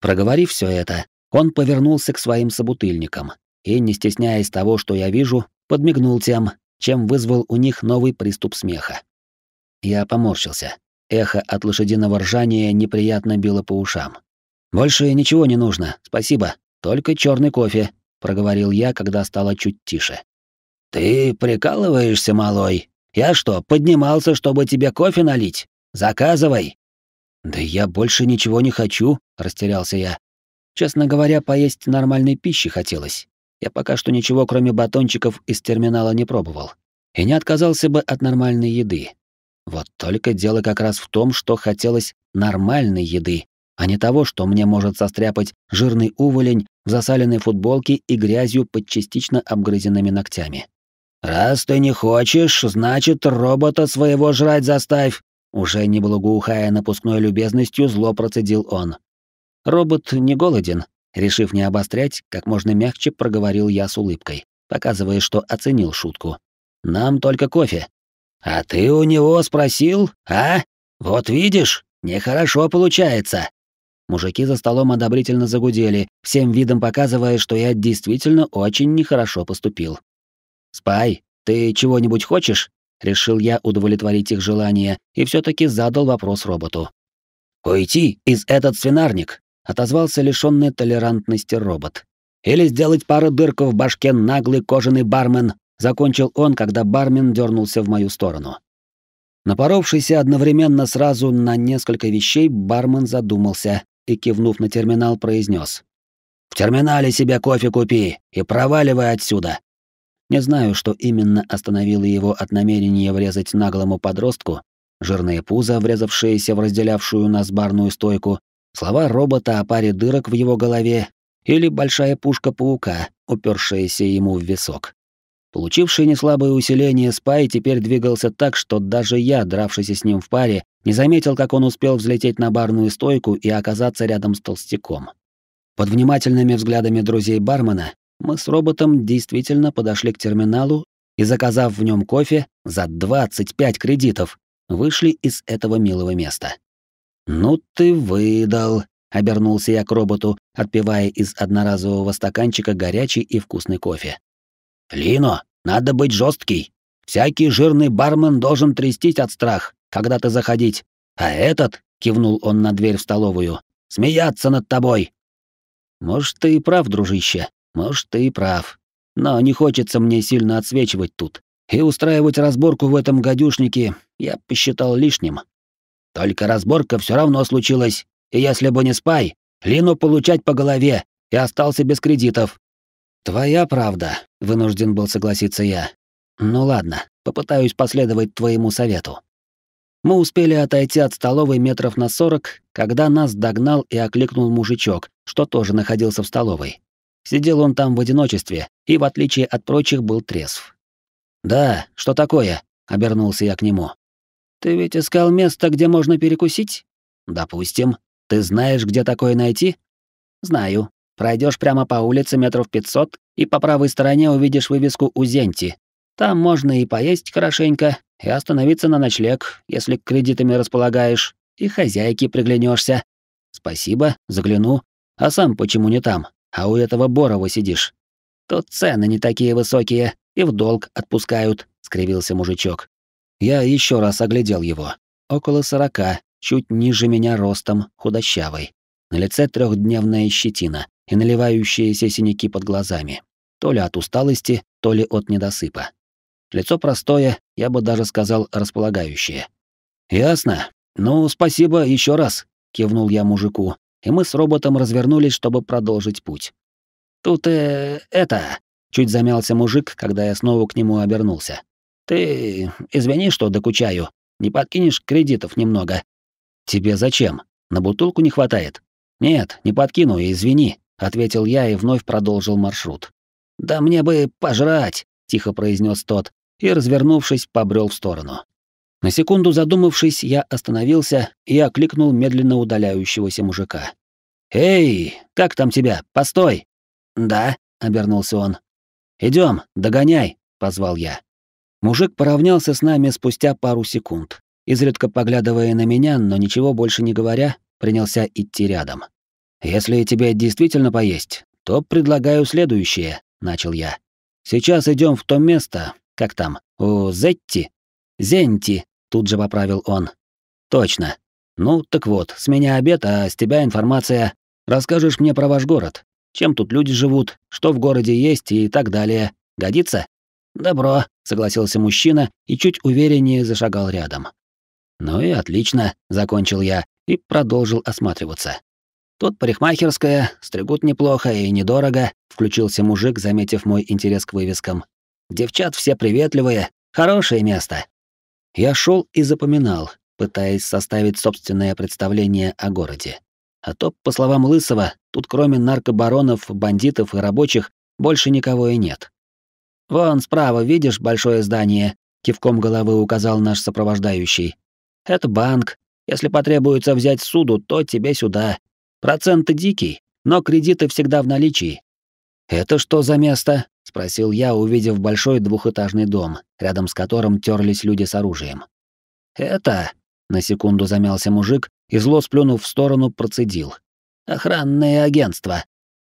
Speaker 1: Проговорив все это, он повернулся к своим собутыльникам и, не стесняясь того, что я вижу, подмигнул тем, чем вызвал у них новый приступ смеха. Я поморщился. Эхо от лошадиного ржания неприятно било по ушам. «Больше ничего не нужно, спасибо. Только черный кофе», — проговорил я, когда стало чуть тише. «Ты прикалываешься, малой?» Я что, поднимался, чтобы тебе кофе налить? Заказывай. Да я больше ничего не хочу, растерялся я. Честно говоря, поесть нормальной пищи хотелось. Я пока что ничего, кроме батончиков из терминала не пробовал. И не отказался бы от нормальной еды. Вот только дело как раз в том, что хотелось нормальной еды, а не того, что мне может состряпать жирный уволень в засаленной футболке и грязью под частично обгрызенными ногтями. «Раз ты не хочешь, значит, робота своего жрать заставь!» Уже не благоухая напускной любезностью, зло процедил он. «Робот не голоден», — решив не обострять, как можно мягче проговорил я с улыбкой, показывая, что оценил шутку. «Нам только кофе». «А ты у него спросил, а? Вот видишь, нехорошо получается». Мужики за столом одобрительно загудели, всем видом показывая, что я действительно очень нехорошо поступил. «Спай, ты чего-нибудь хочешь?» Решил я удовлетворить их желание и все таки задал вопрос роботу. «Уйти из этот свинарник!» — отозвался лишенный толерантности робот. «Или сделать пару дырку в башке наглый кожаный бармен!» — закончил он, когда бармен дернулся в мою сторону. Напоровшийся одновременно сразу на несколько вещей, бармен задумался и, кивнув на терминал, произнес: «В терминале себе кофе купи и проваливай отсюда. Не знаю, что именно остановило его от намерения врезать наглому подростку, жирные пузо, врезавшиеся в разделявшую нас барную стойку, слова робота о паре дырок в его голове или большая пушка паука, упершаяся ему в висок. Получивший неслабое усиление спай теперь двигался так, что даже я, дравшийся с ним в паре, не заметил, как он успел взлететь на барную стойку и оказаться рядом с толстяком. Под внимательными взглядами друзей бармена мы с роботом действительно подошли к терминалу и, заказав в нем кофе за 25 кредитов, вышли из этого милого места. «Ну ты выдал», — обернулся я к роботу, отпивая из одноразового стаканчика горячий и вкусный кофе. «Лино, надо быть жесткий. Всякий жирный бармен должен трястись от страх, когда ты заходить. А этот, — кивнул он на дверь в столовую, — смеяться над тобой». «Может, ты и прав, дружище», может, ты и прав. Но не хочется мне сильно отсвечивать тут. И устраивать разборку в этом гадюшнике я посчитал лишним. Только разборка все равно случилась, и если бы не спай, Лину получать по голове и остался без кредитов. Твоя правда, вынужден был согласиться я. Ну ладно, попытаюсь последовать твоему совету. Мы успели отойти от столовой метров на сорок, когда нас догнал и окликнул мужичок, что тоже находился в столовой. Сидел он там в одиночестве и, в отличие от прочих, был трезв. «Да, что такое?» — обернулся я к нему. «Ты ведь искал место, где можно перекусить?» «Допустим. Ты знаешь, где такое найти?» «Знаю. Пройдешь прямо по улице метров пятьсот и по правой стороне увидишь вывеску «Узенти». Там можно и поесть хорошенько, и остановиться на ночлег, если кредитами располагаешь, и хозяйке приглянешься. Спасибо, загляну. А сам почему не там? а у этого Борова сидишь. Тут цены не такие высокие и в долг отпускают», — скривился мужичок. Я еще раз оглядел его. Около сорока, чуть ниже меня ростом, худощавый. На лице трехдневная щетина и наливающиеся синяки под глазами. То ли от усталости, то ли от недосыпа. Лицо простое, я бы даже сказал, располагающее. «Ясно. Ну, спасибо еще раз», — кивнул я мужику, и мы с роботом развернулись, чтобы продолжить путь. «Тут э, это...» — чуть замялся мужик, когда я снова к нему обернулся. «Ты извини, что докучаю. Не подкинешь кредитов немного?» «Тебе зачем? На бутылку не хватает?» «Нет, не подкину, извини», — ответил я и вновь продолжил маршрут. «Да мне бы пожрать», — тихо произнес тот и, развернувшись, побрел в сторону. На секунду задумавшись, я остановился и окликнул медленно удаляющегося мужика. «Эй, как там тебя? Постой!» «Да», — обернулся он. Идем, догоняй», — позвал я. Мужик поравнялся с нами спустя пару секунд. Изредка поглядывая на меня, но ничего больше не говоря, принялся идти рядом. «Если тебе действительно поесть, то предлагаю следующее», — начал я. «Сейчас идем в то место, как там, у Зетти?» «Зенти», Тут же поправил он. Точно. Ну, так вот, с меня обед, а с тебя информация. Расскажешь мне про ваш город. Чем тут люди живут, что в городе есть и так далее. Годится? Добро, согласился мужчина и чуть увереннее зашагал рядом. Ну и отлично, закончил я и продолжил осматриваться. Тут парикмахерская, стригут неплохо и недорого, включился мужик, заметив мой интерес к вывескам. Девчат все приветливые, хорошее место. Я шел и запоминал, пытаясь составить собственное представление о городе. А то, по словам Лысова, тут кроме наркобаронов, бандитов и рабочих больше никого и нет. «Вон справа, видишь большое здание?» — кивком головы указал наш сопровождающий. «Это банк. Если потребуется взять суду, то тебе сюда. Проценты дикий, но кредиты всегда в наличии. «Это что за место?» — спросил я, увидев большой двухэтажный дом, рядом с которым тёрлись люди с оружием. «Это...» — на секунду замялся мужик и, зло сплюнув в сторону, процедил. «Охранное агентство».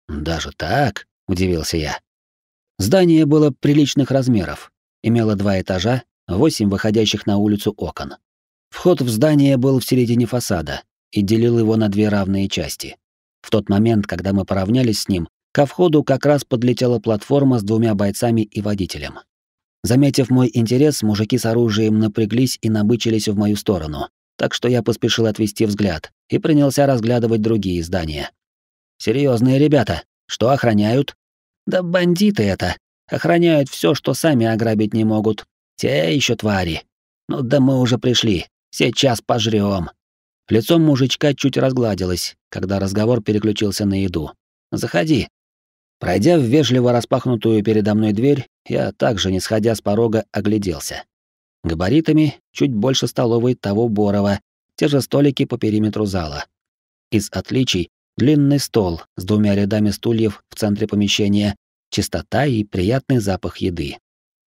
Speaker 1: «Даже так?» — удивился я. Здание было приличных размеров, имело два этажа, восемь выходящих на улицу окон. Вход в здание был в середине фасада и делил его на две равные части. В тот момент, когда мы поравнялись с ним, Ко входу как раз подлетела платформа с двумя бойцами и водителем. Заметив мой интерес, мужики с оружием напряглись и набычились в мою сторону, так что я поспешил отвести взгляд и принялся разглядывать другие здания. Серьезные ребята, что охраняют? Да бандиты это, охраняют все, что сами ограбить не могут. Те еще твари. Ну да мы уже пришли, сейчас пожрём. Лицо мужичка чуть разгладилось, когда разговор переключился на еду. Заходи, Пройдя в вежливо распахнутую передо мной дверь, я также, не сходя с порога, огляделся. Габаритами чуть больше столовой того Борова, те же столики по периметру зала. Из отличий — длинный стол с двумя рядами стульев в центре помещения, чистота и приятный запах еды.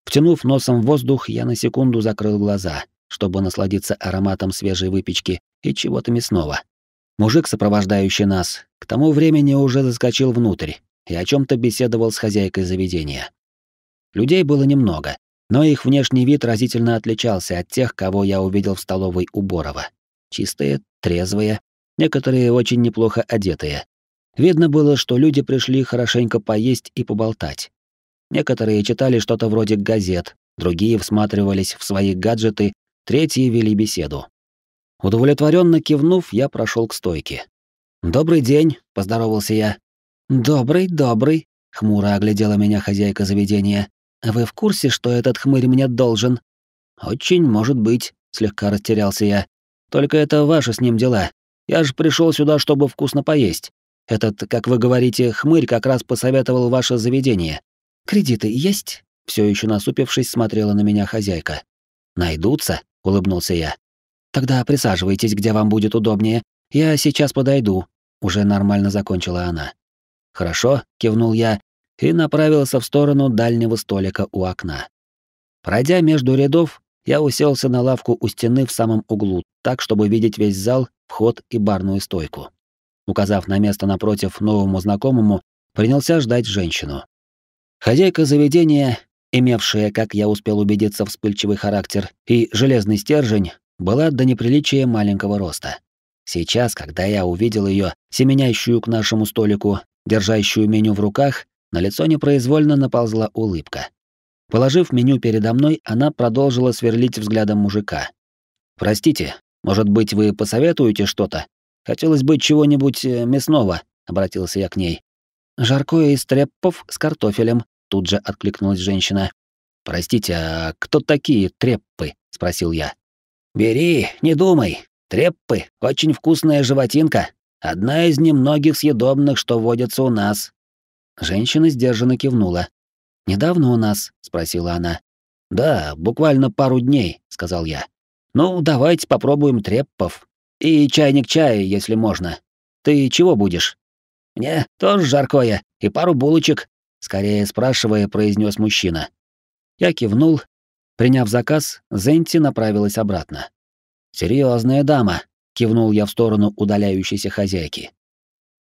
Speaker 1: Втянув носом в воздух, я на секунду закрыл глаза, чтобы насладиться ароматом свежей выпечки и чего-то мясного. Мужик, сопровождающий нас, к тому времени уже заскочил внутрь, и о чем то беседовал с хозяйкой заведения. Людей было немного, но их внешний вид разительно отличался от тех, кого я увидел в столовой у Борова. Чистые, трезвые, некоторые очень неплохо одетые. Видно было, что люди пришли хорошенько поесть и поболтать. Некоторые читали что-то вроде газет, другие всматривались в свои гаджеты, третьи вели беседу. Удовлетворенно кивнув, я прошел к стойке. «Добрый день», — поздоровался я. «Добрый, добрый», — хмуро оглядела меня хозяйка заведения. «Вы в курсе, что этот хмырь мне должен?» «Очень может быть», — слегка растерялся я. «Только это ваши с ним дела. Я же пришел сюда, чтобы вкусно поесть. Этот, как вы говорите, хмырь как раз посоветовал ваше заведение. Кредиты есть?» Все еще насупившись, смотрела на меня хозяйка. «Найдутся?» — улыбнулся я. «Тогда присаживайтесь, где вам будет удобнее. Я сейчас подойду», — уже нормально закончила она. «Хорошо», — кивнул я и направился в сторону дальнего столика у окна. Пройдя между рядов, я уселся на лавку у стены в самом углу, так, чтобы видеть весь зал, вход и барную стойку. Указав на место напротив новому знакомому, принялся ждать женщину. Хозяйка заведения, имевшая, как я успел убедиться, вспыльчивый характер и железный стержень, была до неприличия маленького роста. Сейчас, когда я увидел ее, семенящую к нашему столику, держащую меню в руках, на лицо непроизвольно наползла улыбка. Положив меню передо мной, она продолжила сверлить взглядом мужика. «Простите, может быть, вы посоветуете что-то? Хотелось бы чего-нибудь э, мясного», — обратился я к ней. «Жаркое из треппов с картофелем», — тут же откликнулась женщина. «Простите, а кто такие треппы?» — спросил я. «Бери, не думай. Треппы — очень вкусная животинка. Одна из немногих съедобных, что водятся у нас». Женщина сдержанно кивнула. «Недавно у нас?» — спросила она. «Да, буквально пару дней», — сказал я. «Ну, давайте попробуем треппов. И чайник чая, если можно. Ты чего будешь?» «Мне тоже жаркое и пару булочек», — скорее спрашивая, произнес мужчина. Я кивнул. Приняв заказ, Зенти направилась обратно. Серьезная дама кивнул я в сторону удаляющейся хозяйки.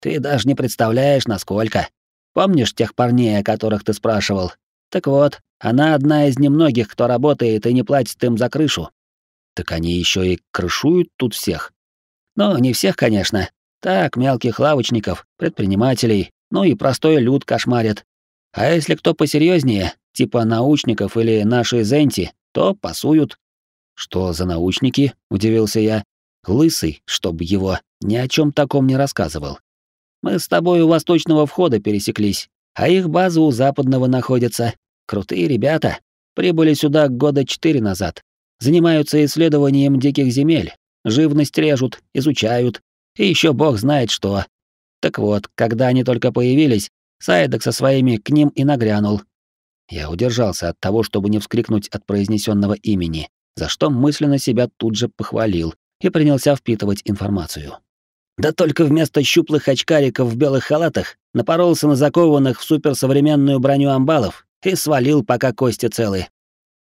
Speaker 1: Ты даже не представляешь, насколько. Помнишь тех парней, о которых ты спрашивал? Так вот, она одна из немногих, кто работает и не платит им за крышу. Так они еще и крышуют тут всех. Ну, не всех, конечно. Так, мелких лавочников, предпринимателей, ну и простой люд кошмарит. А если кто посерьезнее, типа научников или наши зенти, то пасуют. Что за научники? удивился я. Лысый, чтобы его, ни о чем таком не рассказывал. Мы с тобой у восточного входа пересеклись, а их база у западного находится. Крутые ребята. Прибыли сюда года четыре назад. Занимаются исследованием диких земель, живность режут, изучают, и еще бог знает что. Так вот, когда они только появились, Сайдок со своими к ним и нагрянул. Я удержался от того, чтобы не вскрикнуть от произнесенного имени, за что мысленно себя тут же похвалил, и принялся впитывать информацию. Да только вместо щуплых очкариков в белых халатах напоролся на закованных в суперсовременную броню амбалов и свалил, пока кости целы.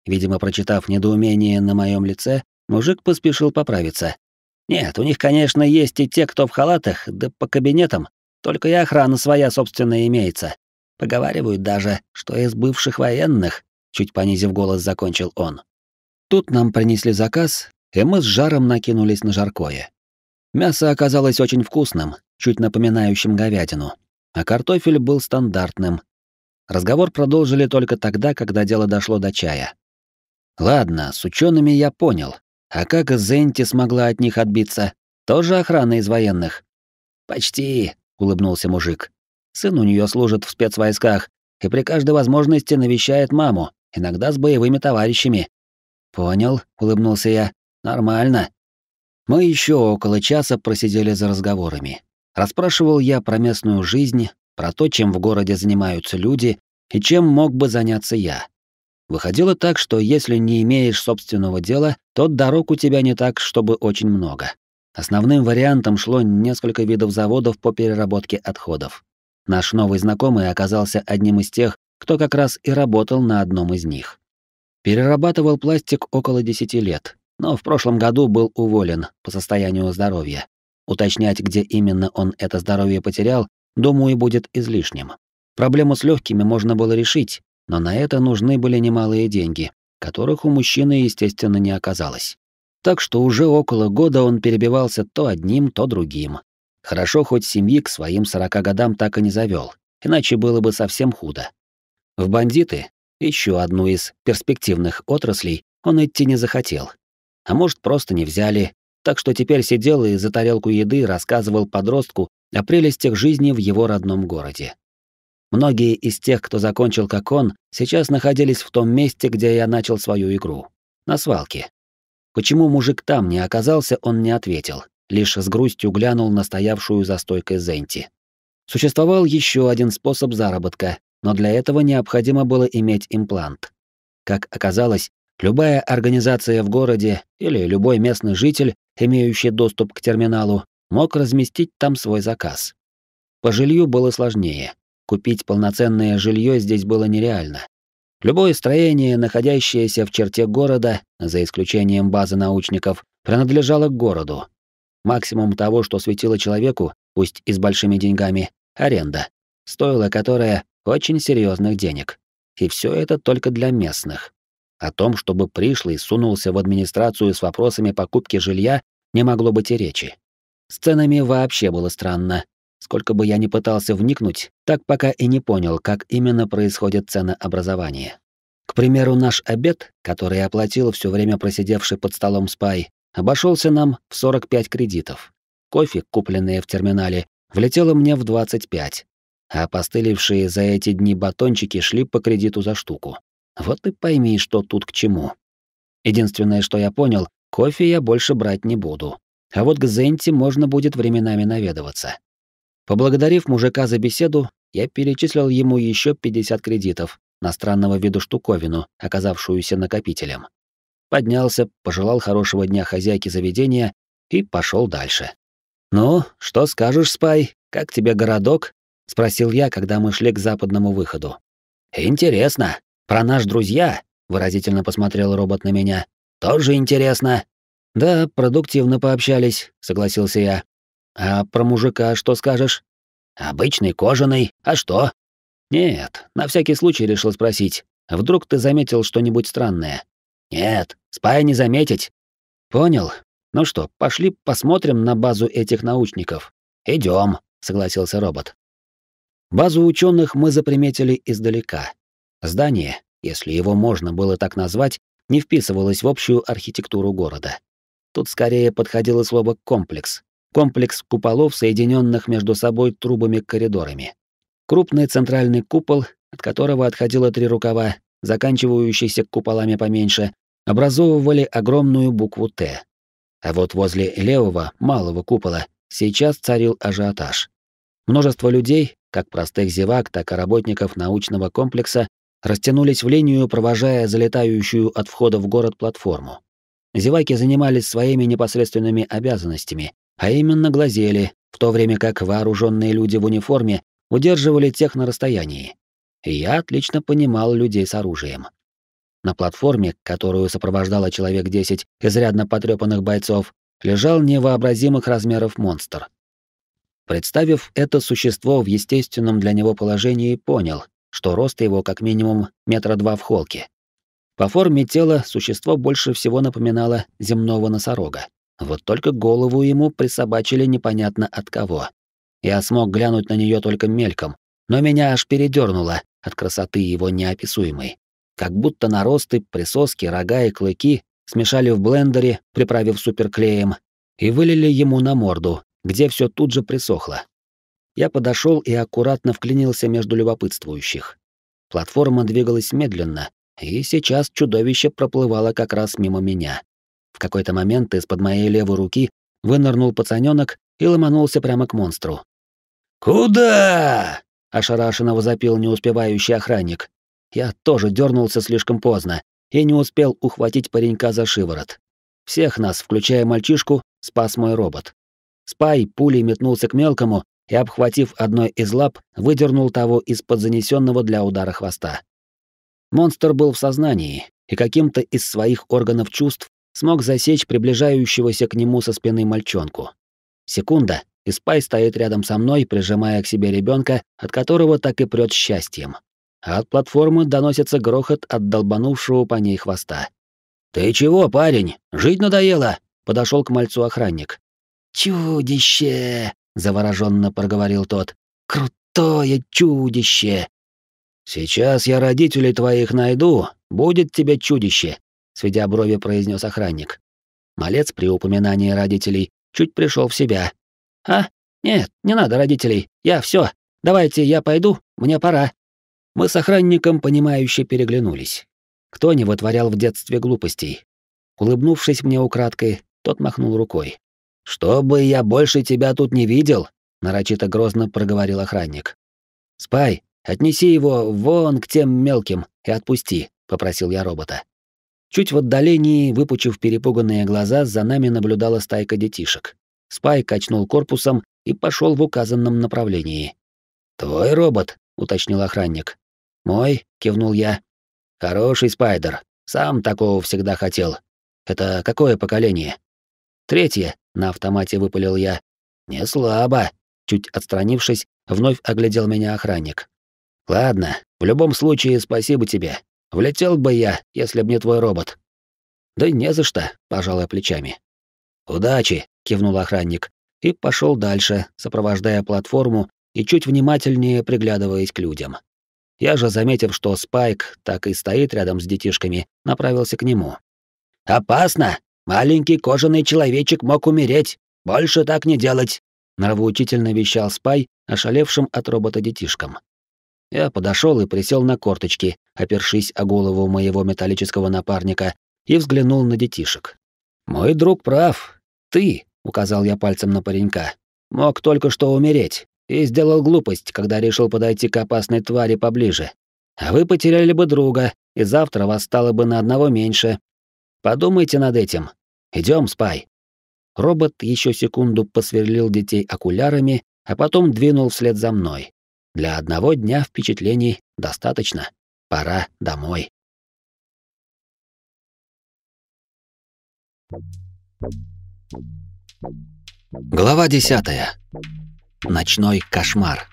Speaker 1: Видимо, прочитав недоумение на моем лице, мужик поспешил поправиться. Нет, у них, конечно, есть и те, кто в халатах, да по кабинетам, только и охрана своя собственная имеется. Поговаривают даже, что из бывших военных, чуть понизив голос, закончил он. Тут нам принесли заказ, и мы с жаром накинулись на жаркое. Мясо оказалось очень вкусным, чуть напоминающим говядину, а картофель был стандартным. Разговор продолжили только тогда, когда дело дошло до чая. Ладно, с учеными я понял, а как Зенти смогла от них отбиться? Тоже охрана из военных? Почти, улыбнулся мужик. Сын у нее служит в спецвойсках и при каждой возможности навещает маму, иногда с боевыми товарищами. Понял, улыбнулся я. Нормально. Мы еще около часа просидели за разговорами. Расспрашивал я про местную жизнь, про то, чем в городе занимаются люди и чем мог бы заняться я. Выходило так, что если не имеешь собственного дела, то дорог у тебя не так, чтобы очень много. Основным вариантом шло несколько видов заводов по переработке отходов. Наш новый знакомый оказался одним из тех, кто как раз и работал на одном из них. Перерабатывал пластик около 10 лет, но в прошлом году был уволен по состоянию здоровья. Уточнять, где именно он это здоровье потерял, думаю, будет излишним. Проблему с легкими можно было решить, но на это нужны были немалые деньги, которых у мужчины, естественно, не оказалось. Так что уже около года он перебивался то одним, то другим. Хорошо, хоть семьи к своим 40 годам так и не завел, иначе было бы совсем худо. В бандиты, еще одну из перспективных отраслей, он идти не захотел, а может, просто не взяли. Так что теперь сидел и за тарелку еды рассказывал подростку о прелестях жизни в его родном городе. Многие из тех, кто закончил как он, сейчас находились в том месте, где я начал свою игру. На свалке. Почему мужик там не оказался, он не ответил, лишь с грустью глянул на стоявшую за стойкой Зенти. Существовал еще один способ заработка, но для этого необходимо было иметь имплант. Как оказалось, Любая организация в городе или любой местный житель, имеющий доступ к терминалу, мог разместить там свой заказ. По жилью было сложнее. Купить полноценное жилье здесь было нереально. Любое строение, находящееся в черте города, за исключением базы научников, принадлежало городу. Максимум того, что светило человеку, пусть и с большими деньгами, аренда, стоила которая очень серьезных денег. И все это только для местных. О том, чтобы пришлый сунулся в администрацию с вопросами покупки жилья, не могло быть и речи. С ценами вообще было странно. Сколько бы я ни пытался вникнуть, так пока и не понял, как именно происходит ценообразование. К примеру, наш обед, который оплатил все время просидевший под столом спай, обошелся нам в 45 кредитов. Кофе, купленное в терминале, влетело мне в 25, а постылившие за эти дни батончики шли по кредиту за штуку. Вот и пойми, что тут к чему. Единственное, что я понял, кофе я больше брать не буду. А вот к Зенте можно будет временами наведываться. Поблагодарив мужика за беседу, я перечислил ему еще 50 кредитов на странного вида штуковину, оказавшуюся накопителем. Поднялся, пожелал хорошего дня хозяйке заведения и пошел дальше. «Ну, что скажешь, Спай? Как тебе городок?» — спросил я, когда мы шли к западному выходу. «Интересно. Про наш друзья, выразительно посмотрел робот на меня. Тоже интересно. Да, продуктивно пообщались, согласился я. А про мужика что скажешь? Обычный кожаный, а что? Нет, на всякий случай решил спросить. Вдруг ты заметил что-нибудь странное? Нет, спая не заметить. Понял. Ну что, пошли посмотрим на базу этих научников. Идем, согласился робот. Базу ученых мы заприметили издалека. Здание, если его можно было так назвать, не вписывалось в общую архитектуру города. Тут скорее подходило слово «комплекс». Комплекс куполов, соединенных между собой трубами-коридорами. Крупный центральный купол, от которого отходило три рукава, заканчивающиеся куполами поменьше, образовывали огромную букву «Т». А вот возле левого, малого купола, сейчас царил ажиотаж. Множество людей, как простых зевак, так и работников научного комплекса, растянулись в линию, провожая залетающую от входа в город платформу. Зеваки занимались своими непосредственными обязанностями, а именно глазели, в то время как вооруженные люди в униформе удерживали тех на расстоянии. И я отлично понимал людей с оружием. На платформе, которую сопровождало человек 10 изрядно потрепанных бойцов, лежал невообразимых размеров монстр. Представив это существо в естественном для него положении, понял, что рост его как минимум метра два в холке. По форме тела существо больше всего напоминало земного носорога. Вот только голову ему присобачили непонятно от кого. Я смог глянуть на нее только мельком, но меня аж передернуло от красоты его неописуемой. Как будто наросты, присоски, рога и клыки смешали в блендере, приправив суперклеем, и вылили ему на морду, где все тут же присохло. Я подошел и аккуратно вклинился между любопытствующих. Платформа двигалась медленно, и сейчас чудовище проплывало как раз мимо меня. В какой-то момент из-под моей левой руки вынырнул пацанёнок и ломанулся прямо к монстру. «Куда?» — ошарашенно возопил неуспевающий охранник. Я тоже дернулся слишком поздно и не успел ухватить паренька за шиворот. Всех нас, включая мальчишку, спас мой робот. Спай пулей метнулся к мелкому, и, обхватив одной из лап, выдернул того из-под занесенного для удара хвоста. Монстр был в сознании и каким-то из своих органов чувств смог засечь приближающегося к нему со спины мальчонку. Секунда, и Спай стоит рядом со мной, прижимая к себе ребенка, от которого так и прёт счастьем. А от платформы доносится грохот от долбанувшего по ней хвоста. «Ты чего, парень? Жить надоело?» — подошел к мальцу охранник. «Чудище!» завороженно проговорил тот. Крутое чудище. Сейчас я родителей твоих найду, будет тебе чудище, сведя брови, произнес охранник. Малец при упоминании родителей чуть пришел в себя. А? Нет, не надо родителей. Я все. Давайте я пойду, мне пора. Мы с охранником понимающе переглянулись. Кто не вытворял в детстве глупостей? Улыбнувшись мне украдкой, тот махнул рукой. «Чтобы я больше тебя тут не видел», — нарочито грозно проговорил охранник. «Спай, отнеси его вон к тем мелким и отпусти», — попросил я робота. Чуть в отдалении, выпучив перепуганные глаза, за нами наблюдала стайка детишек. Спай качнул корпусом и пошел в указанном направлении. «Твой робот», — уточнил охранник. «Мой», — кивнул я. «Хороший спайдер. Сам такого всегда хотел. Это какое поколение?» «Третье», на автомате выпалил я. Не слабо. Чуть отстранившись, вновь оглядел меня охранник. Ладно, в любом случае спасибо тебе. Влетел бы я, если б не твой робот. Да не за что, пожалуй, плечами. Удачи, кивнул охранник и пошел дальше, сопровождая платформу и чуть внимательнее приглядываясь к людям. Я же, заметив, что Спайк так и стоит рядом с детишками, направился к нему. «Опасно!» Маленький кожаный человечек мог умереть. Больше так не делать!» Нравоучительно вещал Спай, ошалевшим от робота детишкам. Я подошел и присел на корточки, опершись о голову моего металлического напарника, и взглянул на детишек. «Мой друг прав. Ты», — указал я пальцем на паренька, — «мог только что умереть и сделал глупость, когда решил подойти к опасной твари поближе. А вы потеряли бы друга, и завтра вас стало бы на одного меньше, Подумайте над этим. Идем, Спай. Робот еще секунду посверлил детей окулярами, а потом двинул вслед за мной. Для одного дня впечатлений достаточно. Пора домой. Глава 10. Ночной кошмар.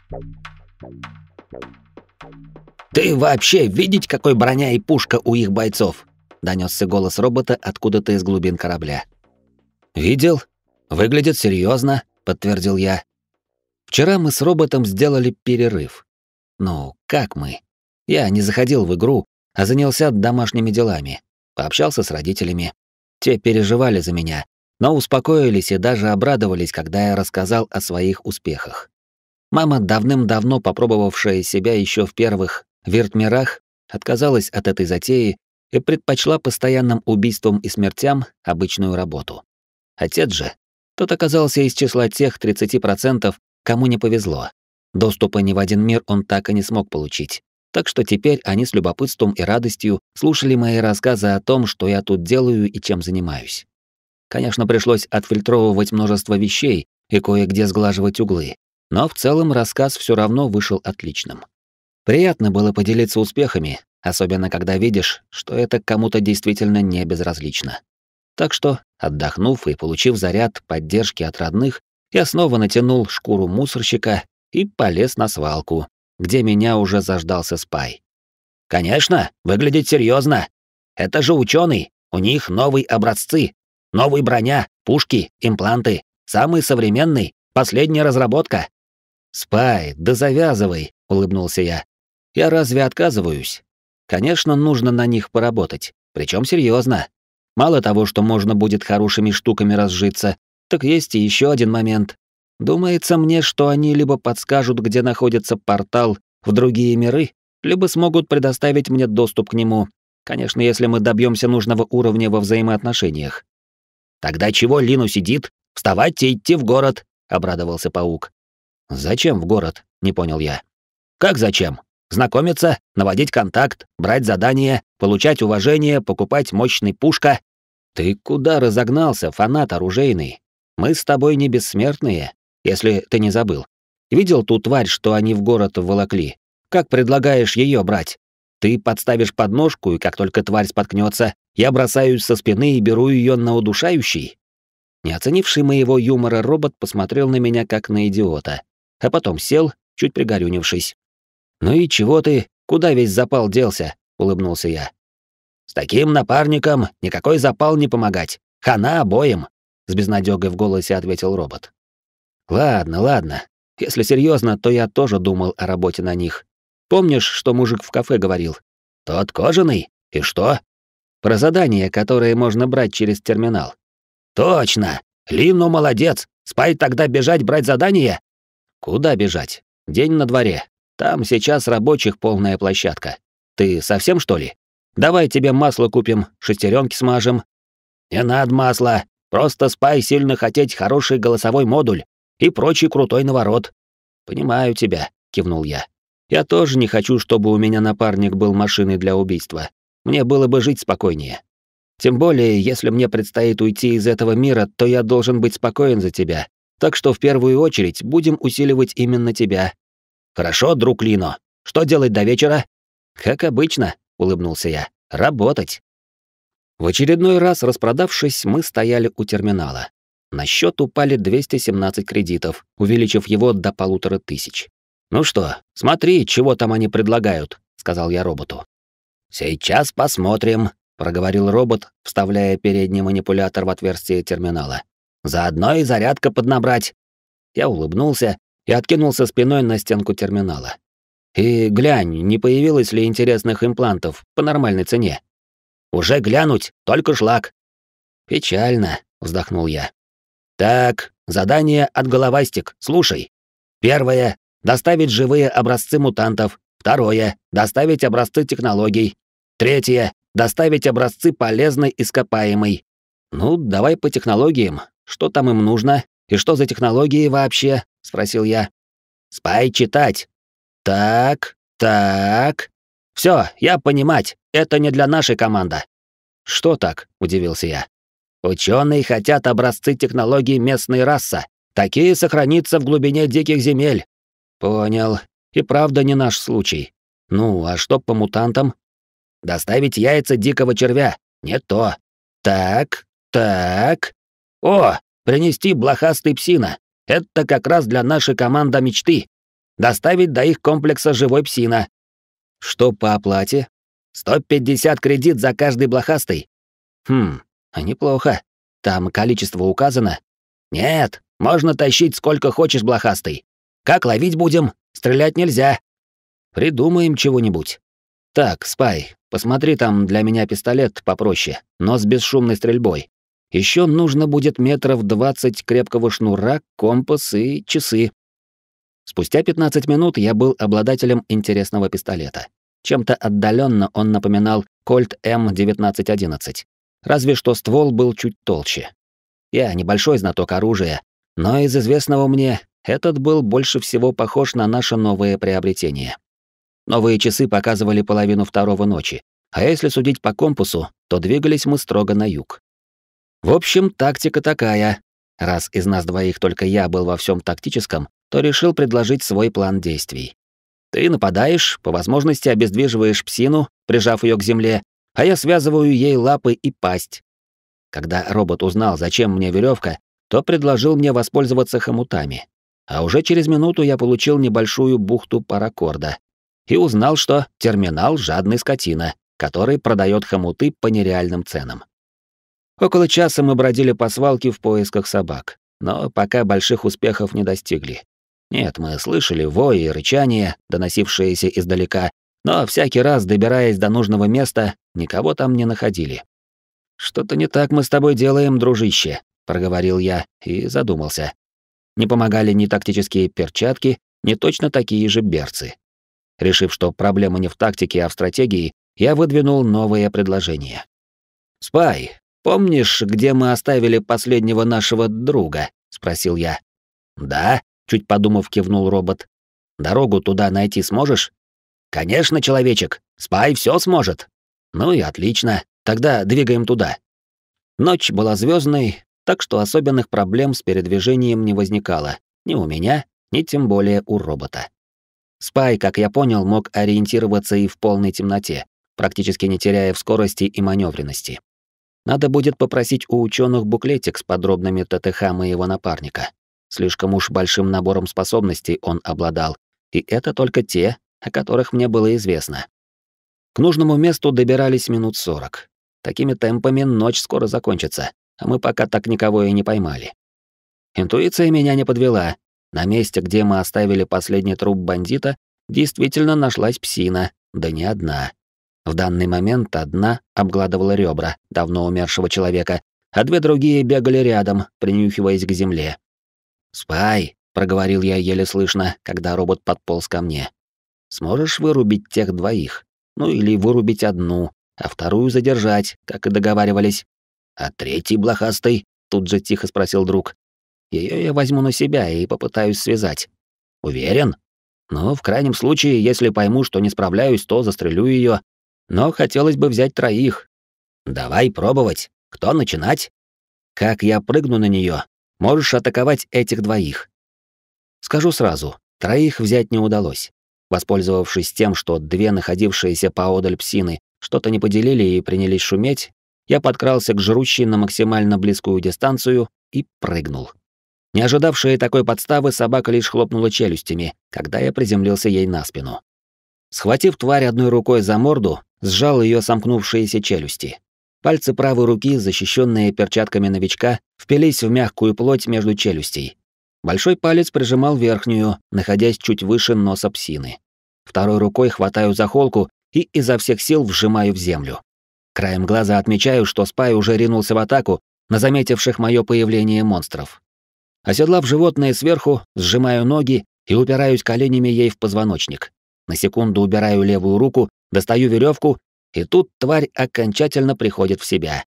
Speaker 1: Ты вообще видеть, какой броня и пушка у их бойцов? донесся голос робота откуда-то из глубин корабля. Видел? Выглядит серьезно, подтвердил я. Вчера мы с роботом сделали перерыв. Ну, как мы? Я не заходил в игру, а занялся домашними делами. Пообщался с родителями. Те переживали за меня, но успокоились и даже обрадовались, когда я рассказал о своих успехах. Мама, давным-давно попробовавшая себя еще в первых вертмирах, отказалась от этой затеи и предпочла постоянным убийствам и смертям обычную работу. Отец же, тот оказался из числа тех 30%, кому не повезло. Доступа ни в один мир он так и не смог получить. Так что теперь они с любопытством и радостью слушали мои рассказы о том, что я тут делаю и чем занимаюсь. Конечно, пришлось отфильтровывать множество вещей и кое-где сглаживать углы, но в целом рассказ все равно вышел отличным. Приятно было поделиться успехами, особенно когда видишь, что это кому-то действительно не безразлично. Так что, отдохнув и получив заряд поддержки от родных, я снова натянул шкуру мусорщика и полез на свалку, где меня уже заждался Спай. «Конечно, выглядит серьезно. Это же ученый, у них новые образцы, новые броня, пушки, импланты, самый современный, последняя разработка». «Спай, да завязывай», — улыбнулся я. «Я разве отказываюсь? Конечно, нужно на них поработать, причем серьезно. Мало того, что можно будет хорошими штуками разжиться, так есть и еще один момент. Думается мне, что они либо подскажут, где находится портал в другие миры, либо смогут предоставить мне доступ к нему. Конечно, если мы добьемся нужного уровня во взаимоотношениях. Тогда чего Лину сидит? Вставать и идти в город, обрадовался паук. Зачем в город? не понял я. Как зачем? Знакомиться, наводить контакт, брать задания, получать уважение, покупать мощный пушка. Ты куда разогнался, фанат оружейный? Мы с тобой не бессмертные, если ты не забыл. Видел ту тварь, что они в город волокли? Как предлагаешь ее брать? Ты подставишь подножку, и как только тварь споткнется, я бросаюсь со спины и беру ее на удушающий. Не оценивший моего юмора робот посмотрел на меня как на идиота, а потом сел, чуть пригорюнившись. «Ну и чего ты? Куда весь запал делся?» — улыбнулся я. «С таким напарником никакой запал не помогать. Хана обоим!» — с безнадёгой в голосе ответил робот. «Ладно, ладно. Если серьезно, то я тоже думал о работе на них. Помнишь, что мужик в кафе говорил? Тот кожаный? И что? Про задания, которые можно брать через терминал. Точно! Лину молодец! Спай тогда бежать брать задания? Куда бежать? День на дворе. Там сейчас рабочих полная площадка. Ты совсем, что ли? Давай тебе масло купим, шестеренки смажем». «Не надо масла. Просто спай сильно хотеть хороший голосовой модуль и прочий крутой наворот». «Понимаю тебя», — кивнул я. «Я тоже не хочу, чтобы у меня напарник был машиной для убийства. Мне было бы жить спокойнее. Тем более, если мне предстоит уйти из этого мира, то я должен быть спокоен за тебя. Так что в первую очередь будем усиливать именно тебя, «Хорошо, друг Лино. Что делать до вечера?» «Как обычно», — улыбнулся я. «Работать». В очередной раз распродавшись, мы стояли у терминала. На счет упали 217 кредитов, увеличив его до полутора тысяч. «Ну что, смотри, чего там они предлагают», — сказал я роботу. «Сейчас посмотрим», — проговорил робот, вставляя передний манипулятор в отверстие терминала. «Заодно и зарядка поднабрать». Я улыбнулся и откинулся спиной на стенку терминала. И глянь, не появилось ли интересных имплантов по нормальной цене. Уже глянуть, только шлак. Печально, вздохнул я. Так, задание от головастик, слушай. Первое доставить живые образцы мутантов. Второе доставить образцы технологий. Третье доставить образцы полезной ископаемой. Ну, давай по технологиям. Что там им нужно и что за технологии вообще? — спросил я. «Спай читать. Так, так. Все, я понимать, это не для нашей команды». «Что так?» — удивился я. «Ученые хотят образцы технологий местной расы. Такие сохранятся в глубине диких земель». «Понял. И правда не наш случай. Ну, а что по мутантам?» «Доставить яйца дикого червя. Не то. Так, так. О, принести блохастый псина. Это как раз для нашей команды мечты. Доставить до их комплекса живой псина. Что по оплате? 150 кредит за каждый блохастый. Хм, а неплохо. Там количество указано. Нет, можно тащить сколько хочешь, блохастый. Как ловить будем? Стрелять нельзя. Придумаем чего-нибудь. Так, Спай, посмотри там для меня пистолет попроще, но с бесшумной стрельбой. Еще нужно будет метров двадцать крепкого шнура, компас и часы. Спустя 15 минут я был обладателем интересного пистолета. Чем-то отдаленно он напоминал Colt m 1911 Разве что ствол был чуть толще. Я небольшой знаток оружия, но из известного мне этот был больше всего похож на наше новое приобретение. Новые часы показывали половину второго ночи, а если судить по компасу, то двигались мы строго на юг. В общем, тактика такая. Раз из нас двоих только я был во всем тактическом, то решил предложить свой план действий. Ты нападаешь, по возможности обездвиживаешь псину, прижав ее к земле, а я связываю ей лапы и пасть. Когда робот узнал, зачем мне веревка, то предложил мне воспользоваться хомутами. А уже через минуту я получил небольшую бухту паракорда и узнал, что терминал жадный скотина, который продает хомуты по нереальным ценам. Около часа мы бродили по свалке в поисках собак, но пока больших успехов не достигли. Нет, мы слышали вои и рычание, доносившиеся издалека, но всякий раз, добираясь до нужного места, никого там не находили. «Что-то не так мы с тобой делаем, дружище», — проговорил я и задумался. Не помогали ни тактические перчатки, ни точно такие же берцы. Решив, что проблема не в тактике, а в стратегии, я выдвинул новое предложение. «Спай, «Помнишь, где мы оставили последнего нашего друга?» — спросил я. «Да», — чуть подумав, кивнул робот. «Дорогу туда найти сможешь?» «Конечно, человечек, Спай все сможет». «Ну и отлично, тогда двигаем туда». Ночь была звездной, так что особенных проблем с передвижением не возникало ни у меня, ни тем более у робота. Спай, как я понял, мог ориентироваться и в полной темноте, практически не теряя в скорости и маневренности. Надо будет попросить у ученых буклетик с подробными ТТХ моего напарника. Слишком уж большим набором способностей он обладал, и это только те, о которых мне было известно. К нужному месту добирались минут сорок. Такими темпами ночь скоро закончится, а мы пока так никого и не поймали. Интуиция меня не подвела. На месте, где мы оставили последний труп бандита, действительно нашлась псина, да не одна. В данный момент одна обгладывала ребра давно умершего человека, а две другие бегали рядом, принюхиваясь к земле. «Спай», — проговорил я еле слышно, когда робот подполз ко мне. «Сможешь вырубить тех двоих? Ну или вырубить одну, а вторую задержать, как и договаривались?» «А третий блохастый?» — тут же тихо спросил друг. Ее я возьму на себя и попытаюсь связать». «Уверен?» Но в крайнем случае, если пойму, что не справляюсь, то застрелю ее, но хотелось бы взять троих. Давай пробовать. Кто начинать? Как я прыгну на нее, можешь атаковать этих двоих. Скажу сразу, троих взять не удалось. Воспользовавшись тем, что две находившиеся поодаль псины что-то не поделили и принялись шуметь, я подкрался к жрущей на максимально близкую дистанцию и прыгнул. Не ожидавшая такой подставы, собака лишь хлопнула челюстями, когда я приземлился ей на спину. Схватив тварь одной рукой за морду, сжал ее сомкнувшиеся челюсти. Пальцы правой руки, защищенные перчатками новичка, впились в мягкую плоть между челюстей. Большой палец прижимал верхнюю, находясь чуть выше носа псины. Второй рукой хватаю за холку и изо всех сил вжимаю в землю. Краем глаза отмечаю, что Спай уже ринулся в атаку на заметивших моё появление монстров. Оседлав животное сверху, сжимаю ноги и упираюсь коленями ей в позвоночник. На секунду убираю левую руку достаю веревку, и тут тварь окончательно приходит в себя.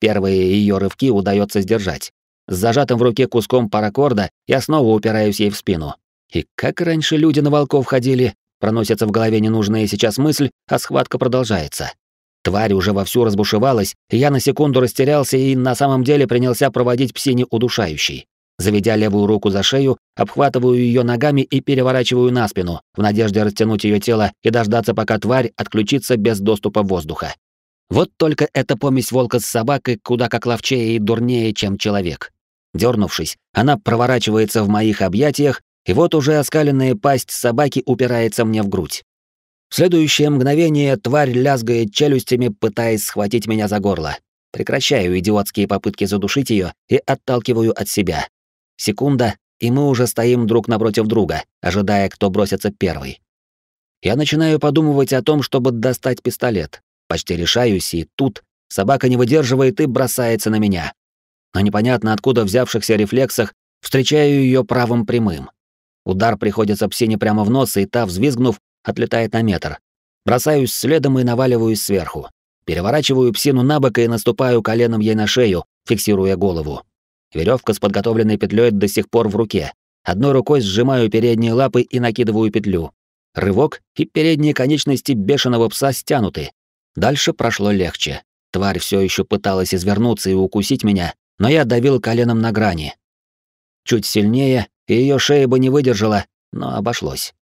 Speaker 1: Первые ее рывки удается сдержать. С зажатым в руке куском паракорда я снова упираюсь ей в спину. И как раньше люди на волков ходили, проносится в голове ненужная сейчас мысль, а схватка продолжается. Тварь уже вовсю разбушевалась, я на секунду растерялся и на самом деле принялся проводить псине удушающий. Заведя левую руку за шею, обхватываю ее ногами и переворачиваю на спину, в надежде растянуть ее тело и дождаться, пока тварь отключится без доступа воздуха. Вот только эта помесь волка с собакой куда как ловчее и дурнее, чем человек. Дернувшись, она проворачивается в моих объятиях, и вот уже оскаленная пасть собаки упирается мне в грудь. В следующее мгновение тварь лязгает челюстями, пытаясь схватить меня за горло. Прекращаю идиотские попытки задушить ее и отталкиваю от себя. Секунда, и мы уже стоим друг напротив друга, ожидая, кто бросится первый. Я начинаю подумывать о том, чтобы достать пистолет. Почти решаюсь, и тут собака не выдерживает и бросается на меня. Но непонятно откуда взявшихся рефлексах встречаю ее правым прямым. Удар приходится псине прямо в нос, и та, взвизгнув, отлетает на метр. Бросаюсь следом и наваливаюсь сверху. Переворачиваю псину на бок и наступаю коленом ей на шею, фиксируя голову. Веревка с подготовленной петлей до сих пор в руке. Одной рукой сжимаю передние лапы и накидываю петлю. Рывок, и передние конечности бешеного пса стянуты. Дальше прошло легче. Тварь все еще пыталась извернуться и укусить меня, но я давил коленом на грани. Чуть сильнее, и ее шея бы не выдержала, но обошлось.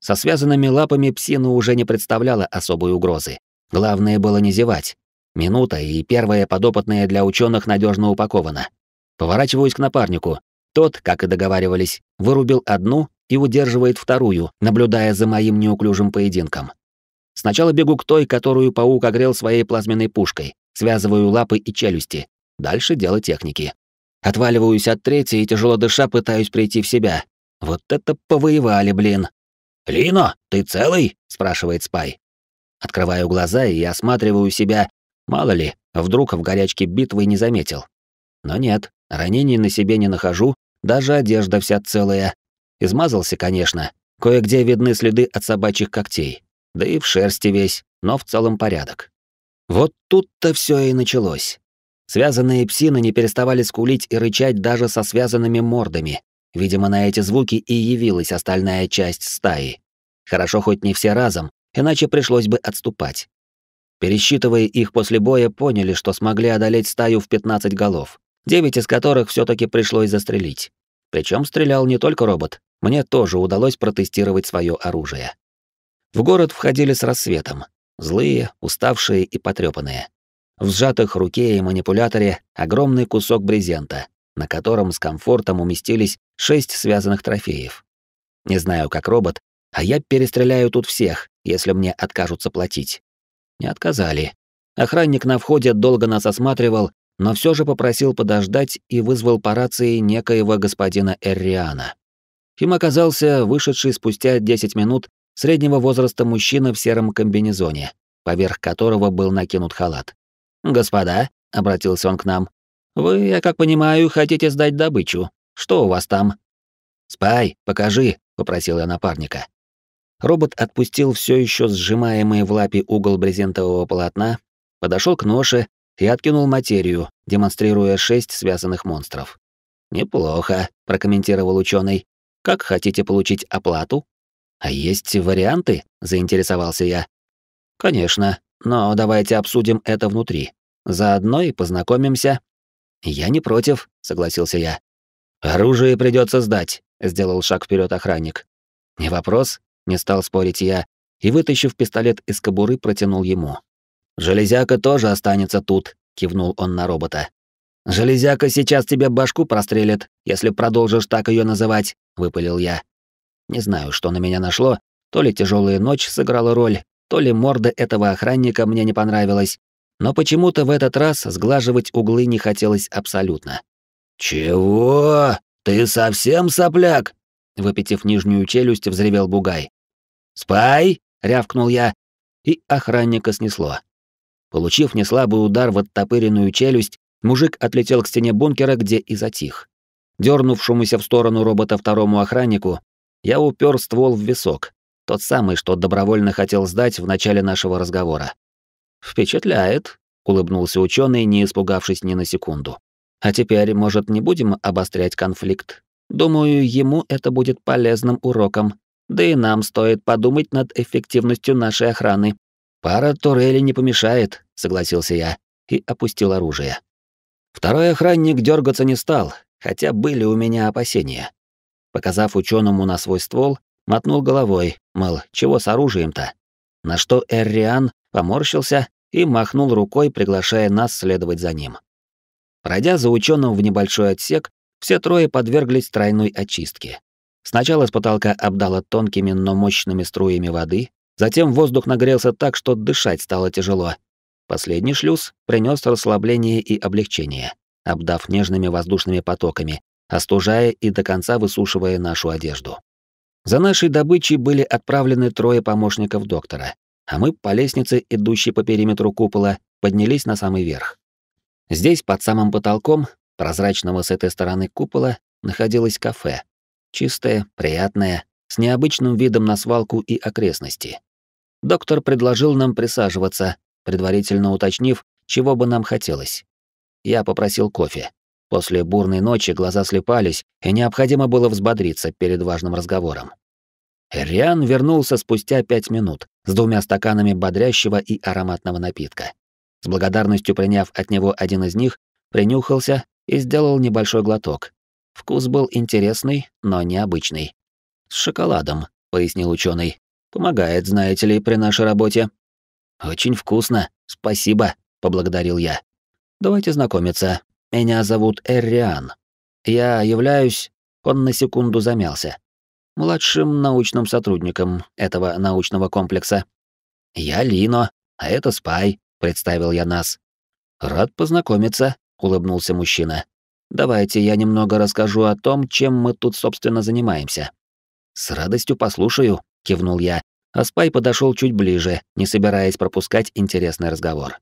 Speaker 1: Со связанными лапами псина уже не представляла особой угрозы. Главное было не зевать. Минута, и первая подопытная для ученых надежно упакована. Поворачиваюсь к напарнику. Тот, как и договаривались, вырубил одну и удерживает вторую, наблюдая за моим неуклюжим поединком. Сначала бегу к той, которую паук огрел своей плазменной пушкой, связываю лапы и челюсти. Дальше дело техники. Отваливаюсь от третьей и тяжело дыша пытаюсь прийти в себя. Вот это повоевали, блин. «Лино, ты целый?» — спрашивает Спай. Открываю глаза и осматриваю себя. Мало ли, вдруг в горячке битвы не заметил. Но нет, Ранений на себе не нахожу, даже одежда вся целая. Измазался, конечно. Кое-где видны следы от собачьих когтей. Да и в шерсти весь, но в целом порядок. Вот тут-то все и началось. Связанные псины не переставали скулить и рычать даже со связанными мордами. Видимо, на эти звуки и явилась остальная часть стаи. Хорошо хоть не все разом, иначе пришлось бы отступать. Пересчитывая их после боя, поняли, что смогли одолеть стаю в 15 голов девять из которых все таки пришлось застрелить. Причем стрелял не только робот, мне тоже удалось протестировать свое оружие. В город входили с рассветом, злые, уставшие и потрепанные. В сжатых руке и манипуляторе огромный кусок брезента, на котором с комфортом уместились шесть связанных трофеев. Не знаю, как робот, а я перестреляю тут всех, если мне откажутся платить. Не отказали. Охранник на входе долго нас осматривал но все же попросил подождать и вызвал по рации некоего господина Эрриана. Им оказался вышедший спустя 10 минут среднего возраста мужчина в сером комбинезоне, поверх которого был накинут халат. «Господа», — обратился он к нам, — «вы, я как понимаю, хотите сдать добычу. Что у вас там?» «Спай, покажи», — попросил я напарника. Робот отпустил все еще сжимаемый в лапе угол брезентового полотна, подошел к ноше я откинул материю, демонстрируя шесть связанных монстров. «Неплохо», — прокомментировал ученый. «Как хотите получить оплату?» «А есть варианты?» — заинтересовался я. «Конечно, но давайте обсудим это внутри. Заодно и познакомимся». «Я не против», — согласился я. «Оружие придется сдать», — сделал шаг вперед охранник. «Не вопрос», — не стал спорить я, и, вытащив пистолет из кобуры, протянул ему. «Железяка тоже останется тут», — кивнул он на робота. «Железяка сейчас тебе башку прострелит, если продолжишь так ее называть», — выпалил я. Не знаю, что на меня нашло, то ли тяжелая ночь сыграла роль, то ли морда этого охранника мне не понравилась, но почему-то в этот раз сглаживать углы не хотелось абсолютно. «Чего? Ты совсем сопляк?» Выпитив нижнюю челюсть, взревел Бугай. «Спай!» — рявкнул я, и охранника снесло. Получив неслабый удар в оттопыренную челюсть, мужик отлетел к стене бункера, где и затих. Дернувшемуся в сторону робота второму охраннику, я упер ствол в висок, тот самый, что добровольно хотел сдать в начале нашего разговора. «Впечатляет», — улыбнулся ученый, не испугавшись ни на секунду. «А теперь, может, не будем обострять конфликт? Думаю, ему это будет полезным уроком. Да и нам стоит подумать над эффективностью нашей охраны. Пара турелей не помешает, согласился я и опустил оружие. Второй охранник дергаться не стал, хотя были у меня опасения. Показав ученому на свой ствол, мотнул головой, мол, чего с оружием-то? На что Эрриан поморщился и махнул рукой, приглашая нас следовать за ним. Пройдя за ученым в небольшой отсек, все трое подверглись тройной очистке. Сначала с потолка обдало тонкими, но мощными струями воды, затем воздух нагрелся так, что дышать стало тяжело, Последний шлюз принес расслабление и облегчение, обдав нежными воздушными потоками, остужая и до конца высушивая нашу одежду. За нашей добычей были отправлены трое помощников доктора, а мы по лестнице, идущей по периметру купола, поднялись на самый верх. Здесь, под самым потолком, прозрачного с этой стороны купола, находилось кафе. Чистое, приятное, с необычным видом на свалку и окрестности. Доктор предложил нам присаживаться, предварительно уточнив, чего бы нам хотелось. Я попросил кофе. После бурной ночи глаза слепались, и необходимо было взбодриться перед важным разговором. Риан вернулся спустя пять минут с двумя стаканами бодрящего и ароматного напитка. С благодарностью приняв от него один из них, принюхался и сделал небольшой глоток. Вкус был интересный, но необычный. «С шоколадом», — пояснил ученый. «Помогает, знаете ли, при нашей работе». «Очень вкусно, спасибо», — поблагодарил я. «Давайте знакомиться. Меня зовут Эрриан. Я являюсь...» Он на секунду замялся. «Младшим научным сотрудником этого научного комплекса». «Я Лино, а это Спай», — представил я нас. «Рад познакомиться», — улыбнулся мужчина. «Давайте я немного расскажу о том, чем мы тут, собственно, занимаемся». «С радостью послушаю», — кивнул я, а Спай подошел чуть ближе, не собираясь пропускать интересный разговор.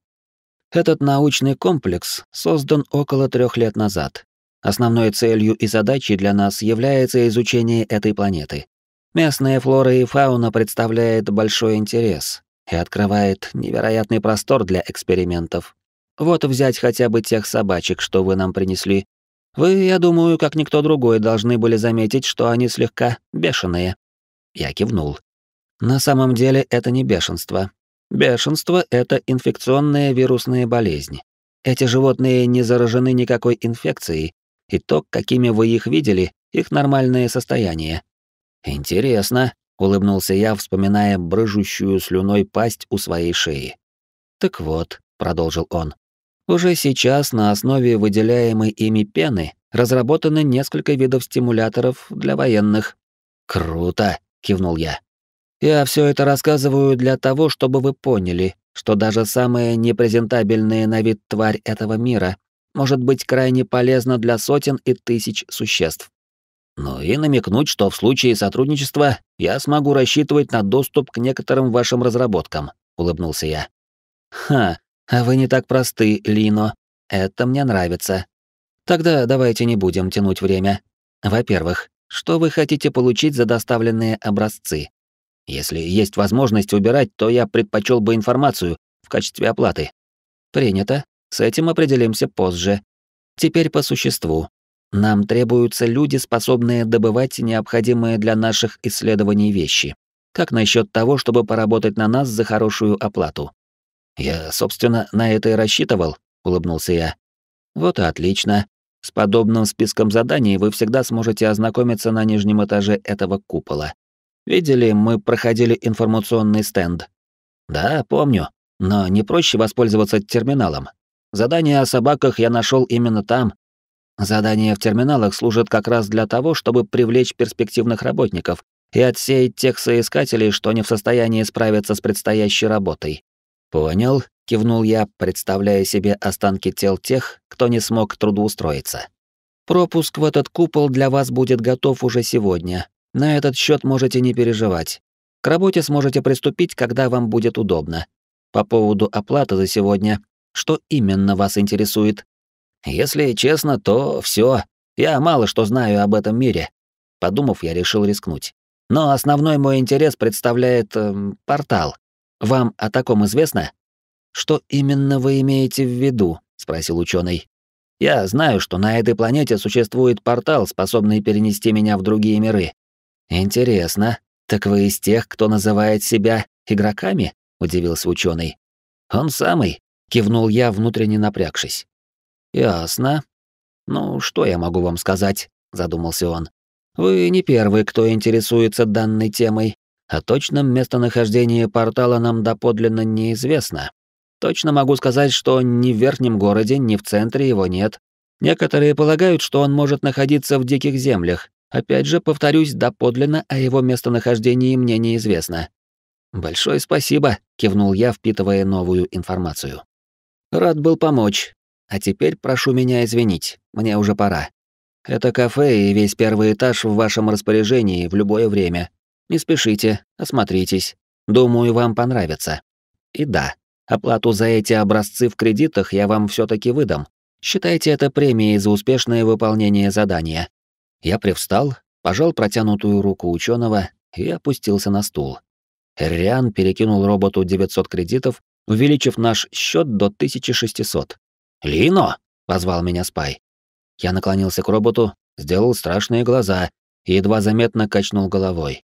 Speaker 1: Этот научный комплекс создан около трех лет назад. Основной целью и задачей для нас является изучение этой планеты. Местная флора и фауна представляет большой интерес и открывает невероятный простор для экспериментов. Вот взять хотя бы тех собачек, что вы нам принесли. Вы, я думаю, как никто другой, должны были заметить, что они слегка бешеные. Я кивнул, на самом деле это не бешенство. Бешенство — это инфекционная вирусная болезнь. Эти животные не заражены никакой инфекцией, и то, какими вы их видели, их нормальное состояние. Интересно, улыбнулся я, вспоминая брыжущую слюной пасть у своей шеи. Так вот, продолжил он. Уже сейчас на основе выделяемой ими пены разработаны несколько видов стимуляторов для военных. Круто, кивнул я. Я все это рассказываю для того, чтобы вы поняли, что даже самая непрезентабельная на вид тварь этого мира может быть крайне полезна для сотен и тысяч существ. Ну и намекнуть, что в случае сотрудничества я смогу рассчитывать на доступ к некоторым вашим разработкам, улыбнулся я. Ха, а вы не так просты, Лино. Это мне нравится. Тогда давайте не будем тянуть время. Во-первых, что вы хотите получить за доставленные образцы? Если есть возможность убирать, то я предпочел бы информацию в качестве оплаты. Принято. С этим определимся позже. Теперь по существу. Нам требуются люди, способные добывать необходимые для наших исследований вещи. Как насчет того, чтобы поработать на нас за хорошую оплату? Я, собственно, на это и рассчитывал, улыбнулся я. Вот и отлично. С подобным списком заданий вы всегда сможете ознакомиться на нижнем этаже этого купола. Видели, мы проходили информационный стенд. Да, помню. Но не проще воспользоваться терминалом. Задание о собаках я нашел именно там. Задания в терминалах служат как раз для того, чтобы привлечь перспективных работников и отсеять тех соискателей, что не в состоянии справиться с предстоящей работой. Понял, кивнул я, представляя себе останки тел тех, кто не смог трудоустроиться. Пропуск в этот купол для вас будет готов уже сегодня. На этот счет можете не переживать. К работе сможете приступить, когда вам будет удобно. По поводу оплаты за сегодня, что именно вас интересует? Если честно, то все. Я мало что знаю об этом мире. Подумав, я решил рискнуть. Но основной мой интерес представляет эм, портал. Вам о таком известно? Что именно вы имеете в виду? спросил ученый. Я знаю, что на этой планете существует портал, способный перенести меня в другие миры. Интересно. Так вы из тех, кто называет себя игроками? удивился ученый. Он самый, кивнул я, внутренне напрягшись. Ясно. Ну, что я могу вам сказать? задумался он. Вы не первый, кто интересуется данной темой. О точном местонахождении портала нам доподлинно неизвестно. Точно могу сказать, что ни в верхнем городе, ни в центре его нет. Некоторые полагают, что он может находиться в диких землях, Опять же, повторюсь, доподлинно о его местонахождении мне неизвестно. «Большое спасибо», — кивнул я, впитывая новую информацию. «Рад был помочь. А теперь прошу меня извинить, мне уже пора. Это кафе и весь первый этаж в вашем распоряжении в любое время. Не спешите, осмотритесь. Думаю, вам понравится. И да, оплату за эти образцы в кредитах я вам все таки выдам. Считайте это премией за успешное выполнение задания. Я привстал, пожал протянутую руку ученого и опустился на стул. Риан перекинул роботу 900 кредитов, увеличив наш счет до 1600. «Лино!» — позвал меня Спай. Я наклонился к роботу, сделал страшные глаза и едва заметно качнул головой.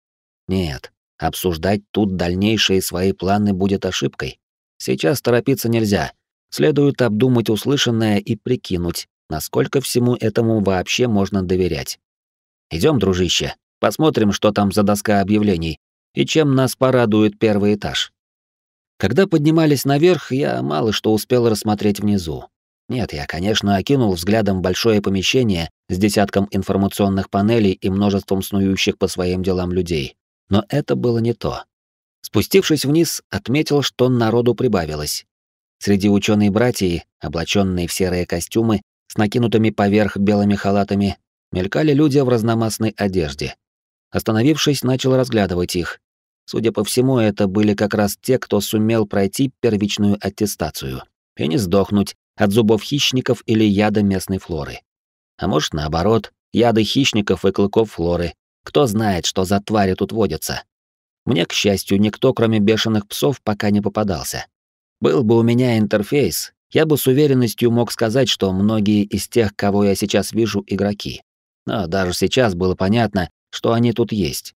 Speaker 1: Нет, обсуждать тут дальнейшие свои планы будет ошибкой. Сейчас торопиться нельзя. Следует обдумать услышанное и прикинуть, насколько всему этому вообще можно доверять. Идем, дружище, посмотрим, что там за доска объявлений и чем нас порадует первый этаж. Когда поднимались наверх, я мало что успел рассмотреть внизу. Нет, я, конечно, окинул взглядом большое помещение с десятком информационных панелей и множеством снующих по своим делам людей. Но это было не то. Спустившись вниз, отметил, что народу прибавилось. Среди ученые братьев, облаченные в серые костюмы, с накинутыми поверх белыми халатами, Мелькали люди в разномастной одежде. Остановившись, начал разглядывать их. Судя по всему, это были как раз те, кто сумел пройти первичную аттестацию и не сдохнуть от зубов хищников или яда местной флоры. А может, наоборот, яды хищников и клыков флоры. Кто знает, что за твари тут водятся. Мне, к счастью, никто, кроме бешеных псов, пока не попадался. Был бы у меня интерфейс, я бы с уверенностью мог сказать, что многие из тех, кого я сейчас вижу, игроки но а даже сейчас было понятно, что они тут есть.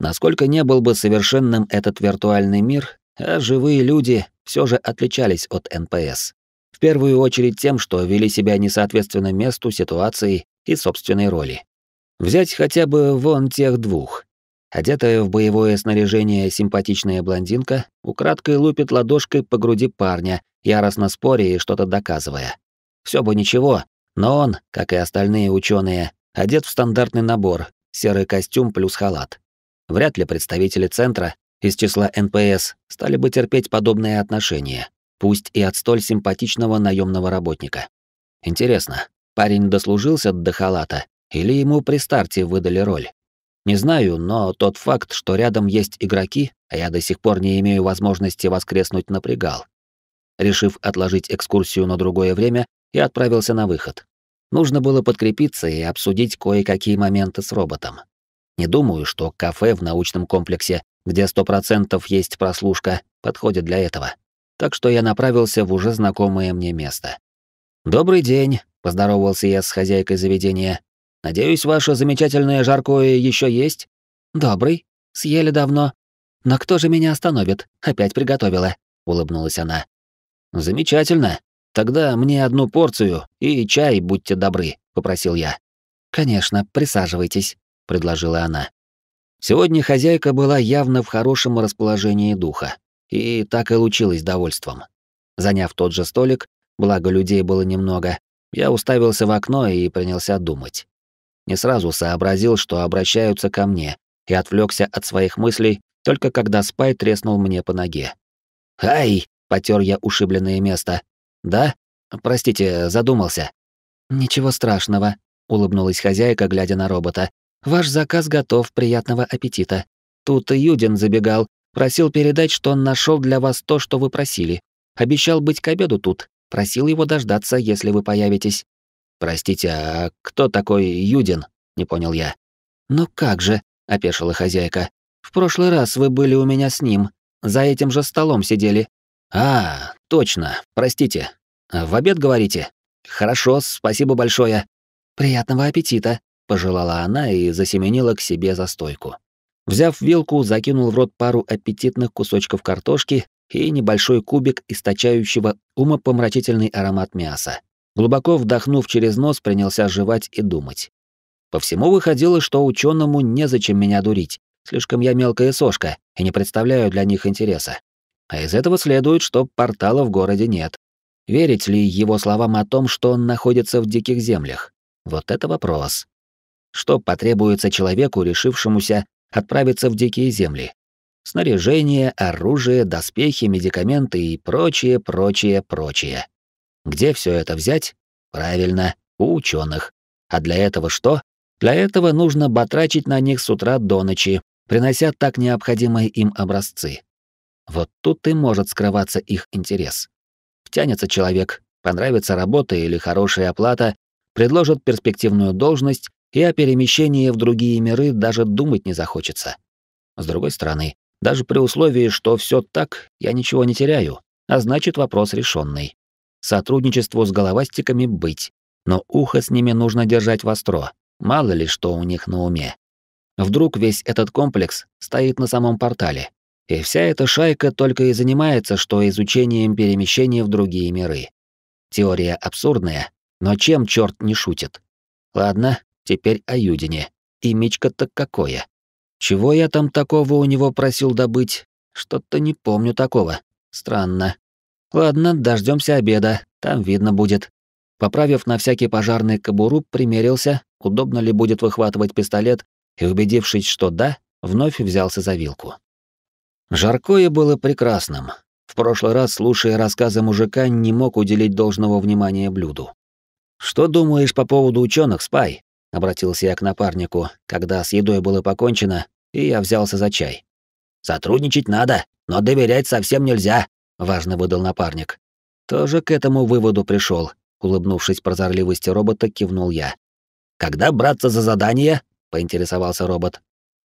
Speaker 1: Насколько не был бы совершенным этот виртуальный мир, а живые люди все же отличались от НПС. В первую очередь тем, что вели себя несоответственно месту, ситуации и собственной роли. Взять хотя бы вон тех двух. Одетая в боевое снаряжение симпатичная блондинка украдкой лупит ладошкой по груди парня, яростно споря и что-то доказывая. Все бы ничего, но он, как и остальные ученые, Одет в стандартный набор, серый костюм плюс халат. Вряд ли представители центра из числа НПС стали бы терпеть подобные отношения, пусть и от столь симпатичного наемного работника. Интересно, парень дослужился до халата или ему при старте выдали роль? Не знаю, но тот факт, что рядом есть игроки, а я до сих пор не имею возможности воскреснуть, напрягал. Решив отложить экскурсию на другое время, я отправился на выход. Нужно было подкрепиться и обсудить кое-какие моменты с роботом. Не думаю, что кафе в научном комплексе, где 100% есть прослушка, подходит для этого. Так что я направился в уже знакомое мне место. «Добрый день», — поздоровался я с хозяйкой заведения. «Надеюсь, ваше замечательное жаркое еще есть?» «Добрый. Съели давно. Но кто же меня остановит? Опять приготовила», — улыбнулась она. «Замечательно. Тогда мне одну порцию и чай, будьте добры, попросил я. Конечно, присаживайтесь, предложила она. Сегодня хозяйка была явно в хорошем расположении духа, и так и лучилась довольством. Заняв тот же столик, благо людей было немного, я уставился в окно и принялся думать. Не сразу сообразил, что обращаются ко мне, и отвлекся от своих мыслей, только когда Спай треснул мне по ноге. «Ай!» — потер я ушибленное место да? Простите, задумался. Ничего страшного, улыбнулась хозяйка, глядя на робота. Ваш заказ готов, приятного аппетита. Тут Юдин забегал, просил передать, что он нашел для вас то, что вы просили. Обещал быть к обеду тут, просил его дождаться, если вы появитесь. Простите, а кто такой Юдин? не понял я. Ну как же, опешила хозяйка. В прошлый раз вы были у меня с ним, за этим же столом сидели. А, Точно, простите. В обед говорите? Хорошо, спасибо большое. Приятного аппетита, пожелала она и засеменила к себе за стойку. Взяв вилку, закинул в рот пару аппетитных кусочков картошки и небольшой кубик источающего умопомрачительный аромат мяса. Глубоко вдохнув через нос, принялся жевать и думать. По всему выходило, что ученому незачем меня дурить. Слишком я мелкая сошка и не представляю для них интереса. А из этого следует, что портала в городе нет. Верить ли его словам о том, что он находится в диких землях? Вот это вопрос. Что потребуется человеку, решившемуся отправиться в дикие земли? Снаряжение, оружие, доспехи, медикаменты и прочее, прочее, прочее. Где все это взять? Правильно, у ученых. А для этого что? Для этого нужно батрачить на них с утра до ночи, принося так необходимые им образцы. Вот тут и может скрываться их интерес. Втянется человек, понравится работа или хорошая оплата, предложат перспективную должность, и о перемещении в другие миры даже думать не захочется. С другой стороны, даже при условии, что все так, я ничего не теряю, а значит вопрос решенный. Сотрудничеству с головастиками быть, но ухо с ними нужно держать востро, мало ли что у них на уме. Вдруг весь этот комплекс стоит на самом портале, и вся эта шайка только и занимается, что изучением перемещения в другие миры. Теория абсурдная, но чем черт не шутит? Ладно, теперь о Юдине. И Мичка-то какое. Чего я там такого у него просил добыть? Что-то не помню такого. Странно. Ладно, дождемся обеда, там видно будет. Поправив на всякий пожарный кобуру, примерился, удобно ли будет выхватывать пистолет, и убедившись, что да, вновь взялся за вилку. Жаркое было прекрасным. В прошлый раз, слушая рассказы мужика, не мог уделить должного внимания блюду. «Что думаешь по поводу ученых, Спай?» — обратился я к напарнику, когда с едой было покончено, и я взялся за чай. «Сотрудничать надо, но доверять совсем нельзя», — важно выдал напарник. «Тоже к этому выводу пришел. улыбнувшись прозорливости робота, кивнул я. «Когда браться за задание?» — поинтересовался робот.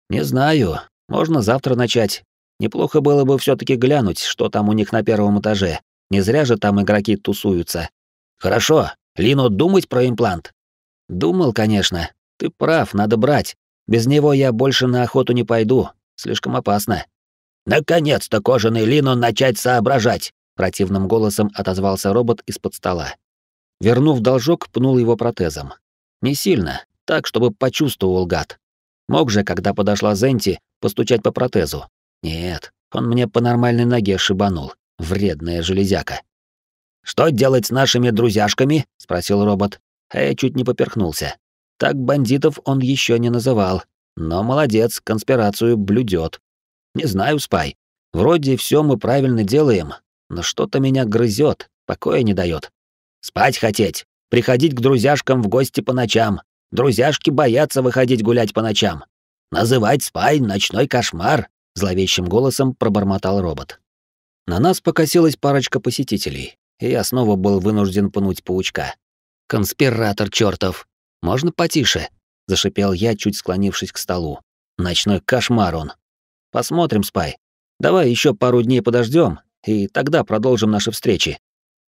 Speaker 1: «Не знаю. Можно завтра начать. Неплохо было бы все-таки глянуть, что там у них на первом этаже. Не зря же там игроки тусуются. Хорошо, Лино, думать про имплант. Думал, конечно. Ты прав, надо брать. Без него я больше на охоту не пойду. Слишком опасно. Наконец-то кожаный Лино начать соображать, противным голосом отозвался робот из-под стола. Вернув должок, пнул его протезом. Не сильно, так, чтобы почувствовал гад. Мог же, когда подошла Зенти, постучать по протезу. Нет, он мне по нормальной ноге шибанул. Вредная железяка. «Что делать с нашими друзьяшками?» — спросил робот. А я чуть не поперхнулся. Так бандитов он еще не называл. Но молодец, конспирацию блюдет. Не знаю, Спай. Вроде все мы правильно делаем, но что-то меня грызет, покоя не дает. Спать хотеть, приходить к друзьяшкам в гости по ночам. Друзьяшки боятся выходить гулять по ночам. Называть спай ночной кошмар зловещим голосом пробормотал робот. На нас покосилась парочка посетителей, и я снова был вынужден пнуть паучка. Конспиратор чёртов. Можно потише? зашипел я, чуть склонившись к столу. Ночной кошмар он. Посмотрим, Спай. Давай ещё пару дней подождём, и тогда продолжим наши встречи.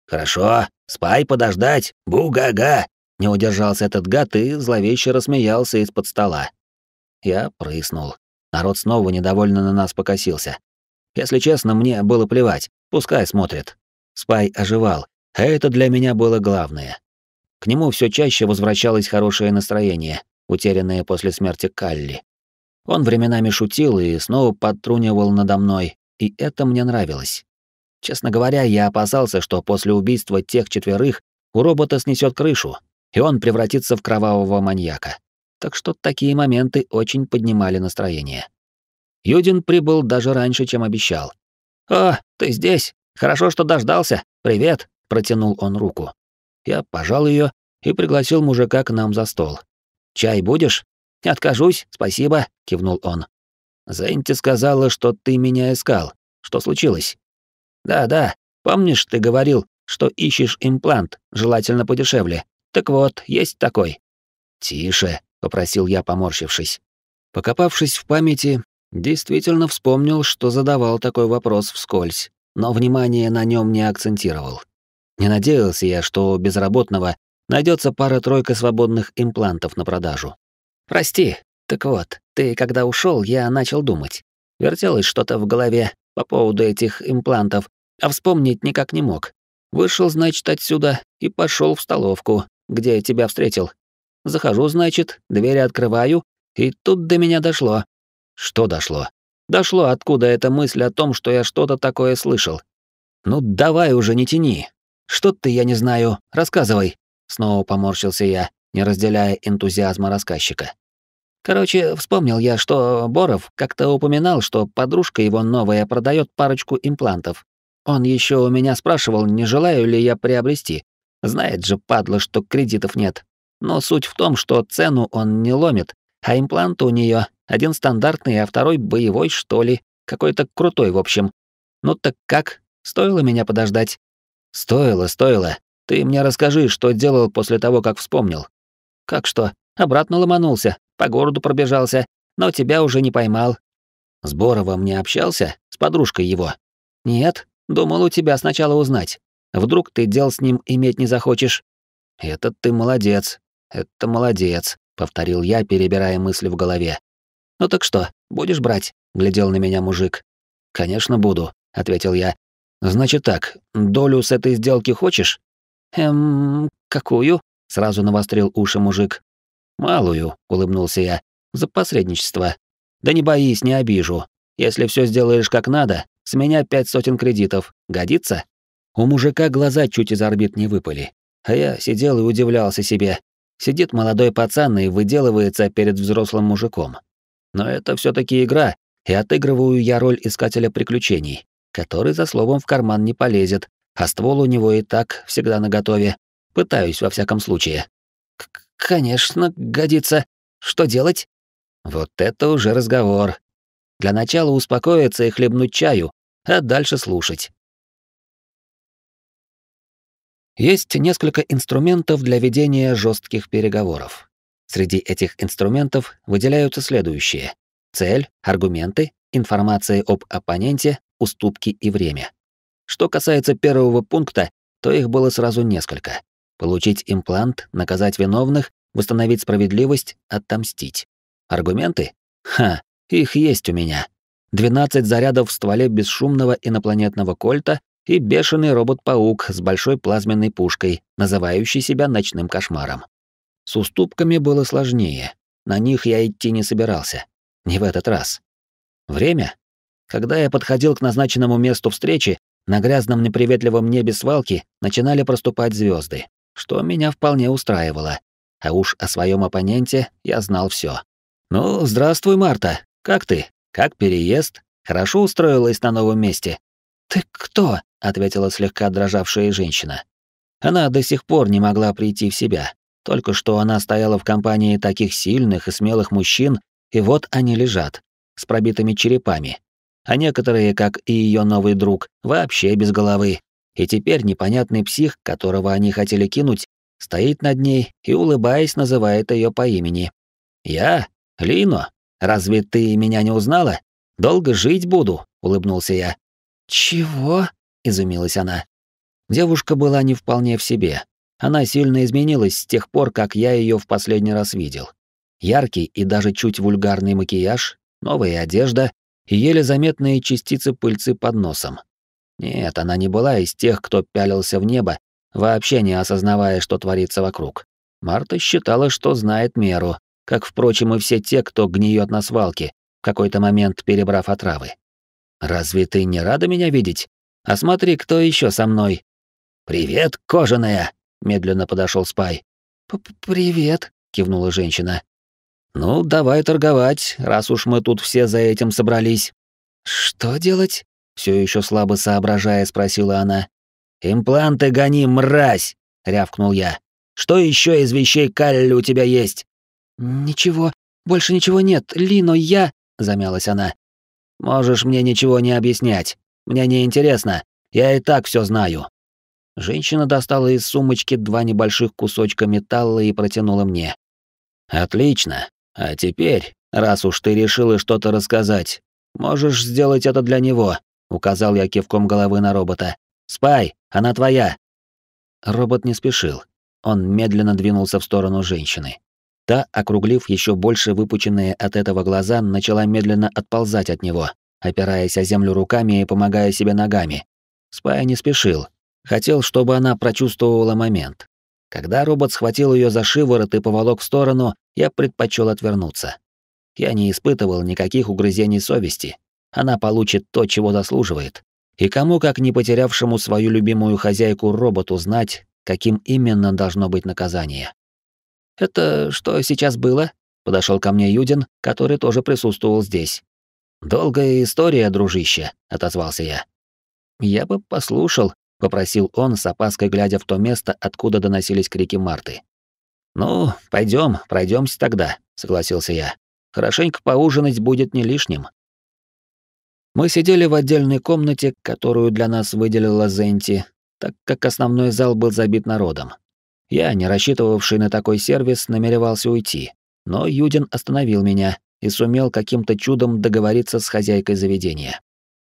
Speaker 1: Хорошо, Спай подождать. Бу-га-га! Не удержался этот гад и зловеще рассмеялся из-под стола. Я прыснул. Народ снова недовольно на нас покосился. Если честно, мне было плевать, пускай смотрит. Спай оживал, а это для меня было главное. К нему все чаще возвращалось хорошее настроение, утерянное после смерти Калли. Он временами шутил и снова подтрунивал надо мной, и это мне нравилось. Честно говоря, я опасался, что после убийства тех четверых у робота снесет крышу, и он превратится в кровавого маньяка так что такие моменты очень поднимали настроение. Юдин прибыл даже раньше, чем обещал. «О, ты здесь! Хорошо, что дождался! Привет!» — протянул он руку. Я пожал ее и пригласил мужика к нам за стол. «Чай будешь?» «Откажусь, спасибо», — кивнул он. «Зэнти сказала, что ты меня искал. Что случилось?» «Да-да, помнишь, ты говорил, что ищешь имплант, желательно подешевле. Так вот, есть такой». «Тише», попросил я, поморщившись. Покопавшись в памяти, действительно вспомнил, что задавал такой вопрос вскользь, но внимание на нем не акцентировал. Не надеялся я, что у безработного найдется пара-тройка свободных имплантов на продажу. Прости. Так вот, ты когда ушел, я начал думать. Вертелось что-то в голове по поводу этих имплантов, а вспомнить никак не мог. Вышел, значит, отсюда и пошел в столовку, где я тебя встретил, Захожу, значит, двери открываю, и тут до меня дошло. Что дошло? Дошло откуда эта мысль о том, что я что-то такое слышал. Ну давай уже не тяни. Что ты, я не знаю, рассказывай. Снова поморщился я, не разделяя энтузиазма рассказчика. Короче, вспомнил я, что Боров как-то упоминал, что подружка его новая продает парочку имплантов. Он еще у меня спрашивал, не желаю ли я приобрести. Знает же, падла, что кредитов нет. Но суть в том, что цену он не ломит, а имплант у нее один стандартный, а второй боевой, что ли, какой-то крутой, в общем. Ну так как? Стоило меня подождать? Стоило, стоило. Ты мне расскажи, что делал после того, как вспомнил. Как что? Обратно ломанулся, по городу пробежался, но тебя уже не поймал. С Боровым не общался? С подружкой его? Нет, думал у тебя сначала узнать. Вдруг ты дел с ним иметь не захочешь. Этот ты молодец, это молодец, повторил я, перебирая мысли в голове. Ну так что, будешь брать? глядел на меня мужик. Конечно, буду, ответил я. Значит так, долю с этой сделки хочешь? Эм, какую? сразу навострил уши мужик. Малую, улыбнулся я. За посредничество. Да не боись, не обижу. Если все сделаешь как надо, с меня пять сотен кредитов. Годится? У мужика глаза чуть из орбит не выпали. А я сидел и удивлялся себе, Сидит молодой пацан и выделывается перед взрослым мужиком. Но это все таки игра, и отыгрываю я роль искателя приключений, который за словом в карман не полезет, а ствол у него и так всегда наготове. Пытаюсь во всяком случае. К «Конечно, годится. Что делать?» Вот это уже разговор. Для начала успокоиться и хлебнуть чаю, а дальше слушать. Есть несколько инструментов для ведения жестких переговоров. Среди этих инструментов выделяются следующие. Цель, аргументы, информация об оппоненте, уступки и время. Что касается первого пункта, то их было сразу несколько. Получить имплант, наказать виновных, восстановить справедливость, отомстить. Аргументы? Ха, их есть у меня. 12 зарядов в стволе бесшумного инопланетного кольта и бешеный робот-паук с большой плазменной пушкой, называющий себя ночным кошмаром. С уступками было сложнее. На них я идти не собирался. Не в этот раз. Время? Когда я подходил к назначенному месту встречи, на грязном неприветливом небе свалки начинали проступать звезды, что меня вполне устраивало. А уж о своем оппоненте я знал все. «Ну, здравствуй, Марта. Как ты? Как переезд? Хорошо устроилась на новом месте?» «Ты кто?» — ответила слегка дрожавшая женщина. Она до сих пор не могла прийти в себя. Только что она стояла в компании таких сильных и смелых мужчин, и вот они лежат, с пробитыми черепами. А некоторые, как и ее новый друг, вообще без головы. И теперь непонятный псих, которого они хотели кинуть, стоит над ней и, улыбаясь, называет ее по имени. «Я? Лино? Разве ты меня не узнала? Долго жить буду», — улыбнулся я. «Чего?» — изумилась она. Девушка была не вполне в себе. Она сильно изменилась с тех пор, как я ее в последний раз видел. Яркий и даже чуть вульгарный макияж, новая одежда и еле заметные частицы пыльцы под носом. Нет, она не была из тех, кто пялился в небо, вообще не осознавая, что творится вокруг. Марта считала, что знает меру, как, впрочем, и все те, кто гниет на свалке, в какой-то момент перебрав отравы. Разве ты не рада меня видеть? А смотри, кто еще со мной. Привет, кожаная, медленно подошел Спай. Привет, кивнула женщина. Ну, давай торговать, раз уж мы тут все за этим собрались. Что делать? все еще слабо соображая, спросила она. Импланты гони, мразь, рявкнул я. Что еще из вещей Калли у тебя есть? Ничего, больше ничего нет. Лино, я, замялась она. Можешь мне ничего не объяснять. Мне не интересно. Я и так все знаю. Женщина достала из сумочки два небольших кусочка металла и протянула мне. Отлично. А теперь, раз уж ты решила что-то рассказать, можешь сделать это для него, указал я кивком головы на робота. Спай, она твоя. Робот не спешил. Он медленно двинулся в сторону женщины. Та, округлив еще больше выпученные от этого глаза, начала медленно отползать от него, опираясь о землю руками и помогая себе ногами. Спай не спешил. Хотел, чтобы она прочувствовала момент. Когда робот схватил ее за шиворот и поволок в сторону, я предпочел отвернуться. Я не испытывал никаких угрызений совести. Она получит то, чего заслуживает. И кому, как не потерявшему свою любимую хозяйку роботу, знать, каким именно должно быть наказание. «Это что сейчас было?» — подошел ко мне Юдин, который тоже присутствовал здесь. «Долгая история, дружище», — отозвался я. «Я бы послушал», — попросил он, с опаской глядя в то место, откуда доносились крики Марты. «Ну, пойдем, пройдемся тогда», — согласился я. «Хорошенько поужинать будет не лишним». Мы сидели в отдельной комнате, которую для нас выделила Зенти, так как основной зал был забит народом. Я, не рассчитывавший на такой сервис, намеревался уйти, но Юдин остановил меня и сумел каким-то чудом договориться с хозяйкой заведения.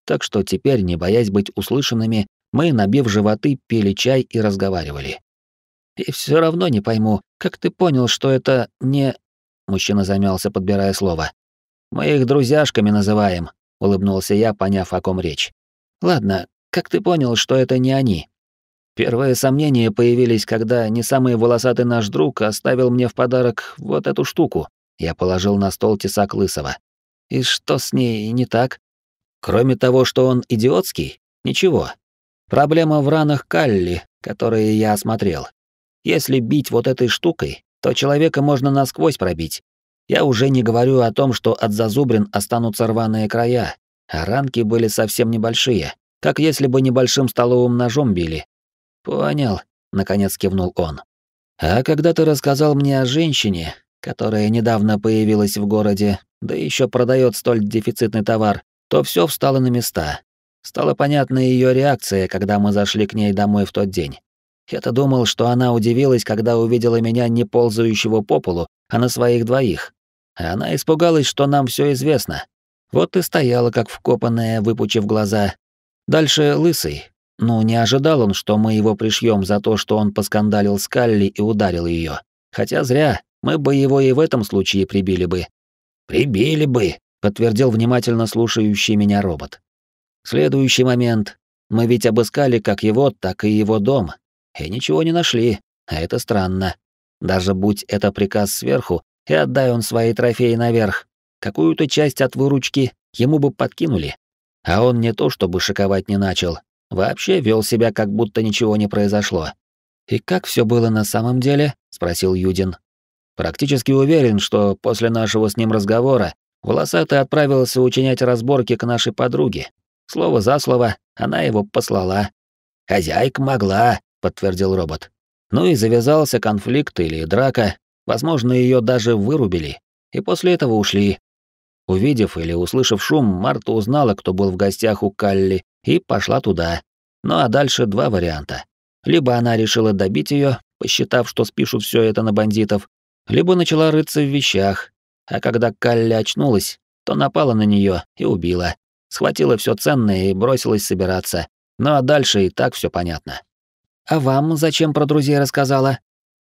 Speaker 1: Так что теперь, не боясь быть услышанными, мы, набив животы, пили чай и разговаривали. «И все равно не пойму, как ты понял, что это не...» Мужчина замялся, подбирая слово. «Мы их друзьяшками называем», — улыбнулся я, поняв, о ком речь. «Ладно, как ты понял, что это не они?» Первые сомнения появились, когда не самый волосатый наш друг оставил мне в подарок вот эту штуку. Я положил на стол тесак Лысого. И что с ней не так? Кроме того, что он идиотский, ничего. Проблема в ранах Калли, которые я осмотрел. Если бить вот этой штукой, то человека можно насквозь пробить. Я уже не говорю о том, что от зазубрин останутся рваные края, а ранки были совсем небольшие, как если бы небольшим столовым ножом били, «Понял», — наконец кивнул он. «А когда ты рассказал мне о женщине, которая недавно появилась в городе, да еще продает столь дефицитный товар, то все встало на места. Стала понятна ее реакция, когда мы зашли к ней домой в тот день. Я-то думал, что она удивилась, когда увидела меня не ползающего по полу, а на своих двоих. Она испугалась, что нам все известно. Вот и стояла, как вкопанная, выпучив глаза. Дальше лысый, ну, не ожидал он, что мы его пришьем за то, что он поскандалил Скалли и ударил ее. Хотя зря, мы бы его и в этом случае прибили бы. Прибили бы, подтвердил внимательно слушающий меня робот. Следующий момент. Мы ведь обыскали как его, так и его дом. И ничего не нашли, а это странно. Даже будь это приказ сверху, и отдай он свои трофеи наверх. Какую-то часть от выручки ему бы подкинули. А он не то чтобы шиковать не начал, Вообще вел себя, как будто ничего не произошло. «И как все было на самом деле?» — спросил Юдин. «Практически уверен, что после нашего с ним разговора Волосатый отправился учинять разборки к нашей подруге. Слово за слово, она его послала». «Хозяйка могла», — подтвердил робот. Ну и завязался конфликт или драка. Возможно, ее даже вырубили. И после этого ушли. Увидев или услышав шум, Марта узнала, кто был в гостях у Калли, и пошла туда. Ну а дальше два варианта. Либо она решила добить ее, посчитав, что спишут все это на бандитов, либо начала рыться в вещах, а когда Калля очнулась, то напала на нее и убила. Схватила все ценное и бросилась собираться. Ну а дальше и так все понятно. А вам зачем про друзей рассказала?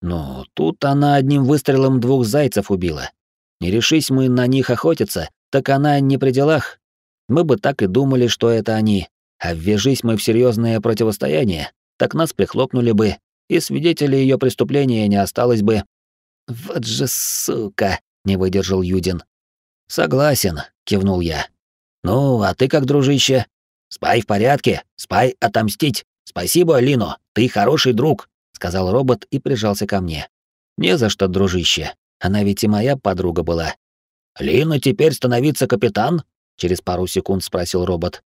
Speaker 1: Ну, тут она одним выстрелом двух зайцев убила. Не решись мы на них охотиться, так она не при делах. Мы бы так и думали, что это они, а ввяжись мы в серьезное противостояние, так нас прихлопнули бы, и свидетелей ее преступления не осталось бы. Вот же сука, не выдержал Юдин. Согласен, кивнул я. Ну, а ты как, дружище? Спай в порядке, спай отомстить. Спасибо, Лино, ты хороший друг, сказал робот и прижался ко мне. Не за что, дружище. Она ведь и моя подруга была. Лина теперь становится капитан? Через пару секунд спросил робот.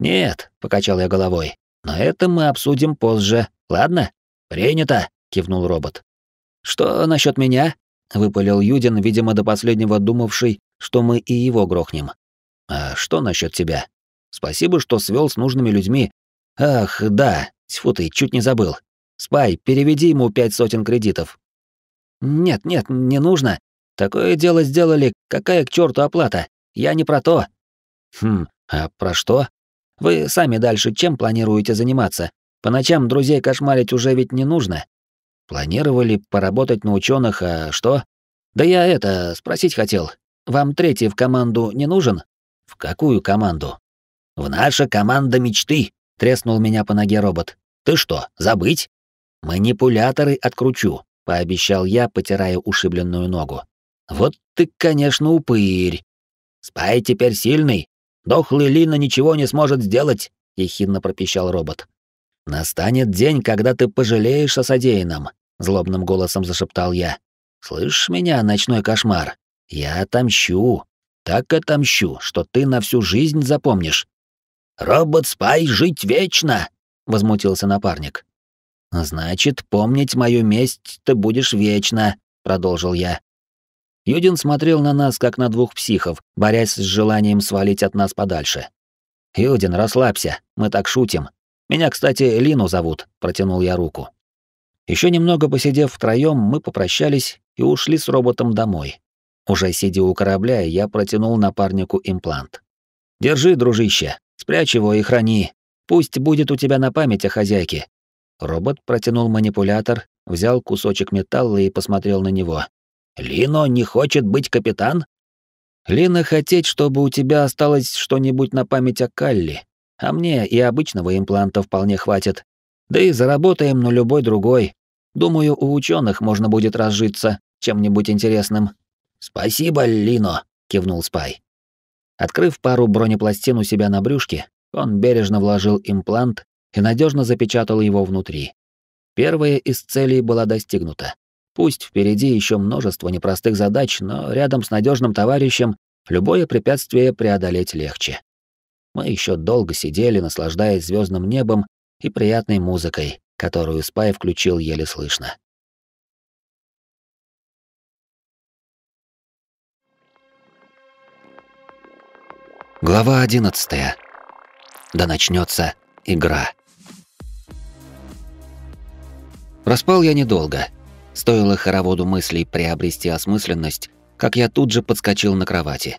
Speaker 1: «Нет», — покачал я головой, — «но это мы обсудим позже, ладно?» «Принято», — кивнул робот. «Что насчет меня?» — выпалил Юдин, видимо, до последнего думавший, что мы и его грохнем. «А что насчет тебя? Спасибо, что свел с нужными людьми. Ах, да, тьфу ты, чуть не забыл. Спай, переведи ему пять сотен кредитов». «Нет, нет, не нужно. Такое дело сделали, какая к черту оплата? Я не про то». «Хм, а про что?» Вы сами дальше чем планируете заниматься? По ночам друзей кошмарить уже ведь не нужно. Планировали поработать на ученых, а что? Да я это, спросить хотел. Вам третий в команду не нужен? В какую команду? В наша команда мечты, треснул меня по ноге робот. Ты что, забыть? Манипуляторы откручу, пообещал я, потирая ушибленную ногу. Вот ты, конечно, упырь. Спай теперь сильный, «Дохлый Лина ничего не сможет сделать», — ехидно пропищал робот. «Настанет день, когда ты пожалеешь о содеянном», — злобным голосом зашептал я. «Слышишь меня, ночной кошмар? Я отомщу. Так отомщу, что ты на всю жизнь запомнишь». «Робот-спай жить вечно!» — возмутился напарник. «Значит, помнить мою месть ты будешь вечно», — продолжил я. Юдин смотрел на нас, как на двух психов, борясь с желанием свалить от нас подальше. «Юдин, расслабься, мы так шутим. Меня, кстати, Лину зовут», — протянул я руку. Еще немного посидев втроем, мы попрощались и ушли с роботом домой. Уже сидя у корабля, я протянул напарнику имплант. «Держи, дружище, спрячь его и храни. Пусть будет у тебя на память о хозяйке». Робот протянул манипулятор, взял кусочек металла и посмотрел на него, Лино не хочет быть капитан? Лино хотеть, чтобы у тебя осталось что-нибудь на память о Калли, а мне и обычного импланта вполне хватит. Да и заработаем на любой другой. Думаю, у ученых можно будет разжиться чем-нибудь интересным. Спасибо, Лино, кивнул Спай. Открыв пару бронепластин у себя на брюшке, он бережно вложил имплант и надежно запечатал его внутри. Первая из целей была достигнута. Пусть впереди еще множество непростых задач, но рядом с надежным товарищем любое препятствие преодолеть легче. Мы еще долго сидели, наслаждаясь звездным небом и приятной музыкой, которую Спай включил еле слышно. Глава 11. Да начнется игра. Распал я недолго — Стоило хороводу мыслей приобрести осмысленность, как я тут же подскочил на кровати.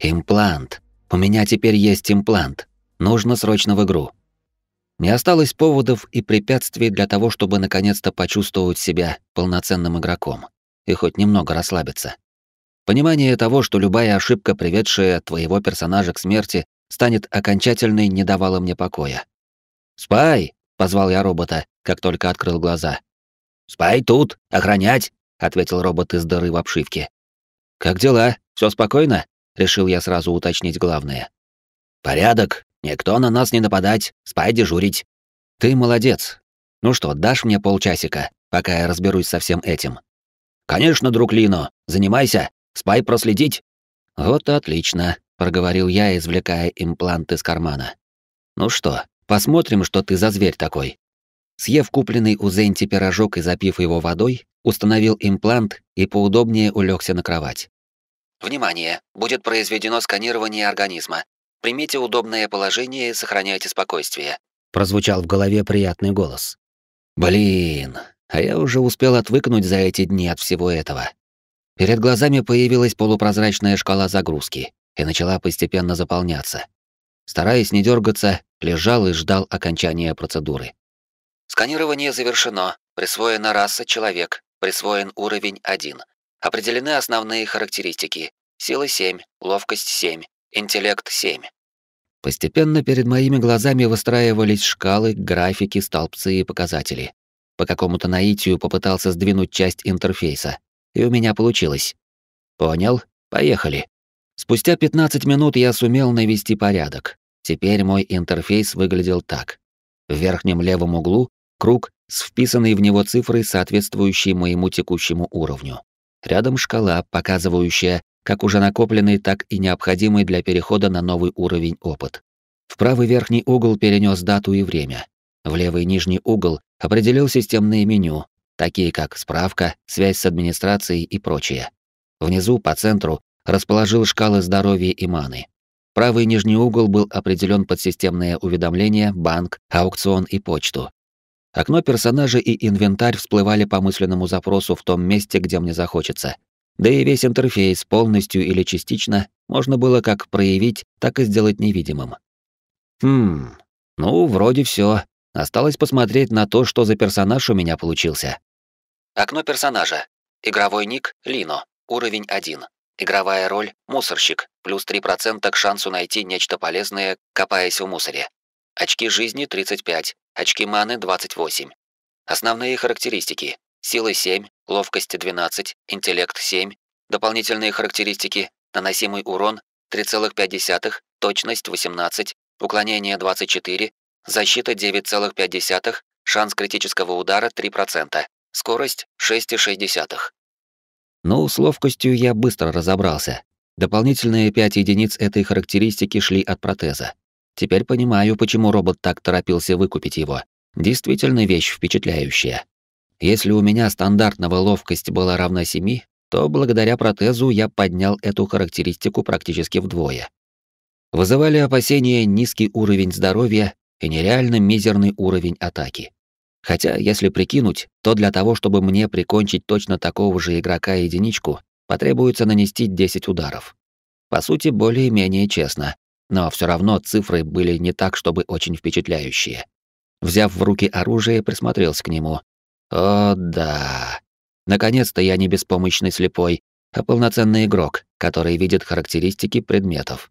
Speaker 1: «Имплант! У меня теперь есть имплант! Нужно срочно в игру!» Не осталось поводов и препятствий для того, чтобы наконец-то почувствовать себя полноценным игроком и хоть немного расслабиться. Понимание того, что любая ошибка, приведшая твоего персонажа к смерти, станет окончательной, не давало мне покоя. «Спай!» — позвал я робота, как только открыл глаза. «Спай тут, охранять», — ответил робот из дыры в обшивке. «Как дела? Все спокойно?» — решил я сразу уточнить главное. «Порядок. Никто на нас не нападать. Спай дежурить». «Ты молодец. Ну что, дашь мне полчасика, пока я разберусь со всем этим?» «Конечно, друг Лино. Занимайся. Спай проследить». «Вот отлично», — проговорил я, извлекая имплант из кармана. «Ну что, посмотрим, что ты за зверь такой». Съев купленный у Зенти пирожок и запив его водой, установил имплант и поудобнее улегся на кровать. «Внимание! Будет произведено сканирование организма. Примите удобное положение и сохраняйте спокойствие», — прозвучал в голове приятный голос. «Блин, а я уже успел отвыкнуть за эти дни от всего этого». Перед глазами появилась полупрозрачная шкала загрузки и начала постепенно заполняться. Стараясь не дергаться, лежал и ждал окончания процедуры. Сканирование завершено. Присвоена раса человек. Присвоен уровень 1. Определены основные характеристики. Сила 7, ловкость 7, интеллект 7. Постепенно перед моими глазами выстраивались шкалы, графики, столбцы и показатели. По какому-то наитию попытался сдвинуть часть интерфейса. И у меня получилось. Понял? Поехали. Спустя 15 минут я сумел навести порядок. Теперь мой интерфейс выглядел так. В верхнем левом углу Круг с вписанной в него цифрой, соответствующей моему текущему уровню. Рядом шкала, показывающая как уже накопленный, так и необходимый для перехода на новый уровень опыт. В правый верхний угол перенёс дату и время. В левый нижний угол определил системные меню, такие как справка, связь с администрацией и прочее. Внизу, по центру, расположил шкалы здоровья и маны. Правый нижний угол был определен под системные уведомления, банк, аукцион и почту. Окно персонажа и инвентарь всплывали по мысленному запросу в том месте, где мне захочется. Да и весь интерфейс полностью или частично можно было как проявить, так и сделать невидимым. Хм, ну, вроде все. Осталось посмотреть на то, что за персонаж у меня получился. Окно персонажа. Игровой ник — Лино. Уровень 1. Игровая роль — мусорщик. Плюс 3% к шансу найти нечто полезное, копаясь в мусоре. Очки жизни 35, очки маны 28. Основные характеристики. Сила 7, ловкость 12, интеллект 7. Дополнительные характеристики. Наносимый урон 3,5, точность 18, уклонение 24, защита 9,5, шанс критического удара 3%, скорость 6,6. Ну, с ловкостью я быстро разобрался. Дополнительные 5 единиц этой характеристики шли от протеза. Теперь понимаю, почему робот так торопился выкупить его. Действительно вещь впечатляющая. Если у меня стандартного ловкость была равна 7, то благодаря протезу я поднял эту характеристику практически вдвое. Вызывали опасения низкий уровень здоровья и нереально мизерный уровень атаки. Хотя, если прикинуть, то для того, чтобы мне прикончить точно такого же игрока-единичку, потребуется нанести 10 ударов. По сути, более-менее честно, но все равно цифры были не так, чтобы очень впечатляющие. Взяв в руки оружие, присмотрелся к нему. О, да. Наконец-то я не беспомощный слепой, а полноценный игрок, который видит характеристики предметов.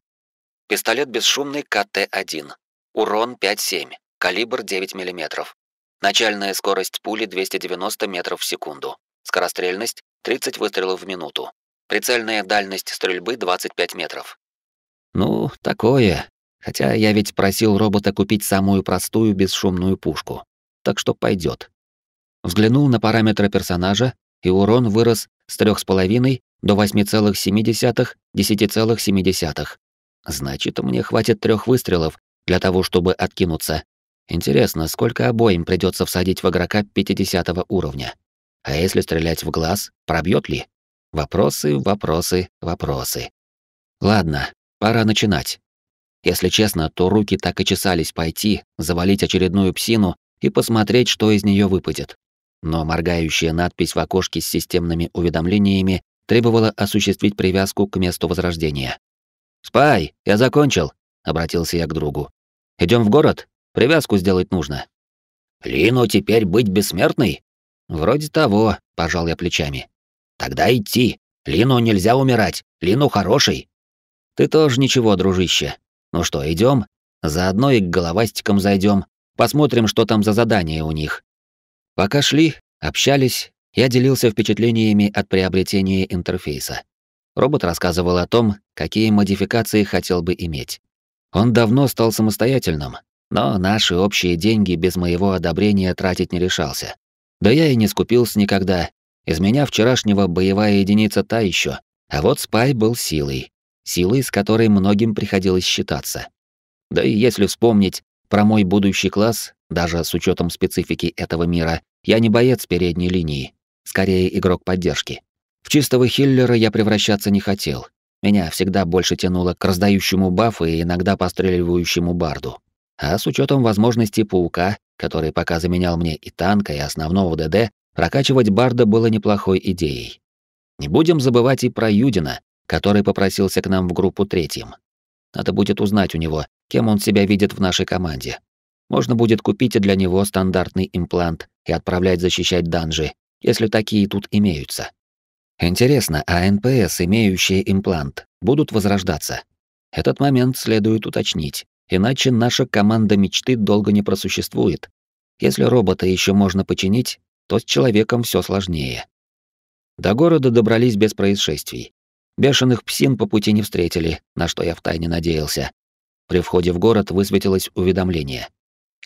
Speaker 1: Пистолет бесшумный КТ-1. Урон 57. Калибр 9 мм. Начальная скорость пули 290 метров в секунду. Скорострельность 30 выстрелов в минуту. Прицельная дальность стрельбы 25 метров. Ну, такое. Хотя я ведь просил робота купить самую простую бесшумную пушку. Так что пойдет. Взглянул на параметры персонажа, и урон вырос с 3,5 до 8,7, 10,7. Значит, мне хватит трех выстрелов для того, чтобы откинуться. Интересно, сколько обоим придется всадить в игрока 50 уровня? А если стрелять в глаз, пробьет ли? Вопросы, вопросы, вопросы. Ладно, Пора начинать. Если честно, то руки так и чесались пойти, завалить очередную псину и посмотреть, что из нее выпадет. Но моргающая надпись в окошке с системными уведомлениями требовала осуществить привязку к месту возрождения. «Спай, я закончил», — обратился я к другу. Идем в город? Привязку сделать нужно». «Лину теперь быть бессмертной?» «Вроде того», — пожал я плечами. «Тогда идти. Лину нельзя умирать. Лину хороший. Ты тоже ничего, дружище. Ну что, идем? Заодно и к головастикам зайдем, посмотрим, что там за задание у них. Пока шли, общались, я делился впечатлениями от приобретения интерфейса. Робот рассказывал о том, какие модификации хотел бы иметь. Он давно стал самостоятельным, но наши общие деньги без моего одобрения тратить не решался. Да я и не скупился никогда. Из меня вчерашнего боевая единица та еще, а вот спай был силой силой, с которой многим приходилось считаться. Да и если вспомнить про мой будущий класс, даже с учетом специфики этого мира, я не боец передней линии, скорее игрок поддержки. В чистого хиллера я превращаться не хотел. Меня всегда больше тянуло к раздающему бафы и иногда постреливающему барду. А с учетом возможности паука, который пока заменял мне и танка, и основного ДД, прокачивать барда было неплохой идеей. Не будем забывать и про Юдина, который попросился к нам в группу третьим. Надо будет узнать у него, кем он себя видит в нашей команде. Можно будет купить и для него стандартный имплант и отправлять защищать данжи, если такие тут имеются. Интересно, а НПС, имеющие имплант, будут возрождаться? Этот момент следует уточнить, иначе наша команда мечты долго не просуществует. Если робота еще можно починить, то с человеком все сложнее. До города добрались без происшествий. Бешеных псин по пути не встретили, на что я втайне надеялся. При входе в город высветилось уведомление.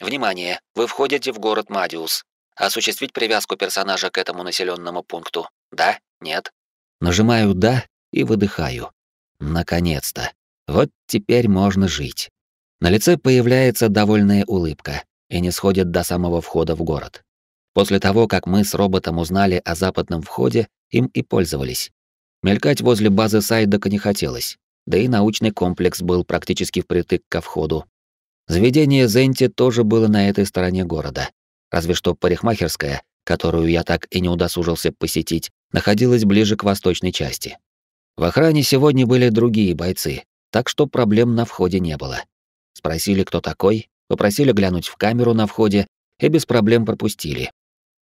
Speaker 1: «Внимание! Вы входите в город Мадиус. Осуществить привязку персонажа к этому населенному пункту. Да? Нет?» Нажимаю «да» и выдыхаю. Наконец-то. Вот теперь можно жить. На лице появляется довольная улыбка и не сходит до самого входа в город. После того, как мы с роботом узнали о западном входе, им и пользовались. Мелькать возле базы Сайдока не хотелось, да и научный комплекс был практически впритык ко входу. Заведение Зенти тоже было на этой стороне города. Разве что парикмахерская, которую я так и не удосужился посетить, находилась ближе к восточной части. В охране сегодня были другие бойцы, так что проблем на входе не было. Спросили, кто такой, попросили глянуть в камеру на входе и без проблем пропустили.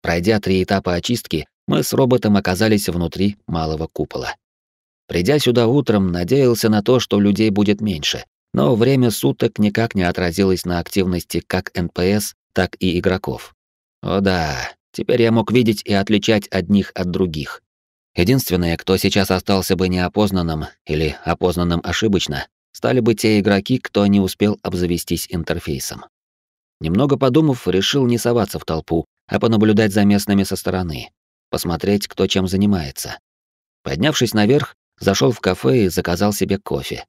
Speaker 1: Пройдя три этапа очистки, мы с роботом оказались внутри малого купола. Придя сюда утром, надеялся на то, что людей будет меньше, но время суток никак не отразилось на активности как НПС, так и игроков. О да, теперь я мог видеть и отличать одних от других. Единственное, кто сейчас остался бы неопознанным или опознанным ошибочно, стали бы те игроки, кто не успел обзавестись интерфейсом. Немного подумав, решил не соваться в толпу, а понаблюдать за местными со стороны посмотреть, кто чем занимается. Поднявшись наверх, зашел в кафе и заказал себе кофе.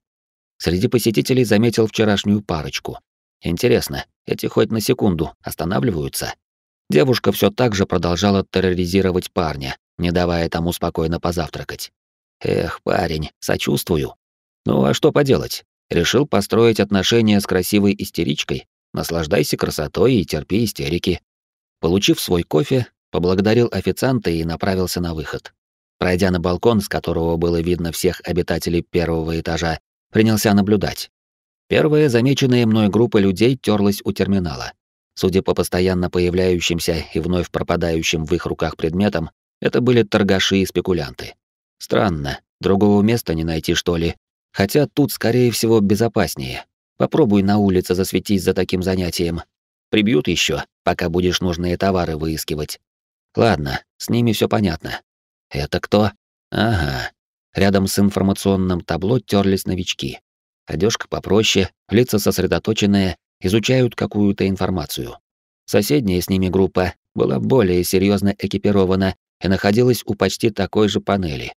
Speaker 1: Среди посетителей заметил вчерашнюю парочку. Интересно, эти хоть на секунду останавливаются? Девушка все так же продолжала терроризировать парня, не давая тому спокойно позавтракать. Эх, парень, сочувствую. Ну а что поделать? Решил построить отношения с красивой истеричкой? Наслаждайся красотой и терпи истерики. Получив свой кофе, поблагодарил официанта и направился на выход. Пройдя на балкон, с которого было видно всех обитателей первого этажа, принялся наблюдать. Первая замеченная мной группа людей терлась у терминала. Судя по постоянно появляющимся и вновь пропадающим в их руках предметам, это были торгаши и спекулянты. Странно, другого места не найти, что ли? Хотя тут, скорее всего, безопаснее. Попробуй на улице засветить за таким занятием. Прибьют еще, пока будешь нужные товары выискивать. Ладно, с ними все понятно. Это кто? Ага. Рядом с информационным табло терлись новички. Одежка попроще, лица сосредоточенные, изучают какую-то информацию. Соседняя с ними группа была более серьезно экипирована и находилась у почти такой же панели.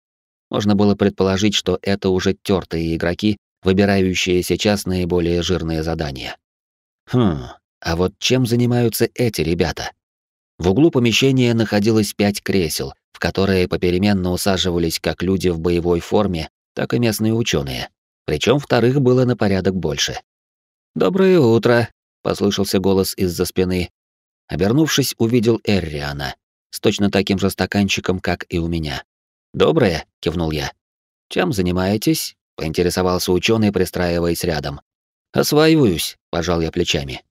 Speaker 1: Можно было предположить, что это уже тертые игроки, выбирающие сейчас наиболее жирные задания. Хм, а вот чем занимаются эти ребята? В углу помещения находилось пять кресел, в которые попеременно усаживались как люди в боевой форме, так и местные ученые. Причем вторых было на порядок больше. «Доброе утро», — послышался голос из-за спины. Обернувшись, увидел Эрриана с точно таким же стаканчиком, как и у меня. «Доброе», — кивнул я. «Чем занимаетесь?» — поинтересовался ученый, пристраиваясь рядом. «Осваиваюсь», — пожал я плечами.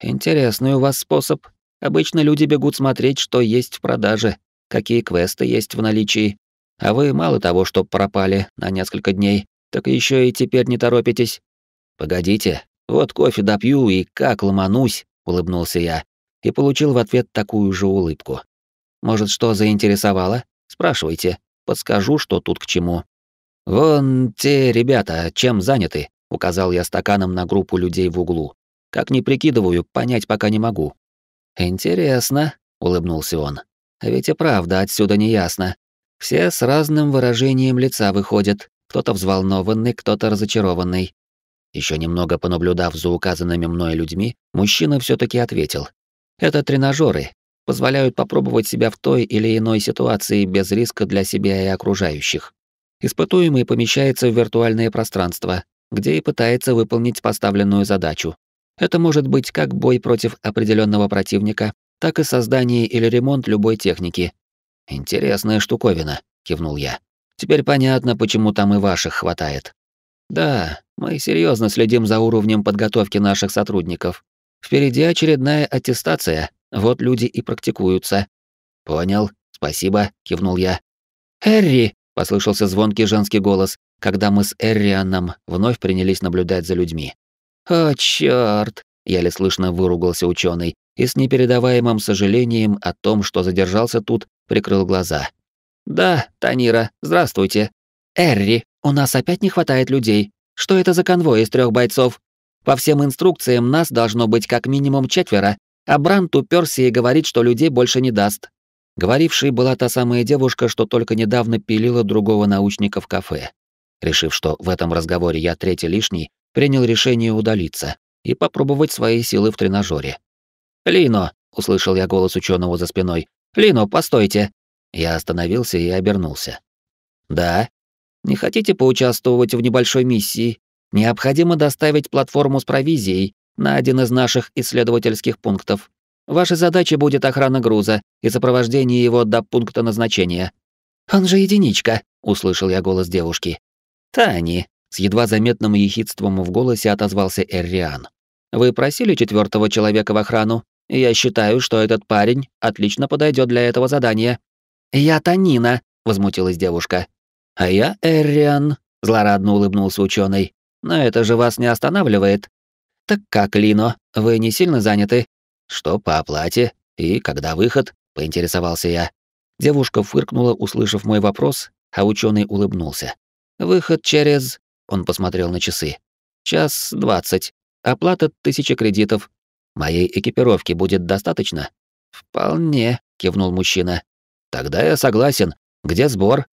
Speaker 1: «Интересный у вас способ», Обычно люди бегут смотреть, что есть в продаже, какие квесты есть в наличии. А вы мало того, что пропали на несколько дней, так еще и теперь не торопитесь. Погодите, вот кофе допью и как ломанусь, улыбнулся я и получил в ответ такую же улыбку. Может, что заинтересовало? Спрашивайте, подскажу, что тут к чему. Вон те ребята, чем заняты? указал я стаканом на группу людей в углу. Как не прикидываю, понять пока не могу. Интересно, улыбнулся он. А ведь и правда отсюда не ясно. Все с разным выражением лица выходят, кто-то взволнованный, кто-то разочарованный. Еще немного понаблюдав за указанными мной людьми, мужчина все таки ответил. Это тренажеры, позволяют попробовать себя в той или иной ситуации без риска для себя и окружающих. Испытуемый помещается в виртуальное пространство, где и пытается выполнить поставленную задачу, это может быть как бой против определенного противника, так и создание или ремонт любой техники. Интересная штуковина, кивнул я. Теперь понятно, почему там и ваших хватает. Да, мы серьезно следим за уровнем подготовки наших сотрудников. Впереди очередная аттестация, вот люди и практикуются. Понял, спасибо, кивнул я. Эрри, послышался звонкий женский голос, когда мы с Эррианом вновь принялись наблюдать за людьми. «О, чёрт!» — еле слышно выругался ученый и с непередаваемым сожалением о том, что задержался тут, прикрыл глаза. «Да, Танира, здравствуйте. Эрри, у нас опять не хватает людей. Что это за конвой из трех бойцов? По всем инструкциям нас должно быть как минимум четверо, а Брант уперся и говорит, что людей больше не даст». Говорившей была та самая девушка, что только недавно пилила другого научника в кафе. Решив, что в этом разговоре я третий лишний, принял решение удалиться и попробовать свои силы в тренажере. «Лино!» — услышал я голос ученого за спиной. «Лино, постойте!» Я остановился и обернулся. «Да? Не хотите поучаствовать в небольшой миссии? Необходимо доставить платформу с провизией на один из наших исследовательских пунктов. Ваша задача будет охрана груза и сопровождение его до пункта назначения». «Он же единичка», — услышал я голос девушки. «Тани», с едва заметным ехидством в голосе отозвался Эрриан. «Вы просили четвертого человека в охрану, я считаю, что этот парень отлично подойдет для этого задания». «Я Танина», — возмутилась девушка. «А я Эрриан», — злорадно улыбнулся ученый. «Но это же вас не останавливает». «Так как, Лино, вы не сильно заняты?» «Что по оплате? И когда выход?» — поинтересовался я. Девушка фыркнула, услышав мой вопрос, а ученый улыбнулся. «Выход через...» Он посмотрел на часы. Час двадцать. Оплата тысяча кредитов. Моей экипировки будет достаточно? Вполне, кивнул мужчина. Тогда я согласен. Где сбор?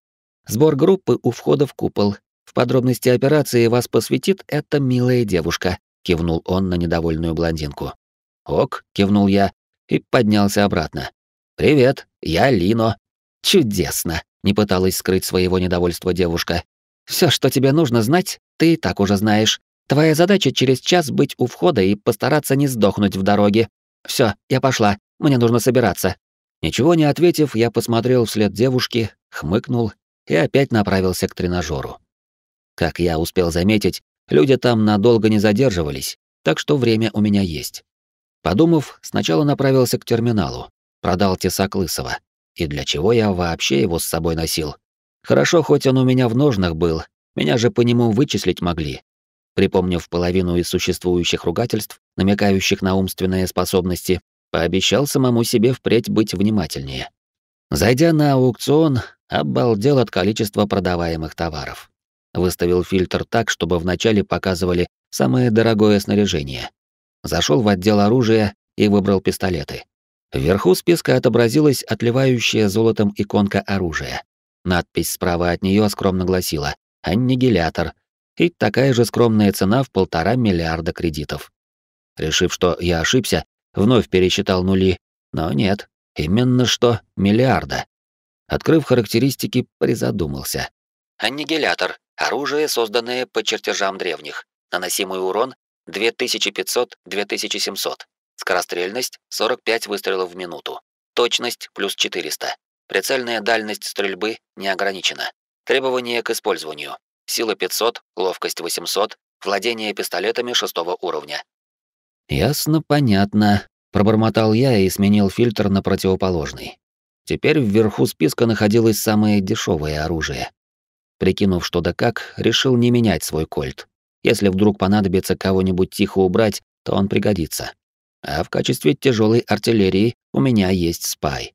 Speaker 1: Сбор группы у входа в купол. В подробности операции вас посвятит эта милая девушка, кивнул он на недовольную блондинку. Ок, кивнул я и поднялся обратно. Привет, я Лино. Чудесно, не пыталась скрыть своего недовольства девушка. Все, что тебе нужно знать, ты и так уже знаешь. Твоя задача через час быть у входа и постараться не сдохнуть в дороге. Все, я пошла. Мне нужно собираться. Ничего не ответив, я посмотрел вслед девушке, хмыкнул и опять направился к тренажеру. Как я успел заметить, люди там надолго не задерживались, так что время у меня есть. Подумав, сначала направился к терминалу, продал тесак Лысого. И для чего я вообще его с собой носил? Хорошо, хоть он у меня в ножнах был, меня же по нему вычислить могли. Припомнив половину из существующих ругательств, намекающих на умственные способности, пообещал самому себе впредь быть внимательнее. Зайдя на аукцион, обалдел от количества продаваемых товаров. Выставил фильтр так, чтобы вначале показывали самое дорогое снаряжение. Зашел в отдел оружия и выбрал пистолеты. Вверху списка отобразилась отливающая золотом иконка оружия. Надпись справа от нее скромно гласила «Аннигилятор» и такая же скромная цена в полтора миллиарда кредитов. Решив, что я ошибся, вновь пересчитал нули, но нет, именно что миллиарда. Открыв характеристики, призадумался. Аннигилятор — оружие, созданное по чертежам древних. Наносимый урон — 2500-2700. Скорострельность — 45 выстрелов в минуту. Точность — плюс 400. Прицельная дальность стрельбы не ограничена. Требования к использованию. Сила 500, ловкость 800, владение пистолетами шестого уровня. Ясно, понятно, пробормотал я и сменил фильтр на противоположный. Теперь вверху списка находилось самое дешевое оружие. Прикинув что да как, решил не менять свой кольт. Если вдруг понадобится кого-нибудь тихо убрать, то он пригодится. А в качестве тяжелой артиллерии у меня есть спай.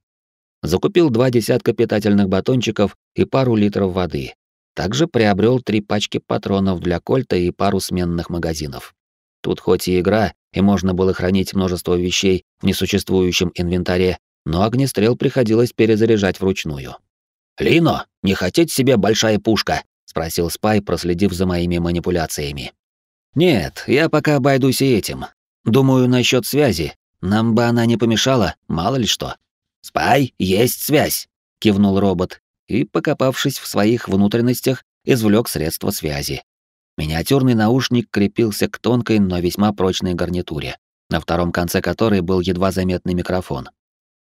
Speaker 1: Закупил два десятка питательных батончиков и пару литров воды. Также приобрел три пачки патронов для кольта и пару сменных магазинов. Тут хоть и игра, и можно было хранить множество вещей в несуществующем инвентаре, но огнестрел приходилось перезаряжать вручную. «Лино, не хотеть себе большая пушка?» — спросил Спай, проследив за моими манипуляциями. «Нет, я пока обойдусь и этим. Думаю, насчет связи. Нам бы она не помешала, мало ли что». «Спай, есть связь!» — кивнул робот и, покопавшись в своих внутренностях, извлек средство связи. Миниатюрный наушник крепился к тонкой, но весьма прочной гарнитуре, на втором конце которой был едва заметный микрофон.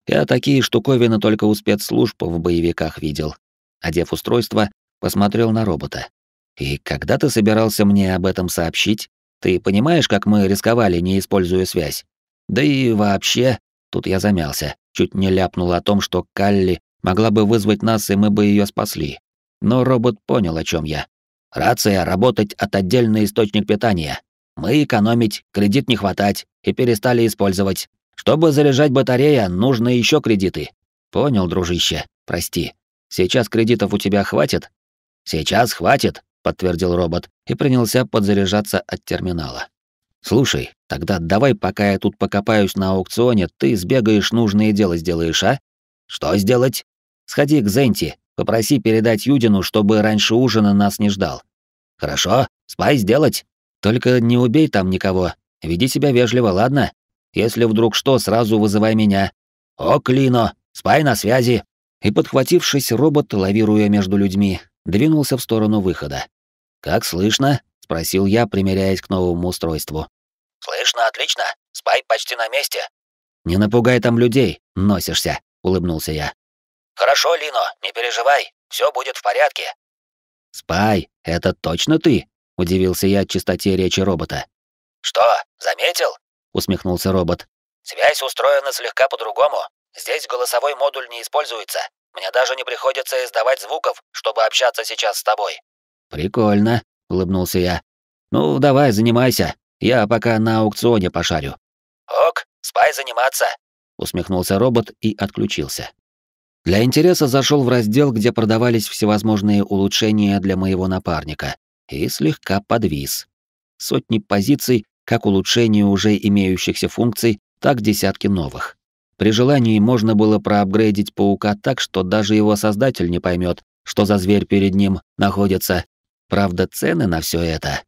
Speaker 1: Я такие штуковины только у спецслужб в боевиках видел. Одев устройство, посмотрел на робота. «И когда ты собирался мне об этом сообщить? Ты понимаешь, как мы рисковали, не используя связь? Да и вообще...» Тут я замялся. Чуть не ляпнула о том, что Калли могла бы вызвать нас, и мы бы ее спасли. Но робот понял, о чем я. Рация — работать от отдельный источник питания. Мы экономить, кредит не хватать, и перестали использовать. Чтобы заряжать батарея, нужно еще кредиты. Понял, дружище, прости. Сейчас кредитов у тебя хватит? Сейчас хватит, подтвердил робот и принялся подзаряжаться от терминала. «Слушай, тогда давай, пока я тут покопаюсь на аукционе, ты сбегаешь, нужное дело сделаешь, а? Что сделать? Сходи к Зенти, попроси передать Юдину, чтобы раньше ужина нас не ждал. Хорошо, спай сделать. Только не убей там никого. Веди себя вежливо, ладно? Если вдруг что, сразу вызывай меня. О, Клино, спай на связи. И подхватившись, робот, лавируя между людьми, двинулся в сторону выхода. Как слышно? спросил я, примеряясь к новому устройству. Слышно отлично. Спай почти на месте. Не напугай там людей, носишься, улыбнулся я. Хорошо, Лино, не переживай, все будет в порядке. Спай, это точно ты? удивился я чистоте речи робота. Что, заметил? усмехнулся робот. Связь устроена слегка по-другому. Здесь голосовой модуль не используется. Мне даже не приходится издавать звуков, чтобы общаться сейчас с тобой. Прикольно, улыбнулся я. «Ну, давай, занимайся. Я пока на аукционе пошарю». «Ок, спай заниматься», — усмехнулся робот и отключился. Для интереса зашел в раздел, где продавались всевозможные улучшения для моего напарника, и слегка подвис. Сотни позиций, как улучшение уже имеющихся функций, так десятки новых. При желании можно было проапгрейдить паука так, что даже его создатель не поймет, что за зверь перед ним находится, Правда, цены на все это.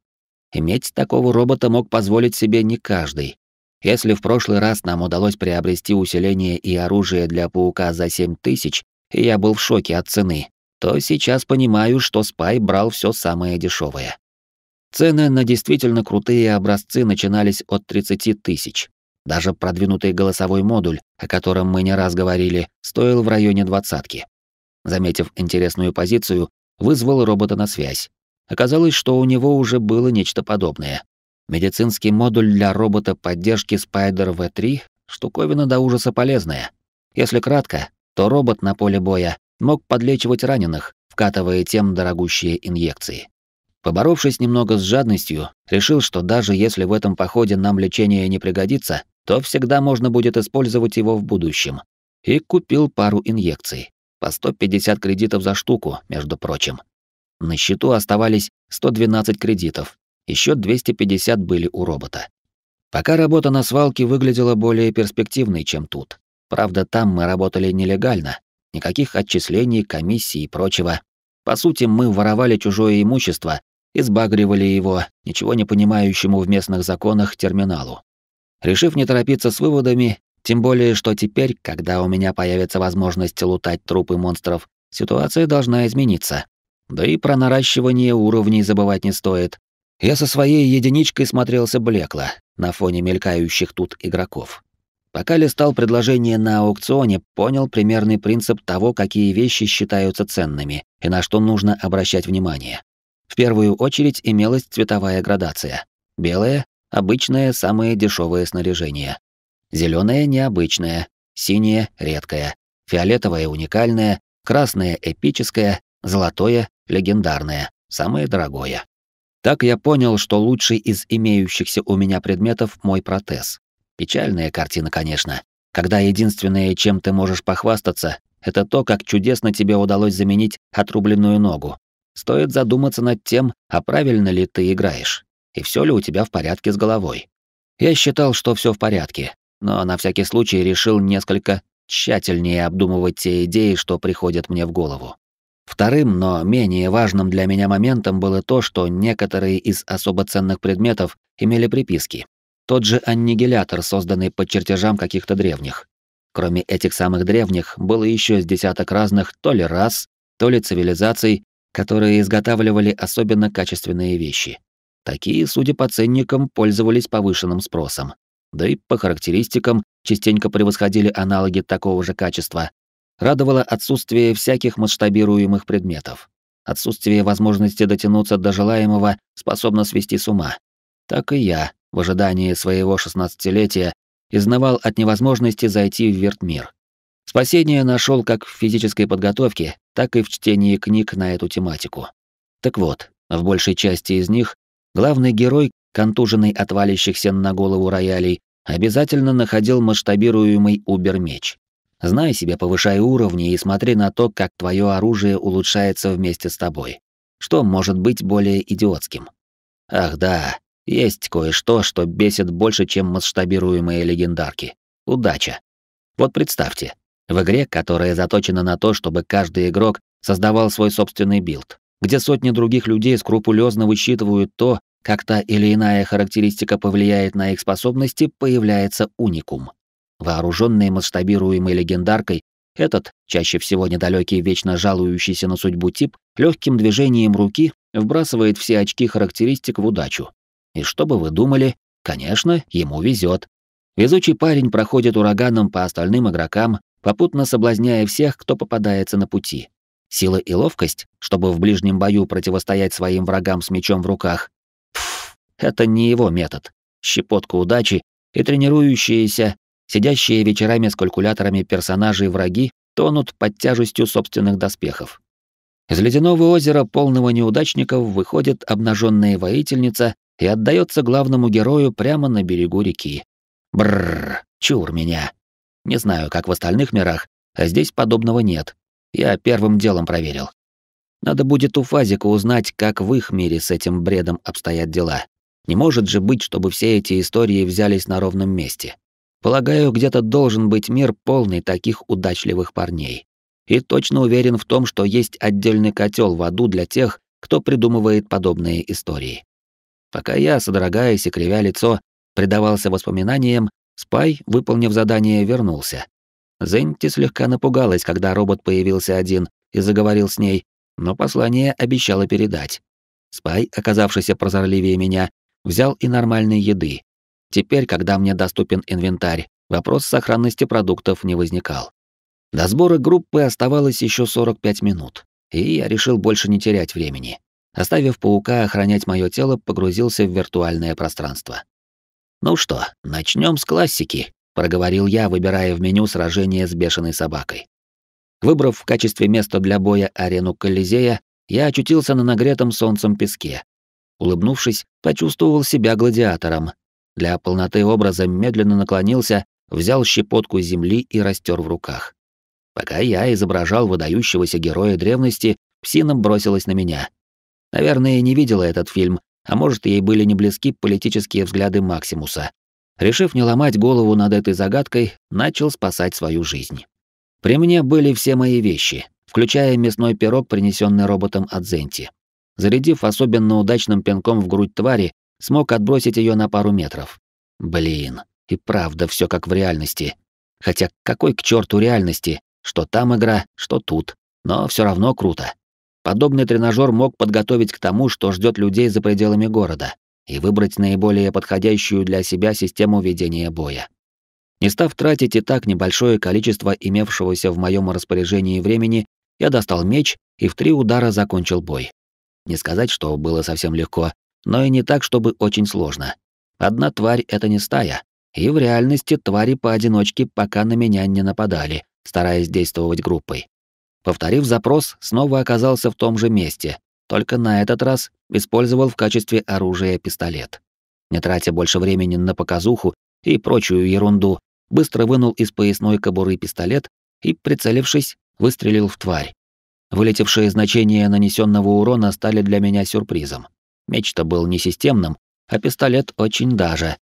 Speaker 1: Иметь такого робота мог позволить себе не каждый. Если в прошлый раз нам удалось приобрести усиление и оружие для паука за 7 тысяч, и я был в шоке от цены, то сейчас понимаю, что Спай брал все самое дешевое. Цены на действительно крутые образцы начинались от 30 тысяч. Даже продвинутый голосовой модуль, о котором мы не раз говорили, стоил в районе двадцатки. Заметив интересную позицию, вызвал робота на связь, Оказалось, что у него уже было нечто подобное. Медицинский модуль для робота поддержки Spider V3 — штуковина до ужаса полезная. Если кратко, то робот на поле боя мог подлечивать раненых, вкатывая тем дорогущие инъекции. Поборовшись немного с жадностью, решил, что даже если в этом походе нам лечение не пригодится, то всегда можно будет использовать его в будущем. И купил пару инъекций. По 150 кредитов за штуку, между прочим. На счету оставались 112 кредитов, еще 250 были у робота. Пока работа на свалке выглядела более перспективной, чем тут. Правда, там мы работали нелегально, никаких отчислений, комиссий и прочего. По сути, мы воровали чужое имущество и сбагривали его, ничего не понимающему в местных законах, терминалу. Решив не торопиться с выводами, тем более, что теперь, когда у меня появится возможность лутать трупы монстров, ситуация должна измениться. Да и про наращивание уровней забывать не стоит. Я со своей единичкой смотрелся блекло на фоне мелькающих тут игроков. Пока листал предложение на аукционе, понял примерный принцип того, какие вещи считаются ценными и на что нужно обращать внимание. В первую очередь имелась цветовая градация. Белое — обычное, самое дешевое снаряжение. Зеленое — необычное, синее — редкое, фиолетовое — уникальное, красное — эпическое, золотое Легендарное, самое дорогое. Так я понял, что лучший из имеющихся у меня предметов мой протез. Печальная картина, конечно, когда единственное, чем ты можешь похвастаться, это то, как чудесно тебе удалось заменить отрубленную ногу. Стоит задуматься над тем, а правильно ли ты играешь, и все ли у тебя в порядке с головой. Я считал, что все в порядке, но на всякий случай решил несколько тщательнее обдумывать те идеи, что приходят мне в голову. Вторым, но менее важным для меня моментом было то, что некоторые из особо ценных предметов имели приписки. Тот же аннигилятор, созданный по чертежам каких-то древних. Кроме этих самых древних, было еще с десяток разных то ли рас, то ли цивилизаций, которые изготавливали особенно качественные вещи. Такие, судя по ценникам, пользовались повышенным спросом. Да и по характеристикам частенько превосходили аналоги такого же качества, Радовало отсутствие всяких масштабируемых предметов. Отсутствие возможности дотянуться до желаемого способно свести с ума. Так и я, в ожидании своего шестнадцатилетия, изнывал от невозможности зайти в вертмир. Спасение нашел как в физической подготовке, так и в чтении книг на эту тематику. Так вот, в большей части из них главный герой, контуженный от валящихся на голову роялей, обязательно находил масштабируемый убер-меч. Знай себя, повышай уровни и смотри на то, как твое оружие улучшается вместе с тобой. Что может быть более идиотским? Ах да, есть кое-что, что бесит больше, чем масштабируемые легендарки. Удача. Вот представьте, в игре, которая заточена на то, чтобы каждый игрок создавал свой собственный билд, где сотни других людей скрупулезно высчитывают то, как та или иная характеристика повлияет на их способности, появляется уникум. Вооруженный масштабируемой легендаркой, этот, чаще всего недалекий, вечно жалующийся на судьбу тип, легким движением руки вбрасывает все очки характеристик в удачу. И что бы вы думали, конечно, ему везет. Везучий парень проходит ураганом по остальным игрокам, попутно соблазняя всех, кто попадается на пути. Сила и ловкость, чтобы в ближнем бою противостоять своим врагам с мечом в руках. Пфф, это не его метод. Щепотка удачи и тренирующиеся Сидящие вечерами с калькуляторами персонажи и враги тонут под тяжестью собственных доспехов. Из ледяного озера, полного неудачников, выходит обнаженная воительница и отдается главному герою прямо на берегу реки. Бррр, чур меня. Не знаю, как в остальных мирах, а здесь подобного нет. Я первым делом проверил. Надо будет у Фазика узнать, как в их мире с этим бредом обстоят дела. Не может же быть, чтобы все эти истории взялись на ровном месте. Полагаю, где-то должен быть мир полный таких удачливых парней. И точно уверен в том, что есть отдельный котел в аду для тех, кто придумывает подобные истории. Пока я, содрогаясь и кривя лицо, предавался воспоминаниям, Спай, выполнив задание, вернулся. Зенти слегка напугалась, когда робот появился один и заговорил с ней, но послание обещала передать. Спай, оказавшийся прозорливее меня, взял и нормальной еды, Теперь, когда мне доступен инвентарь, вопрос сохранности продуктов не возникал. До сбора группы оставалось еще 45 минут, и я решил больше не терять времени. Оставив паука охранять мое тело, погрузился в виртуальное пространство. «Ну что, начнем с классики», — проговорил я, выбирая в меню сражение с бешеной собакой. Выбрав в качестве места для боя арену Колизея, я очутился на нагретом солнцем песке. Улыбнувшись, почувствовал себя гладиатором, для полноты образа медленно наклонился, взял щепотку земли и растер в руках. Пока я изображал выдающегося героя древности, псина бросилась на меня. Наверное, не видела этот фильм, а может, ей были не близки политические взгляды Максимуса. Решив не ломать голову над этой загадкой, начал спасать свою жизнь. При мне были все мои вещи, включая мясной пирог, принесенный роботом от Зенти. Зарядив особенно удачным пинком в грудь твари, Смог отбросить ее на пару метров. Блин, и правда все как в реальности. Хотя какой к черту реальности, что там игра, что тут. Но все равно круто. Подобный тренажер мог подготовить к тому, что ждет людей за пределами города, и выбрать наиболее подходящую для себя систему ведения боя. Не став тратить и так небольшое количество имевшегося в моем распоряжении времени, я достал меч и в три удара закончил бой. Не сказать, что было совсем легко, но и не так, чтобы очень сложно. Одна тварь — это не стая, и в реальности твари поодиночке пока на меня не нападали, стараясь действовать группой. Повторив запрос, снова оказался в том же месте, только на этот раз использовал в качестве оружия пистолет. Не тратя больше времени на показуху и прочую ерунду, быстро вынул из поясной кобуры пистолет и, прицелившись, выстрелил в тварь. Вылетевшие значения нанесенного урона стали для меня сюрпризом. Меч-то был не системным, а пистолет очень даже.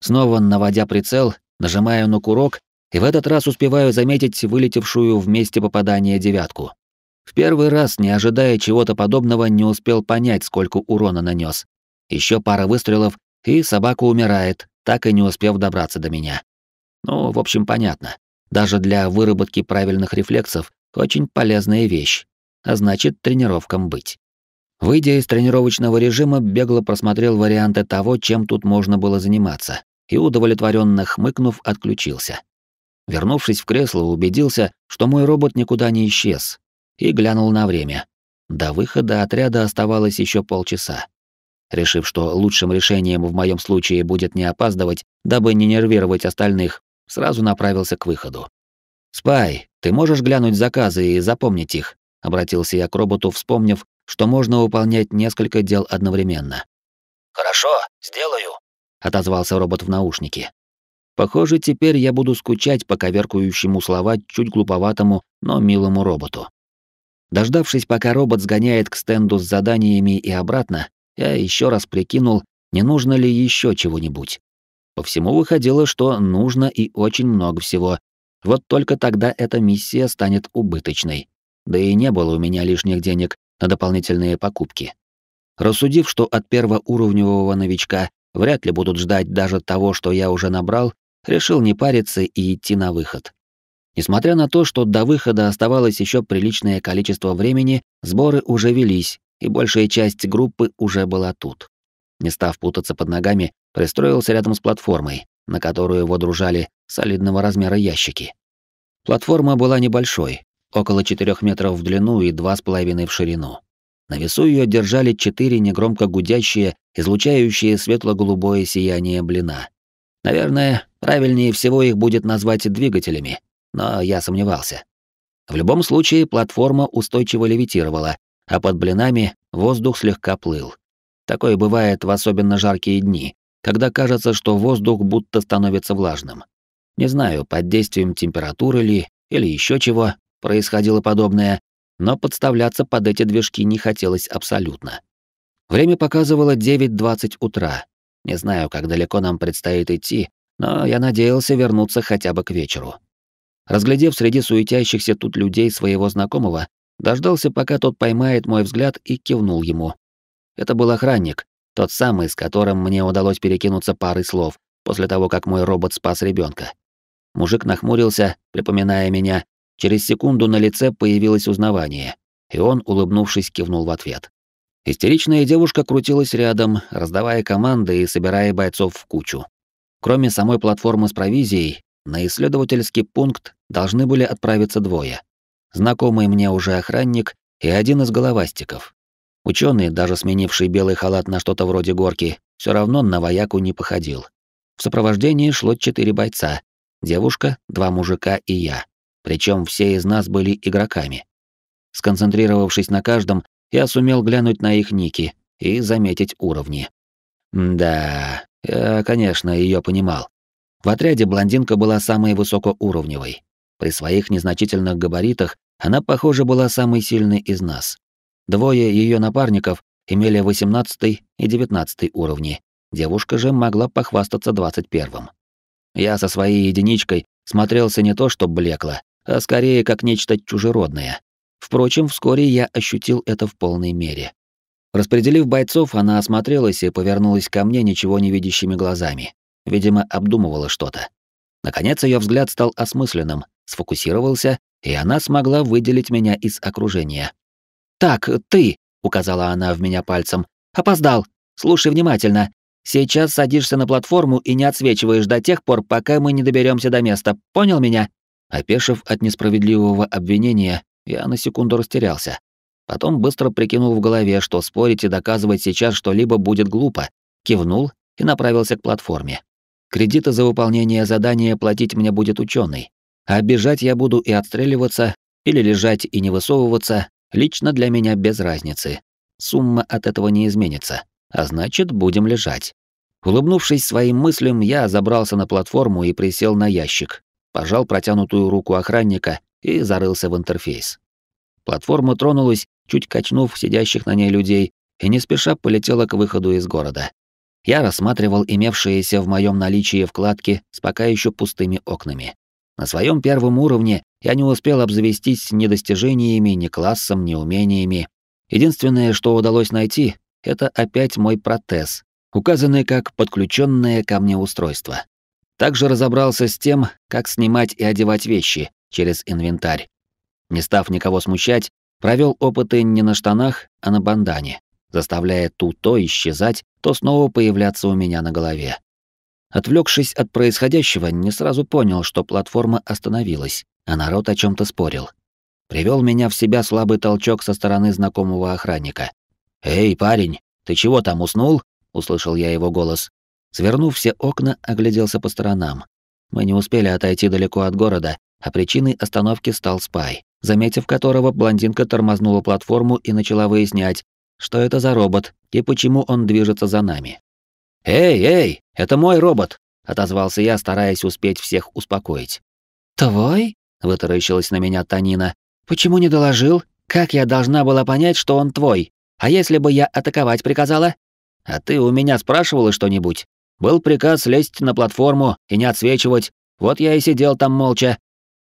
Speaker 1: Снова наводя прицел, нажимаю на курок, и в этот раз успеваю заметить вылетевшую в попадания девятку. В первый раз, не ожидая чего-то подобного, не успел понять, сколько урона нанес. Еще пара выстрелов, и собака умирает, так и не успев добраться до меня. Ну, в общем, понятно. Даже для выработки правильных рефлексов очень полезная вещь, а значит, тренировкам быть. Выйдя из тренировочного режима, бегло просмотрел варианты того, чем тут можно было заниматься, и, удовлетворенно хмыкнув, отключился. Вернувшись в кресло, убедился, что мой робот никуда не исчез, и глянул на время. До выхода отряда оставалось еще полчаса. Решив, что лучшим решением в моем случае будет не опаздывать, дабы не нервировать остальных, сразу направился к выходу. «Спай, ты можешь глянуть заказы и запомнить их?» — обратился я к роботу, вспомнив, что можно выполнять несколько дел одновременно. «Хорошо, сделаю», — отозвался робот в наушнике. «Похоже, теперь я буду скучать по коверкующему слова чуть глуповатому, но милому роботу». Дождавшись, пока робот сгоняет к стенду с заданиями и обратно, я еще раз прикинул, не нужно ли еще чего-нибудь. По всему выходило, что нужно и очень много всего. Вот только тогда эта миссия станет убыточной. Да и не было у меня лишних денег, на дополнительные покупки. Рассудив, что от первоуровневого новичка вряд ли будут ждать даже того, что я уже набрал, решил не париться и идти на выход. Несмотря на то, что до выхода оставалось еще приличное количество времени, сборы уже велись, и большая часть группы уже была тут. Не став путаться под ногами, пристроился рядом с платформой, на которую водружали солидного размера ящики. Платформа была небольшой, около 4 метров в длину и 2,5 в ширину. На весу ее держали четыре негромко гудящие, излучающие светло-голубое сияние блина. Наверное, правильнее всего их будет назвать двигателями, но я сомневался. В любом случае, платформа устойчиво левитировала, а под блинами воздух слегка плыл. Такое бывает в особенно жаркие дни, когда кажется, что воздух будто становится влажным. Не знаю, под действием температуры ли или еще чего, происходило подобное, но подставляться под эти движки не хотелось абсолютно. Время показывало 9.20 утра. Не знаю, как далеко нам предстоит идти, но я надеялся вернуться хотя бы к вечеру. Разглядев среди суетящихся тут людей своего знакомого, дождался, пока тот поймает мой взгляд и кивнул ему. Это был охранник, тот самый, с которым мне удалось перекинуться парой слов после того, как мой робот спас ребенка. Мужик нахмурился, припоминая меня, Через секунду на лице появилось узнавание, и он, улыбнувшись, кивнул в ответ. Истеричная девушка крутилась рядом, раздавая команды и собирая бойцов в кучу. Кроме самой платформы с провизией, на исследовательский пункт должны были отправиться двое. Знакомый мне уже охранник и один из головастиков. Ученый, даже сменивший белый халат на что-то вроде горки, все равно на вояку не походил. В сопровождении шло четыре бойца. Девушка, два мужика и я. Причем все из нас были игроками. Сконцентрировавшись на каждом, я сумел глянуть на их ники и заметить уровни. Да, я, э, конечно, ее понимал. В отряде блондинка была самой высокоуровневой. При своих незначительных габаритах она, похоже, была самой сильной из нас. Двое ее напарников имели 18 и 19 уровни. Девушка же могла похвастаться 21-м. Я со своей единичкой смотрелся не то что блекло, а скорее как нечто чужеродное. Впрочем, вскоре я ощутил это в полной мере. Распределив бойцов, она осмотрелась и повернулась ко мне ничего не видящими глазами. Видимо, обдумывала что-то. Наконец, ее взгляд стал осмысленным, сфокусировался, и она смогла выделить меня из окружения. «Так, ты!» — указала она в меня пальцем. «Опоздал! Слушай внимательно. Сейчас садишься на платформу и не отсвечиваешь до тех пор, пока мы не доберемся до места. Понял меня?» Опешив от несправедливого обвинения, я на секунду растерялся. Потом быстро прикинул в голове, что спорить и доказывать сейчас что-либо будет глупо, кивнул и направился к платформе. Кредиты за выполнение задания платить мне будет ученый, а бежать я буду и отстреливаться, или лежать и не высовываться, лично для меня без разницы. Сумма от этого не изменится, а значит, будем лежать. Улыбнувшись своим мыслям, я забрался на платформу и присел на ящик, пожал протянутую руку охранника и зарылся в интерфейс. Платформа тронулась, чуть качнув сидящих на ней людей, и не спеша полетела к выходу из города. Я рассматривал имевшиеся в моем наличии вкладки с пока еще пустыми окнами. На своем первом уровне я не успел обзавестись ни достижениями, ни классом, ни умениями. Единственное, что удалось найти, это опять мой протез, указанный как подключенное ко мне устройство. Также разобрался с тем, как снимать и одевать вещи через инвентарь. Не став никого смущать, провел опыты не на штанах, а на бандане, заставляя ту то исчезать, то снова появляться у меня на голове. Отвлекшись от происходящего, не сразу понял, что платформа остановилась, а народ о чем то спорил. Привел меня в себя слабый толчок со стороны знакомого охранника. «Эй, парень, ты чего там уснул?» — услышал я его голос. Свернув все окна, огляделся по сторонам. Мы не успели отойти далеко от города, а причиной остановки стал спай, заметив которого блондинка тормознула платформу и начала выяснять, что это за робот и почему он движется за нами. «Эй, эй, это мой робот!» — отозвался я, стараясь успеть всех успокоить. «Твой?» — вытаращилась на меня Танина. «Почему не доложил? Как я должна была понять, что он твой? А если бы я атаковать приказала?» «А ты у меня спрашивала что-нибудь?» Был приказ лезть на платформу и не отсвечивать. Вот я и сидел там молча.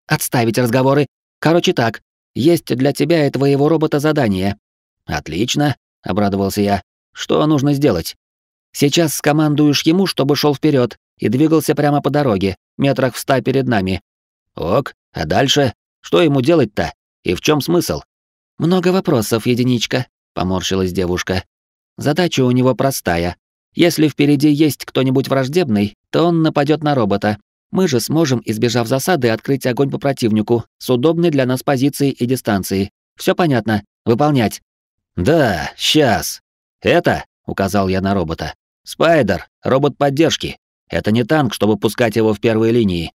Speaker 1: Отставить разговоры. Короче так, есть для тебя и твоего робота задание. Отлично, обрадовался я. Что нужно сделать? Сейчас скомандуешь ему, чтобы шел вперед и двигался прямо по дороге, метрах в ста перед нами. Ок, а дальше? Что ему делать-то? И в чем смысл? Много вопросов, единичка, поморщилась девушка. Задача у него простая если впереди есть кто-нибудь враждебный, то он нападет на робота. Мы же сможем, избежав засады, открыть огонь по противнику с удобной для нас позиции и дистанции. Все понятно. Выполнять. Да, сейчас. Это, указал я на робота. Спайдер, робот поддержки. Это не танк, чтобы пускать его в первые линии.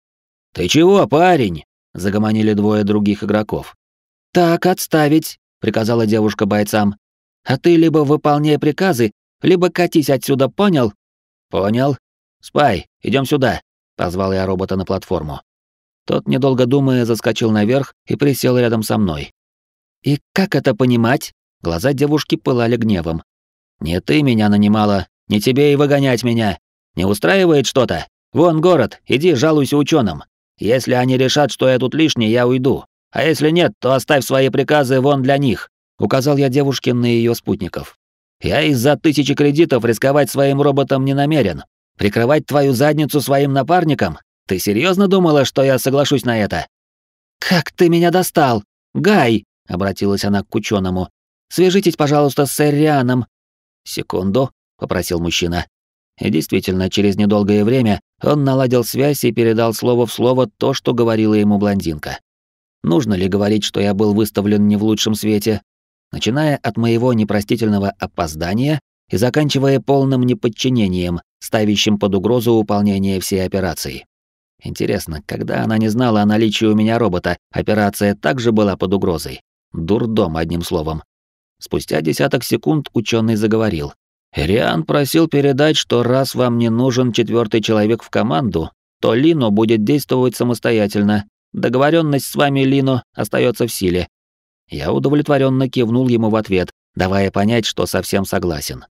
Speaker 1: Ты чего, парень? загомонили двое других игроков. Так, отставить, приказала девушка бойцам. А ты либо выполняй приказы, либо катись отсюда, понял? Понял. Спай, идем сюда, позвал я робота на платформу. Тот, недолго думая, заскочил наверх и присел рядом со мной. И как это понимать? Глаза девушки пылали гневом. Не ты меня нанимала, не тебе и выгонять меня. Не устраивает что-то? Вон город, иди жалуйся ученым. Если они решат, что я тут лишний, я уйду. А если нет, то оставь свои приказы вон для них, указал я девушке на ее спутников. Я из-за тысячи кредитов рисковать своим роботом не намерен. Прикрывать твою задницу своим напарником? Ты серьезно думала, что я соглашусь на это? Как ты меня достал? Гай, обратилась она к учёному. Свяжитесь, пожалуйста, с Эрианом. Секунду, попросил мужчина. И действительно, через недолгое время он наладил связь и передал слово в слово то, что говорила ему блондинка. Нужно ли говорить, что я был выставлен не в лучшем свете? начиная от моего непростительного опоздания и заканчивая полным неподчинением, ставящим под угрозу выполнение всей операции. Интересно, когда она не знала о наличии у меня робота, операция также была под угрозой. Дурдом, одним словом. Спустя десяток секунд ученый заговорил. «Риан просил передать, что раз вам не нужен четвертый человек в команду, то Лино будет действовать самостоятельно. Договоренность с вами, Лино, остается в силе, я удовлетворенно кивнул ему в ответ, давая понять, что совсем согласен.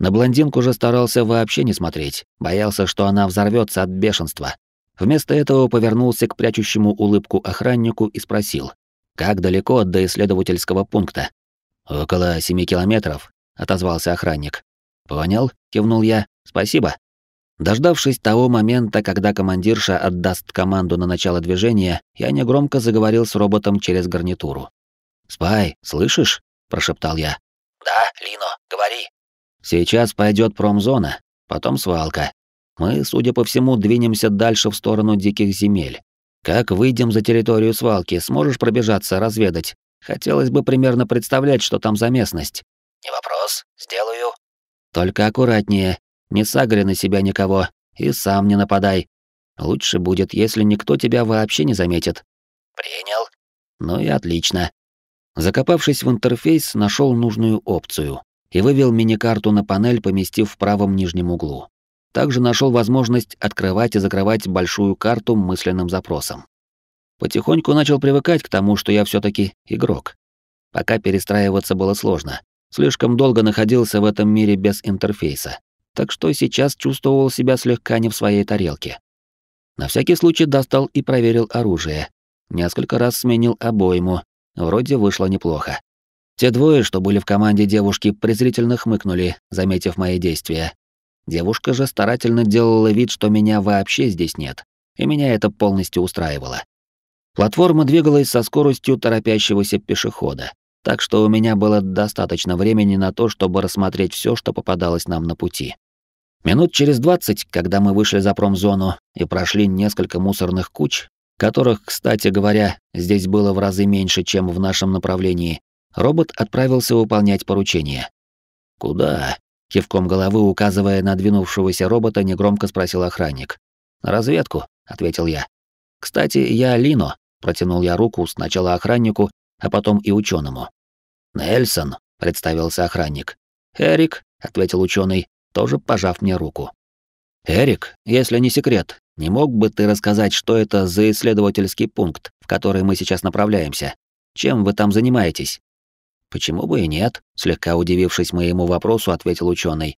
Speaker 1: На блондинку же старался вообще не смотреть, боялся, что она взорвется от бешенства. Вместо этого повернулся к прячущему улыбку охраннику и спросил, «Как далеко до исследовательского пункта?» «Около семи километров», — отозвался охранник. «Понял», — кивнул я, «спасибо». Дождавшись того момента, когда командирша отдаст команду на начало движения, я негромко заговорил с роботом через гарнитуру. «Спай, слышишь?» – прошептал я. «Да, Лино, говори». «Сейчас пойдет промзона, потом свалка. Мы, судя по всему, двинемся дальше в сторону диких земель. Как выйдем за территорию свалки, сможешь пробежаться, разведать? Хотелось бы примерно представлять, что там за местность». «Не вопрос, сделаю». «Только аккуратнее, не сагри на себя никого и сам не нападай. Лучше будет, если никто тебя вообще не заметит». «Принял». «Ну и отлично. Закопавшись в интерфейс, нашел нужную опцию и вывел мини-карту на панель, поместив в правом нижнем углу. Также нашел возможность открывать и закрывать большую карту мысленным запросом. Потихоньку начал привыкать к тому, что я все таки игрок. Пока перестраиваться было сложно. Слишком долго находился в этом мире без интерфейса. Так что сейчас чувствовал себя слегка не в своей тарелке. На всякий случай достал и проверил оружие. Несколько раз сменил обойму, Вроде вышло неплохо. Те двое, что были в команде девушки, презрительно хмыкнули, заметив мои действия. Девушка же старательно делала вид, что меня вообще здесь нет, и меня это полностью устраивало. Платформа двигалась со скоростью торопящегося пешехода, так что у меня было достаточно времени на то, чтобы рассмотреть все, что попадалось нам на пути. Минут через двадцать, когда мы вышли за промзону и прошли несколько мусорных куч, которых, кстати говоря, здесь было в разы меньше, чем в нашем направлении, робот отправился выполнять поручение. «Куда?» — кивком головы, указывая на двинувшегося робота, негромко спросил охранник. «На разведку», — ответил я. «Кстати, я Лино», — протянул я руку сначала охраннику, а потом и ученому. «Нельсон», — представился охранник. «Эрик», — ответил ученый, тоже пожав мне руку. «Эрик, если не секрет, не мог бы ты рассказать, что это за исследовательский пункт, в который мы сейчас направляемся? Чем вы там занимаетесь?» «Почему бы и нет?» — слегка удивившись моему вопросу, ответил ученый.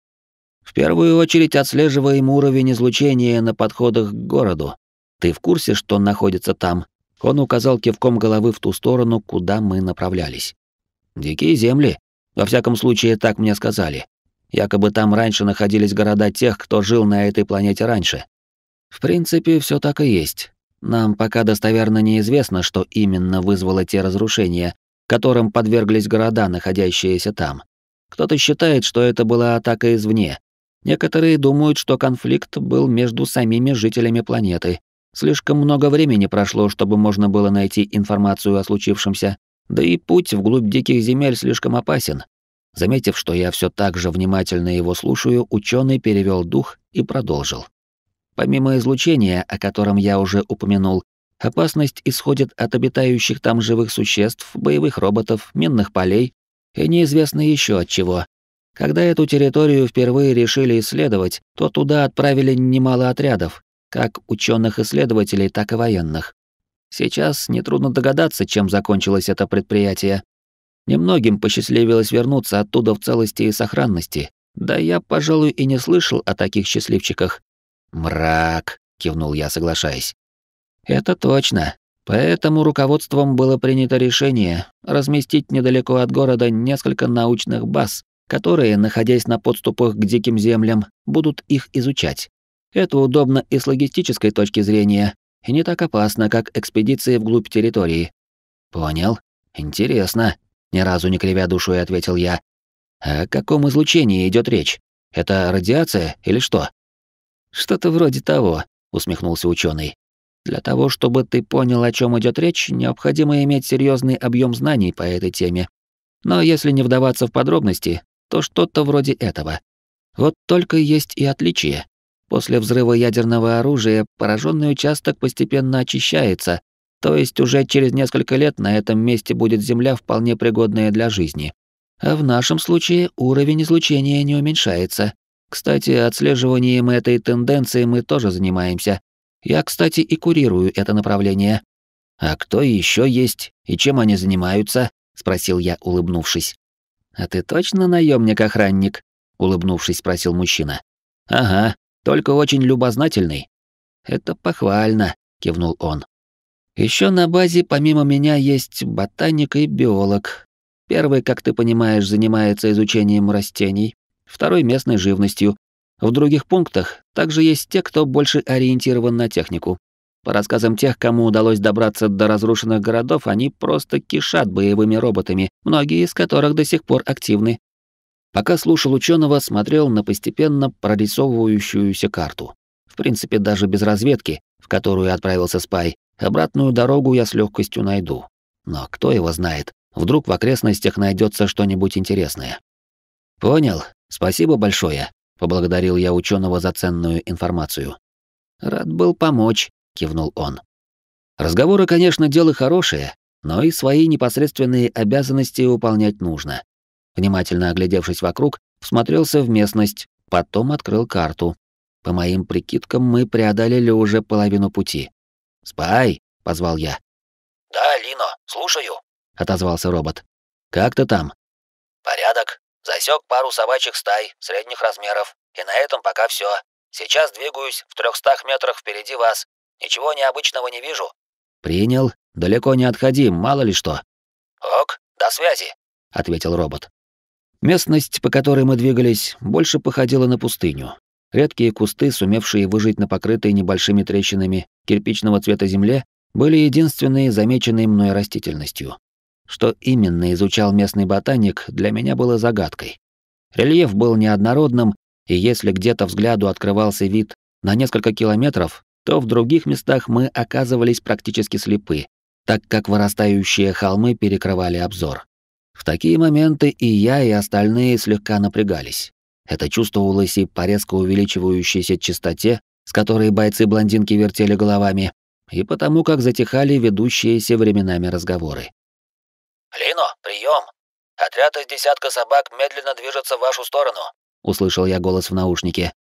Speaker 1: «В первую очередь отслеживаем уровень излучения на подходах к городу. Ты в курсе, что находится там?» Он указал кивком головы в ту сторону, куда мы направлялись. «Дикие земли. Во всяком случае, так мне сказали. Якобы там раньше находились города тех, кто жил на этой планете раньше. В принципе, все так и есть. Нам пока достоверно неизвестно, что именно вызвало те разрушения, которым подверглись города, находящиеся там. Кто-то считает, что это была атака извне. Некоторые думают, что конфликт был между самими жителями планеты. Слишком много времени прошло, чтобы можно было найти информацию о случившемся, да и путь вглубь диких земель слишком опасен. Заметив, что я все так же внимательно его слушаю, ученый перевел дух и продолжил. Помимо излучения, о котором я уже упомянул, опасность исходит от обитающих там живых существ, боевых роботов, минных полей и неизвестно еще от чего. Когда эту территорию впервые решили исследовать, то туда отправили немало отрядов, как ученых-исследователей, так и военных. Сейчас нетрудно догадаться, чем закончилось это предприятие. Немногим посчастливилось вернуться оттуда в целости и сохранности. Да я, пожалуй, и не слышал о таких счастливчиках. Мрак, кивнул я, соглашаясь. Это точно. Поэтому руководством было принято решение разместить недалеко от города несколько научных баз, которые, находясь на подступах к диким землям, будут их изучать. Это удобно и с логистической точки зрения, и не так опасно, как экспедиции вглубь территории. Понял. Интересно ни разу не кривя душой ответил я. «А о каком излучении идет речь? Это радиация или что? Что-то вроде того, усмехнулся ученый. Для того, чтобы ты понял, о чем идет речь, необходимо иметь серьезный объем знаний по этой теме. Но если не вдаваться в подробности, то что-то вроде этого. Вот только есть и отличие. После взрыва ядерного оружия пораженный участок постепенно очищается, то есть уже через несколько лет на этом месте будет земля, вполне пригодная для жизни. А в нашем случае уровень излучения не уменьшается. Кстати, отслеживанием этой тенденции мы тоже занимаемся. Я, кстати, и курирую это направление. А кто еще есть и чем они занимаются? спросил я, улыбнувшись. А ты точно наемник-охранник? улыбнувшись, спросил мужчина. Ага, только очень любознательный. Это похвально, кивнул он. Еще на базе помимо меня есть ботаник и биолог. Первый, как ты понимаешь, занимается изучением растений, второй — местной живностью. В других пунктах также есть те, кто больше ориентирован на технику. По рассказам тех, кому удалось добраться до разрушенных городов, они просто кишат боевыми роботами, многие из которых до сих пор активны. Пока слушал ученого, смотрел на постепенно прорисовывающуюся карту. В принципе, даже без разведки, в которую отправился Спай, Обратную дорогу я с легкостью найду. Но кто его знает, вдруг в окрестностях найдется что-нибудь интересное. Понял, спасибо большое, поблагодарил я ученого за ценную информацию. Рад был помочь, кивнул он. Разговоры, конечно, дело хорошее, но и свои непосредственные обязанности выполнять нужно. Внимательно оглядевшись вокруг, всмотрелся в местность, потом открыл карту. По моим прикидкам, мы преодолели уже половину пути. «Спай!» — позвал я. «Да, Лино, слушаю», — отозвался робот. «Как ты там?» «Порядок. Засек пару собачьих стай средних размеров. И на этом пока все. Сейчас двигаюсь в трехстах метрах впереди вас. Ничего необычного не вижу». «Принял. Далеко не отходи, мало ли что». «Ок, до связи», — ответил робот. Местность, по которой мы двигались, больше походила на пустыню. Редкие кусты, сумевшие выжить на покрытой небольшими трещинами кирпичного цвета земле были единственные замеченные мной растительностью. Что именно изучал местный ботаник, для меня было загадкой. Рельеф был неоднородным, и если где-то взгляду открывался вид на несколько километров, то в других местах мы оказывались практически слепы, так как вырастающие холмы перекрывали обзор. В такие моменты и я, и остальные слегка напрягались. Это чувствовалось и по резко увеличивающейся частоте с которой бойцы-блондинки вертели головами, и потому как затихали ведущиеся временами разговоры. «Лино, прием! Отряд из десятка собак медленно движется в вашу сторону!» — услышал я голос в наушнике.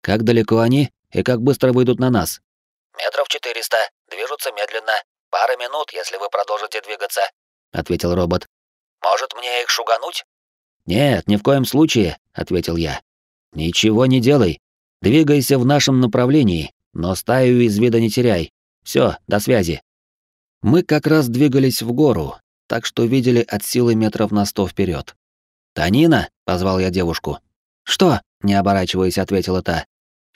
Speaker 1: «Как далеко они и как быстро выйдут на нас?» «Метров четыреста. Движутся медленно. Пара минут, если вы продолжите двигаться», — ответил робот. «Может, мне их шугануть?» «Нет, ни в коем случае», — ответил я. «Ничего не делай. Двигайся в нашем направлении, но стаю из вида не теряй. Все, до связи. Мы как раз двигались в гору, так что видели от силы метров на сто вперед. «Танина!» — позвал я девушку. «Что?» — не оборачиваясь, ответила та.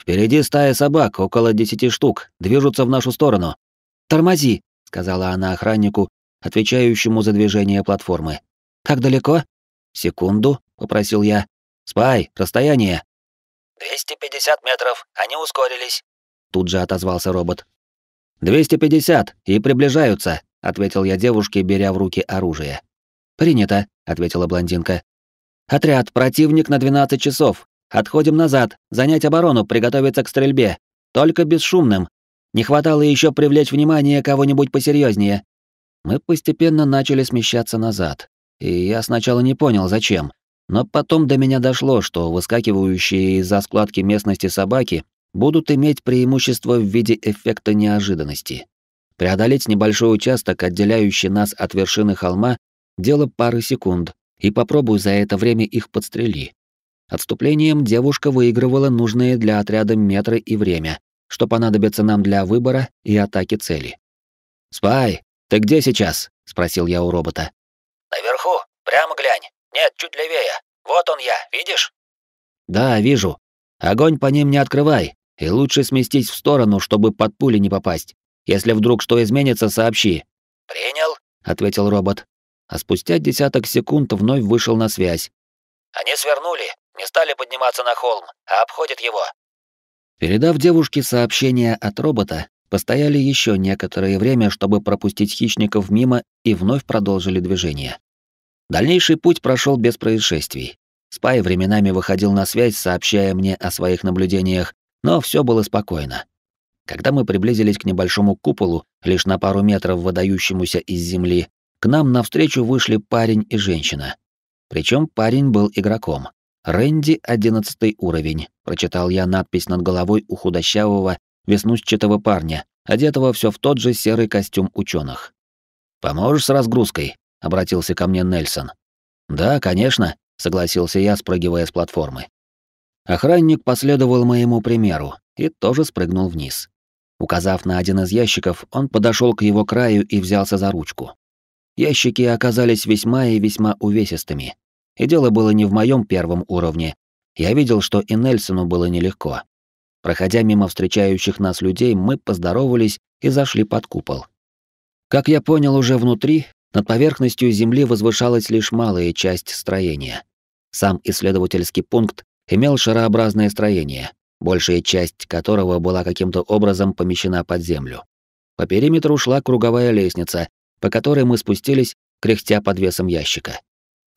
Speaker 1: «Впереди стая собак, около десяти штук, движутся в нашу сторону». «Тормози!» — сказала она охраннику, отвечающему за движение платформы. «Как далеко?» «Секунду», — попросил я. «Спай, расстояние». 250 метров, они ускорились. Тут же отозвался робот. 250 и приближаются, ответил я девушке, беря в руки оружие. Принято, ответила блондинка. Отряд, противник на 12 часов. Отходим назад, занять оборону, приготовиться к стрельбе. Только бесшумным. Не хватало еще привлечь внимание кого-нибудь посерьезнее. Мы постепенно начали смещаться назад. И я сначала не понял, зачем. Но потом до меня дошло, что выскакивающие из-за складки местности собаки будут иметь преимущество в виде эффекта неожиданности. Преодолеть небольшой участок, отделяющий нас от вершины холма, дело пары секунд, и попробуй за это время их подстрели. Отступлением девушка выигрывала нужные для отряда метры и время, что понадобится нам для выбора и атаки цели. «Спай, ты где сейчас?» — спросил я у робота. «Наверху, прямо глянь». Нет, чуть левее. Вот он я, видишь?» «Да, вижу. Огонь по ним не открывай, и лучше сместись в сторону, чтобы под пули не попасть. Если вдруг что изменится, сообщи». «Принял», — ответил робот. А спустя десяток секунд вновь вышел на связь. «Они свернули, не стали подниматься на холм, а обходят его». Передав девушке сообщение от робота, постояли еще некоторое время, чтобы пропустить хищников мимо и вновь продолжили движение. Дальнейший путь прошел без происшествий. Спай временами выходил на связь, сообщая мне о своих наблюдениях, но все было спокойно. Когда мы приблизились к небольшому куполу, лишь на пару метров выдающемуся из земли, к нам навстречу вышли парень и женщина. Причем парень был игроком. Рэнди, одиннадцатый уровень, прочитал я надпись над головой у худощавого, веснущатого парня, одетого все в тот же серый костюм ученых. «Поможешь с разгрузкой?» обратился ко мне Нельсон. Да, конечно, согласился я, спрыгивая с платформы. Охранник последовал моему примеру и тоже спрыгнул вниз. Указав на один из ящиков, он подошел к его краю и взялся за ручку. Ящики оказались весьма и весьма увесистыми. И дело было не в моем первом уровне. Я видел, что и Нельсону было нелегко. Проходя мимо встречающих нас людей, мы поздоровались и зашли под купол. Как я понял уже внутри, над поверхностью земли возвышалась лишь малая часть строения. Сам исследовательский пункт имел шарообразное строение, большая часть которого была каким-то образом помещена под землю. По периметру шла круговая лестница, по которой мы спустились, кряхтя под весом ящика.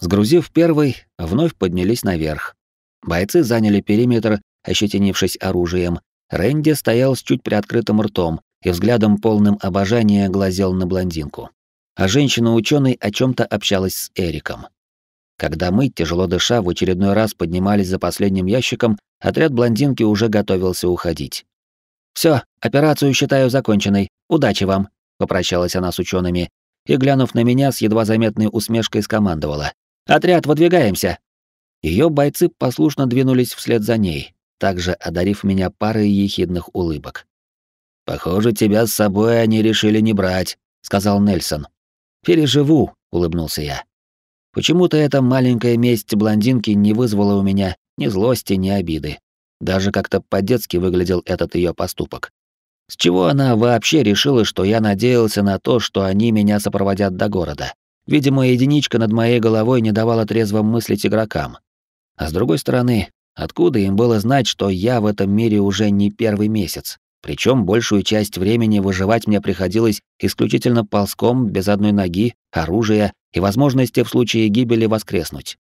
Speaker 1: Сгрузив первый, вновь поднялись наверх. Бойцы заняли периметр, ощетинившись оружием. Рэнди стоял с чуть приоткрытым ртом и взглядом полным обожания глазел на блондинку а женщина-ученый о чем-то общалась с Эриком. Когда мы, тяжело дыша, в очередной раз поднимались за последним ящиком, отряд блондинки уже готовился уходить. Все, операцию считаю законченной. Удачи вам», — попрощалась она с учеными и, глянув на меня, с едва заметной усмешкой скомандовала. «Отряд, выдвигаемся!» Ее бойцы послушно двинулись вслед за ней, также одарив меня парой ехидных улыбок. «Похоже, тебя с собой они решили не брать», — сказал Нельсон. «Переживу», — улыбнулся я. Почему-то эта маленькая месть блондинки не вызвала у меня ни злости, ни обиды. Даже как-то по-детски выглядел этот ее поступок. С чего она вообще решила, что я надеялся на то, что они меня сопроводят до города? Видимо, единичка над моей головой не давала трезво мыслить игрокам. А с другой стороны, откуда им было знать, что я в этом мире уже не первый месяц? Причем большую часть времени выживать мне приходилось исключительно ползком, без одной ноги, оружия и возможности в случае гибели воскреснуть.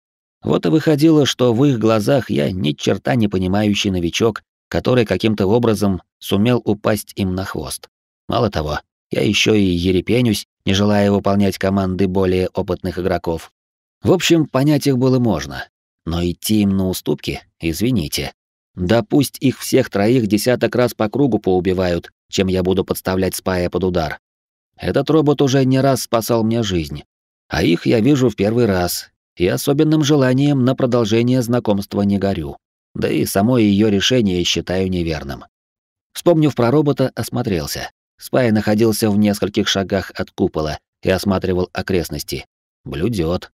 Speaker 1: Вот и выходило, что в их глазах я ни черта не понимающий новичок, который каким-то образом сумел упасть им на хвост. Мало того, я еще и ерепенюсь, не желая выполнять команды более опытных игроков. В общем, понять их было можно. Но идти им на уступки, извините, да пусть их всех троих десяток раз по кругу поубивают, чем я буду подставлять спая под удар. Этот робот уже не раз спасал мне жизнь. А их я вижу в первый раз, и особенным желанием на продолжение знакомства не горю. Да и само ее решение считаю неверным. Вспомнив про робота, осмотрелся. Спай находился в нескольких шагах от купола и осматривал окрестности. Блюдет.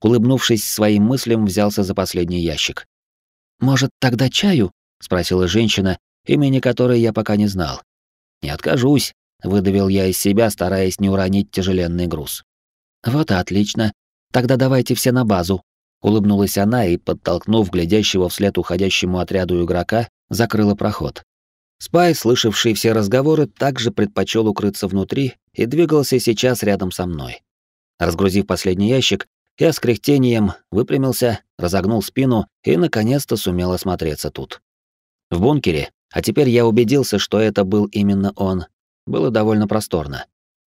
Speaker 1: Улыбнувшись своим мыслям, взялся за последний ящик. «Может, тогда чаю?» — спросила женщина, имени которой я пока не знал. «Не откажусь», — выдавил я из себя, стараясь не уронить тяжеленный груз. «Вот и отлично. Тогда давайте все на базу», — улыбнулась она и, подтолкнув глядящего вслед уходящему отряду игрока, закрыла проход. Спай, слышавший все разговоры, также предпочел укрыться внутри и двигался сейчас рядом со мной. Разгрузив последний ящик, я с кряхтением выпрямился разогнул спину и, наконец-то, сумел осмотреться тут. В бункере, а теперь я убедился, что это был именно он, было довольно просторно.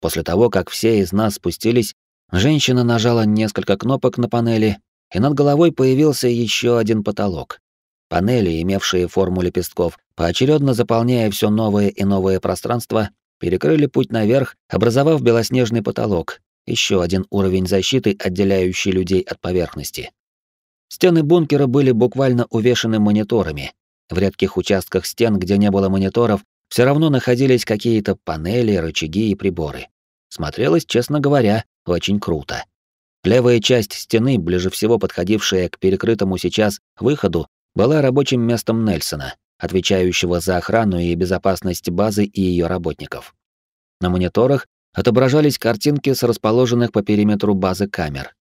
Speaker 1: После того, как все из нас спустились, женщина нажала несколько кнопок на панели, и над головой появился еще один потолок. Панели, имевшие форму лепестков, поочередно заполняя все новое и новое пространство, перекрыли путь наверх, образовав белоснежный потолок, еще один уровень защиты, отделяющий людей от поверхности. Стены бункера были буквально увешаны мониторами. В редких участках стен, где не было мониторов, все равно находились какие-то панели, рычаги и приборы. Смотрелось, честно говоря, очень круто. Левая часть стены, ближе всего подходившая к перекрытому сейчас выходу, была рабочим местом Нельсона, отвечающего за охрану и безопасность базы и ее работников. На мониторах отображались картинки с расположенных по периметру базы камер.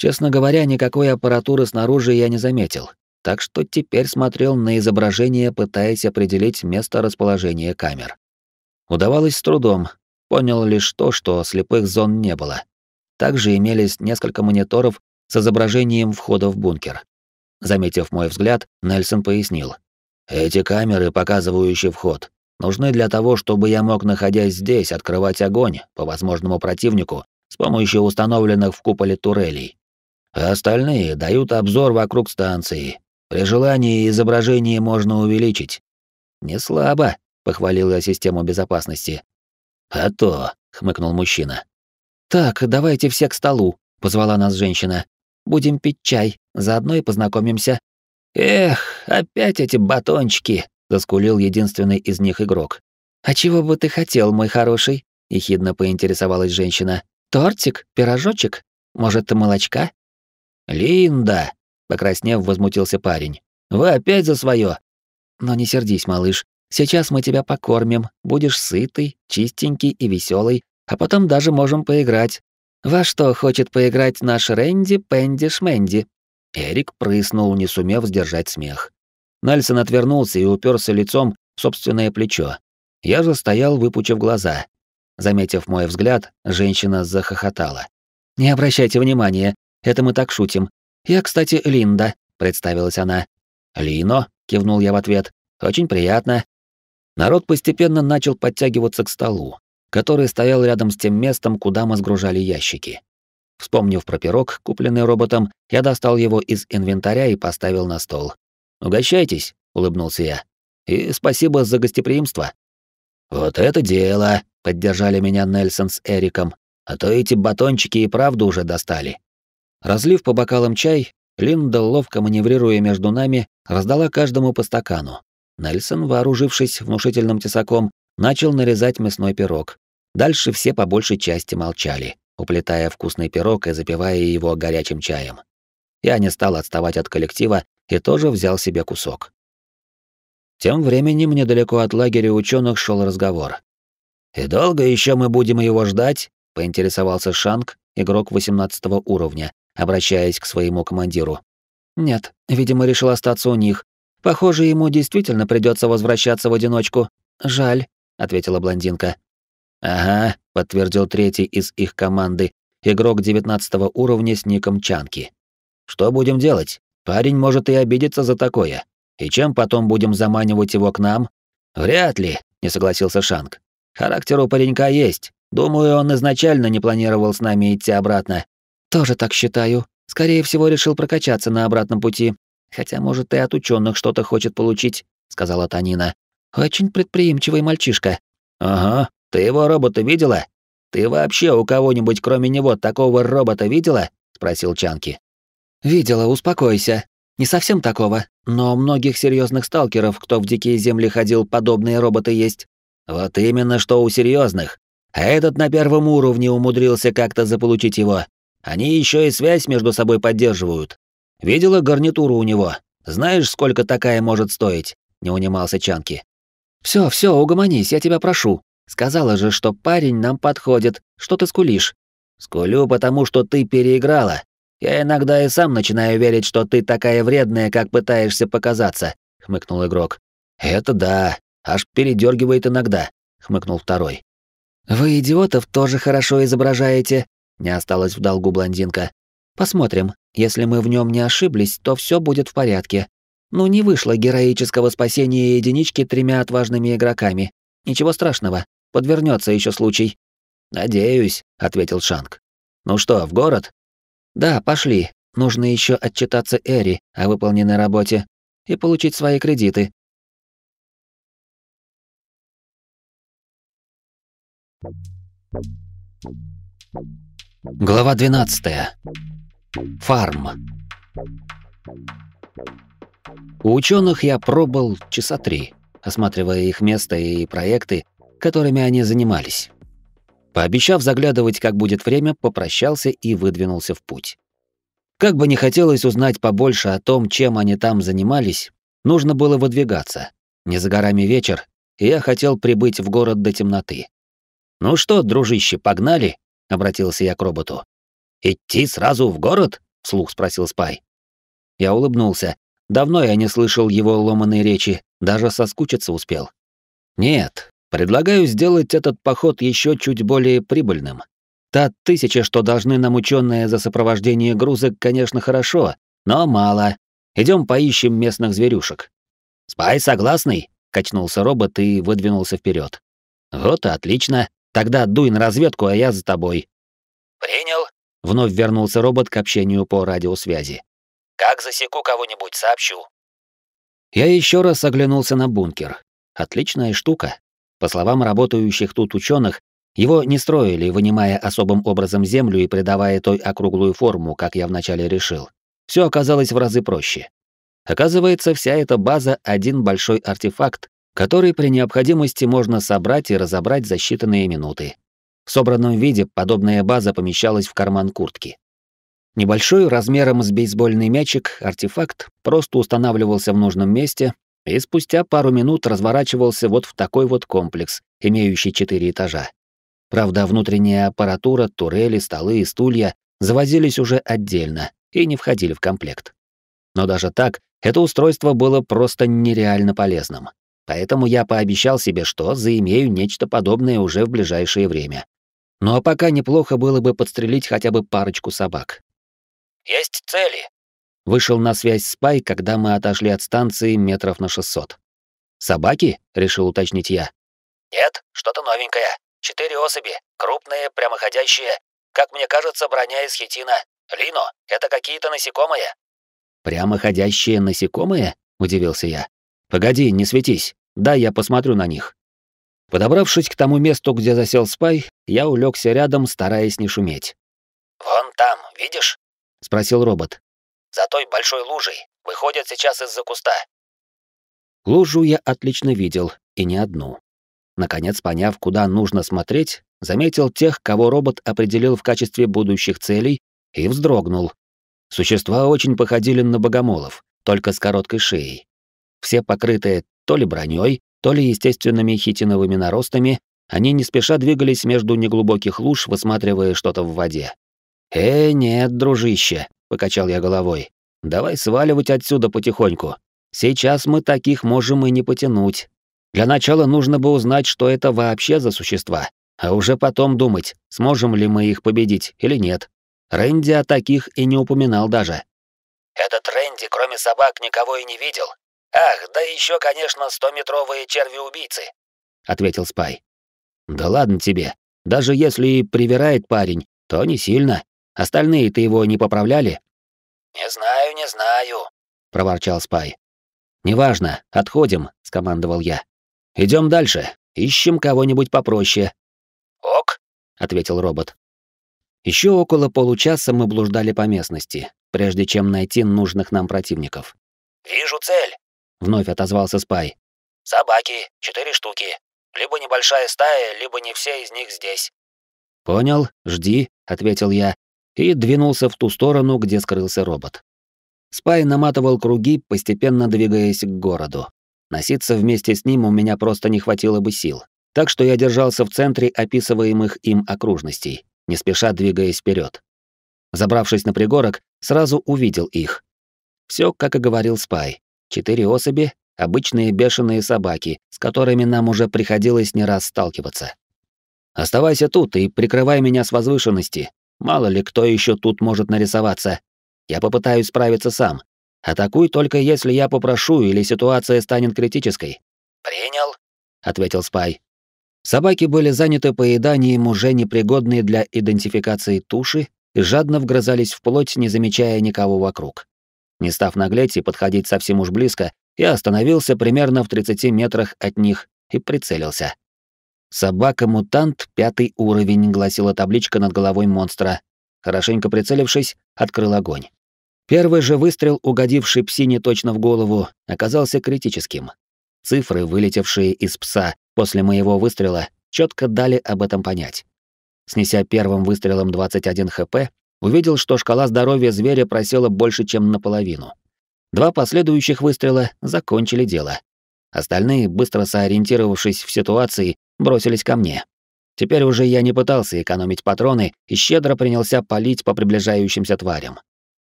Speaker 1: Честно говоря, никакой аппаратуры снаружи я не заметил, так что теперь смотрел на изображение, пытаясь определить место расположения камер. Удавалось с трудом, понял лишь то, что слепых зон не было. Также имелись несколько мониторов с изображением входа в бункер. Заметив мой взгляд, Нельсон пояснил. «Эти камеры, показывающие вход, нужны для того, чтобы я мог, находясь здесь, открывать огонь по возможному противнику с помощью установленных в куполе турелей. А остальные дают обзор вокруг станции. При желании изображение можно увеличить. Не слабо, похвалил я систему безопасности. А то, хмыкнул мужчина. Так, давайте все к столу, позвала нас женщина. Будем пить чай, заодно и познакомимся. Эх, опять эти батончики, заскулил единственный из них игрок. А чего бы ты хотел, мой хороший? ехидно поинтересовалась женщина. Тортик, пирожочек, может, молочка? «Линда!» — покраснев, возмутился парень. «Вы опять за свое. «Но не сердись, малыш. Сейчас мы тебя покормим. Будешь сытый, чистенький и веселый, а потом даже можем поиграть. Во что хочет поиграть наш Рэнди, Пенди, Шменди?» Эрик прыснул, не сумев сдержать смех. Нальсон отвернулся и уперся лицом в собственное плечо. Я же стоял, выпучив глаза. Заметив мой взгляд, женщина захохотала. «Не обращайте внимания, это мы так шутим. Я, кстати, Линда», — представилась она. «Лино», — кивнул я в ответ. «Очень приятно». Народ постепенно начал подтягиваться к столу, который стоял рядом с тем местом, куда мы сгружали ящики. Вспомнив про пирог, купленный роботом, я достал его из инвентаря и поставил на стол. «Угощайтесь», — улыбнулся я. «И спасибо за гостеприимство». «Вот это дело», — поддержали меня Нельсон с Эриком. «А то эти батончики и правду уже достали». Разлив по бокалам чай, Линда, ловко маневрируя между нами, раздала каждому по стакану. Нельсон, вооружившись внушительным тесаком, начал нарезать мясной пирог. Дальше все по большей части молчали, уплетая вкусный пирог и запивая его горячим чаем. Я не стал отставать от коллектива и тоже взял себе кусок. Тем временем недалеко от лагеря ученых шел разговор. «И долго еще мы будем его ждать?» — поинтересовался Шанг, игрок 18 уровня, обращаясь к своему командиру. «Нет, видимо, решил остаться у них. Похоже, ему действительно придется возвращаться в одиночку. Жаль», — ответила блондинка. «Ага», — подтвердил третий из их команды, игрок девятнадцатого уровня с ником Чанки. «Что будем делать? Парень может и обидеться за такое. И чем потом будем заманивать его к нам?» «Вряд ли», — не согласился Шанг. «Характер у паренька есть. Думаю, он изначально не планировал с нами идти обратно. Тоже так считаю. Скорее всего, решил прокачаться на обратном пути. Хотя, может, и от ученых что-то хочет получить, сказала Танина. Очень предприимчивый мальчишка. Ага, ты его робота видела? Ты вообще у кого-нибудь кроме него такого робота видела? спросил Чанки. Видела, успокойся. Не совсем такого, но у многих серьезных сталкеров, кто в дикие земли ходил, подобные роботы есть. Вот именно, что у серьезных. А этот на первом уровне умудрился как-то заполучить его. Они еще и связь между собой поддерживают. Видела гарнитуру у него. Знаешь, сколько такая может стоить?» — не унимался Чанки. «Все, все, угомонись, я тебя прошу. Сказала же, что парень нам подходит. Что ты скулишь?» «Скулю, потому что ты переиграла. Я иногда и сам начинаю верить, что ты такая вредная, как пытаешься показаться», — хмыкнул игрок. «Это да. Аж передергивает иногда», — хмыкнул второй. «Вы идиотов тоже хорошо изображаете», не осталась в долгу блондинка. Посмотрим. Если мы в нем не ошиблись, то все будет в порядке. Но ну, не вышло героического спасения единички тремя отважными игроками. Ничего страшного. Подвернется еще случай. Надеюсь, ответил Шанг. Ну что, в город? Да, пошли. Нужно еще отчитаться Эри о выполненной работе и получить свои кредиты.
Speaker 2: Thank you.
Speaker 1: Глава 12. Фарм. У ученых я пробыл часа три, осматривая их место и проекты, которыми они занимались. Пообещав заглядывать, как будет время, попрощался и выдвинулся в путь. Как бы не хотелось узнать побольше о том, чем они там занимались, нужно было выдвигаться. Не за горами вечер, и я хотел прибыть в город до темноты. Ну что, дружище, погнали? обратился я к роботу. «Идти сразу в город?» — вслух спросил Спай. Я улыбнулся. Давно я не слышал его ломаной речи, даже соскучиться успел. «Нет, предлагаю сделать этот поход еще чуть более прибыльным. Та тысяча, что должны нам ученые за сопровождение грузок, конечно, хорошо, но мало. Идем поищем местных зверюшек». «Спай согласный?» — качнулся робот и выдвинулся вперед. «Вот и отлично. Тогда дуй на разведку, а я за тобой. Принял. Вновь вернулся робот к общению по радиосвязи. Как засеку кого-нибудь, сообщу. Я еще раз оглянулся на бункер. Отличная штука. По словам работающих тут ученых, его не строили, вынимая особым образом землю и придавая той округлую форму, как я вначале решил. Все оказалось в разы проще. Оказывается, вся эта база — один большой артефакт, который при необходимости можно собрать и разобрать за считанные минуты. В собранном виде подобная база помещалась в карман куртки. Небольшой, размером с бейсбольный мячик, артефакт просто устанавливался в нужном месте и спустя пару минут разворачивался вот в такой вот комплекс, имеющий четыре этажа. Правда, внутренняя аппаратура, турели, столы и стулья завозились уже отдельно и не входили в комплект. Но даже так, это устройство было просто нереально полезным. Поэтому я пообещал себе, что заимею нечто подобное уже в ближайшее время. Ну а пока неплохо было бы подстрелить хотя бы парочку собак.
Speaker 2: «Есть цели!»
Speaker 1: Вышел на связь Спай, когда мы отошли от станции метров на 600. «Собаки?» — решил уточнить я. «Нет, что-то новенькое. Четыре особи, крупные, прямоходящие. Как мне кажется, броня из хитина. Лино, это какие-то насекомые». «Прямоходящие насекомые?» — удивился я. «Погоди, не светись. Да, я посмотрю на них. Подобравшись к тому месту, где засел Спай, я улегся рядом, стараясь не шуметь. «Вон там, видишь?» — спросил робот. «За той большой лужей. Выходят сейчас из-за куста». Лужу я отлично видел, и не одну. Наконец, поняв, куда нужно смотреть, заметил тех, кого робот определил в качестве будущих целей, и вздрогнул. Существа очень походили на богомолов, только с короткой шеей. Все покрытые то ли броней, то ли естественными хитиновыми наростами, они не спеша двигались между неглубоких луж, высматривая что-то в воде. «Э, нет, дружище», — покачал я головой, — «давай сваливать отсюда потихоньку. Сейчас мы таких можем и не потянуть. Для начала нужно бы узнать, что это вообще за существа, а уже потом думать, сможем ли мы их победить или нет. Рэнди о таких и не упоминал даже». «Этот Рэнди, кроме собак, никого и не видел. «Ах, да еще, конечно, стометровые черви-убийцы», — ответил Спай. «Да ладно тебе. Даже если и привирает парень, то не сильно. Остальные-то его не поправляли?»
Speaker 2: «Не знаю, не знаю»,
Speaker 1: — проворчал Спай. «Неважно, отходим», — скомандовал я. Идем дальше, ищем кого-нибудь попроще». «Ок», — ответил робот. Еще около получаса мы блуждали по местности, прежде чем найти нужных нам противников. «Вижу цель», вновь отозвался Спай. Собаки, четыре штуки. Либо небольшая стая, либо не все из них здесь. Понял, жди, ответил я и двинулся в ту сторону, где скрылся робот. Спай наматывал круги, постепенно двигаясь к городу. Носиться вместе с ним у меня просто не хватило бы сил, так что я держался в центре описываемых им окружностей, не спеша двигаясь вперед. Забравшись на пригорок, сразу увидел их. Все, как и говорил Спай. Четыре особи — обычные бешеные собаки, с которыми нам уже приходилось не раз сталкиваться. «Оставайся тут и прикрывай меня с возвышенности. Мало ли кто еще тут может нарисоваться. Я попытаюсь справиться сам. Атакуй только если я попрошу или ситуация станет критической». «Принял», — ответил Спай. Собаки были заняты поеданием уже непригодные для идентификации туши и жадно вгрызались в плоть, не замечая никого вокруг. Не став наглеть и подходить совсем уж близко, я остановился примерно в 30 метрах от них и прицелился. «Собака-мутант, пятый уровень», — гласила табличка над головой монстра. Хорошенько прицелившись, открыл огонь. Первый же выстрел, угодивший псине точно в голову, оказался критическим. Цифры, вылетевшие из пса после моего выстрела, четко дали об этом понять. Снеся первым выстрелом 21 хп, увидел, что шкала здоровья зверя просела больше, чем наполовину. Два последующих выстрела закончили дело. Остальные, быстро соориентировавшись в ситуации, бросились ко мне. Теперь уже я не пытался экономить патроны и щедро принялся палить по приближающимся тварям.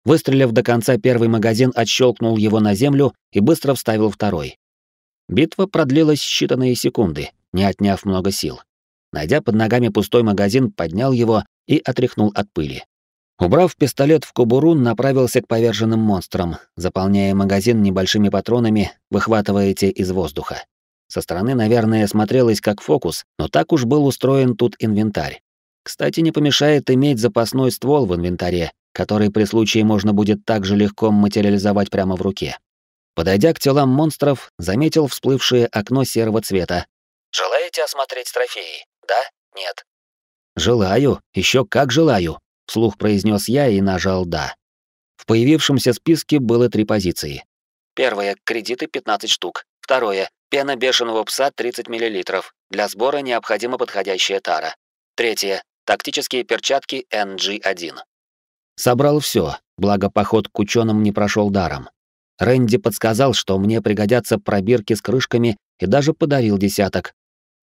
Speaker 1: Выстрелив до конца первый магазин, отщелкнул его на землю и быстро вставил второй. Битва продлилась считанные секунды, не отняв много сил. Найдя под ногами пустой магазин, поднял его и отряхнул от пыли. Убрав пистолет в кобуру, направился к поверженным монстрам, заполняя магазин небольшими патронами, выхватывая те из воздуха. Со стороны, наверное, смотрелось как фокус, но так уж был устроен тут инвентарь. Кстати, не помешает иметь запасной ствол в инвентаре, который при случае можно будет так же легко материализовать прямо в руке. Подойдя к телам монстров, заметил всплывшее окно серого цвета. «Желаете осмотреть трофеи? Да? Нет?» «Желаю, еще как желаю!» вслух произнес я и нажал «да». В появившемся списке было три позиции. Первое — кредиты 15 штук. Второе — пена бешеного пса 30 мл. Для сбора необходима подходящая тара. Третье — тактические перчатки NG1. Собрал все, благо поход к ученым не прошел даром. Рэнди подсказал, что мне пригодятся пробирки с крышками и даже подарил десяток,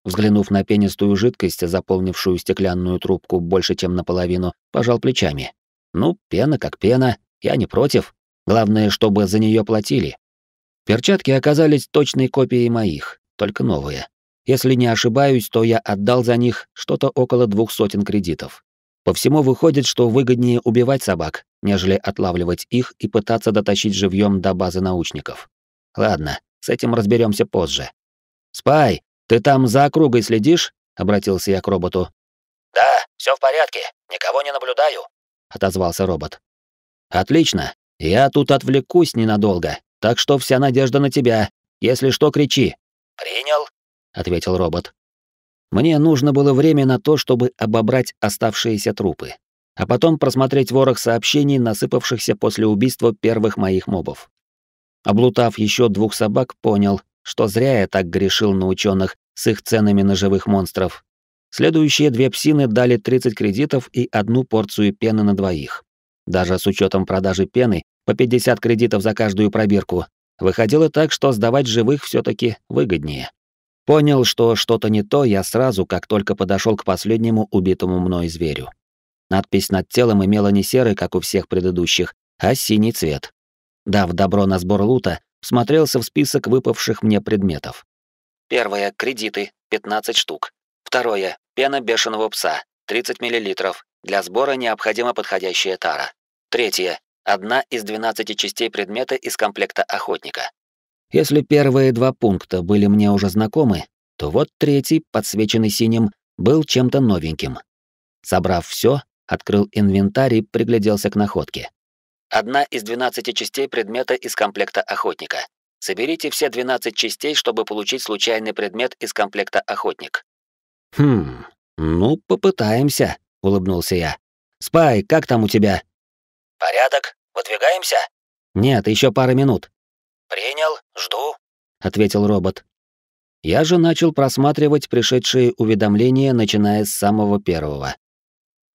Speaker 1: Взглянув на пенистую жидкость, заполнившую стеклянную трубку больше, чем наполовину, пожал плечами. «Ну, пена как пена, я не против. Главное, чтобы за нее платили». Перчатки оказались точной копией моих, только новые. Если не ошибаюсь, то я отдал за них что-то около двух сотен кредитов. По всему выходит, что выгоднее убивать собак, нежели отлавливать их и пытаться дотащить живьем до базы научников. Ладно, с этим разберемся позже. «Спай, «Ты там за округой следишь?» — обратился я к роботу. «Да, все в порядке, никого не наблюдаю», — отозвался робот. «Отлично, я тут отвлекусь ненадолго, так что вся надежда на тебя. Если что, кричи». «Принял», — ответил робот. Мне нужно было время на то, чтобы обобрать оставшиеся трупы, а потом просмотреть ворох сообщений, насыпавшихся после убийства первых моих мобов. Облутав еще двух собак, понял, что зря я так грешил на ученых с их ценами на живых монстров. Следующие две псины дали 30 кредитов и одну порцию пены на двоих. Даже с учетом продажи пены по 50 кредитов за каждую пробирку, выходило так, что сдавать живых все таки выгоднее. Понял, что что-то не то, я сразу, как только подошел к последнему убитому мной зверю. Надпись над телом имела не серый, как у всех предыдущих, а синий цвет. Дав добро на сбор лута, смотрелся в список выпавших мне предметов. Первое — кредиты, 15 штук. Второе — пена бешеного пса, 30 мл. Для сбора необходима подходящая тара. Третье — одна из 12 частей предмета из комплекта охотника. Если первые два пункта были мне уже знакомы, то вот третий, подсвеченный синим, был чем-то новеньким. Собрав все, открыл инвентарь и пригляделся к находке. Одна из 12 частей предмета из комплекта охотника. Соберите все 12 частей, чтобы получить случайный предмет из комплекта «Охотник». «Хм, ну, попытаемся», — улыбнулся я. «Спай, как там у тебя?» «Порядок. Выдвигаемся?» «Нет, еще пара минут». «Принял. Жду», — ответил робот. Я же начал просматривать пришедшие уведомления, начиная с самого первого.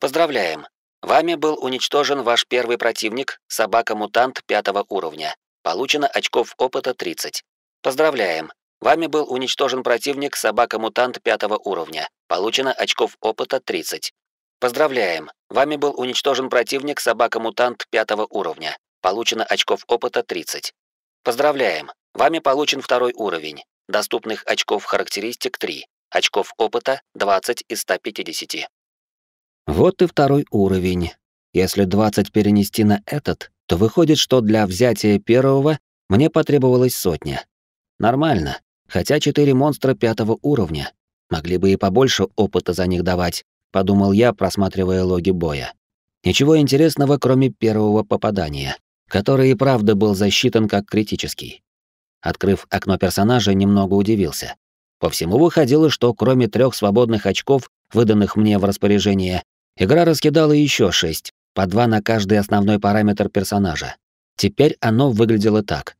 Speaker 1: «Поздравляем. Вами был уничтожен ваш первый противник, собака-мутант пятого уровня. Получено очков опыта 30. Поздравляем! Вами был уничтожен противник собака-мутант пятого уровня. Получено очков опыта 30. Поздравляем! Вами был уничтожен противник собака-мутант пятого уровня. Получено очков опыта 30. Поздравляем! Вами получен второй уровень. Доступных очков характеристик 3. Очков опыта 20 из 150. Вот и второй уровень. Если 20 перенести на этот, то выходит, что для взятия первого мне потребовалась сотня. Нормально, хотя четыре монстра пятого уровня. Могли бы и побольше опыта за них давать, подумал я, просматривая логи боя. Ничего интересного, кроме первого попадания, который и правда был засчитан как критический. Открыв окно персонажа, немного удивился. По всему выходило, что кроме трех свободных очков, выданных мне в распоряжение, игра раскидала еще шесть, по два на каждый основной параметр персонажа. Теперь оно выглядело так.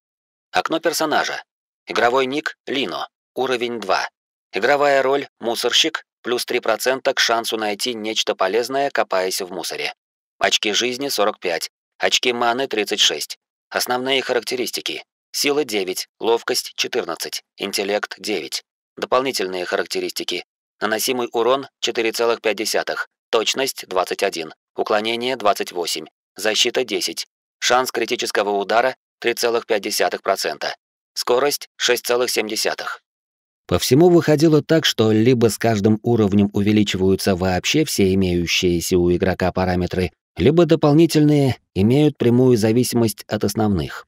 Speaker 1: Окно персонажа. Игровой ник — Лино, уровень 2. Игровая роль — мусорщик, плюс 3% к шансу найти нечто полезное, копаясь в мусоре. Очки жизни — 45, очки маны — 36. Основные характеристики. Сила 9, ловкость 14, интеллект 9. Дополнительные характеристики. Наносимый урон 4,5, точность 21, уклонение 28, защита 10, шанс критического удара 3,5%, скорость 6,7. По всему выходило так, что либо с каждым уровнем увеличиваются вообще все имеющиеся у игрока параметры, либо дополнительные имеют прямую зависимость от основных.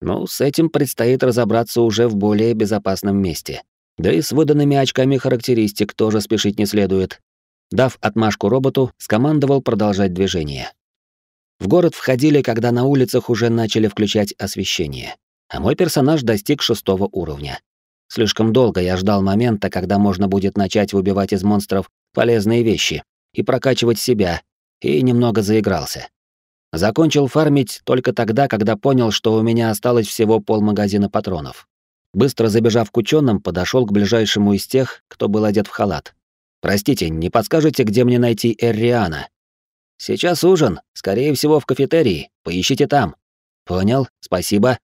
Speaker 1: Но ну, с этим предстоит разобраться уже в более безопасном месте. Да и с выданными очками характеристик тоже спешить не следует, Дав отмашку роботу, скомандовал продолжать движение. В город входили, когда на улицах уже начали включать освещение, а мой персонаж достиг шестого уровня. Слишком долго я ждал момента, когда можно будет начать выбивать из монстров полезные вещи и прокачивать себя, и немного заигрался. Закончил фармить только тогда, когда понял, что у меня осталось всего полмагазина патронов. Быстро забежав к ученым, подошел к ближайшему из тех, кто был одет в халат. Простите, не подскажете, где мне найти Эрриана? Сейчас ужин, скорее всего, в кафетерии. Поищите там. Понял, спасибо.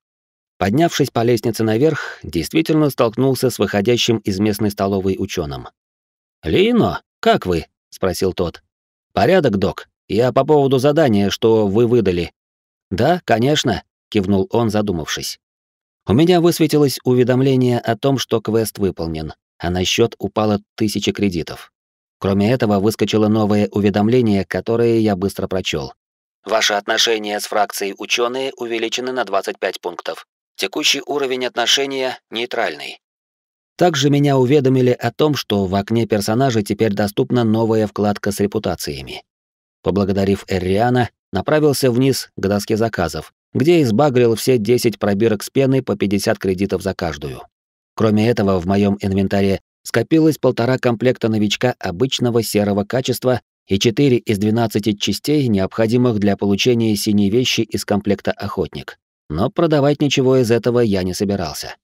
Speaker 1: Поднявшись по лестнице наверх, действительно столкнулся с выходящим из местной столовой ученым. «Лино, как вы?» — спросил тот. «Порядок, док. Я по поводу задания, что вы выдали». «Да, конечно», — кивнул он, задумавшись. У меня высветилось уведомление о том, что квест выполнен а на счет упало тысяча кредитов. Кроме этого, выскочило новое уведомление, которое я быстро прочел. Ваши отношения с фракцией ученые увеличены на 25 пунктов. Текущий уровень отношения нейтральный. Также меня уведомили о том, что в окне персонажа теперь доступна новая вкладка с репутациями. Поблагодарив Эрриана, направился вниз к доске заказов, где избагрил все 10 пробирок с пеной по 50 кредитов за каждую. Кроме этого, в моем инвентаре скопилось полтора комплекта новичка обычного серого качества и 4 из 12 частей, необходимых для получения синей вещи из комплекта «Охотник». Но продавать ничего из этого я не собирался.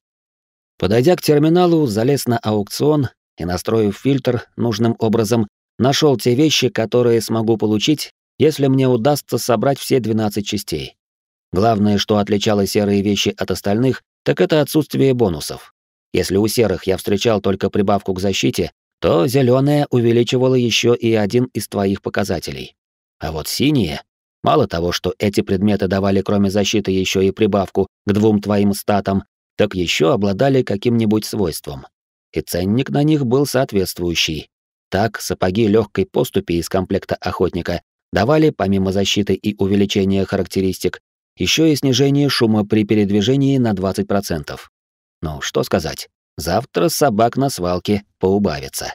Speaker 1: Подойдя к терминалу, залез на аукцион и, настроив фильтр нужным образом, нашел те вещи, которые смогу получить, если мне удастся собрать все 12 частей. Главное, что отличало серые вещи от остальных, так это отсутствие бонусов. Если у серых я встречал только прибавку к защите, то зеленая увеличивало еще и один из твоих показателей. А вот синие, мало того, что эти предметы давали кроме защиты еще и прибавку к двум твоим статам, так еще обладали каким-нибудь свойством. И ценник на них был соответствующий. Так, сапоги легкой поступи из комплекта охотника давали, помимо защиты и увеличения характеристик, еще и снижение шума при передвижении на 20%. Ну, что сказать, завтра собак на свалке поубавится.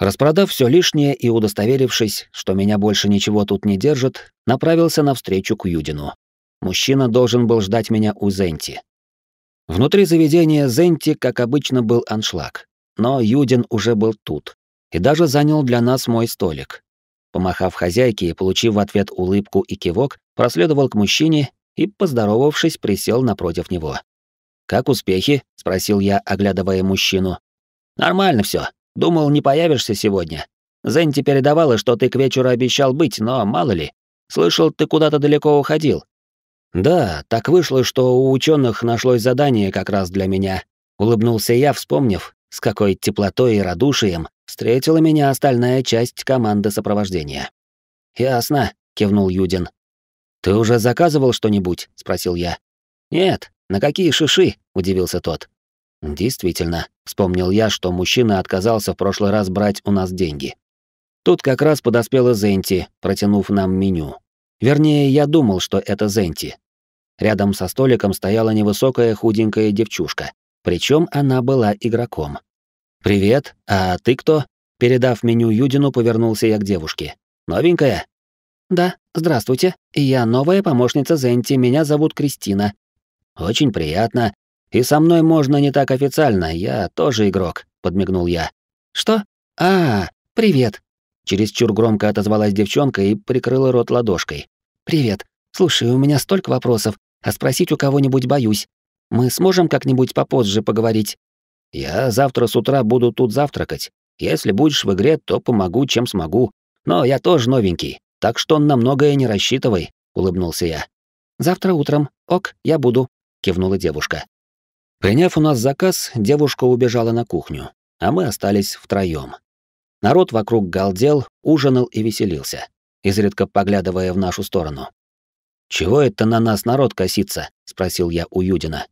Speaker 1: Распродав все лишнее и удостоверившись, что меня больше ничего тут не держит, направился навстречу к Юдину. Мужчина должен был ждать меня у Зенти. Внутри заведения Зенти, как обычно, был аншлаг. Но Юдин уже был тут. И даже занял для нас мой столик. Помахав хозяйке и получив в ответ улыбку и кивок, проследовал к мужчине и, поздоровавшись, присел напротив него. «Как успехи?» — спросил я, оглядывая мужчину. «Нормально все. Думал, не появишься сегодня. Зенти передавала, что ты к вечеру обещал быть, но мало ли. Слышал, ты куда-то далеко уходил». «Да, так вышло, что у ученых нашлось задание как раз для меня», — улыбнулся я, вспомнив, с какой теплотой и радушием встретила меня остальная часть команды сопровождения. «Ясно», — кивнул Юдин. «Ты уже заказывал что-нибудь?» — спросил я. «Нет, на какие шиши? удивился тот. Действительно, вспомнил я, что мужчина отказался в прошлый раз брать у нас деньги. Тут как раз подоспела Зенти, протянув нам меню. Вернее, я думал, что это Зенти. Рядом со столиком стояла невысокая худенькая девчушка, причем она была игроком. «Привет, а ты кто?» Передав меню Юдину, повернулся я к девушке. «Новенькая?» «Да, здравствуйте. Я новая помощница Зенти, меня зовут Кристина. Очень приятно. И со мной можно не так официально, я тоже игрок», — подмигнул я. «Что? А, привет». Чересчур громко отозвалась девчонка и прикрыла рот ладошкой. «Привет. Слушай, у меня столько вопросов, а спросить у кого-нибудь боюсь. Мы сможем как-нибудь попозже поговорить?» «Я завтра с утра буду тут завтракать. Если будешь в игре, то помогу, чем смогу. Но я тоже новенький, так что на многое не рассчитывай», — улыбнулся я. «Завтра утром. Ок, я буду» кивнула девушка. Приняв у нас заказ, девушка убежала на кухню, а мы остались втроем. Народ вокруг галдел, ужинал и веселился, изредка поглядывая в нашу сторону. «Чего это на нас народ косится?» — спросил я у Юдина.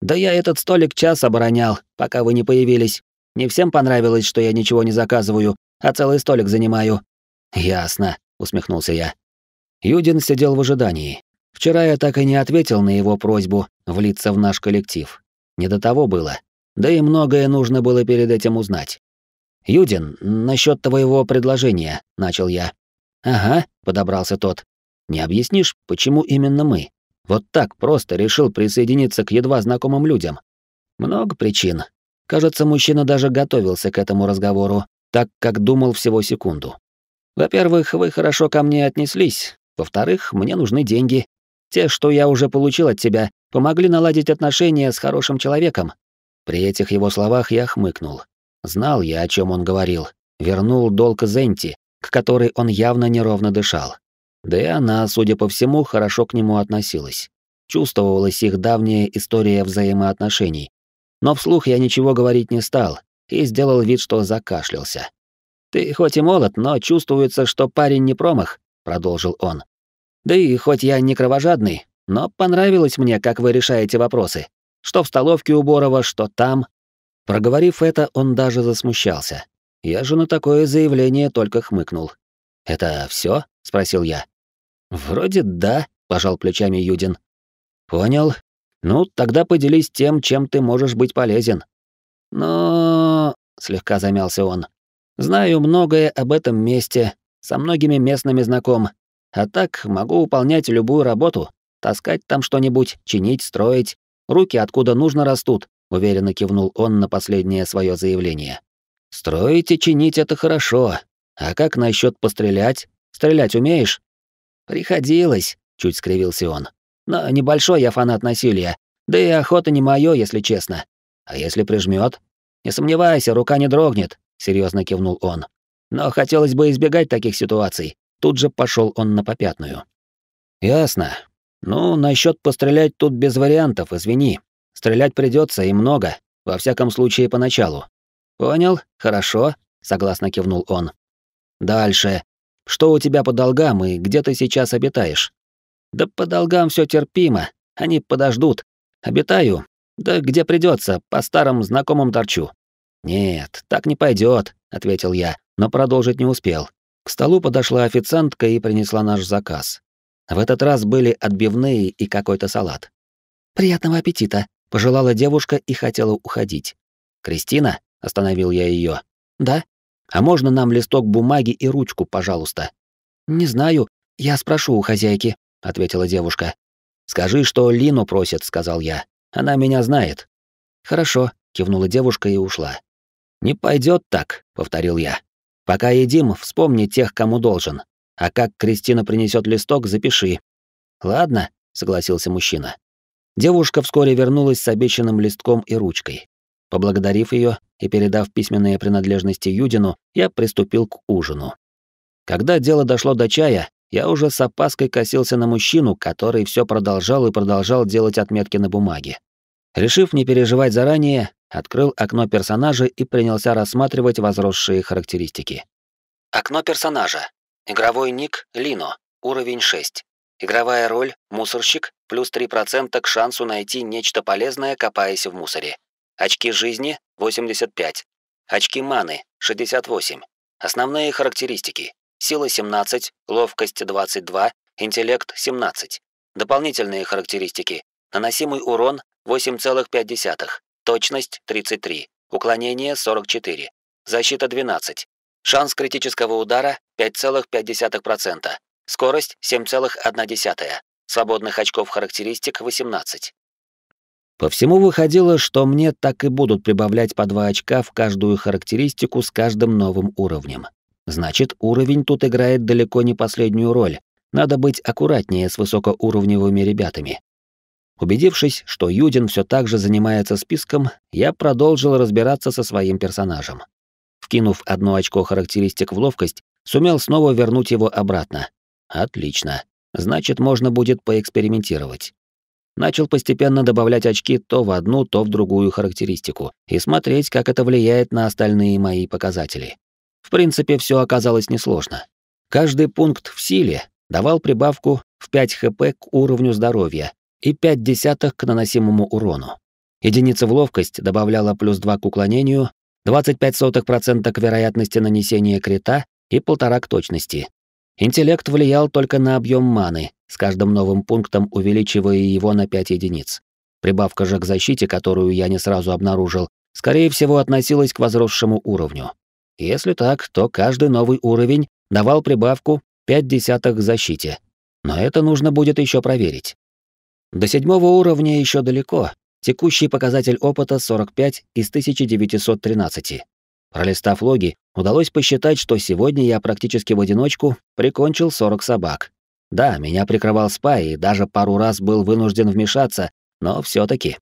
Speaker 1: «Да я этот столик час оборонял, пока вы не появились. Не всем понравилось, что я ничего не заказываю, а целый столик занимаю». «Ясно», — усмехнулся я. Юдин сидел в ожидании, Вчера я так и не ответил на его просьбу влиться в наш коллектив. Не до того было. Да и многое нужно было перед этим узнать. «Юдин, насчет твоего предложения», — начал я. «Ага», — подобрался тот. «Не объяснишь, почему именно мы? Вот так просто решил присоединиться к едва знакомым людям. Много причин. Кажется, мужчина даже готовился к этому разговору, так как думал всего секунду. Во-первых, вы хорошо ко мне отнеслись. Во-вторых, мне нужны деньги. Те, что я уже получил от тебя, помогли наладить отношения с хорошим человеком». При этих его словах я хмыкнул. Знал я, о чем он говорил. Вернул долг Зенти, к которой он явно неровно дышал. Да и она, судя по всему, хорошо к нему относилась. Чувствовалась их давняя история взаимоотношений. Но вслух я ничего говорить не стал и сделал вид, что закашлялся. «Ты хоть и молод, но чувствуется, что парень не промах», — продолжил он. Да и хоть я не кровожадный, но понравилось мне, как вы решаете вопросы. Что в столовке у Борова, что там. Проговорив это, он даже засмущался. Я же на такое заявление только хмыкнул. «Это все? спросил я. «Вроде да», — пожал плечами Юдин. «Понял. Ну, тогда поделись тем, чем ты можешь быть полезен». «Но...» — слегка замялся он. «Знаю многое об этом месте, со многими местными знаком, а так могу выполнять любую работу, таскать там что-нибудь, чинить, строить. Руки откуда нужно растут, уверенно кивнул он на последнее свое заявление. Строить и чинить это хорошо. А как насчет пострелять? Стрелять умеешь? Приходилось, чуть скривился он. Но небольшой я фанат насилия, да и охота не моё, если честно. А если прижмет? Не сомневайся, рука не дрогнет, серьезно кивнул он. Но хотелось бы избегать таких ситуаций. Тут же пошел он на попятную. Ясно. Ну, насчет пострелять тут без вариантов, извини. Стрелять придется и много, во всяком случае, поначалу. Понял? Хорошо, согласно кивнул он. Дальше. Что у тебя по долгам и где ты сейчас обитаешь? Да по долгам все терпимо, они подождут. Обитаю. Да где придется, по старым знакомым торчу. Нет, так не пойдет, ответил я, но продолжить не успел. К столу подошла официантка и принесла наш заказ. В этот раз были отбивные и какой-то салат. «Приятного аппетита!» — пожелала девушка и хотела уходить. «Кристина?» — остановил я ее. «Да? А можно нам листок бумаги и ручку, пожалуйста?» «Не знаю. Я спрошу у хозяйки», — ответила девушка. «Скажи, что Лину просит», — сказал я. «Она меня знает». «Хорошо», — кивнула девушка и ушла. «Не пойдет так», — повторил я. Пока едим, вспомни тех, кому должен. А как Кристина принесет листок, запиши. Ладно, согласился мужчина. Девушка вскоре вернулась с обещанным листком и ручкой. Поблагодарив ее и передав письменные принадлежности Юдину, я приступил к ужину. Когда дело дошло до чая, я уже с опаской косился на мужчину, который все продолжал и продолжал делать отметки на бумаге. Решив не переживать заранее, открыл окно персонажа и принялся рассматривать возросшие характеристики. Окно персонажа. Игровой ник Лино, уровень 6. Игровая роль мусорщик, плюс 3% к шансу найти нечто полезное, копаясь в мусоре. Очки жизни 85. Очки маны 68. Основные характеристики: сила 17, ловкость 22, интеллект 17. Дополнительные характеристики: наносимый урон 8,5, Точность 33. Уклонение 44. Защита 12. Шанс критического удара 5,5%. Скорость 7,1. Свободных очков характеристик 18. По всему выходило, что мне так и будут прибавлять по 2 очка в каждую характеристику с каждым новым уровнем. Значит, уровень тут играет далеко не последнюю роль. Надо быть аккуратнее с высокоуровневыми ребятами. Убедившись, что Юдин все так же занимается списком, я продолжил разбираться со своим персонажем. Вкинув одно очко характеристик в ловкость, сумел снова вернуть его обратно. Отлично. Значит, можно будет поэкспериментировать. Начал постепенно добавлять очки то в одну, то в другую характеристику и смотреть, как это влияет на остальные мои показатели. В принципе, все оказалось несложно. Каждый пункт в силе давал прибавку в 5 хп к уровню здоровья, и 5 десятых к наносимому урону. Единица в ловкость добавляла плюс 2 к уклонению, 25% к вероятности нанесения крита и полтора к точности. Интеллект влиял только на объем маны, с каждым новым пунктом увеличивая его на 5 единиц. Прибавка же к защите, которую я не сразу обнаружил, скорее всего, относилась к возросшему уровню. Если так, то каждый новый уровень давал прибавку 5 десятых к защите. Но это нужно будет еще проверить. До седьмого уровня еще далеко. Текущий показатель опыта 45 из 1913. Пролистав логи, удалось посчитать, что сегодня я практически в одиночку прикончил 40 собак. Да, меня прикрывал спай и даже пару раз был вынужден вмешаться, но все таки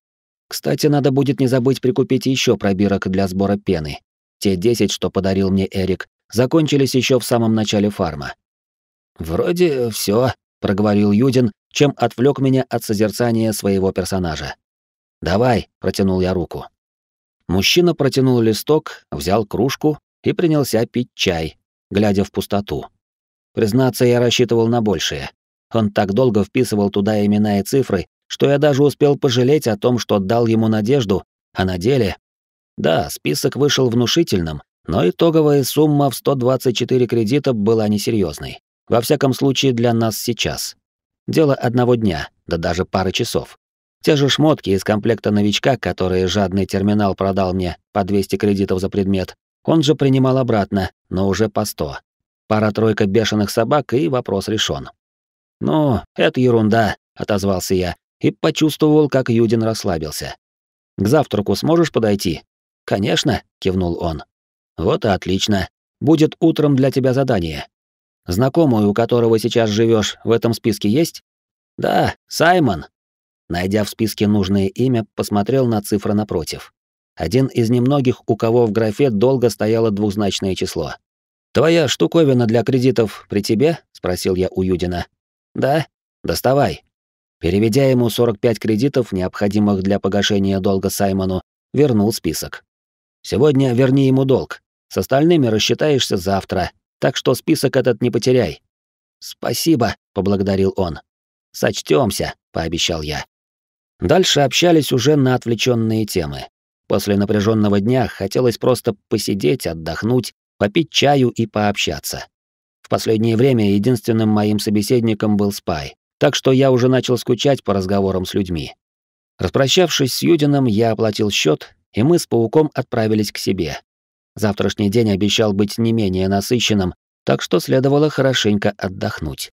Speaker 1: Кстати, надо будет не забыть прикупить еще пробирок для сбора пены. Те 10, что подарил мне Эрик, закончились еще в самом начале фарма. «Вроде все, проговорил Юдин, чем отвлек меня от созерцания своего персонажа. «Давай», — протянул я руку. Мужчина протянул листок, взял кружку и принялся пить чай, глядя в пустоту. Признаться, я рассчитывал на большее. Он так долго вписывал туда имена и цифры, что я даже успел пожалеть о том, что дал ему надежду, а на деле... Да, список вышел внушительным, но итоговая сумма в 124 кредита была несерьезной. Во всяком случае, для нас сейчас. Дело одного дня, да даже пары часов. Те же шмотки из комплекта новичка, которые жадный терминал продал мне по 200 кредитов за предмет, он же принимал обратно, но уже по 100. Пара-тройка бешеных собак, и вопрос решен. «Ну, это ерунда», — отозвался я и почувствовал, как Юдин расслабился. «К завтраку сможешь подойти?» «Конечно», — кивнул он. «Вот и отлично. Будет утром для тебя задание. Знакомый, у которого сейчас живешь, в этом списке есть? Да, Саймон. Найдя в списке нужное имя, посмотрел на цифры напротив. Один из немногих, у кого в графе долго стояло двузначное число. «Твоя штуковина для кредитов при тебе?» — спросил я у Юдина. «Да. Доставай». Переведя ему 45 кредитов, необходимых для погашения долга Саймону, вернул список. «Сегодня верни ему долг. С остальными рассчитаешься завтра», так что список этот не потеряй. Спасибо, поблагодарил он. Сочтёмся, пообещал я. Дальше общались уже на отвлеченные темы. После напряженного дня хотелось просто посидеть, отдохнуть, попить чаю и пообщаться. В последнее время единственным моим собеседником был Спай, так что я уже начал скучать по разговорам с людьми. Распрощавшись с Юдином, я оплатил счет, и мы с пауком отправились к себе, Завтрашний день обещал быть не менее насыщенным, так что следовало хорошенько отдохнуть.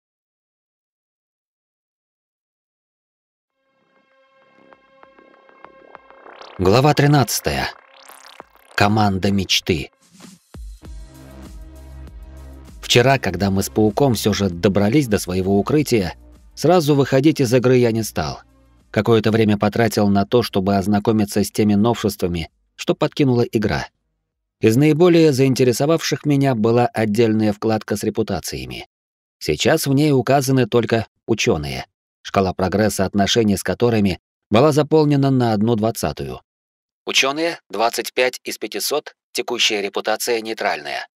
Speaker 1: Глава 13. Команда мечты. Вчера, когда мы с пауком все же добрались до своего укрытия, сразу выходить из игры я не стал. Какое-то время потратил на то, чтобы ознакомиться с теми новшествами, что подкинула игра. Из наиболее заинтересовавших меня была отдельная вкладка с репутациями. Сейчас в ней указаны только ученые, шкала прогресса отношений с которыми была заполнена на одну двадцатую. Ученые 25 из 500, текущая репутация нейтральная.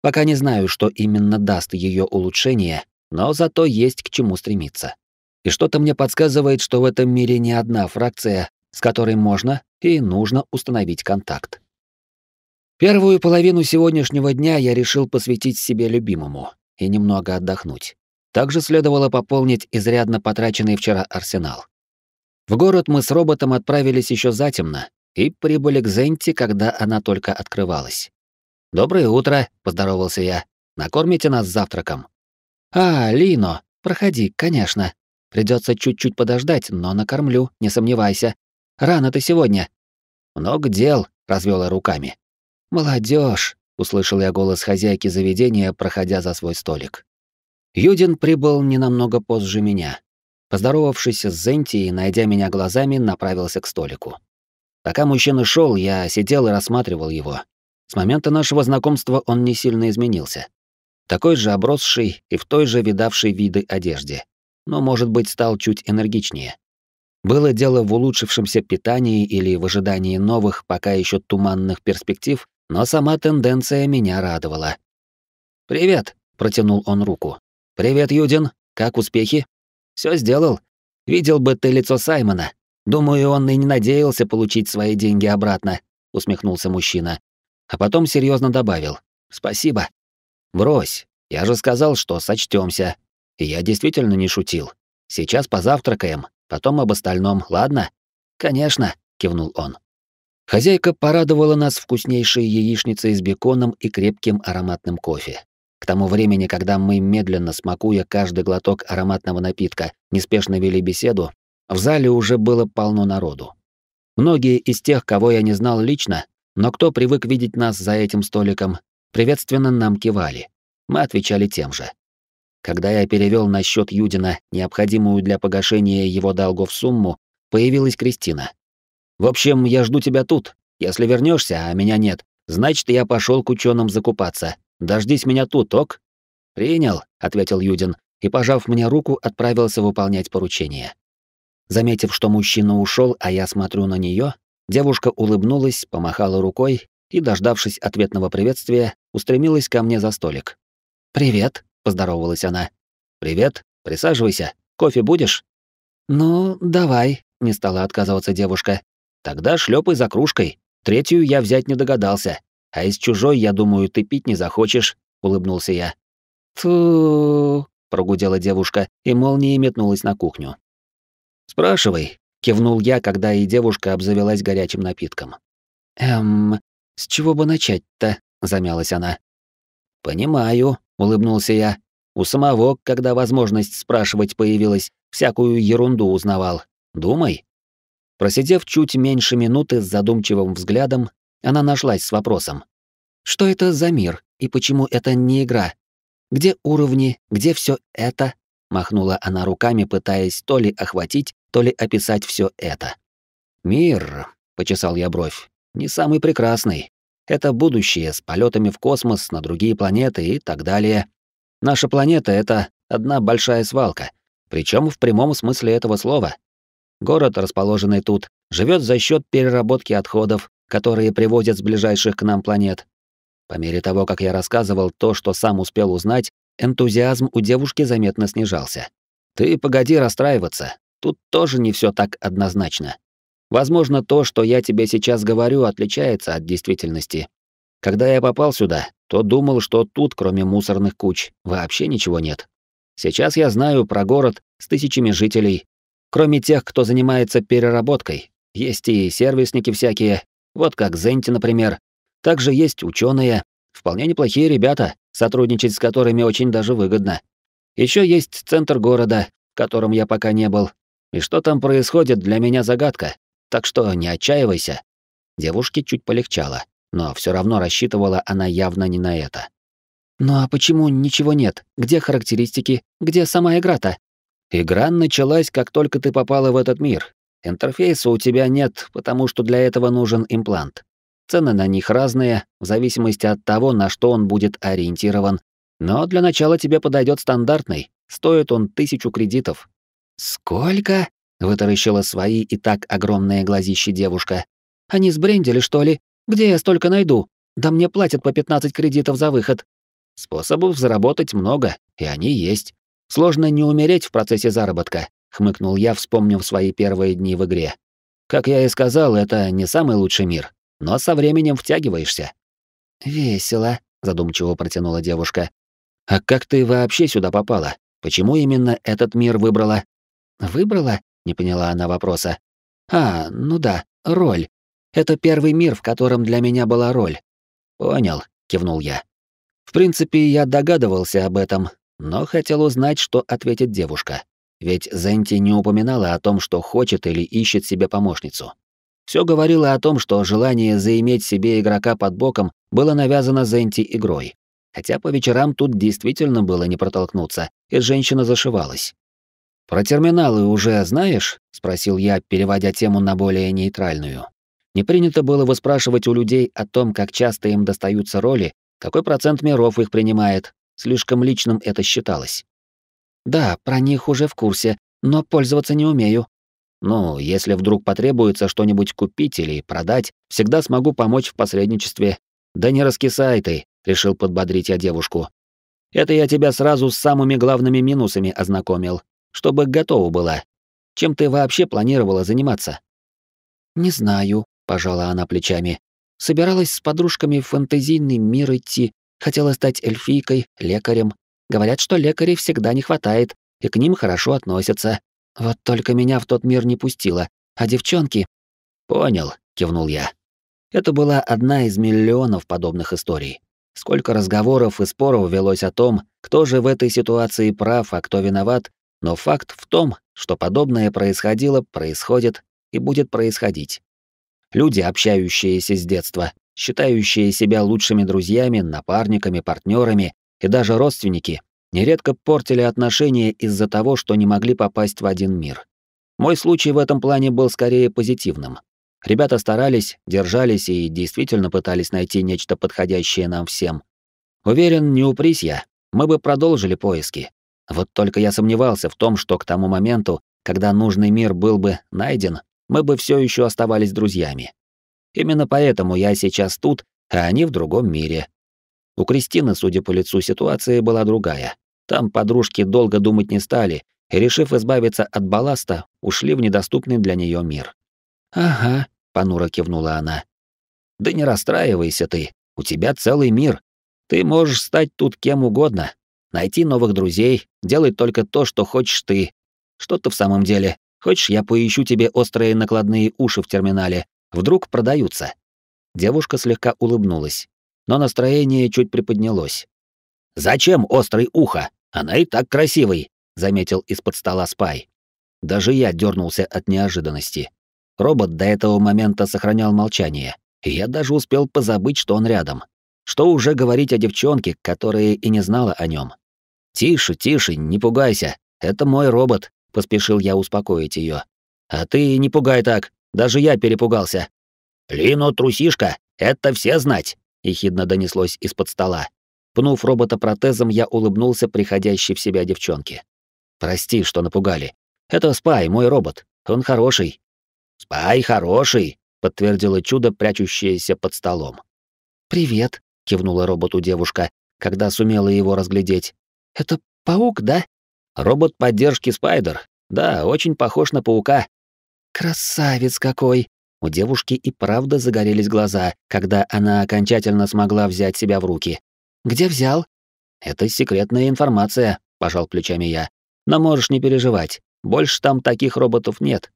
Speaker 1: Пока не знаю, что именно даст ее улучшение, но зато есть к чему стремиться. И что-то мне подсказывает, что в этом мире не одна фракция, с которой можно и нужно установить контакт. Первую половину сегодняшнего дня я решил посвятить себе любимому и немного отдохнуть. Также следовало пополнить изрядно потраченный вчера арсенал. В город мы с роботом отправились еще затемно и прибыли к Зенти, когда она только открывалась. «Доброе утро», — поздоровался я. «Накормите нас завтраком». «А, Лино, проходи, конечно. Придется чуть-чуть подождать, но накормлю, не сомневайся. Рано ты сегодня». «Много дел», — развела руками. Молодежь! услышал я голос хозяйки заведения, проходя за свой столик. Юдин прибыл не намного позже меня. Поздоровавшись с Зенти и найдя меня глазами, направился к столику. Пока мужчина шел, я сидел и рассматривал его. С момента нашего знакомства он не сильно изменился. Такой же обросший и в той же видавшей виды одежде, но, может быть, стал чуть энергичнее. Было дело в улучшившемся питании или в ожидании новых, пока еще туманных перспектив, но сама тенденция меня радовала. «Привет!» — протянул он руку. «Привет, Юдин! Как успехи?» «Всё сделал. Видел бы ты лицо Саймона. Думаю, он и не надеялся получить свои деньги обратно», — усмехнулся мужчина. А потом серьёзно добавил. «Спасибо». «Брось, я же сказал, что сочтёмся. И я действительно не шутил. Сейчас позавтракаем, потом об остальном, ладно?» «Конечно», — кивнул он. Хозяйка порадовала нас вкуснейшей яичницей с беконом и крепким ароматным кофе. К тому времени, когда мы, медленно смакуя каждый глоток ароматного напитка, неспешно вели беседу, в зале уже было полно народу. Многие из тех, кого я не знал лично, но кто привык видеть нас за этим столиком, приветственно нам кивали. Мы отвечали тем же. Когда я перевел на счет Юдина необходимую для погашения его долгов сумму, появилась Кристина — в общем, я жду тебя тут. Если вернешься, а меня нет, значит, я пошел к ученым закупаться. Дождись меня тут, ок?» «Принял», — ответил Юдин, и, пожав мне руку, отправился выполнять поручение. Заметив, что мужчина ушел, а я смотрю на нее, девушка улыбнулась, помахала рукой и, дождавшись ответного приветствия, устремилась ко мне за столик. «Привет», — поздоровалась она. «Привет, присаживайся. Кофе будешь?» «Ну, давай», — не стала отказываться девушка Тогда шлепай за кружкой. Третью я взять не догадался. А из чужой, я думаю, ты пить не захочешь, улыбнулся я. Фу, прогудела девушка и молнией метнулась на кухню. Спрашивай, кивнул я, когда и девушка обзавелась горячим напитком. Эм, с чего бы начать-то? замялась она. Понимаю, улыбнулся я. У самого, когда возможность спрашивать появилась, всякую ерунду узнавал. Думай. Просидев чуть меньше минуты с задумчивым взглядом, она нашлась с вопросом. Что это за мир и почему это не игра? Где уровни, где все это? Махнула она руками, пытаясь то ли охватить, то ли описать все это. Мир, почесал я бровь, не самый прекрасный. Это будущее с полетами в космос, на другие планеты и так далее. Наша планета — это одна большая свалка. Причем в прямом смысле этого слова. Город, расположенный тут, живет за счет переработки отходов, которые привозят с ближайших к нам планет. По мере того, как я рассказывал то, что сам успел узнать, энтузиазм у девушки заметно снижался. Ты погоди расстраиваться. Тут тоже не все так однозначно. Возможно, то, что я тебе сейчас говорю, отличается от действительности. Когда я попал сюда, то думал, что тут, кроме мусорных куч, вообще ничего нет. Сейчас я знаю про город с тысячами жителей, Кроме тех, кто занимается переработкой, есть и сервисники всякие, вот как Зенти, например. Также есть ученые, вполне неплохие ребята, сотрудничать с которыми очень даже выгодно. Еще есть центр города, в котором я пока не был. И что там происходит, для меня загадка. Так что не отчаивайся. Девушке чуть полегчало, но все равно рассчитывала она явно не на это. «Ну а почему ничего нет? Где характеристики? Где сама игра-то?» Игра началась, как только ты попала в этот мир. Интерфейса у тебя нет, потому что для этого нужен имплант. Цены на них разные, в зависимости от того, на что он будет ориентирован. Но для начала тебе подойдет стандартный. Стоит он тысячу кредитов. «Сколько?» — вытаращила свои и так огромные глазищи девушка. «Они сбрендили, что ли? Где я столько найду? Да мне платят по 15 кредитов за выход». «Способов заработать много, и они есть. Сложно не умереть в процессе заработка, хмыкнул я, вспомнив свои первые дни в игре. Как я и сказал, это не самый лучший мир, но со временем втягиваешься. Весело, задумчиво протянула девушка. А как ты вообще сюда попала? Почему именно этот мир выбрала? Выбрала? Не поняла она вопроса. А, ну да, роль. Это первый мир, в котором для меня была роль. Понял, кивнул я. В принципе, я догадывался об этом, но хотел узнать, что ответит девушка. Ведь Зенти не упоминала о том, что хочет или ищет себе помощницу. Все говорило о том, что желание заиметь себе игрока под боком было навязано Зенти игрой. Хотя по вечерам тут действительно было не протолкнуться, и женщина зашивалась. «Про терминалы уже знаешь?» — спросил я, переводя тему на более нейтральную. Не принято было выспрашивать у людей о том, как часто им достаются роли, какой процент миров их принимает, Слишком личным это считалось. Да, про них уже в курсе, но пользоваться не умею. Ну, если вдруг потребуется что-нибудь купить или продать, всегда смогу помочь в посредничестве. Да не раскисай ты, решил подбодрить я девушку. Это я тебя сразу с самыми главными минусами ознакомил, чтобы готова была. Чем ты вообще планировала заниматься? Не знаю, пожала она плечами. Собиралась с подружками в фэнтезийный мир идти, Хотела стать эльфийкой, лекарем. Говорят, что лекарей всегда не хватает, и к ним хорошо относятся. Вот только меня в тот мир не пустило. А девчонки... «Понял», — кивнул я. Это была одна из миллионов подобных историй. Сколько разговоров и споров велось о том, кто же в этой ситуации прав, а кто виноват, но факт в том, что подобное происходило, происходит и будет происходить. Люди, общающиеся с детства, считающие себя лучшими друзьями, напарниками, партнерами и даже родственники, нередко портили отношения из-за того, что не могли попасть в один мир. Мой случай в этом плане был скорее позитивным. Ребята старались, держались и действительно пытались найти нечто подходящее нам всем. Уверен, не упрись я, мы бы продолжили поиски. Вот только я сомневался в том, что к тому моменту, когда нужный мир был бы найден, мы бы все еще оставались друзьями. Именно поэтому я сейчас тут, а они в другом мире. У Кристины, судя по лицу, ситуация была другая. Там подружки долго думать не стали, и, решив избавиться от балласта, ушли в недоступный для нее мир. «Ага», — понуро кивнула она. «Да не расстраивайся ты, у тебя целый мир. Ты можешь стать тут кем угодно, найти новых друзей, делать только то, что хочешь ты. Что то в самом деле? Хочешь, я поищу тебе острые накладные уши в терминале, Вдруг продаются. Девушка слегка улыбнулась, но настроение чуть приподнялось. «Зачем острый ухо? Она и так красивый», — заметил из-под стола Спай. Даже я дернулся от неожиданности. Робот до этого момента сохранял молчание, и я даже успел позабыть, что он рядом. Что уже говорить о девчонке, которая и не знала о нем. «Тише, тише, не пугайся. Это мой робот», — поспешил я успокоить ее. «А ты не пугай так. Даже я перепугался. «Лино, трусишка, это все знать!» — ехидно донеслось из-под стола. Пнув робота протезом, я улыбнулся приходящей в себя девчонке. «Прости, что напугали. Это Спай, мой робот. Он хороший». «Спай хороший», — подтвердило чудо, прячущееся под столом. «Привет», — кивнула роботу девушка, когда сумела его разглядеть. «Это паук, да?» «Робот поддержки Спайдер. Да, очень похож на паука. Красавец какой! У девушки и правда загорелись глаза, когда она окончательно смогла взять себя в руки. Где взял? Это секретная информация, пожал плечами я. Но можешь не переживать, больше там таких роботов нет.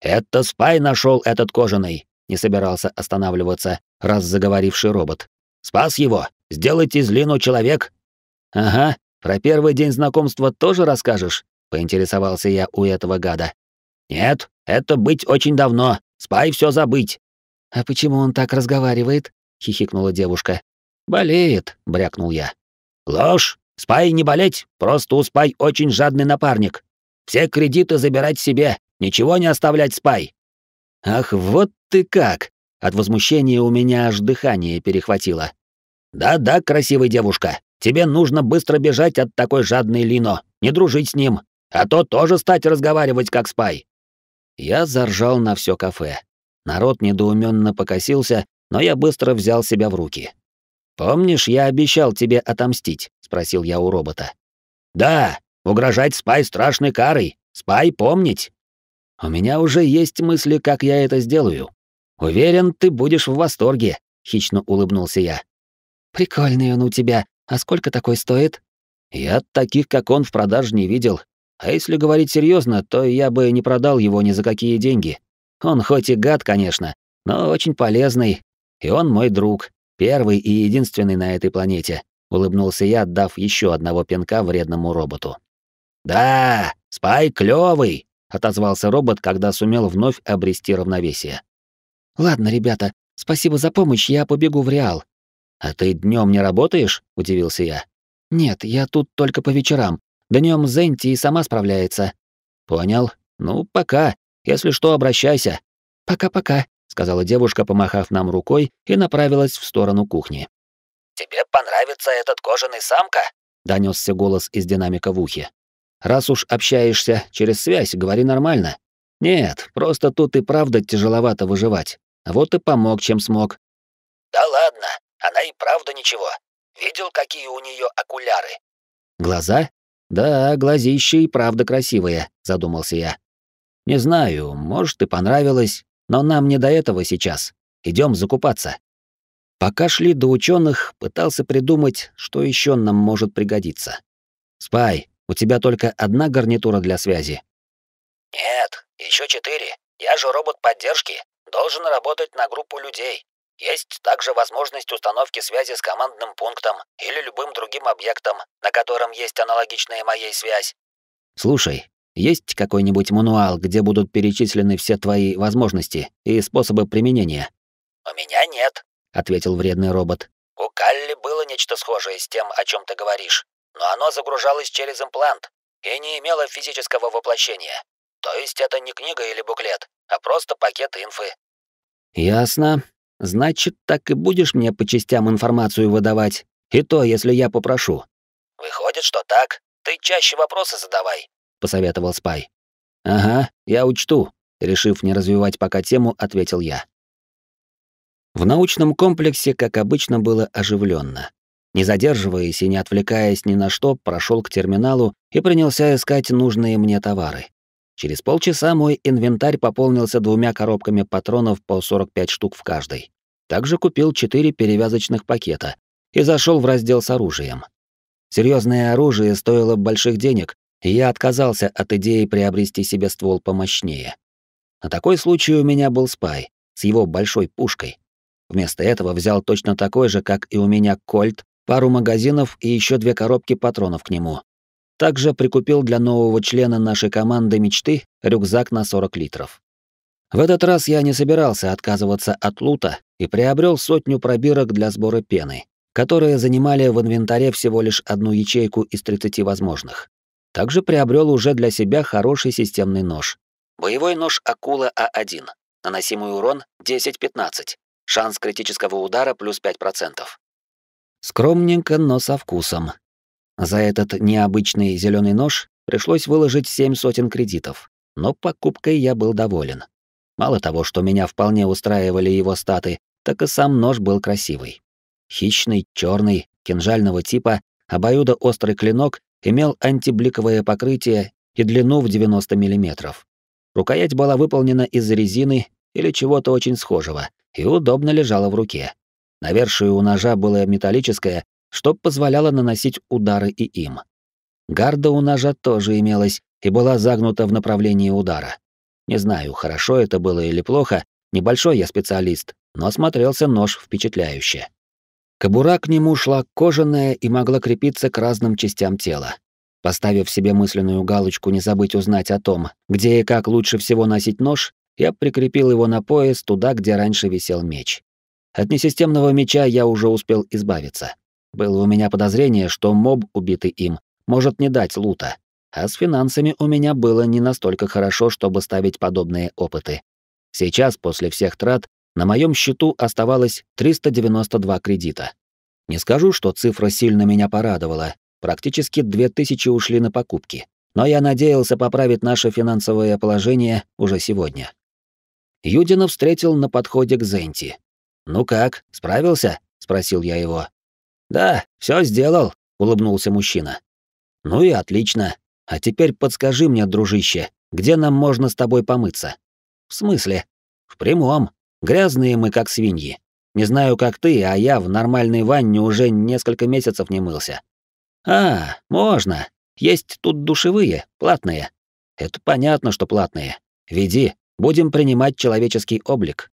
Speaker 1: Это спай нашел этот кожаный, не собирался останавливаться, раз заговоривший робот. Спас его. Сделайте из Лину человек. Ага, про первый день знакомства тоже расскажешь? поинтересовался я у этого гада. «Нет, это быть очень давно. Спай все забыть». «А почему он так разговаривает?» — хихикнула девушка. «Болеет», — брякнул я. «Ложь! Спай не болеть, просто успай очень жадный напарник. Все кредиты забирать себе, ничего не оставлять Спай». «Ах, вот ты как!» От возмущения у меня аж дыхание перехватило. «Да-да, красивая девушка, тебе нужно быстро бежать от такой жадной Лино, не дружить с ним, а то тоже стать разговаривать как Спай. Я заржал на все кафе. Народ недоуменно покосился, но я быстро взял себя в руки. «Помнишь, я обещал тебе отомстить?» — спросил я у робота. «Да, угрожать Спай страшной карой. Спай помнить». «У меня уже есть мысли, как я это сделаю. Уверен, ты будешь в восторге», — хищно улыбнулся я. «Прикольный он у тебя. А сколько такой стоит?» «Я таких, как он, в продаже не видел. А если говорить серьезно, то я бы не продал его ни за какие деньги. Он хоть и гад, конечно, но очень полезный. И он мой друг, первый и единственный на этой планете, улыбнулся я, дав еще одного пинка вредному роботу. Да, Спай клёвый, отозвался робот, когда сумел вновь обрести равновесие. Ладно, ребята, спасибо за помощь, я побегу в Реал. А ты днем не работаешь? удивился я. Нет, я тут только по вечерам, Днем Зенти и сама справляется. Понял? Ну, пока. Если что, обращайся. Пока-пока, сказала девушка, помахав нам рукой и направилась в сторону кухни. Тебе понравится этот кожаный самка? донесся голос из динамика в ухе. Раз уж общаешься через связь, говори нормально. Нет, просто тут и правда тяжеловато выживать. Вот и помог, чем смог. Да ладно, она и правда ничего. Видел, какие у нее окуляры? Глаза? «Да, глазища и правда красивые», — задумался я. «Не знаю, может, и понравилось, но нам не до этого сейчас. Идем закупаться». Пока шли до ученых, пытался придумать, что еще нам может пригодиться. «Спай, у тебя только одна гарнитура для связи?» «Нет, еще четыре. Я же робот поддержки. Должен работать на группу людей. Есть также возможность установки связи с командным пунктом или любым другим объектом, на котором есть аналогичная моей связь. Слушай, есть какой-нибудь мануал, где будут перечислены все твои возможности и способы применения? У меня нет, ответил вредный робот. У Калли было нечто схожее с тем, о чем ты говоришь, но оно загружалось через имплант и не имело физического воплощения. То есть это не книга или буклет, а просто пакет инфы. Ясно. Значит, так и будешь мне по частям информацию выдавать. И то, если я попрошу. Выходит, что так. Ты чаще вопросы задавай, посоветовал Спай. Ага, я учту, решив не развивать пока тему, ответил я. В научном комплексе, как обычно, было оживленно. Не задерживаясь и не отвлекаясь ни на что, прошел к терминалу и принялся искать нужные мне товары. Через полчаса мой инвентарь пополнился двумя коробками патронов по 45 штук в каждой. Также купил четыре перевязочных пакета и зашел в раздел с оружием. Серьезное оружие стоило больших денег, и я отказался от идеи приобрести себе ствол помощнее. На такой случай у меня был спай с его большой пушкой. Вместо этого взял точно такой же, как и у меня, кольт, пару магазинов и еще две коробки патронов к нему, также прикупил для нового члена нашей команды мечты рюкзак на 40 литров. В этот раз я не собирался отказываться от лута и приобрел сотню пробирок для сбора пены, которые занимали в инвентаре всего лишь одну ячейку из 30 возможных. Также приобрел уже для себя хороший системный нож. Боевой нож «Акула А1». Наносимый урон 10-15. Шанс критического удара плюс 5%. Скромненько, но со вкусом за этот необычный зеленый нож пришлось выложить семь сотен кредитов. Но покупкой я был доволен. Мало того, что меня вполне устраивали его статы, так и сам нож был красивый. Хищный, черный, кинжального типа, обоюдоострый клинок имел антибликовое покрытие и длину в 90 мм. Рукоять была выполнена из резины или чего-то очень схожего и удобно лежала в руке. Навершие у ножа было металлическое, что позволяло наносить удары и им. Гарда у ножа тоже имелась и была загнута в направлении удара. Не знаю, хорошо это было или плохо, небольшой я специалист, но смотрелся нож впечатляюще. Кобура к нему шла кожаная и могла крепиться к разным частям тела. Поставив себе мысленную галочку не забыть узнать о том, где и как лучше всего носить нож, я прикрепил его на пояс туда, где раньше висел меч. От несистемного меча я уже успел избавиться. Было у меня подозрение, что моб, убитый им, может не дать лута. А с финансами у меня было не настолько хорошо, чтобы ставить подобные опыты. Сейчас, после всех трат, на моем счету оставалось 392 кредита. Не скажу, что цифра сильно меня порадовала. Практически 2000 ушли на покупки. Но я надеялся поправить наше финансовое положение уже сегодня. Юдина встретил на подходе к Зенти. «Ну как, справился?» — спросил я его. «Да, все сделал», — улыбнулся мужчина. «Ну и отлично. А теперь подскажи мне, дружище, где нам можно с тобой помыться?» «В смысле?» «В прямом. Грязные мы, как свиньи. Не знаю, как ты, а я в нормальной ванне уже несколько месяцев не мылся». «А, можно. Есть тут душевые, платные». «Это понятно, что платные. Веди, будем принимать человеческий облик».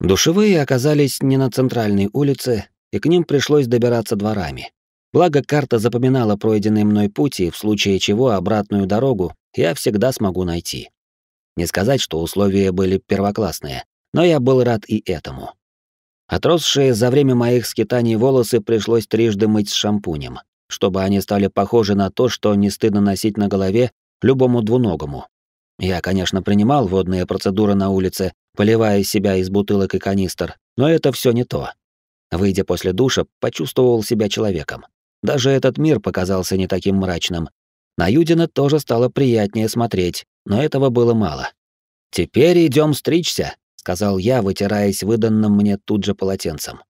Speaker 1: Душевые оказались не на центральной улице, и к ним пришлось добираться дворами. Благо, карта запоминала пройденный мной путь, и в случае чего обратную дорогу я всегда смогу найти. Не сказать, что условия были первоклассные, но я был рад и этому. Отросшие за время моих скитаний волосы пришлось трижды мыть с шампунем, чтобы они стали похожи на то, что не стыдно носить на голове любому двуногому. Я, конечно, принимал водные процедуры на улице, поливая себя из бутылок и канистр, но это все не то. Выйдя после душа, почувствовал себя человеком. Даже этот мир показался не таким мрачным. На Юдина тоже стало приятнее смотреть, но этого было мало. «Теперь идем стричься», — сказал я, вытираясь выданным мне тут же полотенцем.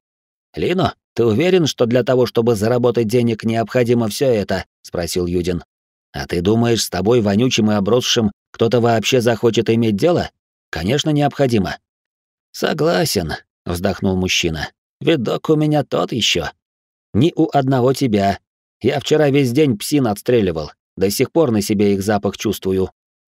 Speaker 1: «Лино, ты уверен, что для того, чтобы заработать денег, необходимо все это?» — спросил Юдин. «А ты думаешь, с тобой, вонючим и обросшим, кто-то вообще захочет иметь дело? Конечно, необходимо». «Согласен», — вздохнул мужчина. Видок у меня тот еще. Ни у одного тебя. Я вчера весь день псин отстреливал. До сих пор на себе их запах чувствую.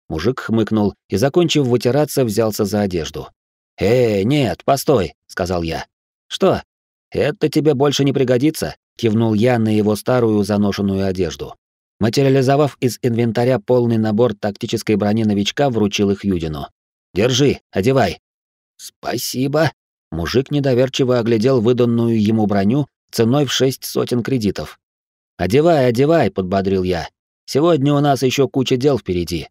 Speaker 1: Мужик хмыкнул и, закончив вытираться, взялся за одежду. «Э, нет, постой», — сказал я. «Что? Это тебе больше не пригодится», — кивнул я на его старую заношенную одежду. Материализовав из инвентаря полный набор тактической брони новичка, вручил их Юдину. «Держи, одевай». «Спасибо», Мужик недоверчиво оглядел выданную ему броню ценой в шесть сотен кредитов. «Одевай, одевай», — подбодрил я. «Сегодня у нас еще куча дел впереди».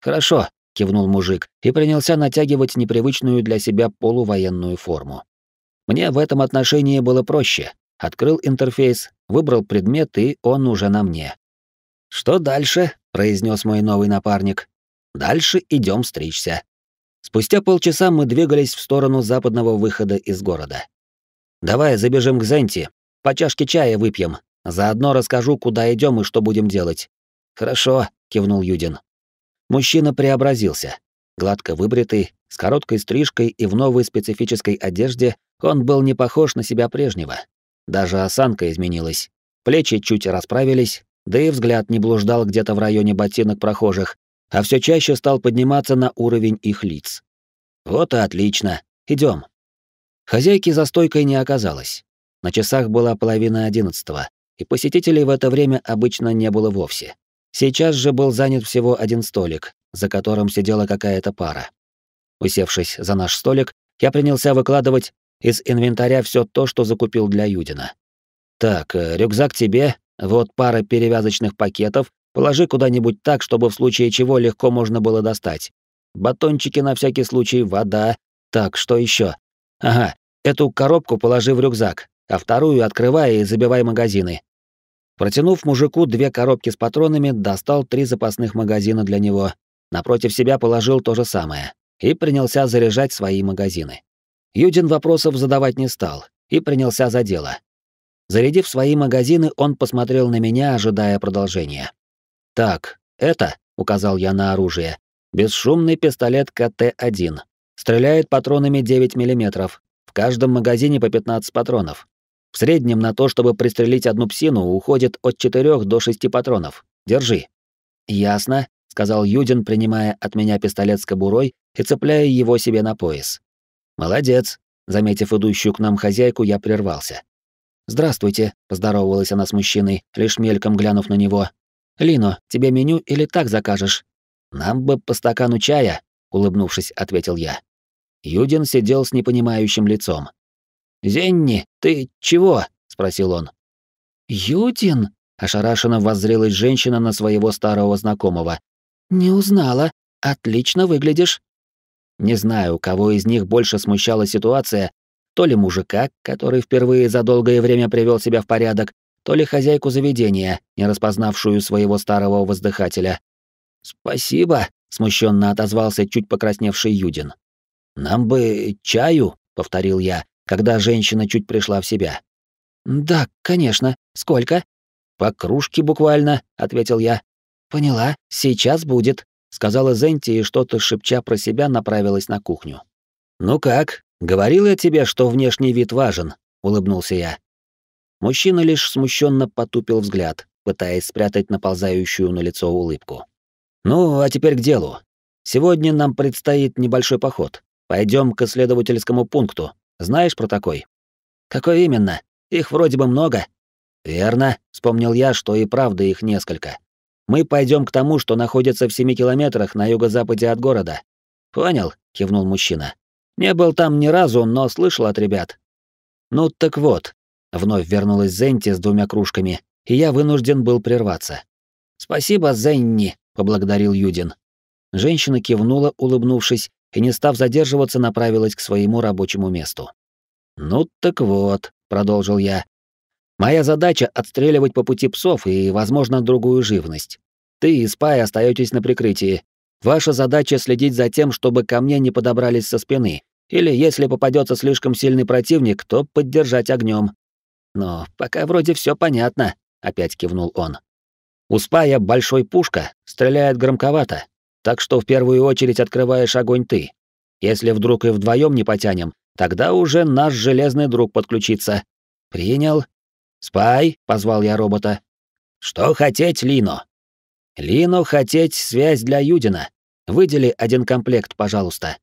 Speaker 1: «Хорошо», — кивнул мужик и принялся натягивать непривычную для себя полувоенную форму. Мне в этом отношении было проще. Открыл интерфейс, выбрал предмет, и он уже на мне. «Что дальше?» — произнес мой новый напарник. «Дальше идем стричься». Спустя полчаса мы двигались в сторону западного выхода из города. «Давай забежим к Зенти, по чашке чая выпьем, заодно расскажу, куда идем и что будем делать». «Хорошо», — кивнул Юдин. Мужчина преобразился. Гладко выбритый, с короткой стрижкой и в новой специфической одежде, он был не похож на себя прежнего. Даже осанка изменилась. Плечи чуть расправились, да и взгляд не блуждал где-то в районе ботинок прохожих, а все чаще стал подниматься на уровень их лиц. Вот и отлично. Идем. Хозяйки за стойкой не оказалось. На часах была половина одиннадцатого, и посетителей в это время обычно не было вовсе. Сейчас же был занят всего один столик, за которым сидела какая-то пара. Усевшись за наш столик, я принялся выкладывать из инвентаря все то, что закупил для Юдина. Так, э, рюкзак тебе, вот пара перевязочных пакетов Положи куда-нибудь так, чтобы в случае чего легко можно было достать. Батончики на всякий случай, вода. Так, что еще? Ага, эту коробку положи в рюкзак, а вторую открывай и забивай магазины. Протянув мужику две коробки с патронами, достал три запасных магазина для него. Напротив себя положил то же самое и принялся заряжать свои магазины. Юдин вопросов задавать не стал и принялся за дело. Зарядив свои магазины, он посмотрел на меня, ожидая продолжения. «Так, это», — указал я на оружие, — «бесшумный пистолет КТ-1. Стреляет патронами 9 мм. В каждом магазине по 15 патронов. В среднем на то, чтобы пристрелить одну псину, уходит от 4 до 6 патронов. Держи». «Ясно», — сказал Юдин, принимая от меня пистолет с кобурой и цепляя его себе на пояс. «Молодец», — заметив идущую к нам хозяйку, я прервался. «Здравствуйте», — поздоровалась она с мужчиной, лишь мельком глянув на него, Лино, тебе меню или так закажешь? Нам бы по стакану чая, улыбнувшись, ответил я. Юдин сидел с непонимающим лицом. Зенни, ты чего? спросил он. Юдин? ошарашенно воззрелась женщина на своего старого знакомого. Не узнала. Отлично выглядишь. Не знаю, кого из них больше смущала ситуация, то ли мужика, который впервые за долгое время привел себя в порядок, то ли хозяйку заведения, не распознавшую своего старого воздыхателя. «Спасибо», — смущенно отозвался чуть покрасневший Юдин. «Нам бы чаю», — повторил я, когда женщина чуть пришла в себя. «Да, конечно. Сколько?» «По кружке буквально», — ответил я. «Поняла. Сейчас будет», — сказала Зенти и что-то, шепча про себя, направилась на кухню. «Ну как? Говорил я тебе, что внешний вид важен», — улыбнулся я. Мужчина лишь смущенно потупил взгляд, пытаясь спрятать наползающую на лицо улыбку. «Ну, а теперь к делу. Сегодня нам предстоит небольшой поход. Пойдем к исследовательскому пункту. Знаешь про такой?» «Какой именно? Их вроде бы много». «Верно», — вспомнил я, что и правда их несколько. «Мы пойдем к тому, что находится в семи километрах на юго-западе от города». «Понял», — кивнул мужчина. «Не был там ни разу, но слышал от ребят». «Ну так вот, Вновь вернулась Зенти с двумя кружками, и я вынужден был прерваться. «Спасибо, Зенни», — поблагодарил Юдин. Женщина кивнула, улыбнувшись, и, не став задерживаться, направилась к своему рабочему месту. «Ну так вот», — продолжил я. «Моя задача — отстреливать по пути псов и, возможно, другую живность. Ты и Спай остаетесь на прикрытии. Ваша задача — следить за тем, чтобы ко мне не подобрались со спины. Или, если попадется слишком сильный противник, то поддержать огнем. Но пока вроде все понятно, опять кивнул он. У спая большой пушка, стреляет громковато, так что в первую очередь открываешь огонь ты. Если вдруг и вдвоем не потянем, тогда уже наш железный друг подключится. Принял. Спай, позвал я робота. Что хотеть, Лино? Лино хотеть связь для Юдина. Выдели один комплект, пожалуйста.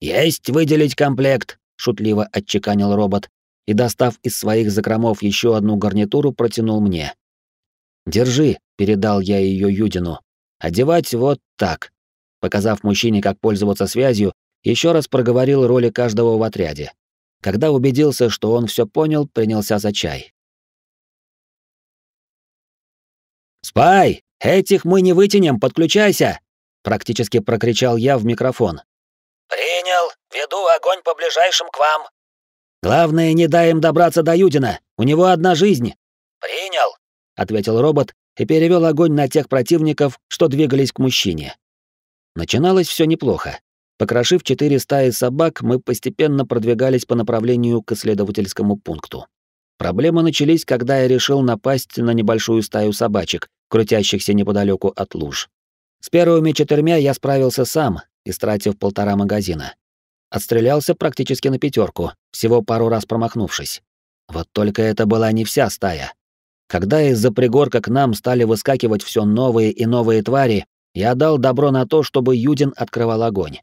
Speaker 1: Есть выделить комплект, шутливо отчеканил робот и, достав из своих закромов еще одну гарнитуру, протянул мне. «Держи», — передал я ее Юдину. «Одевать вот так». Показав мужчине, как пользоваться связью, еще раз проговорил роли каждого в отряде. Когда убедился, что он все понял, принялся за чай. «Спай! Этих мы не вытянем, подключайся!» Практически прокричал я в микрофон. «Принял! Веду огонь по ближайшим к вам!» Главное, не дай им добраться до Юдина. У него одна жизнь. Принял, ответил робот и перевел огонь на тех противников, что двигались к мужчине. Начиналось все неплохо. Покрошив четыре стаи собак, мы постепенно продвигались по направлению к исследовательскому пункту. Проблемы начались, когда я решил напасть на небольшую стаю собачек, крутящихся неподалеку от луж. С первыми четырьмя я справился сам, истратив полтора магазина. Отстрелялся практически на пятерку, всего пару раз промахнувшись. Вот только это была не вся стая. Когда из-за пригорка к нам стали выскакивать все новые и новые твари, я дал добро на то, чтобы Юдин открывал огонь.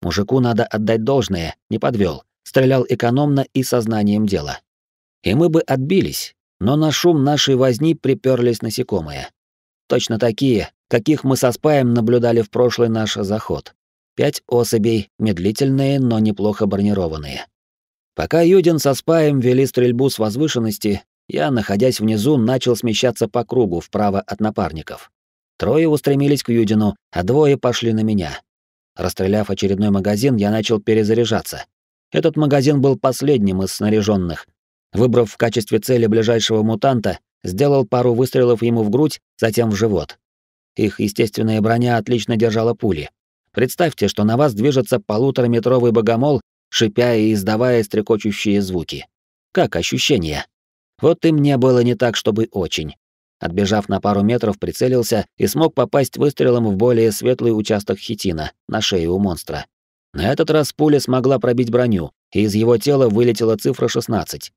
Speaker 1: Мужику надо отдать должное, не подвел, стрелял экономно и сознанием дела. И мы бы отбились, но на шум нашей возни приперлись насекомые. Точно такие, каких мы со спаем наблюдали в прошлый наш заход. Пять особей, медлительные, но неплохо бронированные. Пока Юдин со спаем вели стрельбу с возвышенности, я, находясь внизу, начал смещаться по кругу вправо от напарников. Трое устремились к Юдину, а двое пошли на меня. Расстреляв очередной магазин, я начал перезаряжаться. Этот магазин был последним из снаряженных. Выбрав в качестве цели ближайшего мутанта, сделал пару выстрелов ему в грудь, затем в живот. Их естественная броня отлично держала пули, Представьте, что на вас движется полутораметровый богомол, шипя и издавая стрекочущие звуки. Как ощущение? Вот и мне было не так, чтобы очень. Отбежав на пару метров, прицелился и смог попасть выстрелом в более светлый участок хитина, на шее у монстра. На этот раз пуля смогла пробить броню, и из его тела вылетела цифра 16.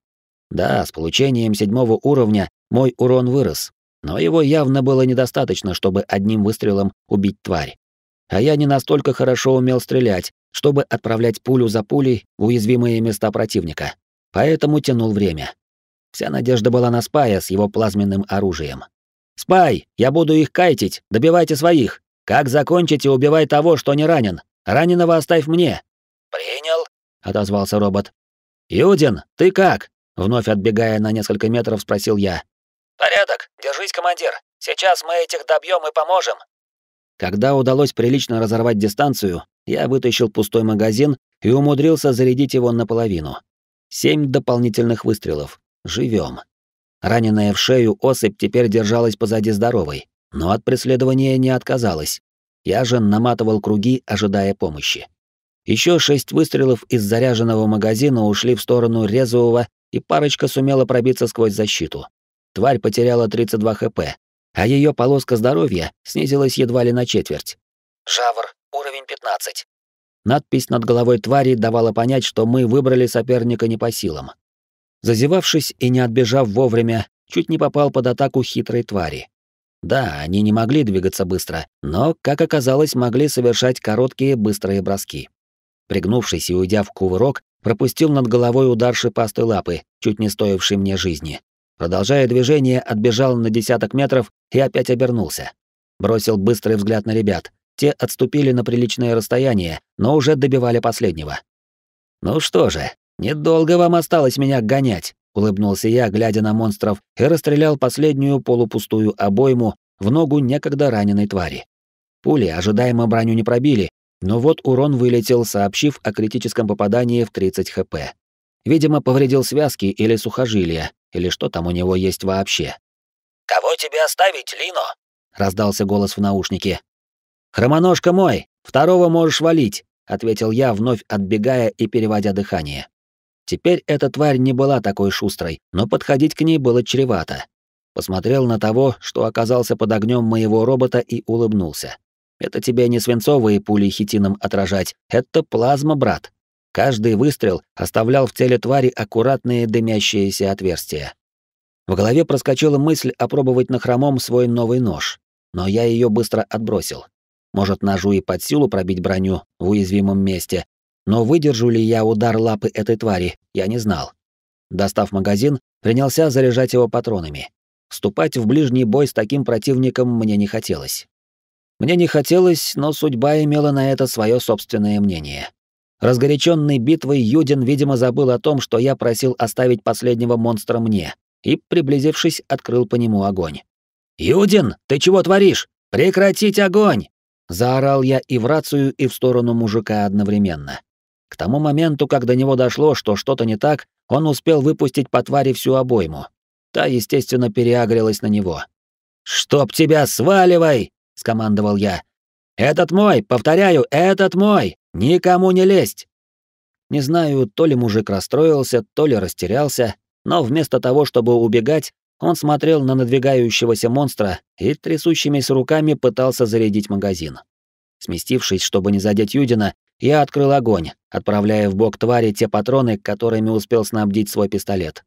Speaker 1: Да, с получением седьмого уровня мой урон вырос, но его явно было недостаточно, чтобы одним выстрелом убить тварь а я не настолько хорошо умел стрелять, чтобы отправлять пулю за пулей в уязвимые места противника. Поэтому тянул время. Вся надежда была на Спая с его плазменным оружием. «Спай, я буду их кайтить, добивайте своих. Как закончите, убивай того, что не ранен. Раненого оставь мне». «Принял», — отозвался робот. «Юдин, ты как?» — вновь отбегая на несколько метров, спросил я. «Порядок, держись, командир. Сейчас мы этих добьем и поможем. Когда удалось прилично разорвать дистанцию, я вытащил пустой магазин и умудрился зарядить его наполовину. Семь дополнительных выстрелов. Живем. Раненая в шею особь теперь держалась позади здоровой, но от преследования не отказалась. Я же наматывал круги, ожидая помощи. Еще шесть выстрелов из заряженного магазина ушли в сторону резвого, и парочка сумела пробиться сквозь защиту. Тварь потеряла 32 хп, а ее полоска здоровья снизилась едва ли на четверть. «Жавр, уровень 15». Надпись над головой твари давала понять, что мы выбрали соперника не по силам. Зазевавшись и не отбежав вовремя, чуть не попал под атаку хитрой твари. Да, они не могли двигаться быстро, но, как оказалось, могли совершать короткие быстрые броски. Пригнувшись и уйдя в кувырок, пропустил над головой удар шипастой лапы, чуть не стоивший мне жизни. Продолжая движение, отбежал на десяток метров и опять обернулся. Бросил быстрый взгляд на ребят. Те отступили на приличное расстояние, но уже добивали последнего. «Ну что же, недолго вам осталось меня гонять», — улыбнулся я, глядя на монстров, и расстрелял последнюю полупустую обойму в ногу некогда раненой твари. Пули ожидаемо броню не пробили, но вот урон вылетел, сообщив о критическом попадании в 30 хп. Видимо, повредил связки или сухожилия, или что там у него есть вообще. «Кого тебе оставить, Лино?» — раздался голос в наушнике. «Хромоножка мой, второго можешь валить», — ответил я, вновь отбегая и переводя дыхание. Теперь эта тварь не была такой шустрой, но подходить к ней было чревато. Посмотрел на того, что оказался под огнем моего робота и улыбнулся. «Это тебе не свинцовые пули хитином отражать, это плазма, брат». Каждый выстрел оставлял в теле твари аккуратные дымящиеся отверстия. В голове проскочила мысль опробовать на хромом свой новый нож, но я ее быстро отбросил. Может, ножу и под силу пробить броню в уязвимом месте, но выдержу ли я удар лапы этой твари, я не знал. Достав магазин, принялся заряжать его патронами. Вступать в ближний бой с таким противником мне не хотелось. Мне не хотелось, но судьба имела на это свое собственное мнение. Разгоряченный битвой Юдин, видимо, забыл о том, что я просил оставить последнего монстра мне, и, приблизившись, открыл по нему огонь. «Юдин, ты чего творишь? Прекратить огонь!» Заорал я и в рацию, и в сторону мужика одновременно. К тому моменту, как до него дошло, что что-то не так, он успел выпустить по твари всю обойму. Та, естественно, переагрилась на него. «Чтоб тебя сваливай!» — скомандовал я. «Этот мой! Повторяю, этот мой!» Никому не лезть!» Не знаю, то ли мужик расстроился, то ли растерялся, но вместо того, чтобы убегать, он смотрел на надвигающегося монстра и трясущимися руками пытался зарядить магазин. Сместившись, чтобы не задеть Юдина, я открыл огонь, отправляя в бок твари те патроны, которыми успел снабдить свой пистолет.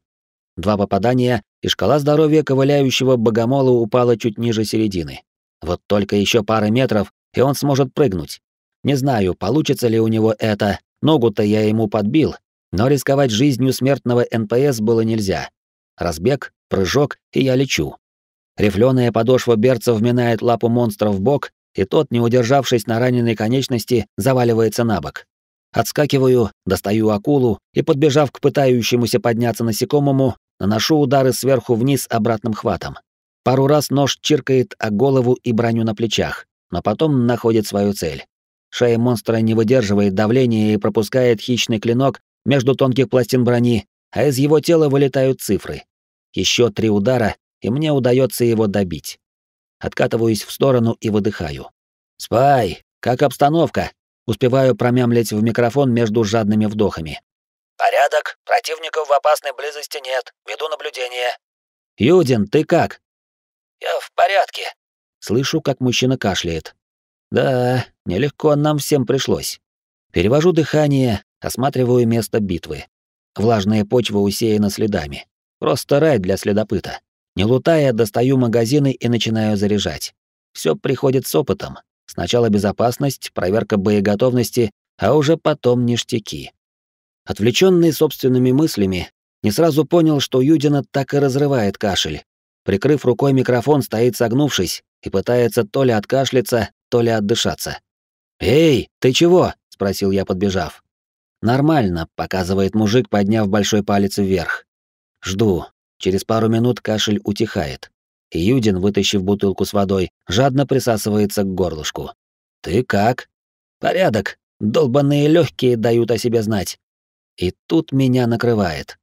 Speaker 1: Два попадания, и шкала здоровья ковыляющего богомола упала чуть ниже середины. Вот только еще пара метров, и он сможет прыгнуть. Не знаю, получится ли у него это, ногу-то я ему подбил, но рисковать жизнью смертного НПС было нельзя. Разбег, прыжок, и я лечу. Рифленая подошва берца вминает лапу монстра в бок, и тот, не удержавшись на раненной конечности, заваливается на бок. Отскакиваю, достаю акулу и, подбежав к пытающемуся подняться насекомому, наношу удары сверху вниз обратным хватом. Пару раз нож чиркает о голову и броню на плечах, но потом находит свою цель. Шея монстра не выдерживает давления и пропускает хищный клинок между тонких пластин брони, а из его тела вылетают цифры. Еще три удара, и мне удается его добить. Откатываюсь в сторону и выдыхаю. «Спай, как обстановка?» Успеваю промямлить в микрофон между жадными вдохами. «Порядок. Противников в опасной близости нет. Веду наблюдение». «Юдин, ты как?» «Я в порядке». Слышу, как мужчина кашляет. «Да, Нелегко нам всем пришлось. Перевожу дыхание, осматриваю место битвы. Влажная почва усеяна следами. Просто рай для следопыта. Не лутая, достаю магазины и начинаю заряжать. Все приходит с опытом. Сначала безопасность, проверка боеготовности, а уже потом ништяки. Отвлеченный собственными мыслями, не сразу понял, что Юдина так и разрывает кашель. Прикрыв рукой микрофон, стоит согнувшись и пытается то ли откашляться, то ли отдышаться. «Эй, ты чего?» — спросил я, подбежав. «Нормально», — показывает мужик, подняв большой палец вверх. Жду. Через пару минут кашель утихает. Юдин, вытащив бутылку с водой, жадно присасывается к горлышку. «Ты как?» «Порядок. Долбанные легкие дают о себе знать». И тут меня накрывает.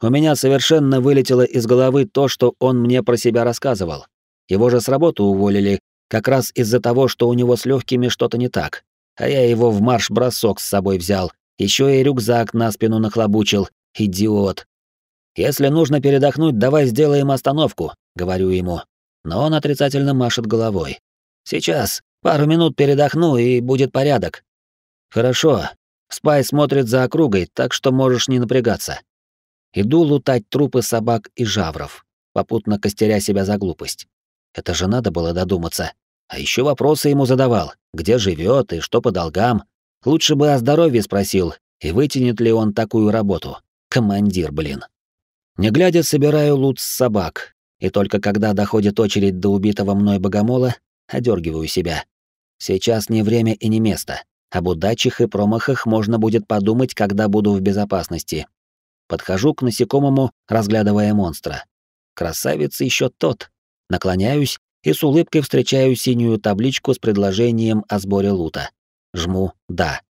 Speaker 1: У меня совершенно вылетело из головы то, что он мне про себя рассказывал. Его же с работы уволили, как раз из-за того, что у него с легкими что-то не так. А я его в марш-бросок с собой взял, еще и рюкзак на спину нахлобучил. Идиот. «Если нужно передохнуть, давай сделаем остановку», — говорю ему. Но он отрицательно машет головой. «Сейчас, пару минут передохну, и будет порядок». «Хорошо. Спай смотрит за округой, так что можешь не напрягаться». Иду лутать трупы собак и жавров, попутно костеря себя за глупость. Это же надо было додуматься. А еще вопросы ему задавал, где живет и что по долгам. Лучше бы о здоровье спросил, и вытянет ли он такую работу. Командир, блин. Не глядя, собираю лут с собак. И только когда доходит очередь до убитого мной богомола, одергиваю себя. Сейчас не время и не место. Об удачах и промахах можно будет подумать, когда буду в безопасности. Подхожу к насекомому, разглядывая монстра. Красавец еще тот. Наклоняюсь и с улыбкой встречаю синюю табличку с предложением о сборе лута. Жму «Да».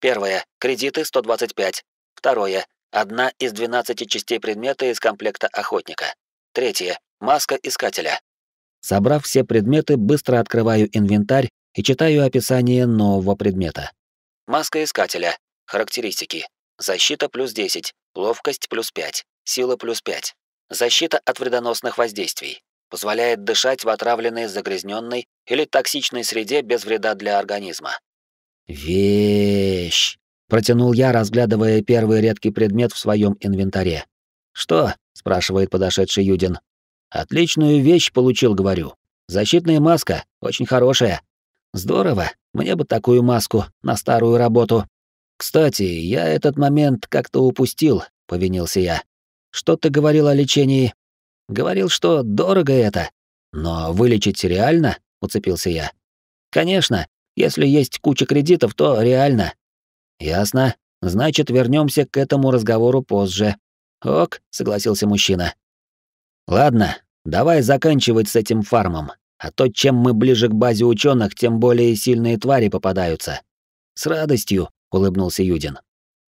Speaker 1: Первое. Кредиты 125. Второе. Одна из 12 частей предмета из комплекта охотника. Третье. Маска искателя. Собрав все предметы, быстро открываю инвентарь и читаю описание нового предмета. Маска искателя. Характеристики. Защита плюс 10, ловкость плюс 5, сила плюс 5. Защита от вредоносных воздействий позволяет дышать в отравленной, загрязненной или токсичной среде без вреда для организма. «Вещь!» — протянул я, разглядывая первый редкий предмет в своем инвентаре. «Что?» — спрашивает подошедший Юдин. «Отличную вещь получил, говорю. Защитная маска, очень хорошая. Здорово, мне бы такую маску, на старую работу. Кстати, я этот момент как-то упустил, — повинился я. Что ты говорил о лечении?» Говорил, что дорого это. Но вылечить реально? Уцепился я. Конечно, если есть куча кредитов, то реально. Ясно. Значит, вернемся к этому разговору позже. Ок, согласился мужчина. Ладно, давай заканчивать с этим фармом. А то, чем мы ближе к базе ученых, тем более сильные твари попадаются. С радостью, улыбнулся Юдин.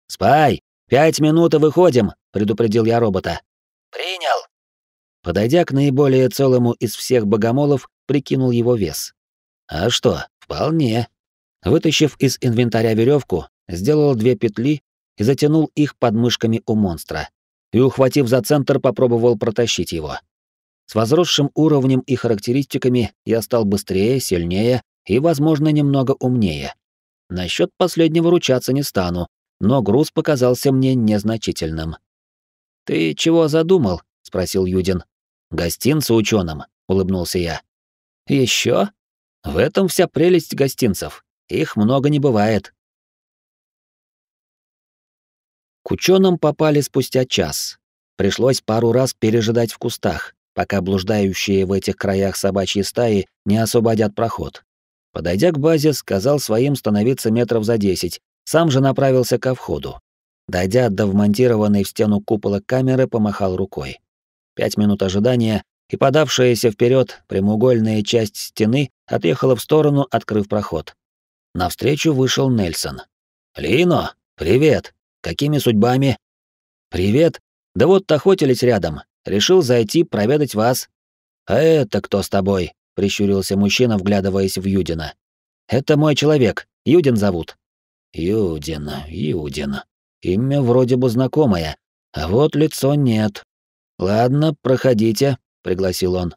Speaker 1: Спай, пять минут и выходим, предупредил я робота. Принял. Подойдя к наиболее целому из всех богомолов, прикинул его вес. А что, вполне. Вытащив из инвентаря веревку, сделал две петли и затянул их под мышками у монстра. И, ухватив за центр, попробовал протащить его. С возросшим уровнем и характеристиками я стал быстрее, сильнее и, возможно, немного умнее. Насчет последнего ручаться не стану, но груз показался мне незначительным. «Ты чего задумал?» — спросил Юдин. Гостинцы ученым, улыбнулся я. Еще? В этом вся прелесть гостинцев. Их много не бывает. К ученым попали спустя час. Пришлось пару раз пережидать в кустах, пока блуждающие в этих краях собачьи стаи не освободят проход. Подойдя к базе, сказал своим становиться метров за десять, сам же направился ко входу. Дойдя до вмонтированной в стену купола камеры, помахал рукой. Пять минут ожидания, и подавшаяся вперед прямоугольная часть стены отъехала в сторону, открыв проход. Навстречу вышел Нельсон. «Лино, привет! Какими судьбами?» «Привет! Да вот охотились рядом. Решил зайти проведать вас». «А это кто с тобой?» — прищурился мужчина, вглядываясь в Юдина. «Это мой человек. Юдин зовут». «Юдин, Юдин. Имя вроде бы знакомое, а вот лицо нет. «Ладно, проходите», — пригласил он.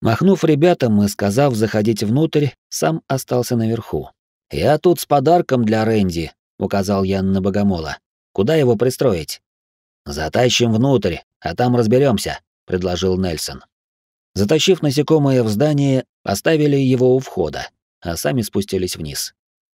Speaker 1: Махнув ребятам и сказав заходить внутрь, сам остался наверху. «Я тут с подарком для Рэнди», — указал я на Богомола. «Куда его пристроить?» «Затащим внутрь, а там разберемся, предложил Нельсон. Затащив насекомое в здание, оставили его у входа, а сами спустились вниз.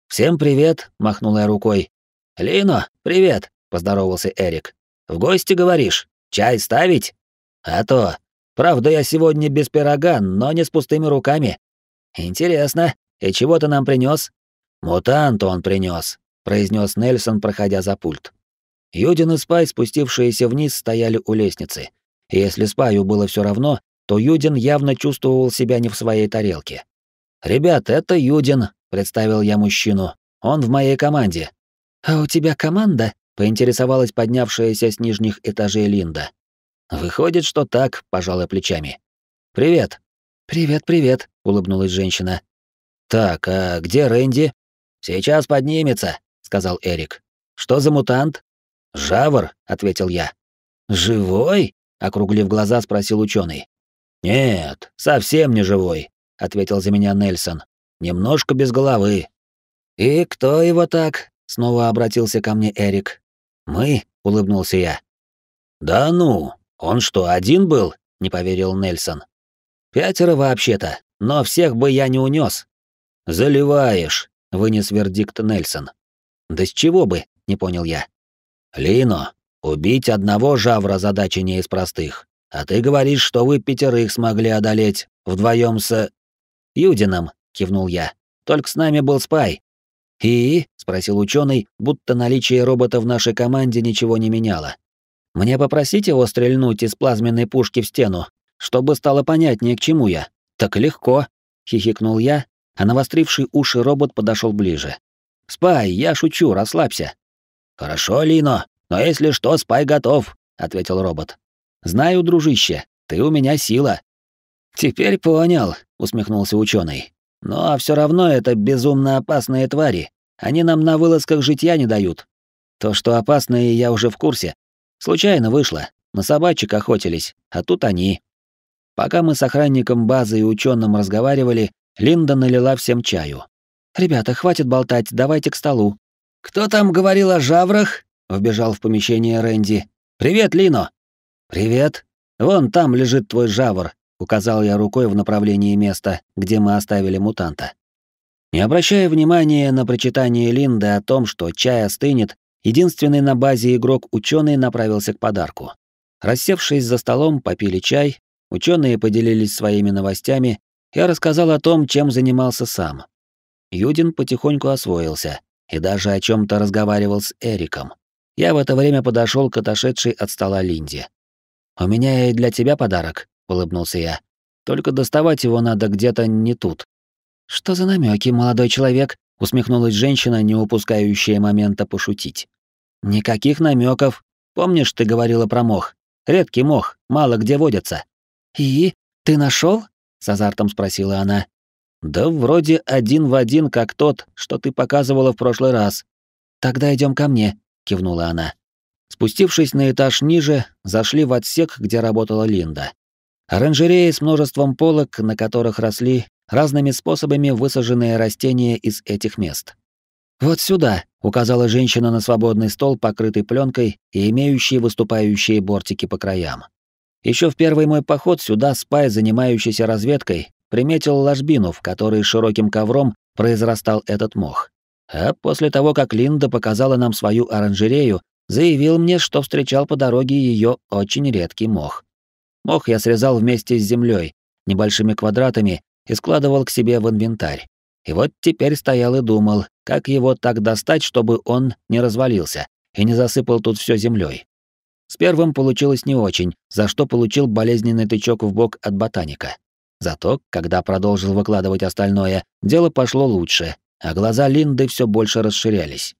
Speaker 1: «Всем привет!» — махнула я рукой. «Лино, привет!» — поздоровался Эрик. «В гости, говоришь?» Чай ставить? А то. Правда, я сегодня без пирога, но не с пустыми руками. Интересно, и чего ты нам принес? Мутант он принес, произнес Нельсон, проходя за пульт. Юдин и Спай, спустившиеся вниз, стояли у лестницы. И если Спаю было все равно, то Юдин явно чувствовал себя не в своей тарелке. «Ребят, это Юдин», — представил я мужчину. «Он в моей команде». «А у тебя команда?» поинтересовалась поднявшаяся с нижних этажей Линда. Выходит, что так, пожала плечами. Привет. Привет, привет, улыбнулась женщина. Так, а где Рэнди? Сейчас поднимется, сказал Эрик. Что за мутант? Жавор, ответил я. Живой? округлив глаза, спросил ученый. Нет, совсем не живой, ответил за меня Нельсон. Немножко без головы. И кто его так? снова обратился ко мне Эрик. «Мы?» — улыбнулся я. «Да ну, он что, один был?» — не поверил Нельсон. «Пятеро вообще-то, но всех бы я не унес. «Заливаешь», — вынес вердикт Нельсон. «Да с чего бы?» — не понял я. «Лино, убить одного жавра задача не из простых. А ты говоришь, что вы пятерых смогли одолеть вдвоем с...» «Юдином», — кивнул я. «Только с нами был Спай, «И?» — спросил ученый, будто наличие робота в нашей команде ничего не меняло. «Мне попросить его стрельнуть из плазменной пушки в стену, чтобы стало понятнее, к чему я. Так легко!» — хихикнул я, а навостривший уши робот подошел ближе. «Спай, я шучу, расслабься». «Хорошо, Лино, но если что, спай готов», — ответил робот. «Знаю, дружище, ты у меня сила». «Теперь понял», — усмехнулся ученый. Но все равно это безумно опасные твари. Они нам на вылазках житья не дают. То, что опасные, я уже в курсе. Случайно вышло. На собачек охотились, а тут они. Пока мы с охранником базы и ученым разговаривали, Линда налила всем чаю. «Ребята, хватит болтать, давайте к столу». «Кто там говорил о жаврах?» — вбежал в помещение Рэнди. «Привет, Лино!» «Привет. Вон там лежит твой жавр указал я рукой в направлении места, где мы оставили мутанта. Не обращая внимания на прочитание Линды о том, что чай остынет, единственный на базе игрок ученый направился к подарку. Рассевшись за столом, попили чай, ученые поделились своими новостями, я рассказал о том, чем занимался сам. Юдин потихоньку освоился и даже о чем то разговаривал с Эриком. Я в это время подошел к отошедшей от стола Линде. «У меня и для тебя подарок», улыбнулся я. Только доставать его надо где-то не тут. Что за намеки, молодой человек? усмехнулась женщина, не упускающая момента пошутить. Никаких намеков. Помнишь, ты говорила про мох? Редкий мох, мало где водится. И ты нашел? с азартом спросила она. Да вроде один в один, как тот, что ты показывала в прошлый раз. Тогда идем ко мне, кивнула она. Спустившись на этаж ниже, зашли в отсек, где работала Линда. Оранжереи с множеством полок, на которых росли разными способами высаженные растения из этих мест. «Вот сюда», — указала женщина на свободный стол, покрытый пленкой и имеющий выступающие бортики по краям. Еще в первый мой поход сюда спай, занимающийся разведкой, приметил ложбину, в которой широким ковром произрастал этот мох. А после того, как Линда показала нам свою оранжерею, заявил мне, что встречал по дороге ее очень редкий мох. Мох я срезал вместе с землей, небольшими квадратами, и складывал к себе в инвентарь. И вот теперь стоял и думал, как его так достать, чтобы он не развалился и не засыпал тут все землей. С первым получилось не очень, за что получил болезненный тычок в бок от ботаника. Зато, когда продолжил выкладывать остальное, дело пошло лучше, а глаза Линды все больше расширялись.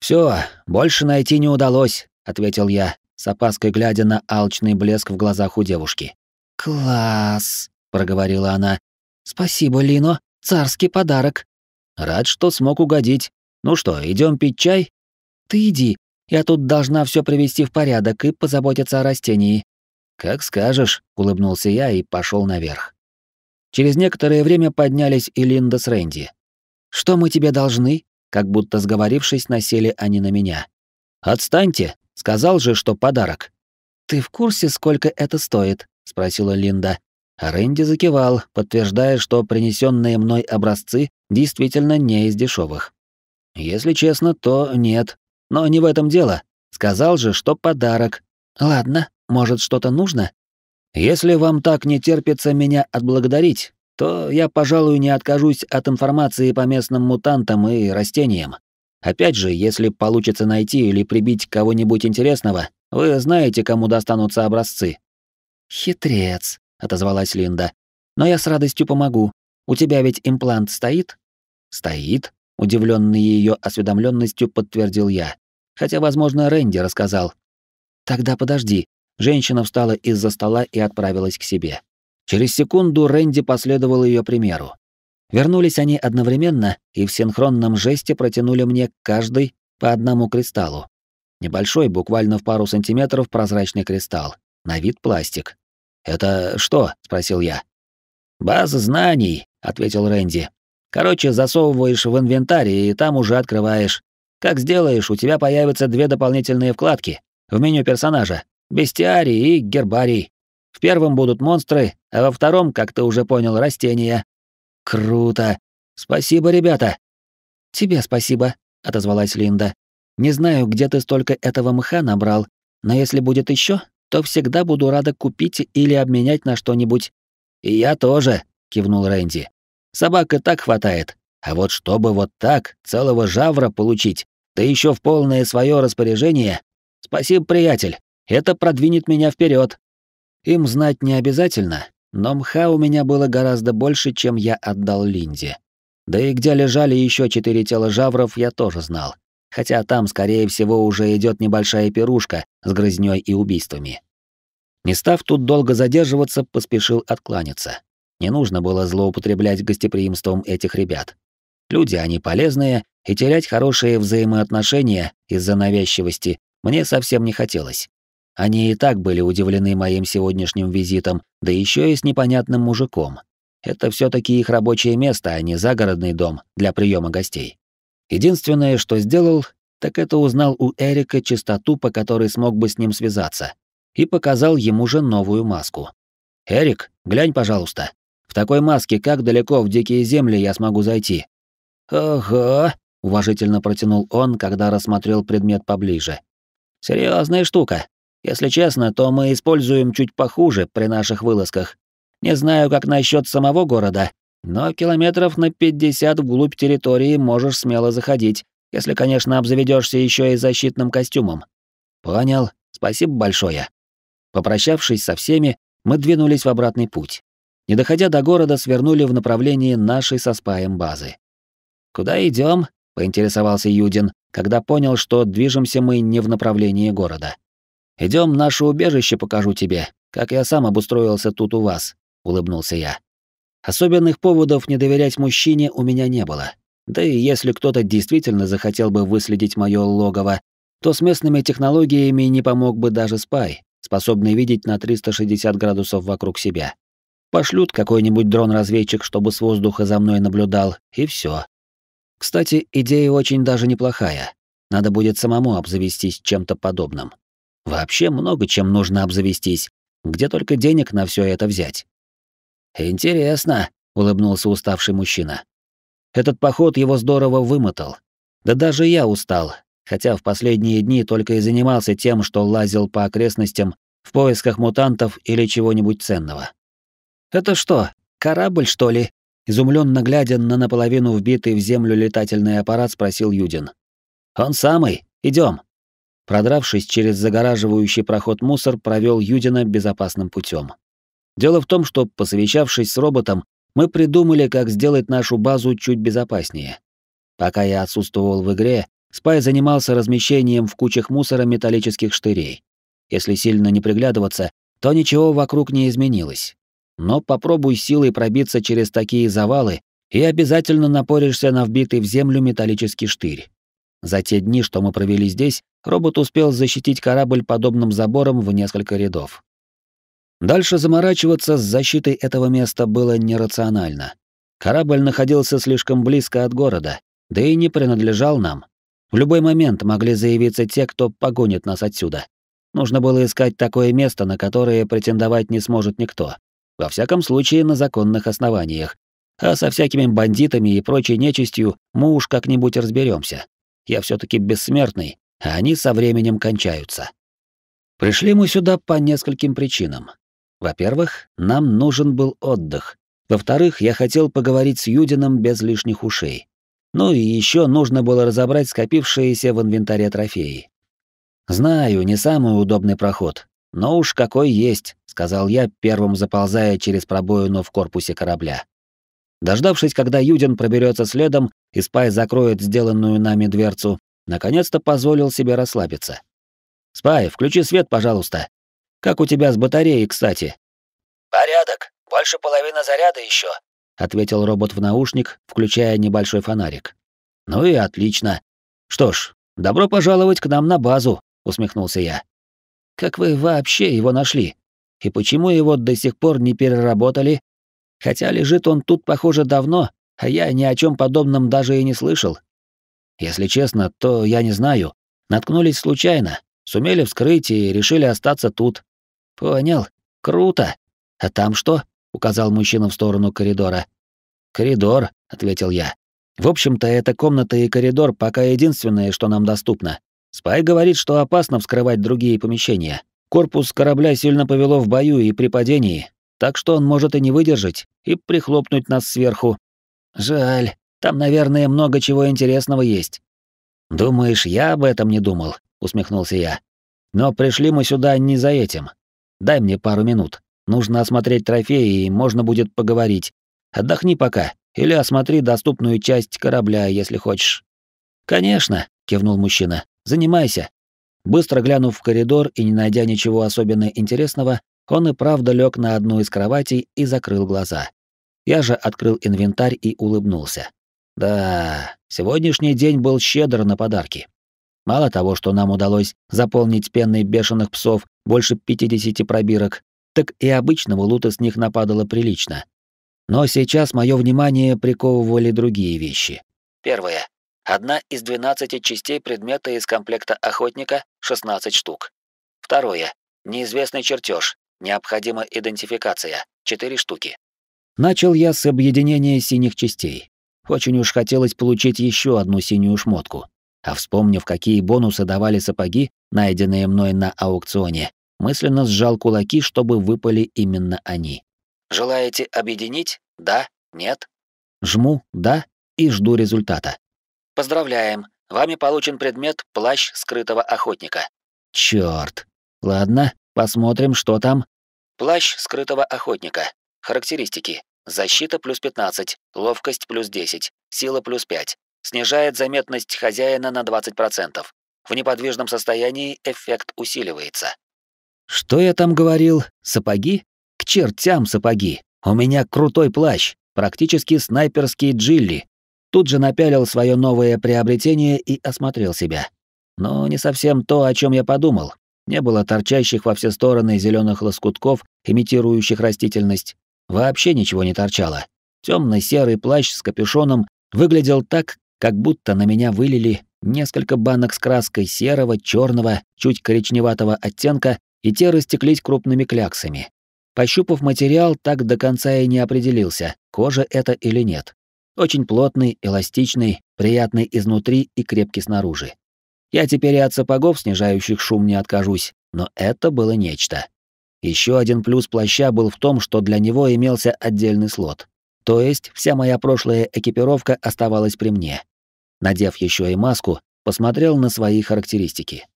Speaker 1: Все, больше найти не удалось», — ответил я, с опаской глядя на алчный блеск в глазах у девушки. «Класс!» — проговорила она. «Спасибо, Лино, царский подарок!» «Рад, что смог угодить. Ну что, идем пить чай?» «Ты иди, я тут должна все привести в порядок и позаботиться о растении». «Как скажешь», — улыбнулся я и пошел наверх. Через некоторое время поднялись и Линда с Рэнди. «Что мы тебе должны?» Как будто сговорившись, насели они на меня. «Отстаньте!» Сказал же, что подарок. «Ты в курсе, сколько это стоит?» — спросила Линда. А Рэнди закивал, подтверждая, что принесенные мной образцы действительно не из дешевых. «Если честно, то нет. Но не в этом дело. Сказал же, что подарок. Ладно, может, что-то нужно?» «Если вам так не терпится меня отблагодарить, то я, пожалуй, не откажусь от информации по местным мутантам и растениям. Опять же, если получится найти или прибить кого-нибудь интересного, вы знаете, кому достанутся образцы». «Хитрец», — отозвалась Линда. «Но я с радостью помогу. У тебя ведь имплант стоит?» «Стоит», — удивленный ее осведомленностью подтвердил я. Хотя, возможно, Рэнди рассказал. «Тогда подожди». Женщина встала из-за стола и отправилась к себе. Через секунду Рэнди последовал ее примеру. Вернулись они одновременно и в синхронном жесте протянули мне каждый по одному кристаллу. Небольшой, буквально в пару сантиметров прозрачный кристалл, на вид пластик. «Это что?» — спросил я. «База знаний», — ответил Рэнди. «Короче, засовываешь в инвентарь и там уже открываешь. Как сделаешь, у тебя появятся две дополнительные вкладки в меню персонажа — бестиарий и гербарий. В первом будут монстры, а во втором, как ты уже понял, растения. Круто. Спасибо, ребята. Тебе спасибо, отозвалась Линда. Не знаю, где ты столько этого мха набрал, но если будет еще, то всегда буду рада купить или обменять на что-нибудь. И я тоже, кивнул Рэнди. Собак и так хватает. А вот чтобы вот так целого жавра получить, да еще в полное свое распоряжение. Спасибо, приятель. Это продвинет меня вперед. Им знать не обязательно, но мха у меня было гораздо больше, чем я отдал Линде. Да и где лежали еще четыре тела жавров, я тоже знал. Хотя там, скорее всего, уже идет небольшая пирушка с грызнёй и убийствами. Не став тут долго задерживаться, поспешил откланяться. Не нужно было злоупотреблять гостеприимством этих ребят. Люди они полезные, и терять хорошие взаимоотношения из-за навязчивости мне совсем не хотелось. Они и так были удивлены моим сегодняшним визитом, да еще и с непонятным мужиком. Это все таки их рабочее место, а не загородный дом для приема гостей. Единственное, что сделал, так это узнал у Эрика частоту, по которой смог бы с ним связаться, и показал ему же новую маску. «Эрик, глянь, пожалуйста. В такой маске как далеко в дикие земли я смогу зайти?» «Ого!» — уважительно протянул он, когда рассмотрел предмет поближе. Серьезная штука. Если честно, то мы используем чуть похуже при наших вылазках. Не знаю, как насчет самого города, но километров на 50 вглубь территории можешь смело заходить, если, конечно, обзаведешься еще и защитным костюмом. Понял. Спасибо большое. Попрощавшись со всеми, мы двинулись в обратный путь. Не доходя до города, свернули в направлении нашей со спаем базы. Куда идем? поинтересовался Юдин, когда понял, что движемся мы не в направлении города. Идем, наше убежище покажу тебе, как я сам обустроился тут у вас», — улыбнулся я. Особенных поводов не доверять мужчине у меня не было. Да и если кто-то действительно захотел бы выследить мое логово, то с местными технологиями не помог бы даже спай, способный видеть на 360 градусов вокруг себя. Пошлют какой-нибудь дрон-разведчик, чтобы с воздуха за мной наблюдал, и все. Кстати, идея очень даже неплохая. Надо будет самому обзавестись чем-то подобным. Вообще много чем нужно обзавестись. Где только денег на все это взять? Интересно, улыбнулся уставший мужчина. Этот поход его здорово вымотал. Да даже я устал, хотя в последние дни только и занимался тем, что лазил по окрестностям в поисках мутантов или чего-нибудь ценного. «Это что, корабль, что ли?» Изумленно глядя на наполовину вбитый в землю летательный аппарат, спросил Юдин. «Он самый. Идем. Продравшись через загораживающий проход мусор, провел Юдина безопасным путем. Дело в том, что, посовещавшись с роботом, мы придумали, как сделать нашу базу чуть безопаснее. Пока я отсутствовал в игре, Спай занимался размещением в кучах мусора металлических штырей. Если сильно не приглядываться, то ничего вокруг не изменилось. Но попробуй силой пробиться через такие завалы, и обязательно напоришься на вбитый в землю металлический штырь. За те дни, что мы провели здесь, робот успел защитить корабль подобным забором в несколько рядов. Дальше заморачиваться с защитой этого места было нерационально. Корабль находился слишком близко от города, да и не принадлежал нам. В любой момент могли заявиться те, кто погонит нас отсюда. Нужно было искать такое место, на которое претендовать не сможет никто. Во всяком случае, на законных основаниях. А со всякими бандитами и прочей нечистью мы уж как-нибудь разберемся. Я все таки бессмертный, а они со временем кончаются. Пришли мы сюда по нескольким причинам. Во-первых, нам нужен был отдых. Во-вторых, я хотел поговорить с Юдином без лишних ушей. Ну и еще нужно было разобрать скопившиеся в инвентаре трофеи. «Знаю, не самый удобный проход, но уж какой есть», — сказал я, первым заползая через пробоину в корпусе корабля. Дождавшись, когда Юдин проберется следом и Спай закроет сделанную нами дверцу, наконец-то позволил себе расслабиться. «Спай, включи свет, пожалуйста. Как у тебя с батареей, кстати?» «Порядок. Больше половины заряда еще, ответил робот в наушник, включая небольшой фонарик. «Ну и отлично. Что ж, добро пожаловать к нам на базу», — усмехнулся я. «Как вы вообще его нашли? И почему его до сих пор не переработали? Хотя лежит он тут, похоже, давно, а я ни о чем подобном даже и не слышал. Если честно, то я не знаю. Наткнулись случайно, сумели вскрыть и решили остаться тут. Понял. Круто. А там что? указал мужчина в сторону коридора. Коридор, ответил я. В общем-то, эта комната и коридор пока единственное, что нам доступно. Спай говорит, что опасно вскрывать другие помещения. Корпус корабля сильно повело в бою и при падении, так что он может и не выдержать, и прихлопнуть нас сверху. Жаль, там, наверное, много чего интересного есть». «Думаешь, я об этом не думал?» — усмехнулся я. «Но пришли мы сюда не за этим. Дай мне пару минут. Нужно осмотреть трофеи, и можно будет поговорить. Отдохни пока, или осмотри доступную часть корабля, если хочешь». «Конечно», — кивнул мужчина. «Занимайся». Быстро глянув в коридор и не найдя ничего особенно интересного, он и правда лег на одну из кроватей и закрыл глаза. Я же открыл инвентарь и улыбнулся. Да, сегодняшний день был щедр на подарки. Мало того, что нам удалось заполнить пенной бешеных псов больше 50 пробирок, так и обычного лута с них нападало прилично. Но сейчас мое внимание приковывали другие вещи. Первое. Одна из 12 частей предмета из комплекта охотника 16 штук. Второе. Неизвестный чертеж. Необходима идентификация 4 штуки. Начал я с объединения синих частей. Очень уж хотелось получить еще одну синюю шмотку. А вспомнив, какие бонусы давали сапоги, найденные мной на аукционе, мысленно сжал кулаки, чтобы выпали именно они. «Желаете объединить? Да? Нет?» Жму «да» и жду результата. «Поздравляем! Вами получен предмет «Плащ скрытого охотника». Черт. Ладно, посмотрим, что там. Плащ скрытого охотника. Характеристики. Защита плюс 15, ловкость плюс 10, сила плюс 5. Снижает заметность хозяина на 20%. В неподвижном состоянии эффект усиливается. Что я там говорил? Сапоги? К чертям сапоги. У меня крутой плащ, практически снайперский джилли. Тут же напялил свое новое приобретение и осмотрел себя. Но не совсем то, о чем я подумал. Не было торчащих во все стороны зеленых лоскутков, имитирующих растительность, Вообще ничего не торчало. темно серый плащ с капюшоном выглядел так, как будто на меня вылили несколько банок с краской серого, черного, чуть коричневатого оттенка, и те растеклись крупными кляксами. Пощупав материал, так до конца и не определился, кожа это или нет. Очень плотный, эластичный, приятный изнутри и крепкий снаружи. Я теперь и от сапогов, снижающих шум, не откажусь, но это было нечто. Еще один плюс плаща был в том, что для него имелся отдельный слот. То есть вся моя прошлая экипировка оставалась при мне. Надев еще и маску, посмотрел на свои характеристики.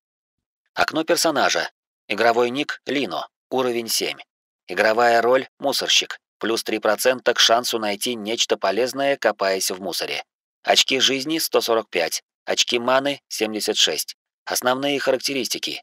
Speaker 1: Окно персонажа. Игровой ник Лино. Уровень 7. Игровая роль мусорщик. Плюс 3% к шансу найти нечто полезное, копаясь в мусоре. Очки жизни 145, очки маны 76. Основные характеристики: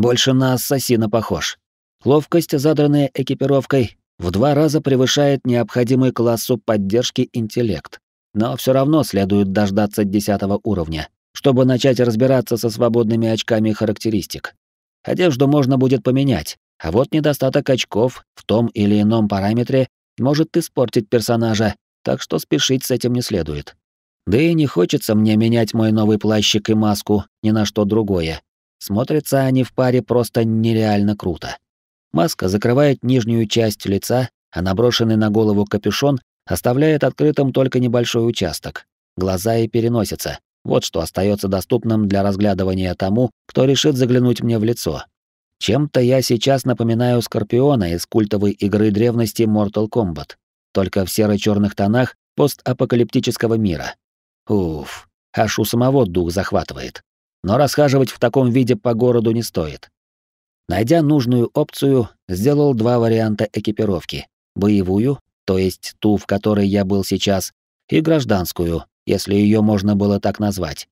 Speaker 1: Больше на ассасина похож. Ловкость, задранная экипировкой, в два раза превышает необходимый классу поддержки интеллект. Но все равно следует дождаться десятого уровня, чтобы начать разбираться со свободными очками характеристик. Одежду можно будет поменять, а вот недостаток очков в том или ином параметре может испортить персонажа, так что спешить с этим не следует. Да и не хочется мне менять мой новый плащик и маску ни на что другое. Смотрятся они в паре просто нереально круто. Маска закрывает нижнюю часть лица, а наброшенный на голову капюшон оставляет открытым только небольшой участок. Глаза и переносица. Вот что остается доступным для разглядывания тому, кто решит заглянуть мне в лицо. Чем-то я сейчас напоминаю Скорпиона из культовой игры древности Mortal Kombat, только в серо черных тонах постапокалиптического мира. Уф, аж у самого дух захватывает но расхаживать в таком виде по городу не стоит. Найдя нужную опцию, сделал два варианта экипировки: боевую, то есть ту, в которой я был сейчас, и гражданскую, если ее можно было так назвать.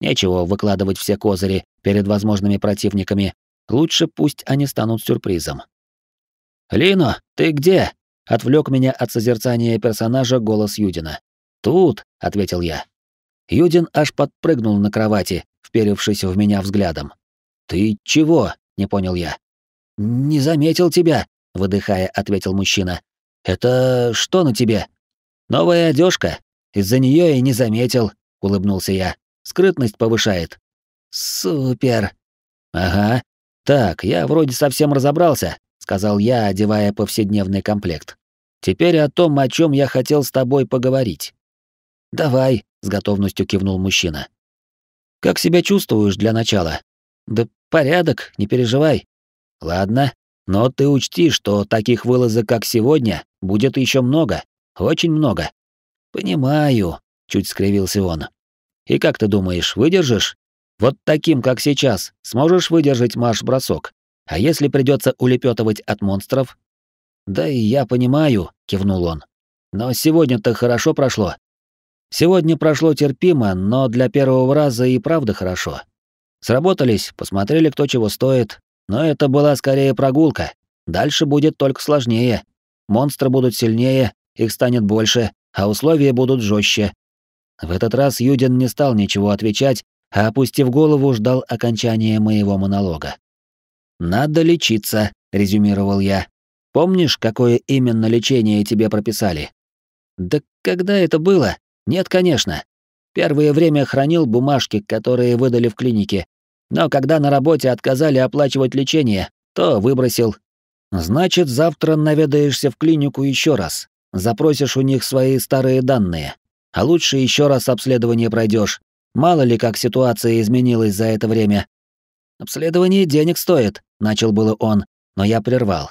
Speaker 1: Нечего выкладывать все козыри перед возможными противниками, лучше пусть они станут сюрпризом. Лино, ты где? Отвлек меня от созерцания персонажа голос Юдина. Тут, ответил я. Юдин аж подпрыгнул на кровати, вперевшись в меня взглядом. «Ты чего?» — не понял я. «Не заметил тебя», — выдыхая, ответил мужчина. «Это что на тебе?» «Новая одежка. Из-за нее и не заметил», — улыбнулся я. «Скрытность повышает». «Супер!» «Ага. Так, я вроде совсем разобрался», — сказал я, одевая повседневный комплект. «Теперь о том, о чем я хотел с тобой поговорить». «Давай», — с готовностью кивнул мужчина. Как себя чувствуешь для начала? Да порядок, не переживай. Ладно, но ты учти, что таких вылазок, как сегодня, будет еще много, очень много. Понимаю, чуть скривился он. И как ты думаешь, выдержишь? Вот таким, как сейчас, сможешь выдержать марш-бросок. А если придется улепетывать от монстров? Да и я понимаю, кивнул он. Но сегодня-то хорошо прошло. Сегодня прошло терпимо, но для первого раза и правда хорошо. Сработались, посмотрели, кто чего стоит, но это была скорее прогулка. Дальше будет только сложнее. Монстры будут сильнее, их станет больше, а условия будут жестче. В этот раз Юдин не стал ничего отвечать, а, опустив голову, ждал окончания моего монолога. «Надо лечиться», — резюмировал я. «Помнишь, какое именно лечение тебе прописали?» «Да когда это было?» Нет, конечно. Первое время хранил бумажки, которые выдали в клинике. Но когда на работе отказали оплачивать лечение, то выбросил. Значит, завтра наведаешься в клинику еще раз. Запросишь у них свои старые данные. А лучше еще раз обследование пройдешь. Мало ли, как ситуация изменилась за это время. Обследование денег стоит, начал было он, но я прервал.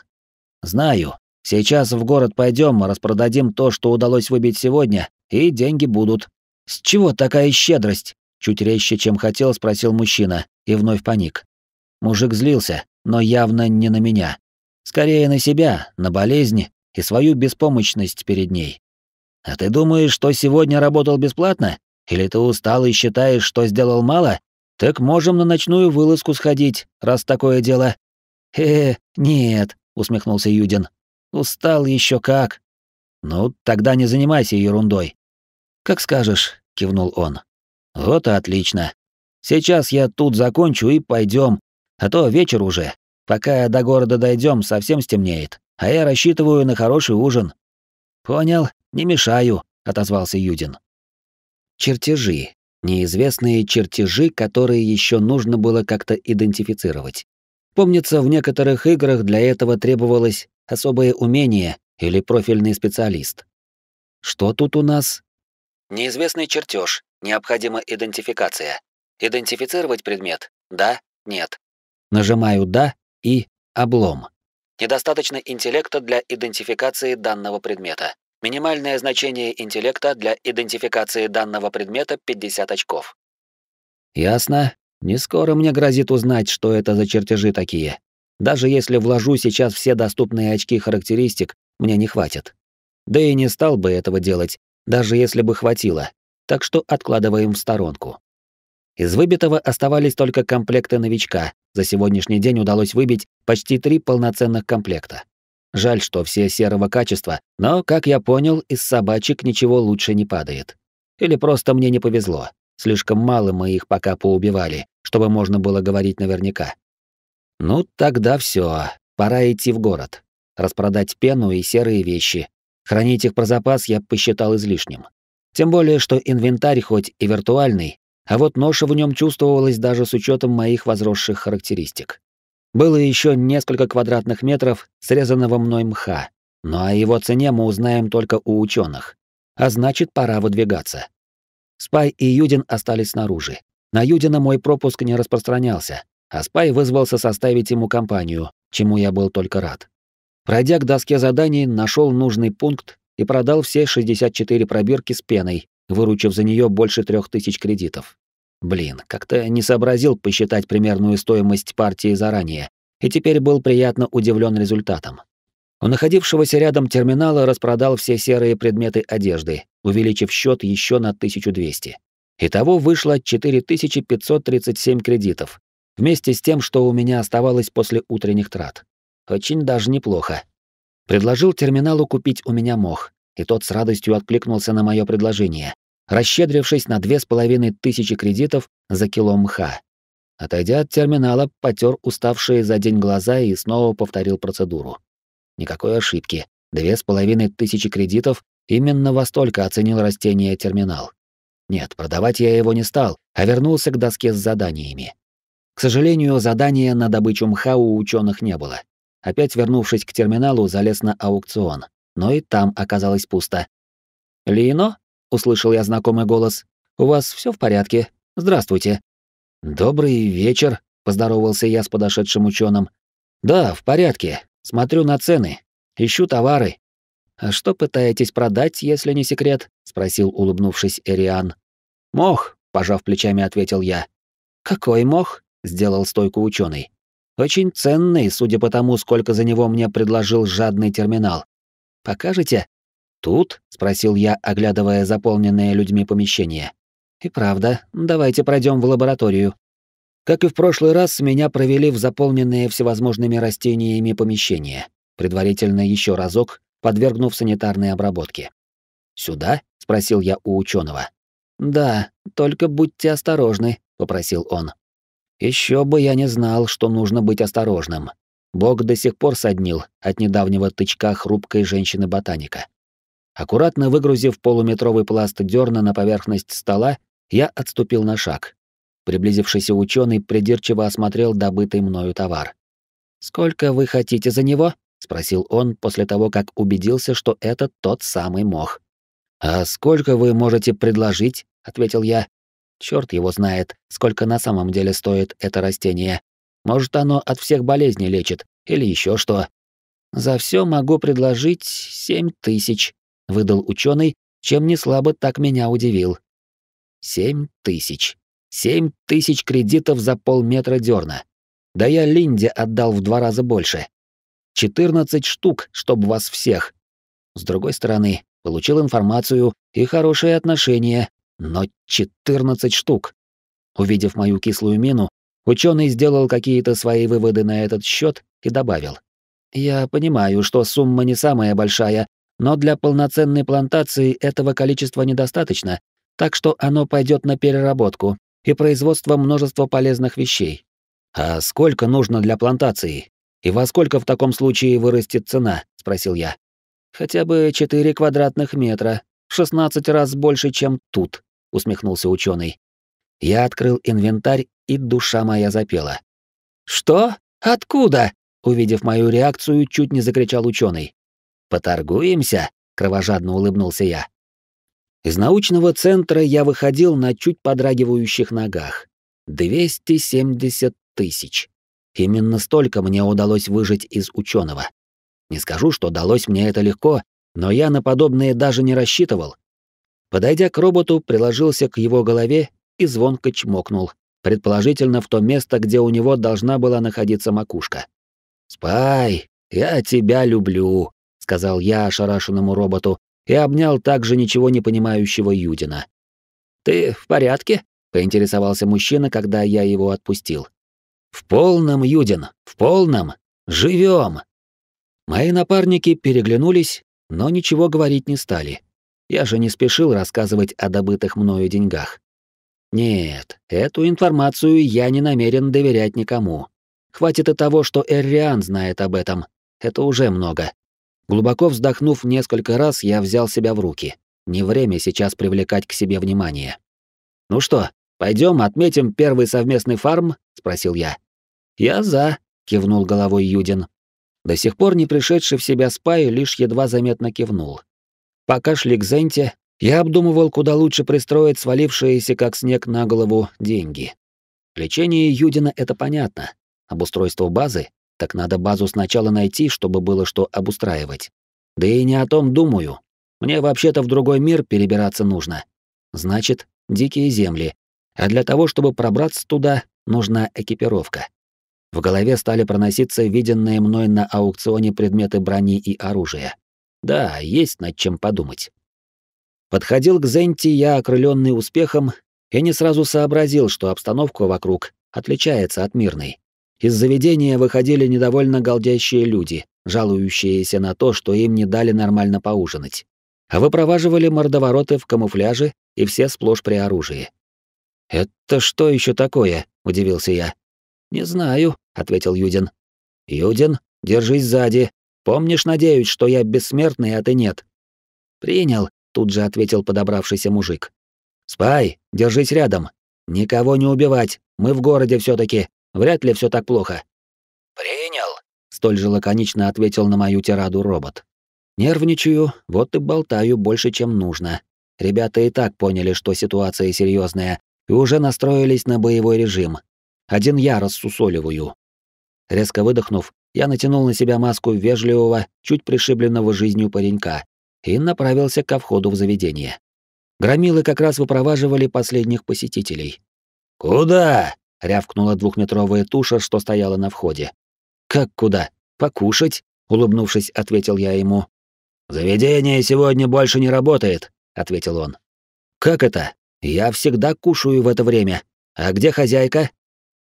Speaker 1: Знаю, Сейчас в город пойдем, распродадим то, что удалось выбить сегодня, и деньги будут. С чего такая щедрость? Чуть резче, чем хотел, спросил мужчина, и вновь паник. Мужик злился, но явно не на меня. Скорее на себя, на болезнь и свою беспомощность перед ней. А ты думаешь, что сегодня работал бесплатно? Или ты устал и считаешь, что сделал мало? Так можем на ночную вылазку сходить, раз такое дело. Э, нет, усмехнулся Юдин. Устал еще как. Ну, тогда не занимайся ерундой. Как скажешь, кивнул он. Вот и отлично. Сейчас я тут закончу и пойдем, а то вечер уже. Пока до города дойдем, совсем стемнеет, а я рассчитываю на хороший ужин. Понял, не мешаю, отозвался Юдин. Чертежи. Неизвестные чертежи, которые еще нужно было как-то идентифицировать. Помнится, в некоторых играх для этого требовалось особое умение или профильный специалист. Что тут у нас? Неизвестный чертеж. Необходима идентификация. Идентифицировать предмет? Да, нет. Нажимаю «Да» и «Облом». Недостаточно интеллекта для идентификации данного предмета. Минимальное значение интеллекта для идентификации данного предмета 50 очков. Ясно. Не скоро мне грозит узнать, что это за чертежи такие. Даже если вложу сейчас все доступные очки характеристик, мне не хватит. Да и не стал бы этого делать, даже если бы хватило. Так что откладываем в сторонку. Из выбитого оставались только комплекты новичка. За сегодняшний день удалось выбить почти три полноценных комплекта. Жаль, что все серого качества, но, как я понял, из собачек ничего лучше не падает. Или просто мне не повезло. Слишком мало мы их пока поубивали, чтобы можно было говорить наверняка. Ну, тогда все, Пора идти в город. Распродать пену и серые вещи. Хранить их про запас я посчитал излишним. Тем более, что инвентарь хоть и виртуальный, а вот ноша в нем чувствовалась даже с учетом моих возросших характеристик. Было еще несколько квадратных метров срезанного мной мха, но о его цене мы узнаем только у ученых. А значит, пора выдвигаться. Спай и Юдин остались снаружи. На Юдина мой пропуск не распространялся, а Спай вызвался составить ему компанию, чему я был только рад. Пройдя к доске заданий, нашел нужный пункт и продал все 64 пробирки с пеной, выручив за нее больше трех тысяч кредитов. Блин, как-то не сообразил посчитать примерную стоимость партии заранее, и теперь был приятно удивлен результатом. У находившегося рядом терминала распродал все серые предметы одежды, увеличив счет еще на 1200. Итого вышло 4537 кредитов, вместе с тем, что у меня оставалось после утренних трат. Очень даже неплохо. Предложил терминалу купить у меня мох, и тот с радостью откликнулся на мое предложение, расщедрившись на две с половиной тысячи кредитов за кило мха. Отойдя от терминала, потер уставшие за день глаза и снова повторил процедуру. Никакой ошибки. Две с половиной тысячи кредитов именно во столько оценил растение терминал. Нет, продавать я его не стал, а вернулся к доске с заданиями. К сожалению, задания на добычу мха у ученых не было. Опять вернувшись к терминалу, залез на аукцион, но и там оказалось пусто. «Лино?» — услышал я знакомый голос. «У вас все в порядке? Здравствуйте». «Добрый вечер», — поздоровался я с подошедшим ученым. «Да, в порядке. Смотрю на цены, ищу товары. А что пытаетесь продать, если не секрет? спросил, улыбнувшись Эриан. Мох, пожав плечами, ответил я. Какой мох? сделал стойку ученый. Очень ценный, судя по тому, сколько за него мне предложил жадный терминал. Покажете? Тут? спросил я, оглядывая заполненное людьми помещение. И правда, давайте пройдем в лабораторию. Как и в прошлый раз, меня провели в заполненные всевозможными растениями помещения, предварительно еще разок подвергнув санитарной обработке. «Сюда?» — спросил я у ученого. «Да, только будьте осторожны», — попросил он. Еще бы я не знал, что нужно быть осторожным. Бог до сих пор соднил от недавнего тычка хрупкой женщины-ботаника. Аккуратно выгрузив полуметровый пласт дерна на поверхность стола, я отступил на шаг, Приблизившийся ученый придирчиво осмотрел добытый мною товар. «Сколько вы хотите за него?» — спросил он после того, как убедился, что это тот самый мох. «А сколько вы можете предложить?» — ответил я. Черт его знает, сколько на самом деле стоит это растение. Может, оно от всех болезней лечит, или еще что. За все могу предложить семь тысяч, выдал ученый, чем не слабо так меня удивил. Семь тысяч. Семь тысяч кредитов за полметра дерна. Да я Линде отдал в два раза больше. Четырнадцать штук, чтобы вас всех. С другой стороны, получил информацию и хорошие отношения, но четырнадцать штук. Увидев мою кислую мину, ученый сделал какие-то свои выводы на этот счет и добавил. «Я понимаю, что сумма не самая большая, но для полноценной плантации этого количества недостаточно, так что оно пойдет на переработку, и производство множества полезных вещей. А сколько нужно для плантации? И во сколько в таком случае вырастет цена? спросил я. Хотя бы 4 квадратных метра, в 16 раз больше, чем тут, усмехнулся ученый. Я открыл инвентарь, и душа моя запела. Что? Откуда? увидев мою реакцию, чуть не закричал ученый. Поторгуемся, кровожадно улыбнулся я. Из научного центра я выходил на чуть подрагивающих ногах. 270 тысяч. Именно столько мне удалось выжить из ученого. Не скажу, что удалось мне это легко, но я на подобное даже не рассчитывал. Подойдя к роботу, приложился к его голове и звонко чмокнул, предположительно в то место, где у него должна была находиться макушка. «Спай, я тебя люблю», — сказал я ошарашенному роботу, и обнял также ничего не понимающего Юдина. «Ты в порядке?» — поинтересовался мужчина, когда я его отпустил. «В полном, Юдин, в полном! Живем!» Мои напарники переглянулись, но ничего говорить не стали. Я же не спешил рассказывать о добытых мною деньгах. Нет, эту информацию я не намерен доверять никому. Хватит и того, что Эрриан знает об этом. Это уже много. Глубоко вздохнув несколько раз, я взял себя в руки. Не время сейчас привлекать к себе внимание. «Ну что, пойдем отметим первый совместный фарм?» — спросил я. «Я за», — кивнул головой Юдин. До сих пор не пришедший в себя Спаю лишь едва заметно кивнул. Пока шли к Зенте, я обдумывал, куда лучше пристроить свалившиеся, как снег на голову, деньги. Лечение Юдина — это понятно. Обустройство базы так надо базу сначала найти, чтобы было что обустраивать. Да и не о том думаю. Мне вообще-то в другой мир перебираться нужно. Значит, дикие земли. А для того, чтобы пробраться туда, нужна экипировка. В голове стали проноситься виденные мной на аукционе предметы брони и оружия. Да, есть над чем подумать. Подходил к Зенти я, окрыленный успехом, и не сразу сообразил, что обстановка вокруг отличается от мирной. Из заведения выходили недовольно галдящие люди, жалующиеся на то, что им не дали нормально поужинать. А выпроваживали мордовороты в камуфляже и все сплошь при оружии. «Это что еще такое?» — удивился я. «Не знаю», — ответил Юдин. «Юдин, держись сзади. Помнишь, надеюсь, что я бессмертный, а ты нет?» «Принял», — тут же ответил подобравшийся мужик. «Спай, держись рядом. Никого не убивать, мы в городе все таки Вряд ли все так плохо. Принял, столь же лаконично ответил на мою тираду робот. Нервничаю, вот и болтаю больше, чем нужно. Ребята и так поняли, что ситуация серьезная, и уже настроились на боевой режим. Один я рассусоливаю. Резко выдохнув, я натянул на себя маску вежливого, чуть пришибленного жизнью паренька и направился ко входу в заведение. Громилы как раз выпроваживали последних посетителей. «Куда?» рявкнула двухметровая туша, что стояла на входе. Как куда? Покушать? улыбнувшись, ответил я ему. Заведение сегодня больше не работает, ответил он. Как это? Я всегда кушаю в это время. А где хозяйка?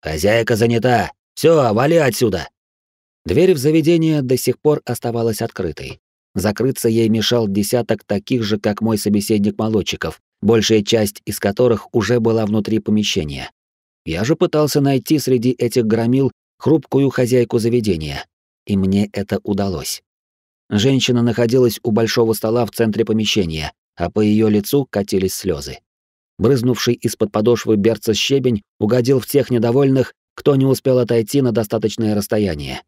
Speaker 1: Хозяйка занята. Все, вали отсюда. Дверь в заведение до сих пор оставалась открытой. Закрыться ей мешал десяток таких же, как мой собеседник молодчиков, большая часть из которых уже была внутри помещения. Я же пытался найти среди этих громил хрупкую хозяйку заведения, и мне это удалось. Женщина находилась у большого стола в центре помещения, а по ее лицу катились слезы. Брызнувший из-под подошвы берца щебень угодил в тех недовольных, кто не успел отойти на достаточное расстояние.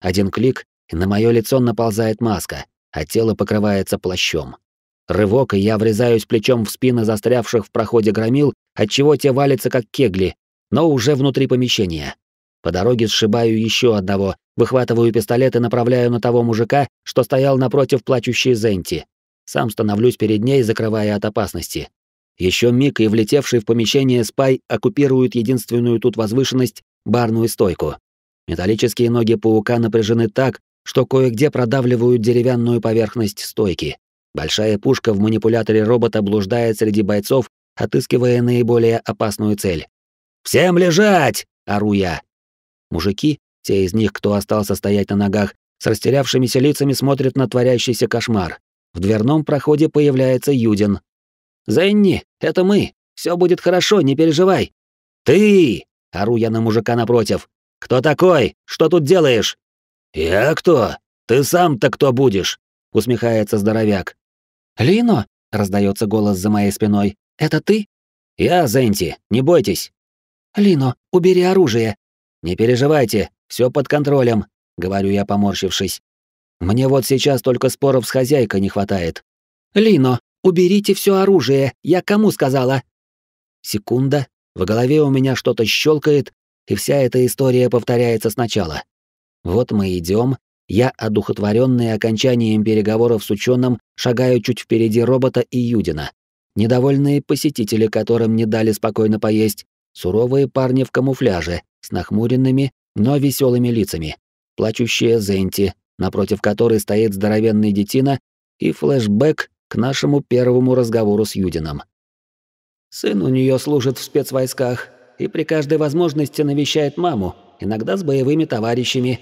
Speaker 1: Один клик, и на мое лицо наползает маска, а тело покрывается плащом. Рывок, и я врезаюсь плечом в спины застрявших в проходе громил, отчего те валятся как кегли, но уже внутри помещения. По дороге сшибаю еще одного, выхватываю пистолет и направляю на того мужика, что стоял напротив плачущей Зенти. Сам становлюсь перед ней, закрывая от опасности. Еще миг и влетевший в помещение спай оккупирует единственную тут возвышенность — барную стойку. Металлические ноги паука напряжены так, что кое-где продавливают деревянную поверхность стойки. Большая пушка в манипуляторе робота блуждает среди бойцов, отыскивая наиболее опасную цель. «Всем лежать!» — ору я. Мужики, те из них, кто остался стоять на ногах, с растерявшимися лицами смотрят на творящийся кошмар. В дверном проходе появляется Юдин. «Зенни, это мы! Все будет хорошо, не переживай!» «Ты!» — ору я на мужика напротив. «Кто такой? Что тут делаешь?» «Я кто? Ты сам-то кто будешь?» — усмехается здоровяк. «Лино!» — раздается голос за моей спиной. «Это ты?» «Я, Зенти, не бойтесь!» «Лино, убери оружие!» «Не переживайте, все под контролем», — говорю я, поморщившись. «Мне вот сейчас только споров с хозяйкой не хватает». «Лино, уберите все оружие! Я кому сказала?» Секунда, в голове у меня что-то щелкает, и вся эта история повторяется сначала. Вот мы идем, я, одухотворенный окончанием переговоров с ученым, шагаю чуть впереди робота и Юдина. Недовольные посетители, которым не дали спокойно поесть, Суровые парни в камуфляже, с нахмуренными, но веселыми лицами. Плачущая Зенти, напротив которой стоит здоровенный детина, и флешбэк к нашему первому разговору с Юдином. Сын у нее служит в спецвойсках и при каждой возможности навещает маму, иногда с боевыми товарищами,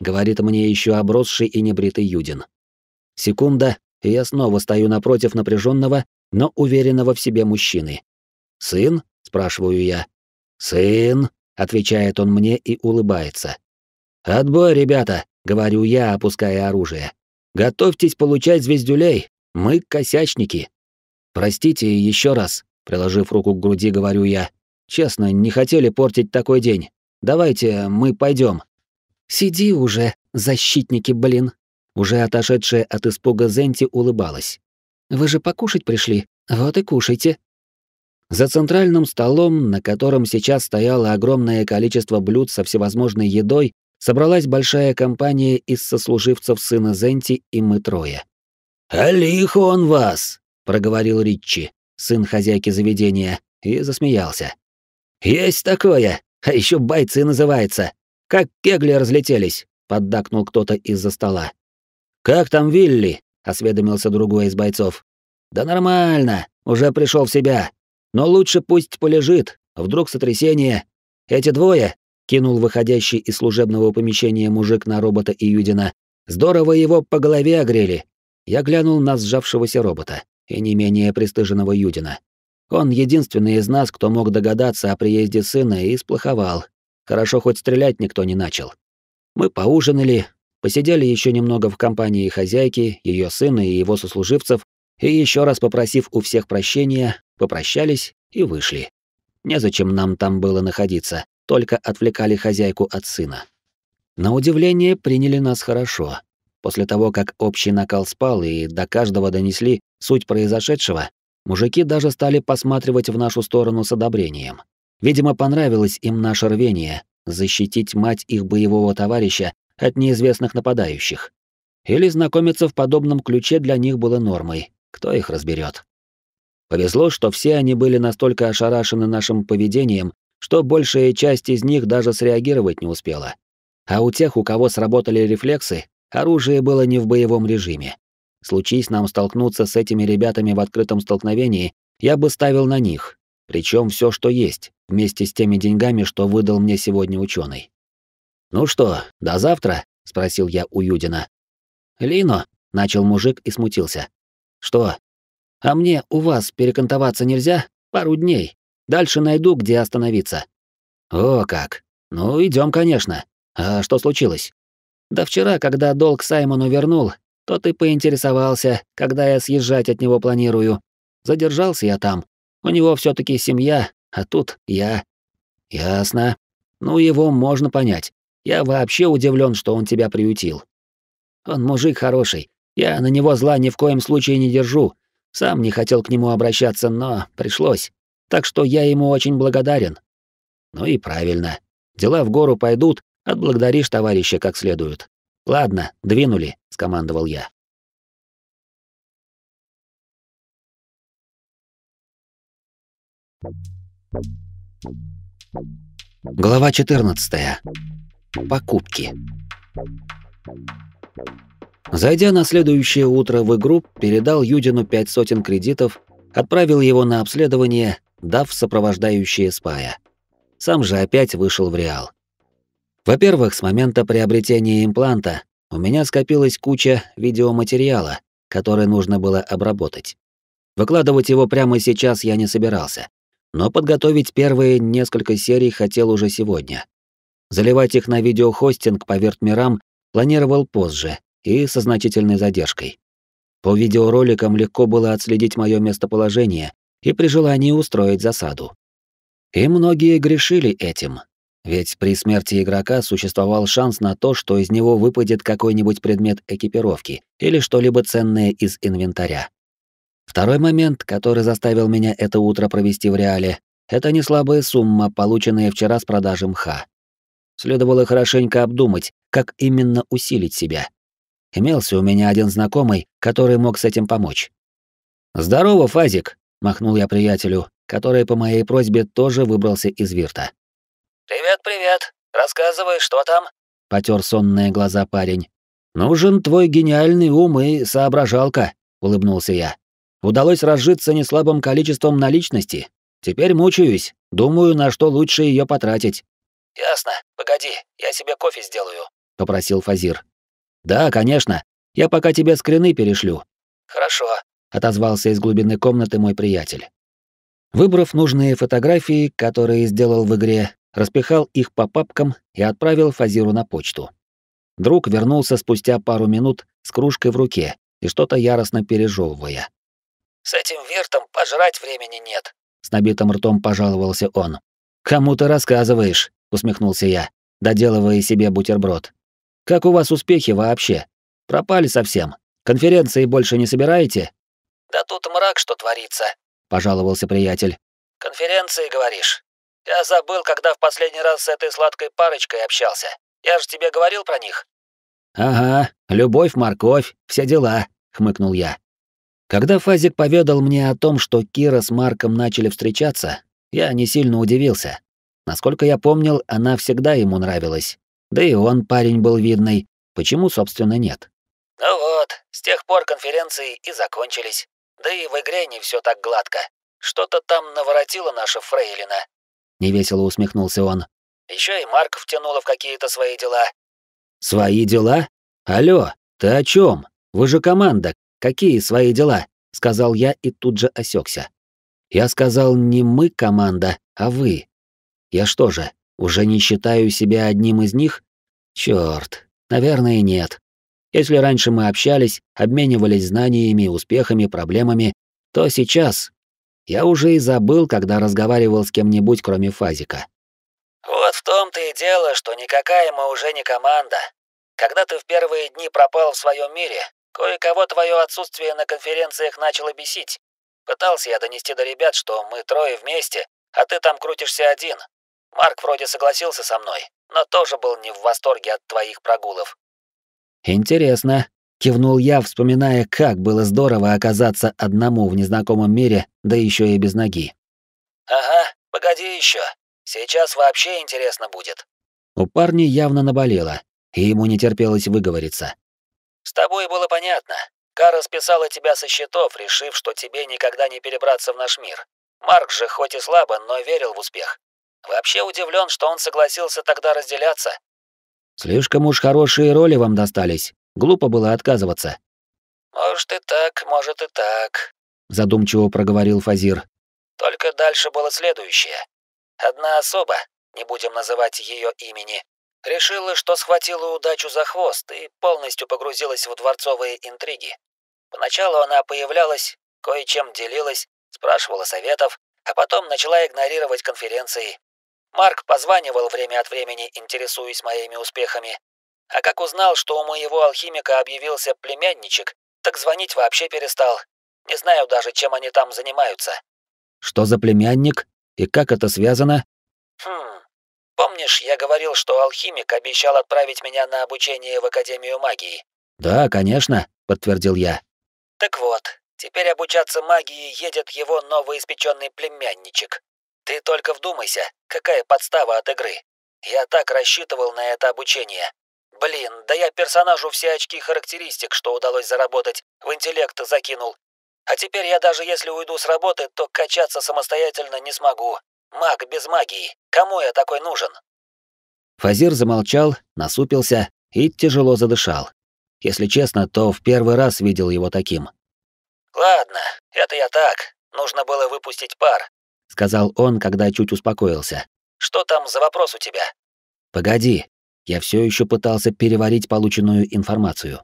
Speaker 1: говорит мне еще обросший и небритый Юдин. Секунда, и я снова стою напротив напряженного, но уверенного в себе мужчины. Сын? спрашиваю я. «Сын», — отвечает он мне и улыбается. «Отбой, ребята», — говорю я, опуская оружие. «Готовьтесь получать звездюлей, мы косячники». «Простите еще раз», — приложив руку к груди, говорю я. «Честно, не хотели портить такой день. Давайте мы пойдем. «Сиди уже, защитники, блин!» Уже отошедшая от испуга Зенти улыбалась. «Вы же покушать пришли, вот и кушайте!» За центральным столом, на котором сейчас стояло огромное количество блюд со всевозможной едой, собралась большая компания из сослуживцев сына Зенти и мы трое. «А он вас!» — проговорил Ричи, сын хозяйки заведения, и засмеялся. «Есть такое! А еще бойцы называется! Как кегли разлетелись!» — поддакнул кто-то из-за стола. «Как там Вилли?» — осведомился другой из бойцов. «Да нормально, уже пришел в себя!» Но лучше пусть полежит, вдруг сотрясение. Эти двое, кинул выходящий из служебного помещения мужик на робота и Юдина. здорово его по голове огрели. Я глянул на сжавшегося робота и не менее пристыженного Юдина. Он единственный из нас, кто мог догадаться о приезде сына и сплоховал. Хорошо хоть стрелять никто не начал. Мы поужинали, посидели еще немного в компании хозяйки, ее сына и его сослуживцев, и еще раз попросив у всех прощения, попрощались и вышли. Незачем нам там было находиться, только отвлекали хозяйку от сына. На удивление приняли нас хорошо. После того, как общий накал спал и до каждого донесли суть произошедшего, мужики даже стали посматривать в нашу сторону с одобрением. Видимо, понравилось им наше рвение защитить мать их боевого товарища от неизвестных нападающих. Или знакомиться в подобном ключе для них было нормой, кто их разберет. Повезло, что все они были настолько ошарашены нашим поведением, что большая часть из них даже среагировать не успела. А у тех, у кого сработали рефлексы, оружие было не в боевом режиме. Случись нам столкнуться с этими ребятами в открытом столкновении, я бы ставил на них, причем все, что есть, вместе с теми деньгами, что выдал мне сегодня ученый. «Ну что, до завтра?» — спросил я у Юдина. «Лино», — начал мужик и смутился. «Что?» А мне у вас перекантоваться нельзя? Пару дней. Дальше найду, где остановиться». «О как! Ну, идем, конечно. А что случилось?» «Да вчера, когда долг Саймону вернул, то ты поинтересовался, когда я съезжать от него планирую. Задержался я там. У него все таки семья, а тут я». «Ясно. Ну, его можно понять. Я вообще удивлен, что он тебя приютил. Он мужик хороший. Я на него зла ни в коем случае не держу, сам не хотел к нему обращаться, но пришлось. Так что я ему очень благодарен. Ну и правильно. Дела в гору пойдут, отблагодаришь товарища как следует. Ладно, двинули, скомандовал я. Глава 14. Покупки. Зайдя на следующее утро в игру, передал Юдину пять сотен кредитов, отправил его на обследование, дав сопровождающие спая. Сам же опять вышел в Реал. Во-первых, с момента приобретения импланта у меня скопилась куча видеоматериала, который нужно было обработать. Выкладывать его прямо сейчас я не собирался, но подготовить первые несколько серий хотел уже сегодня. Заливать их на видеохостинг по вертмирам планировал позже, и со значительной задержкой. По видеороликам легко было отследить мое местоположение и при желании устроить засаду. И многие грешили этим, ведь при смерти игрока существовал шанс на то, что из него выпадет какой-нибудь предмет экипировки или что-либо ценное из инвентаря. Второй момент, который заставил меня это утро провести в реале, это неслабая сумма, полученная вчера с продажи мха. Следовало хорошенько обдумать, как именно усилить себя. Имелся у меня один знакомый, который мог с этим помочь. «Здорово, Фазик!» — махнул я приятелю, который по моей просьбе тоже выбрался из вирта. «Привет, привет! Рассказывай, что там?» — потер сонные глаза парень. «Нужен твой гениальный ум и соображалка», — улыбнулся я. «Удалось разжиться неслабым количеством наличности. Теперь мучаюсь, думаю, на что лучше ее потратить». «Ясно. Погоди, я себе кофе сделаю», — попросил Фазир. Да, конечно. Я пока тебе скрины перешлю. Хорошо, отозвался из глубины комнаты мой приятель. Выбрав нужные фотографии, которые сделал в игре, распихал их по папкам и отправил Фазиру на почту. Друг вернулся спустя пару минут с кружкой в руке и что-то яростно пережевывая. «С этим вертом пожрать времени нет», — с набитым ртом пожаловался он. «Кому ты рассказываешь?» — усмехнулся я, доделывая себе бутерброд. Как у вас успехи вообще? Пропали совсем. Конференции больше не собираете? Да тут мрак, что творится, пожаловался приятель. Конференции, говоришь? Я забыл, когда в последний раз с этой сладкой парочкой общался. Я же тебе говорил про них. Ага, любовь, морковь, все дела, хмыкнул я. Когда Фазик поведал мне о том, что Кира с Марком начали встречаться, я не сильно удивился. Насколько я помнил, она всегда ему нравилась, да и он парень был видный. Почему, собственно, нет? Ну вот, с тех пор конференции и закончились. Да и в игре не все так гладко. Что-то там наворотило наша Фрейлина. Невесело усмехнулся он. Еще и Марк втянула в какие-то свои дела. Свои дела? Алло, ты о чем? Вы же команда. Какие свои дела? сказал я и тут же осекся. Я сказал не мы команда, а вы. Я что же, уже не считаю себя одним из них? Чёрт, наверное, нет. Если раньше мы общались, обменивались знаниями, успехами, проблемами, то сейчас я уже и забыл, когда разговаривал с кем-нибудь, кроме Фазика. Вот в том-то и дело, что никакая мы уже не команда. Когда ты в первые дни пропал в своем мире, кое-кого твое отсутствие на конференциях начало бесить. Пытался я донести до ребят, что мы трое вместе, а ты там крутишься один, Марк вроде согласился со мной, но тоже был не в восторге от твоих прогулов. Интересно, кивнул я, вспоминая, как было здорово оказаться одному в незнакомом мире, да еще и без ноги. Ага, погоди еще. Сейчас вообще интересно будет. У парня явно наболело, и ему не терпелось выговориться. С тобой было понятно. Кара списала тебя со счетов, решив, что тебе никогда не перебраться в наш мир. Марк же хоть и слабо, но верил в успех. Вообще удивлен, что он согласился тогда разделяться. Слишком уж хорошие роли вам достались. Глупо было отказываться. Может и так, может и так, задумчиво проговорил Фазир. Только дальше было следующее. Одна особа, не будем называть ее имени, решила, что схватила удачу за хвост и полностью погрузилась в дворцовые интриги. Поначалу она появлялась, кое-чем делилась, спрашивала советов, а потом начала игнорировать конференции, Марк позванивал время от времени, интересуясь моими успехами. А как узнал, что у моего алхимика объявился племянничек, так звонить вообще перестал. Не знаю даже, чем они там занимаются. Что за племянник и как это связано? Хм. Помнишь, я говорил, что алхимик обещал отправить меня на обучение в Академию магии? Да, конечно, подтвердил я. Так вот, теперь обучаться магии едет его новоиспеченный племянничек. Ты только вдумайся, какая подстава от игры. Я так рассчитывал на это обучение. Блин, да я персонажу все очки характеристик, что удалось заработать, в интеллект закинул. А теперь я даже если уйду с работы, то качаться самостоятельно не смогу. Маг без магии. Кому я такой нужен? Фазир замолчал, насупился и тяжело задышал. Если честно, то в первый раз видел его таким. Ладно, это я так. Нужно было выпустить пар, сказал он, когда чуть успокоился. Что там за вопрос у тебя? Погоди. Я все еще пытался переварить полученную информацию.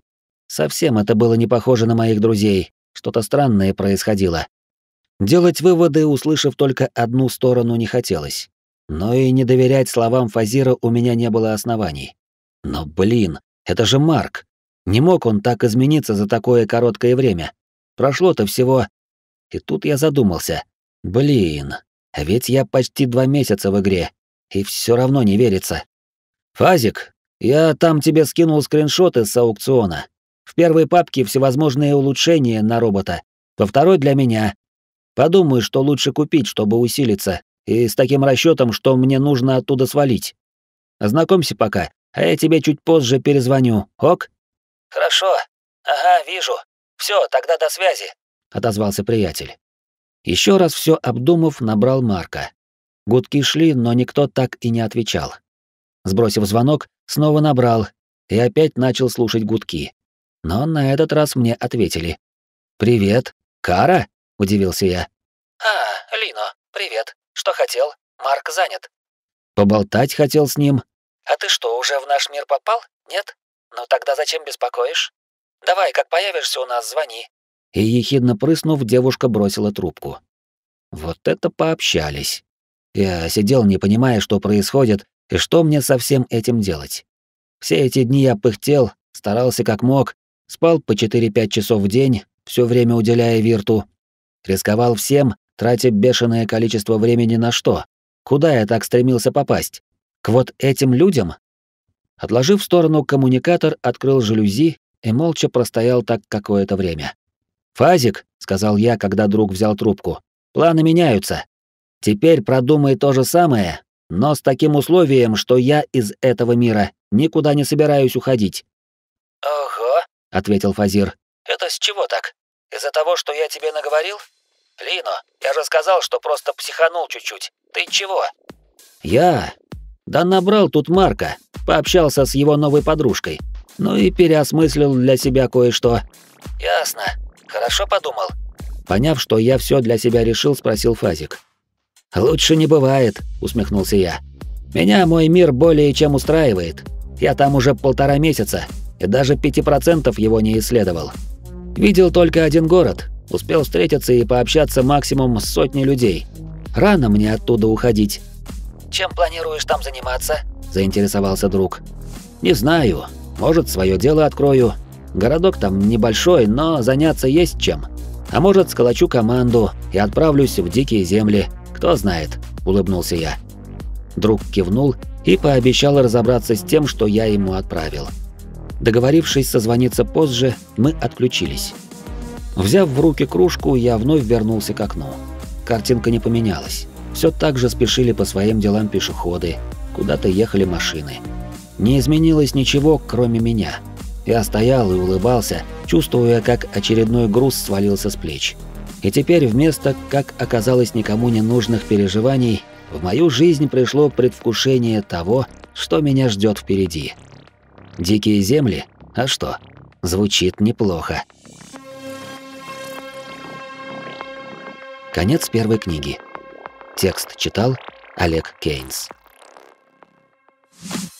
Speaker 1: Совсем это было не похоже на моих друзей. Что-то странное происходило. Делать выводы, услышав только одну сторону, не хотелось. Но и не доверять словам Фазира у меня не было оснований. Но, блин, это же Марк. Не мог он так измениться за такое короткое время. Прошло-то всего... И тут я задумался, Блин, ведь я почти два месяца в игре, и все равно не верится. Фазик, я там тебе скинул скриншоты с аукциона. В первой папке всевозможные улучшения на робота, во второй для меня. Подумай, что лучше купить, чтобы усилиться, и с таким расчетом, что мне нужно оттуда свалить. Ознакомься пока, а я тебе чуть позже перезвоню, ок? Хорошо. Ага, вижу. Все, тогда до связи, отозвался приятель. Еще раз все обдумав, набрал Марка. Гудки шли, но никто так и не отвечал. Сбросив звонок, снова набрал и опять начал слушать гудки. Но на этот раз мне ответили. «Привет, Кара?» — удивился я. «А, Лино, привет. Что хотел? Марк занят». «Поболтать хотел с ним». «А ты что, уже в наш мир попал? Нет? Ну тогда зачем беспокоишь? Давай, как появишься у нас, звони и, ехидно прыснув, девушка бросила трубку. Вот это пообщались. Я сидел, не понимая, что происходит и что мне со всем этим делать. Все эти дни я пыхтел, старался как мог, спал по 4-5 часов в день, все время уделяя Вирту. Рисковал всем, тратя бешеное количество времени на что? Куда я так стремился попасть? К вот этим людям? Отложив в сторону коммуникатор, открыл жалюзи и молча простоял так какое-то время. «Фазик», — сказал я, когда друг взял трубку, — «планы меняются. Теперь продумай то же самое, но с таким условием, что я из этого мира никуда не собираюсь уходить». «Ого», — ответил Фазир, — «это с чего так? Из-за того, что я тебе наговорил? Лино, я же сказал, что просто психанул чуть-чуть. Ты чего?» «Я? Да набрал тут Марка, пообщался с его новой подружкой, ну и переосмыслил для себя кое-что». «Ясно», Хорошо подумал?» Поняв, что я все для себя решил, спросил Фазик. «Лучше не бывает», — усмехнулся я. «Меня мой мир более чем устраивает. Я там уже полтора месяца, и даже пяти процентов его не исследовал. Видел только один город, успел встретиться и пообщаться максимум с сотней людей. Рано мне оттуда уходить». «Чем планируешь там заниматься?» – заинтересовался друг. «Не знаю. Может, свое дело открою, Городок там небольшой, но заняться есть чем. А может, сколочу команду и отправлюсь в дикие земли, кто знает», – улыбнулся я. Друг кивнул и пообещал разобраться с тем, что я ему отправил. Договорившись созвониться позже, мы отключились. Взяв в руки кружку, я вновь вернулся к окну. Картинка не поменялась. Все так же спешили по своим делам пешеходы, куда-то ехали машины. Не изменилось ничего, кроме меня – я стоял и улыбался, чувствуя, как очередной груз свалился с плеч. И теперь вместо, как оказалось, никому не нужных переживаний, в мою жизнь пришло предвкушение того, что меня ждет впереди. Дикие земли? А что? Звучит неплохо. Конец первой книги. Текст читал Олег Кейнс. Thank you.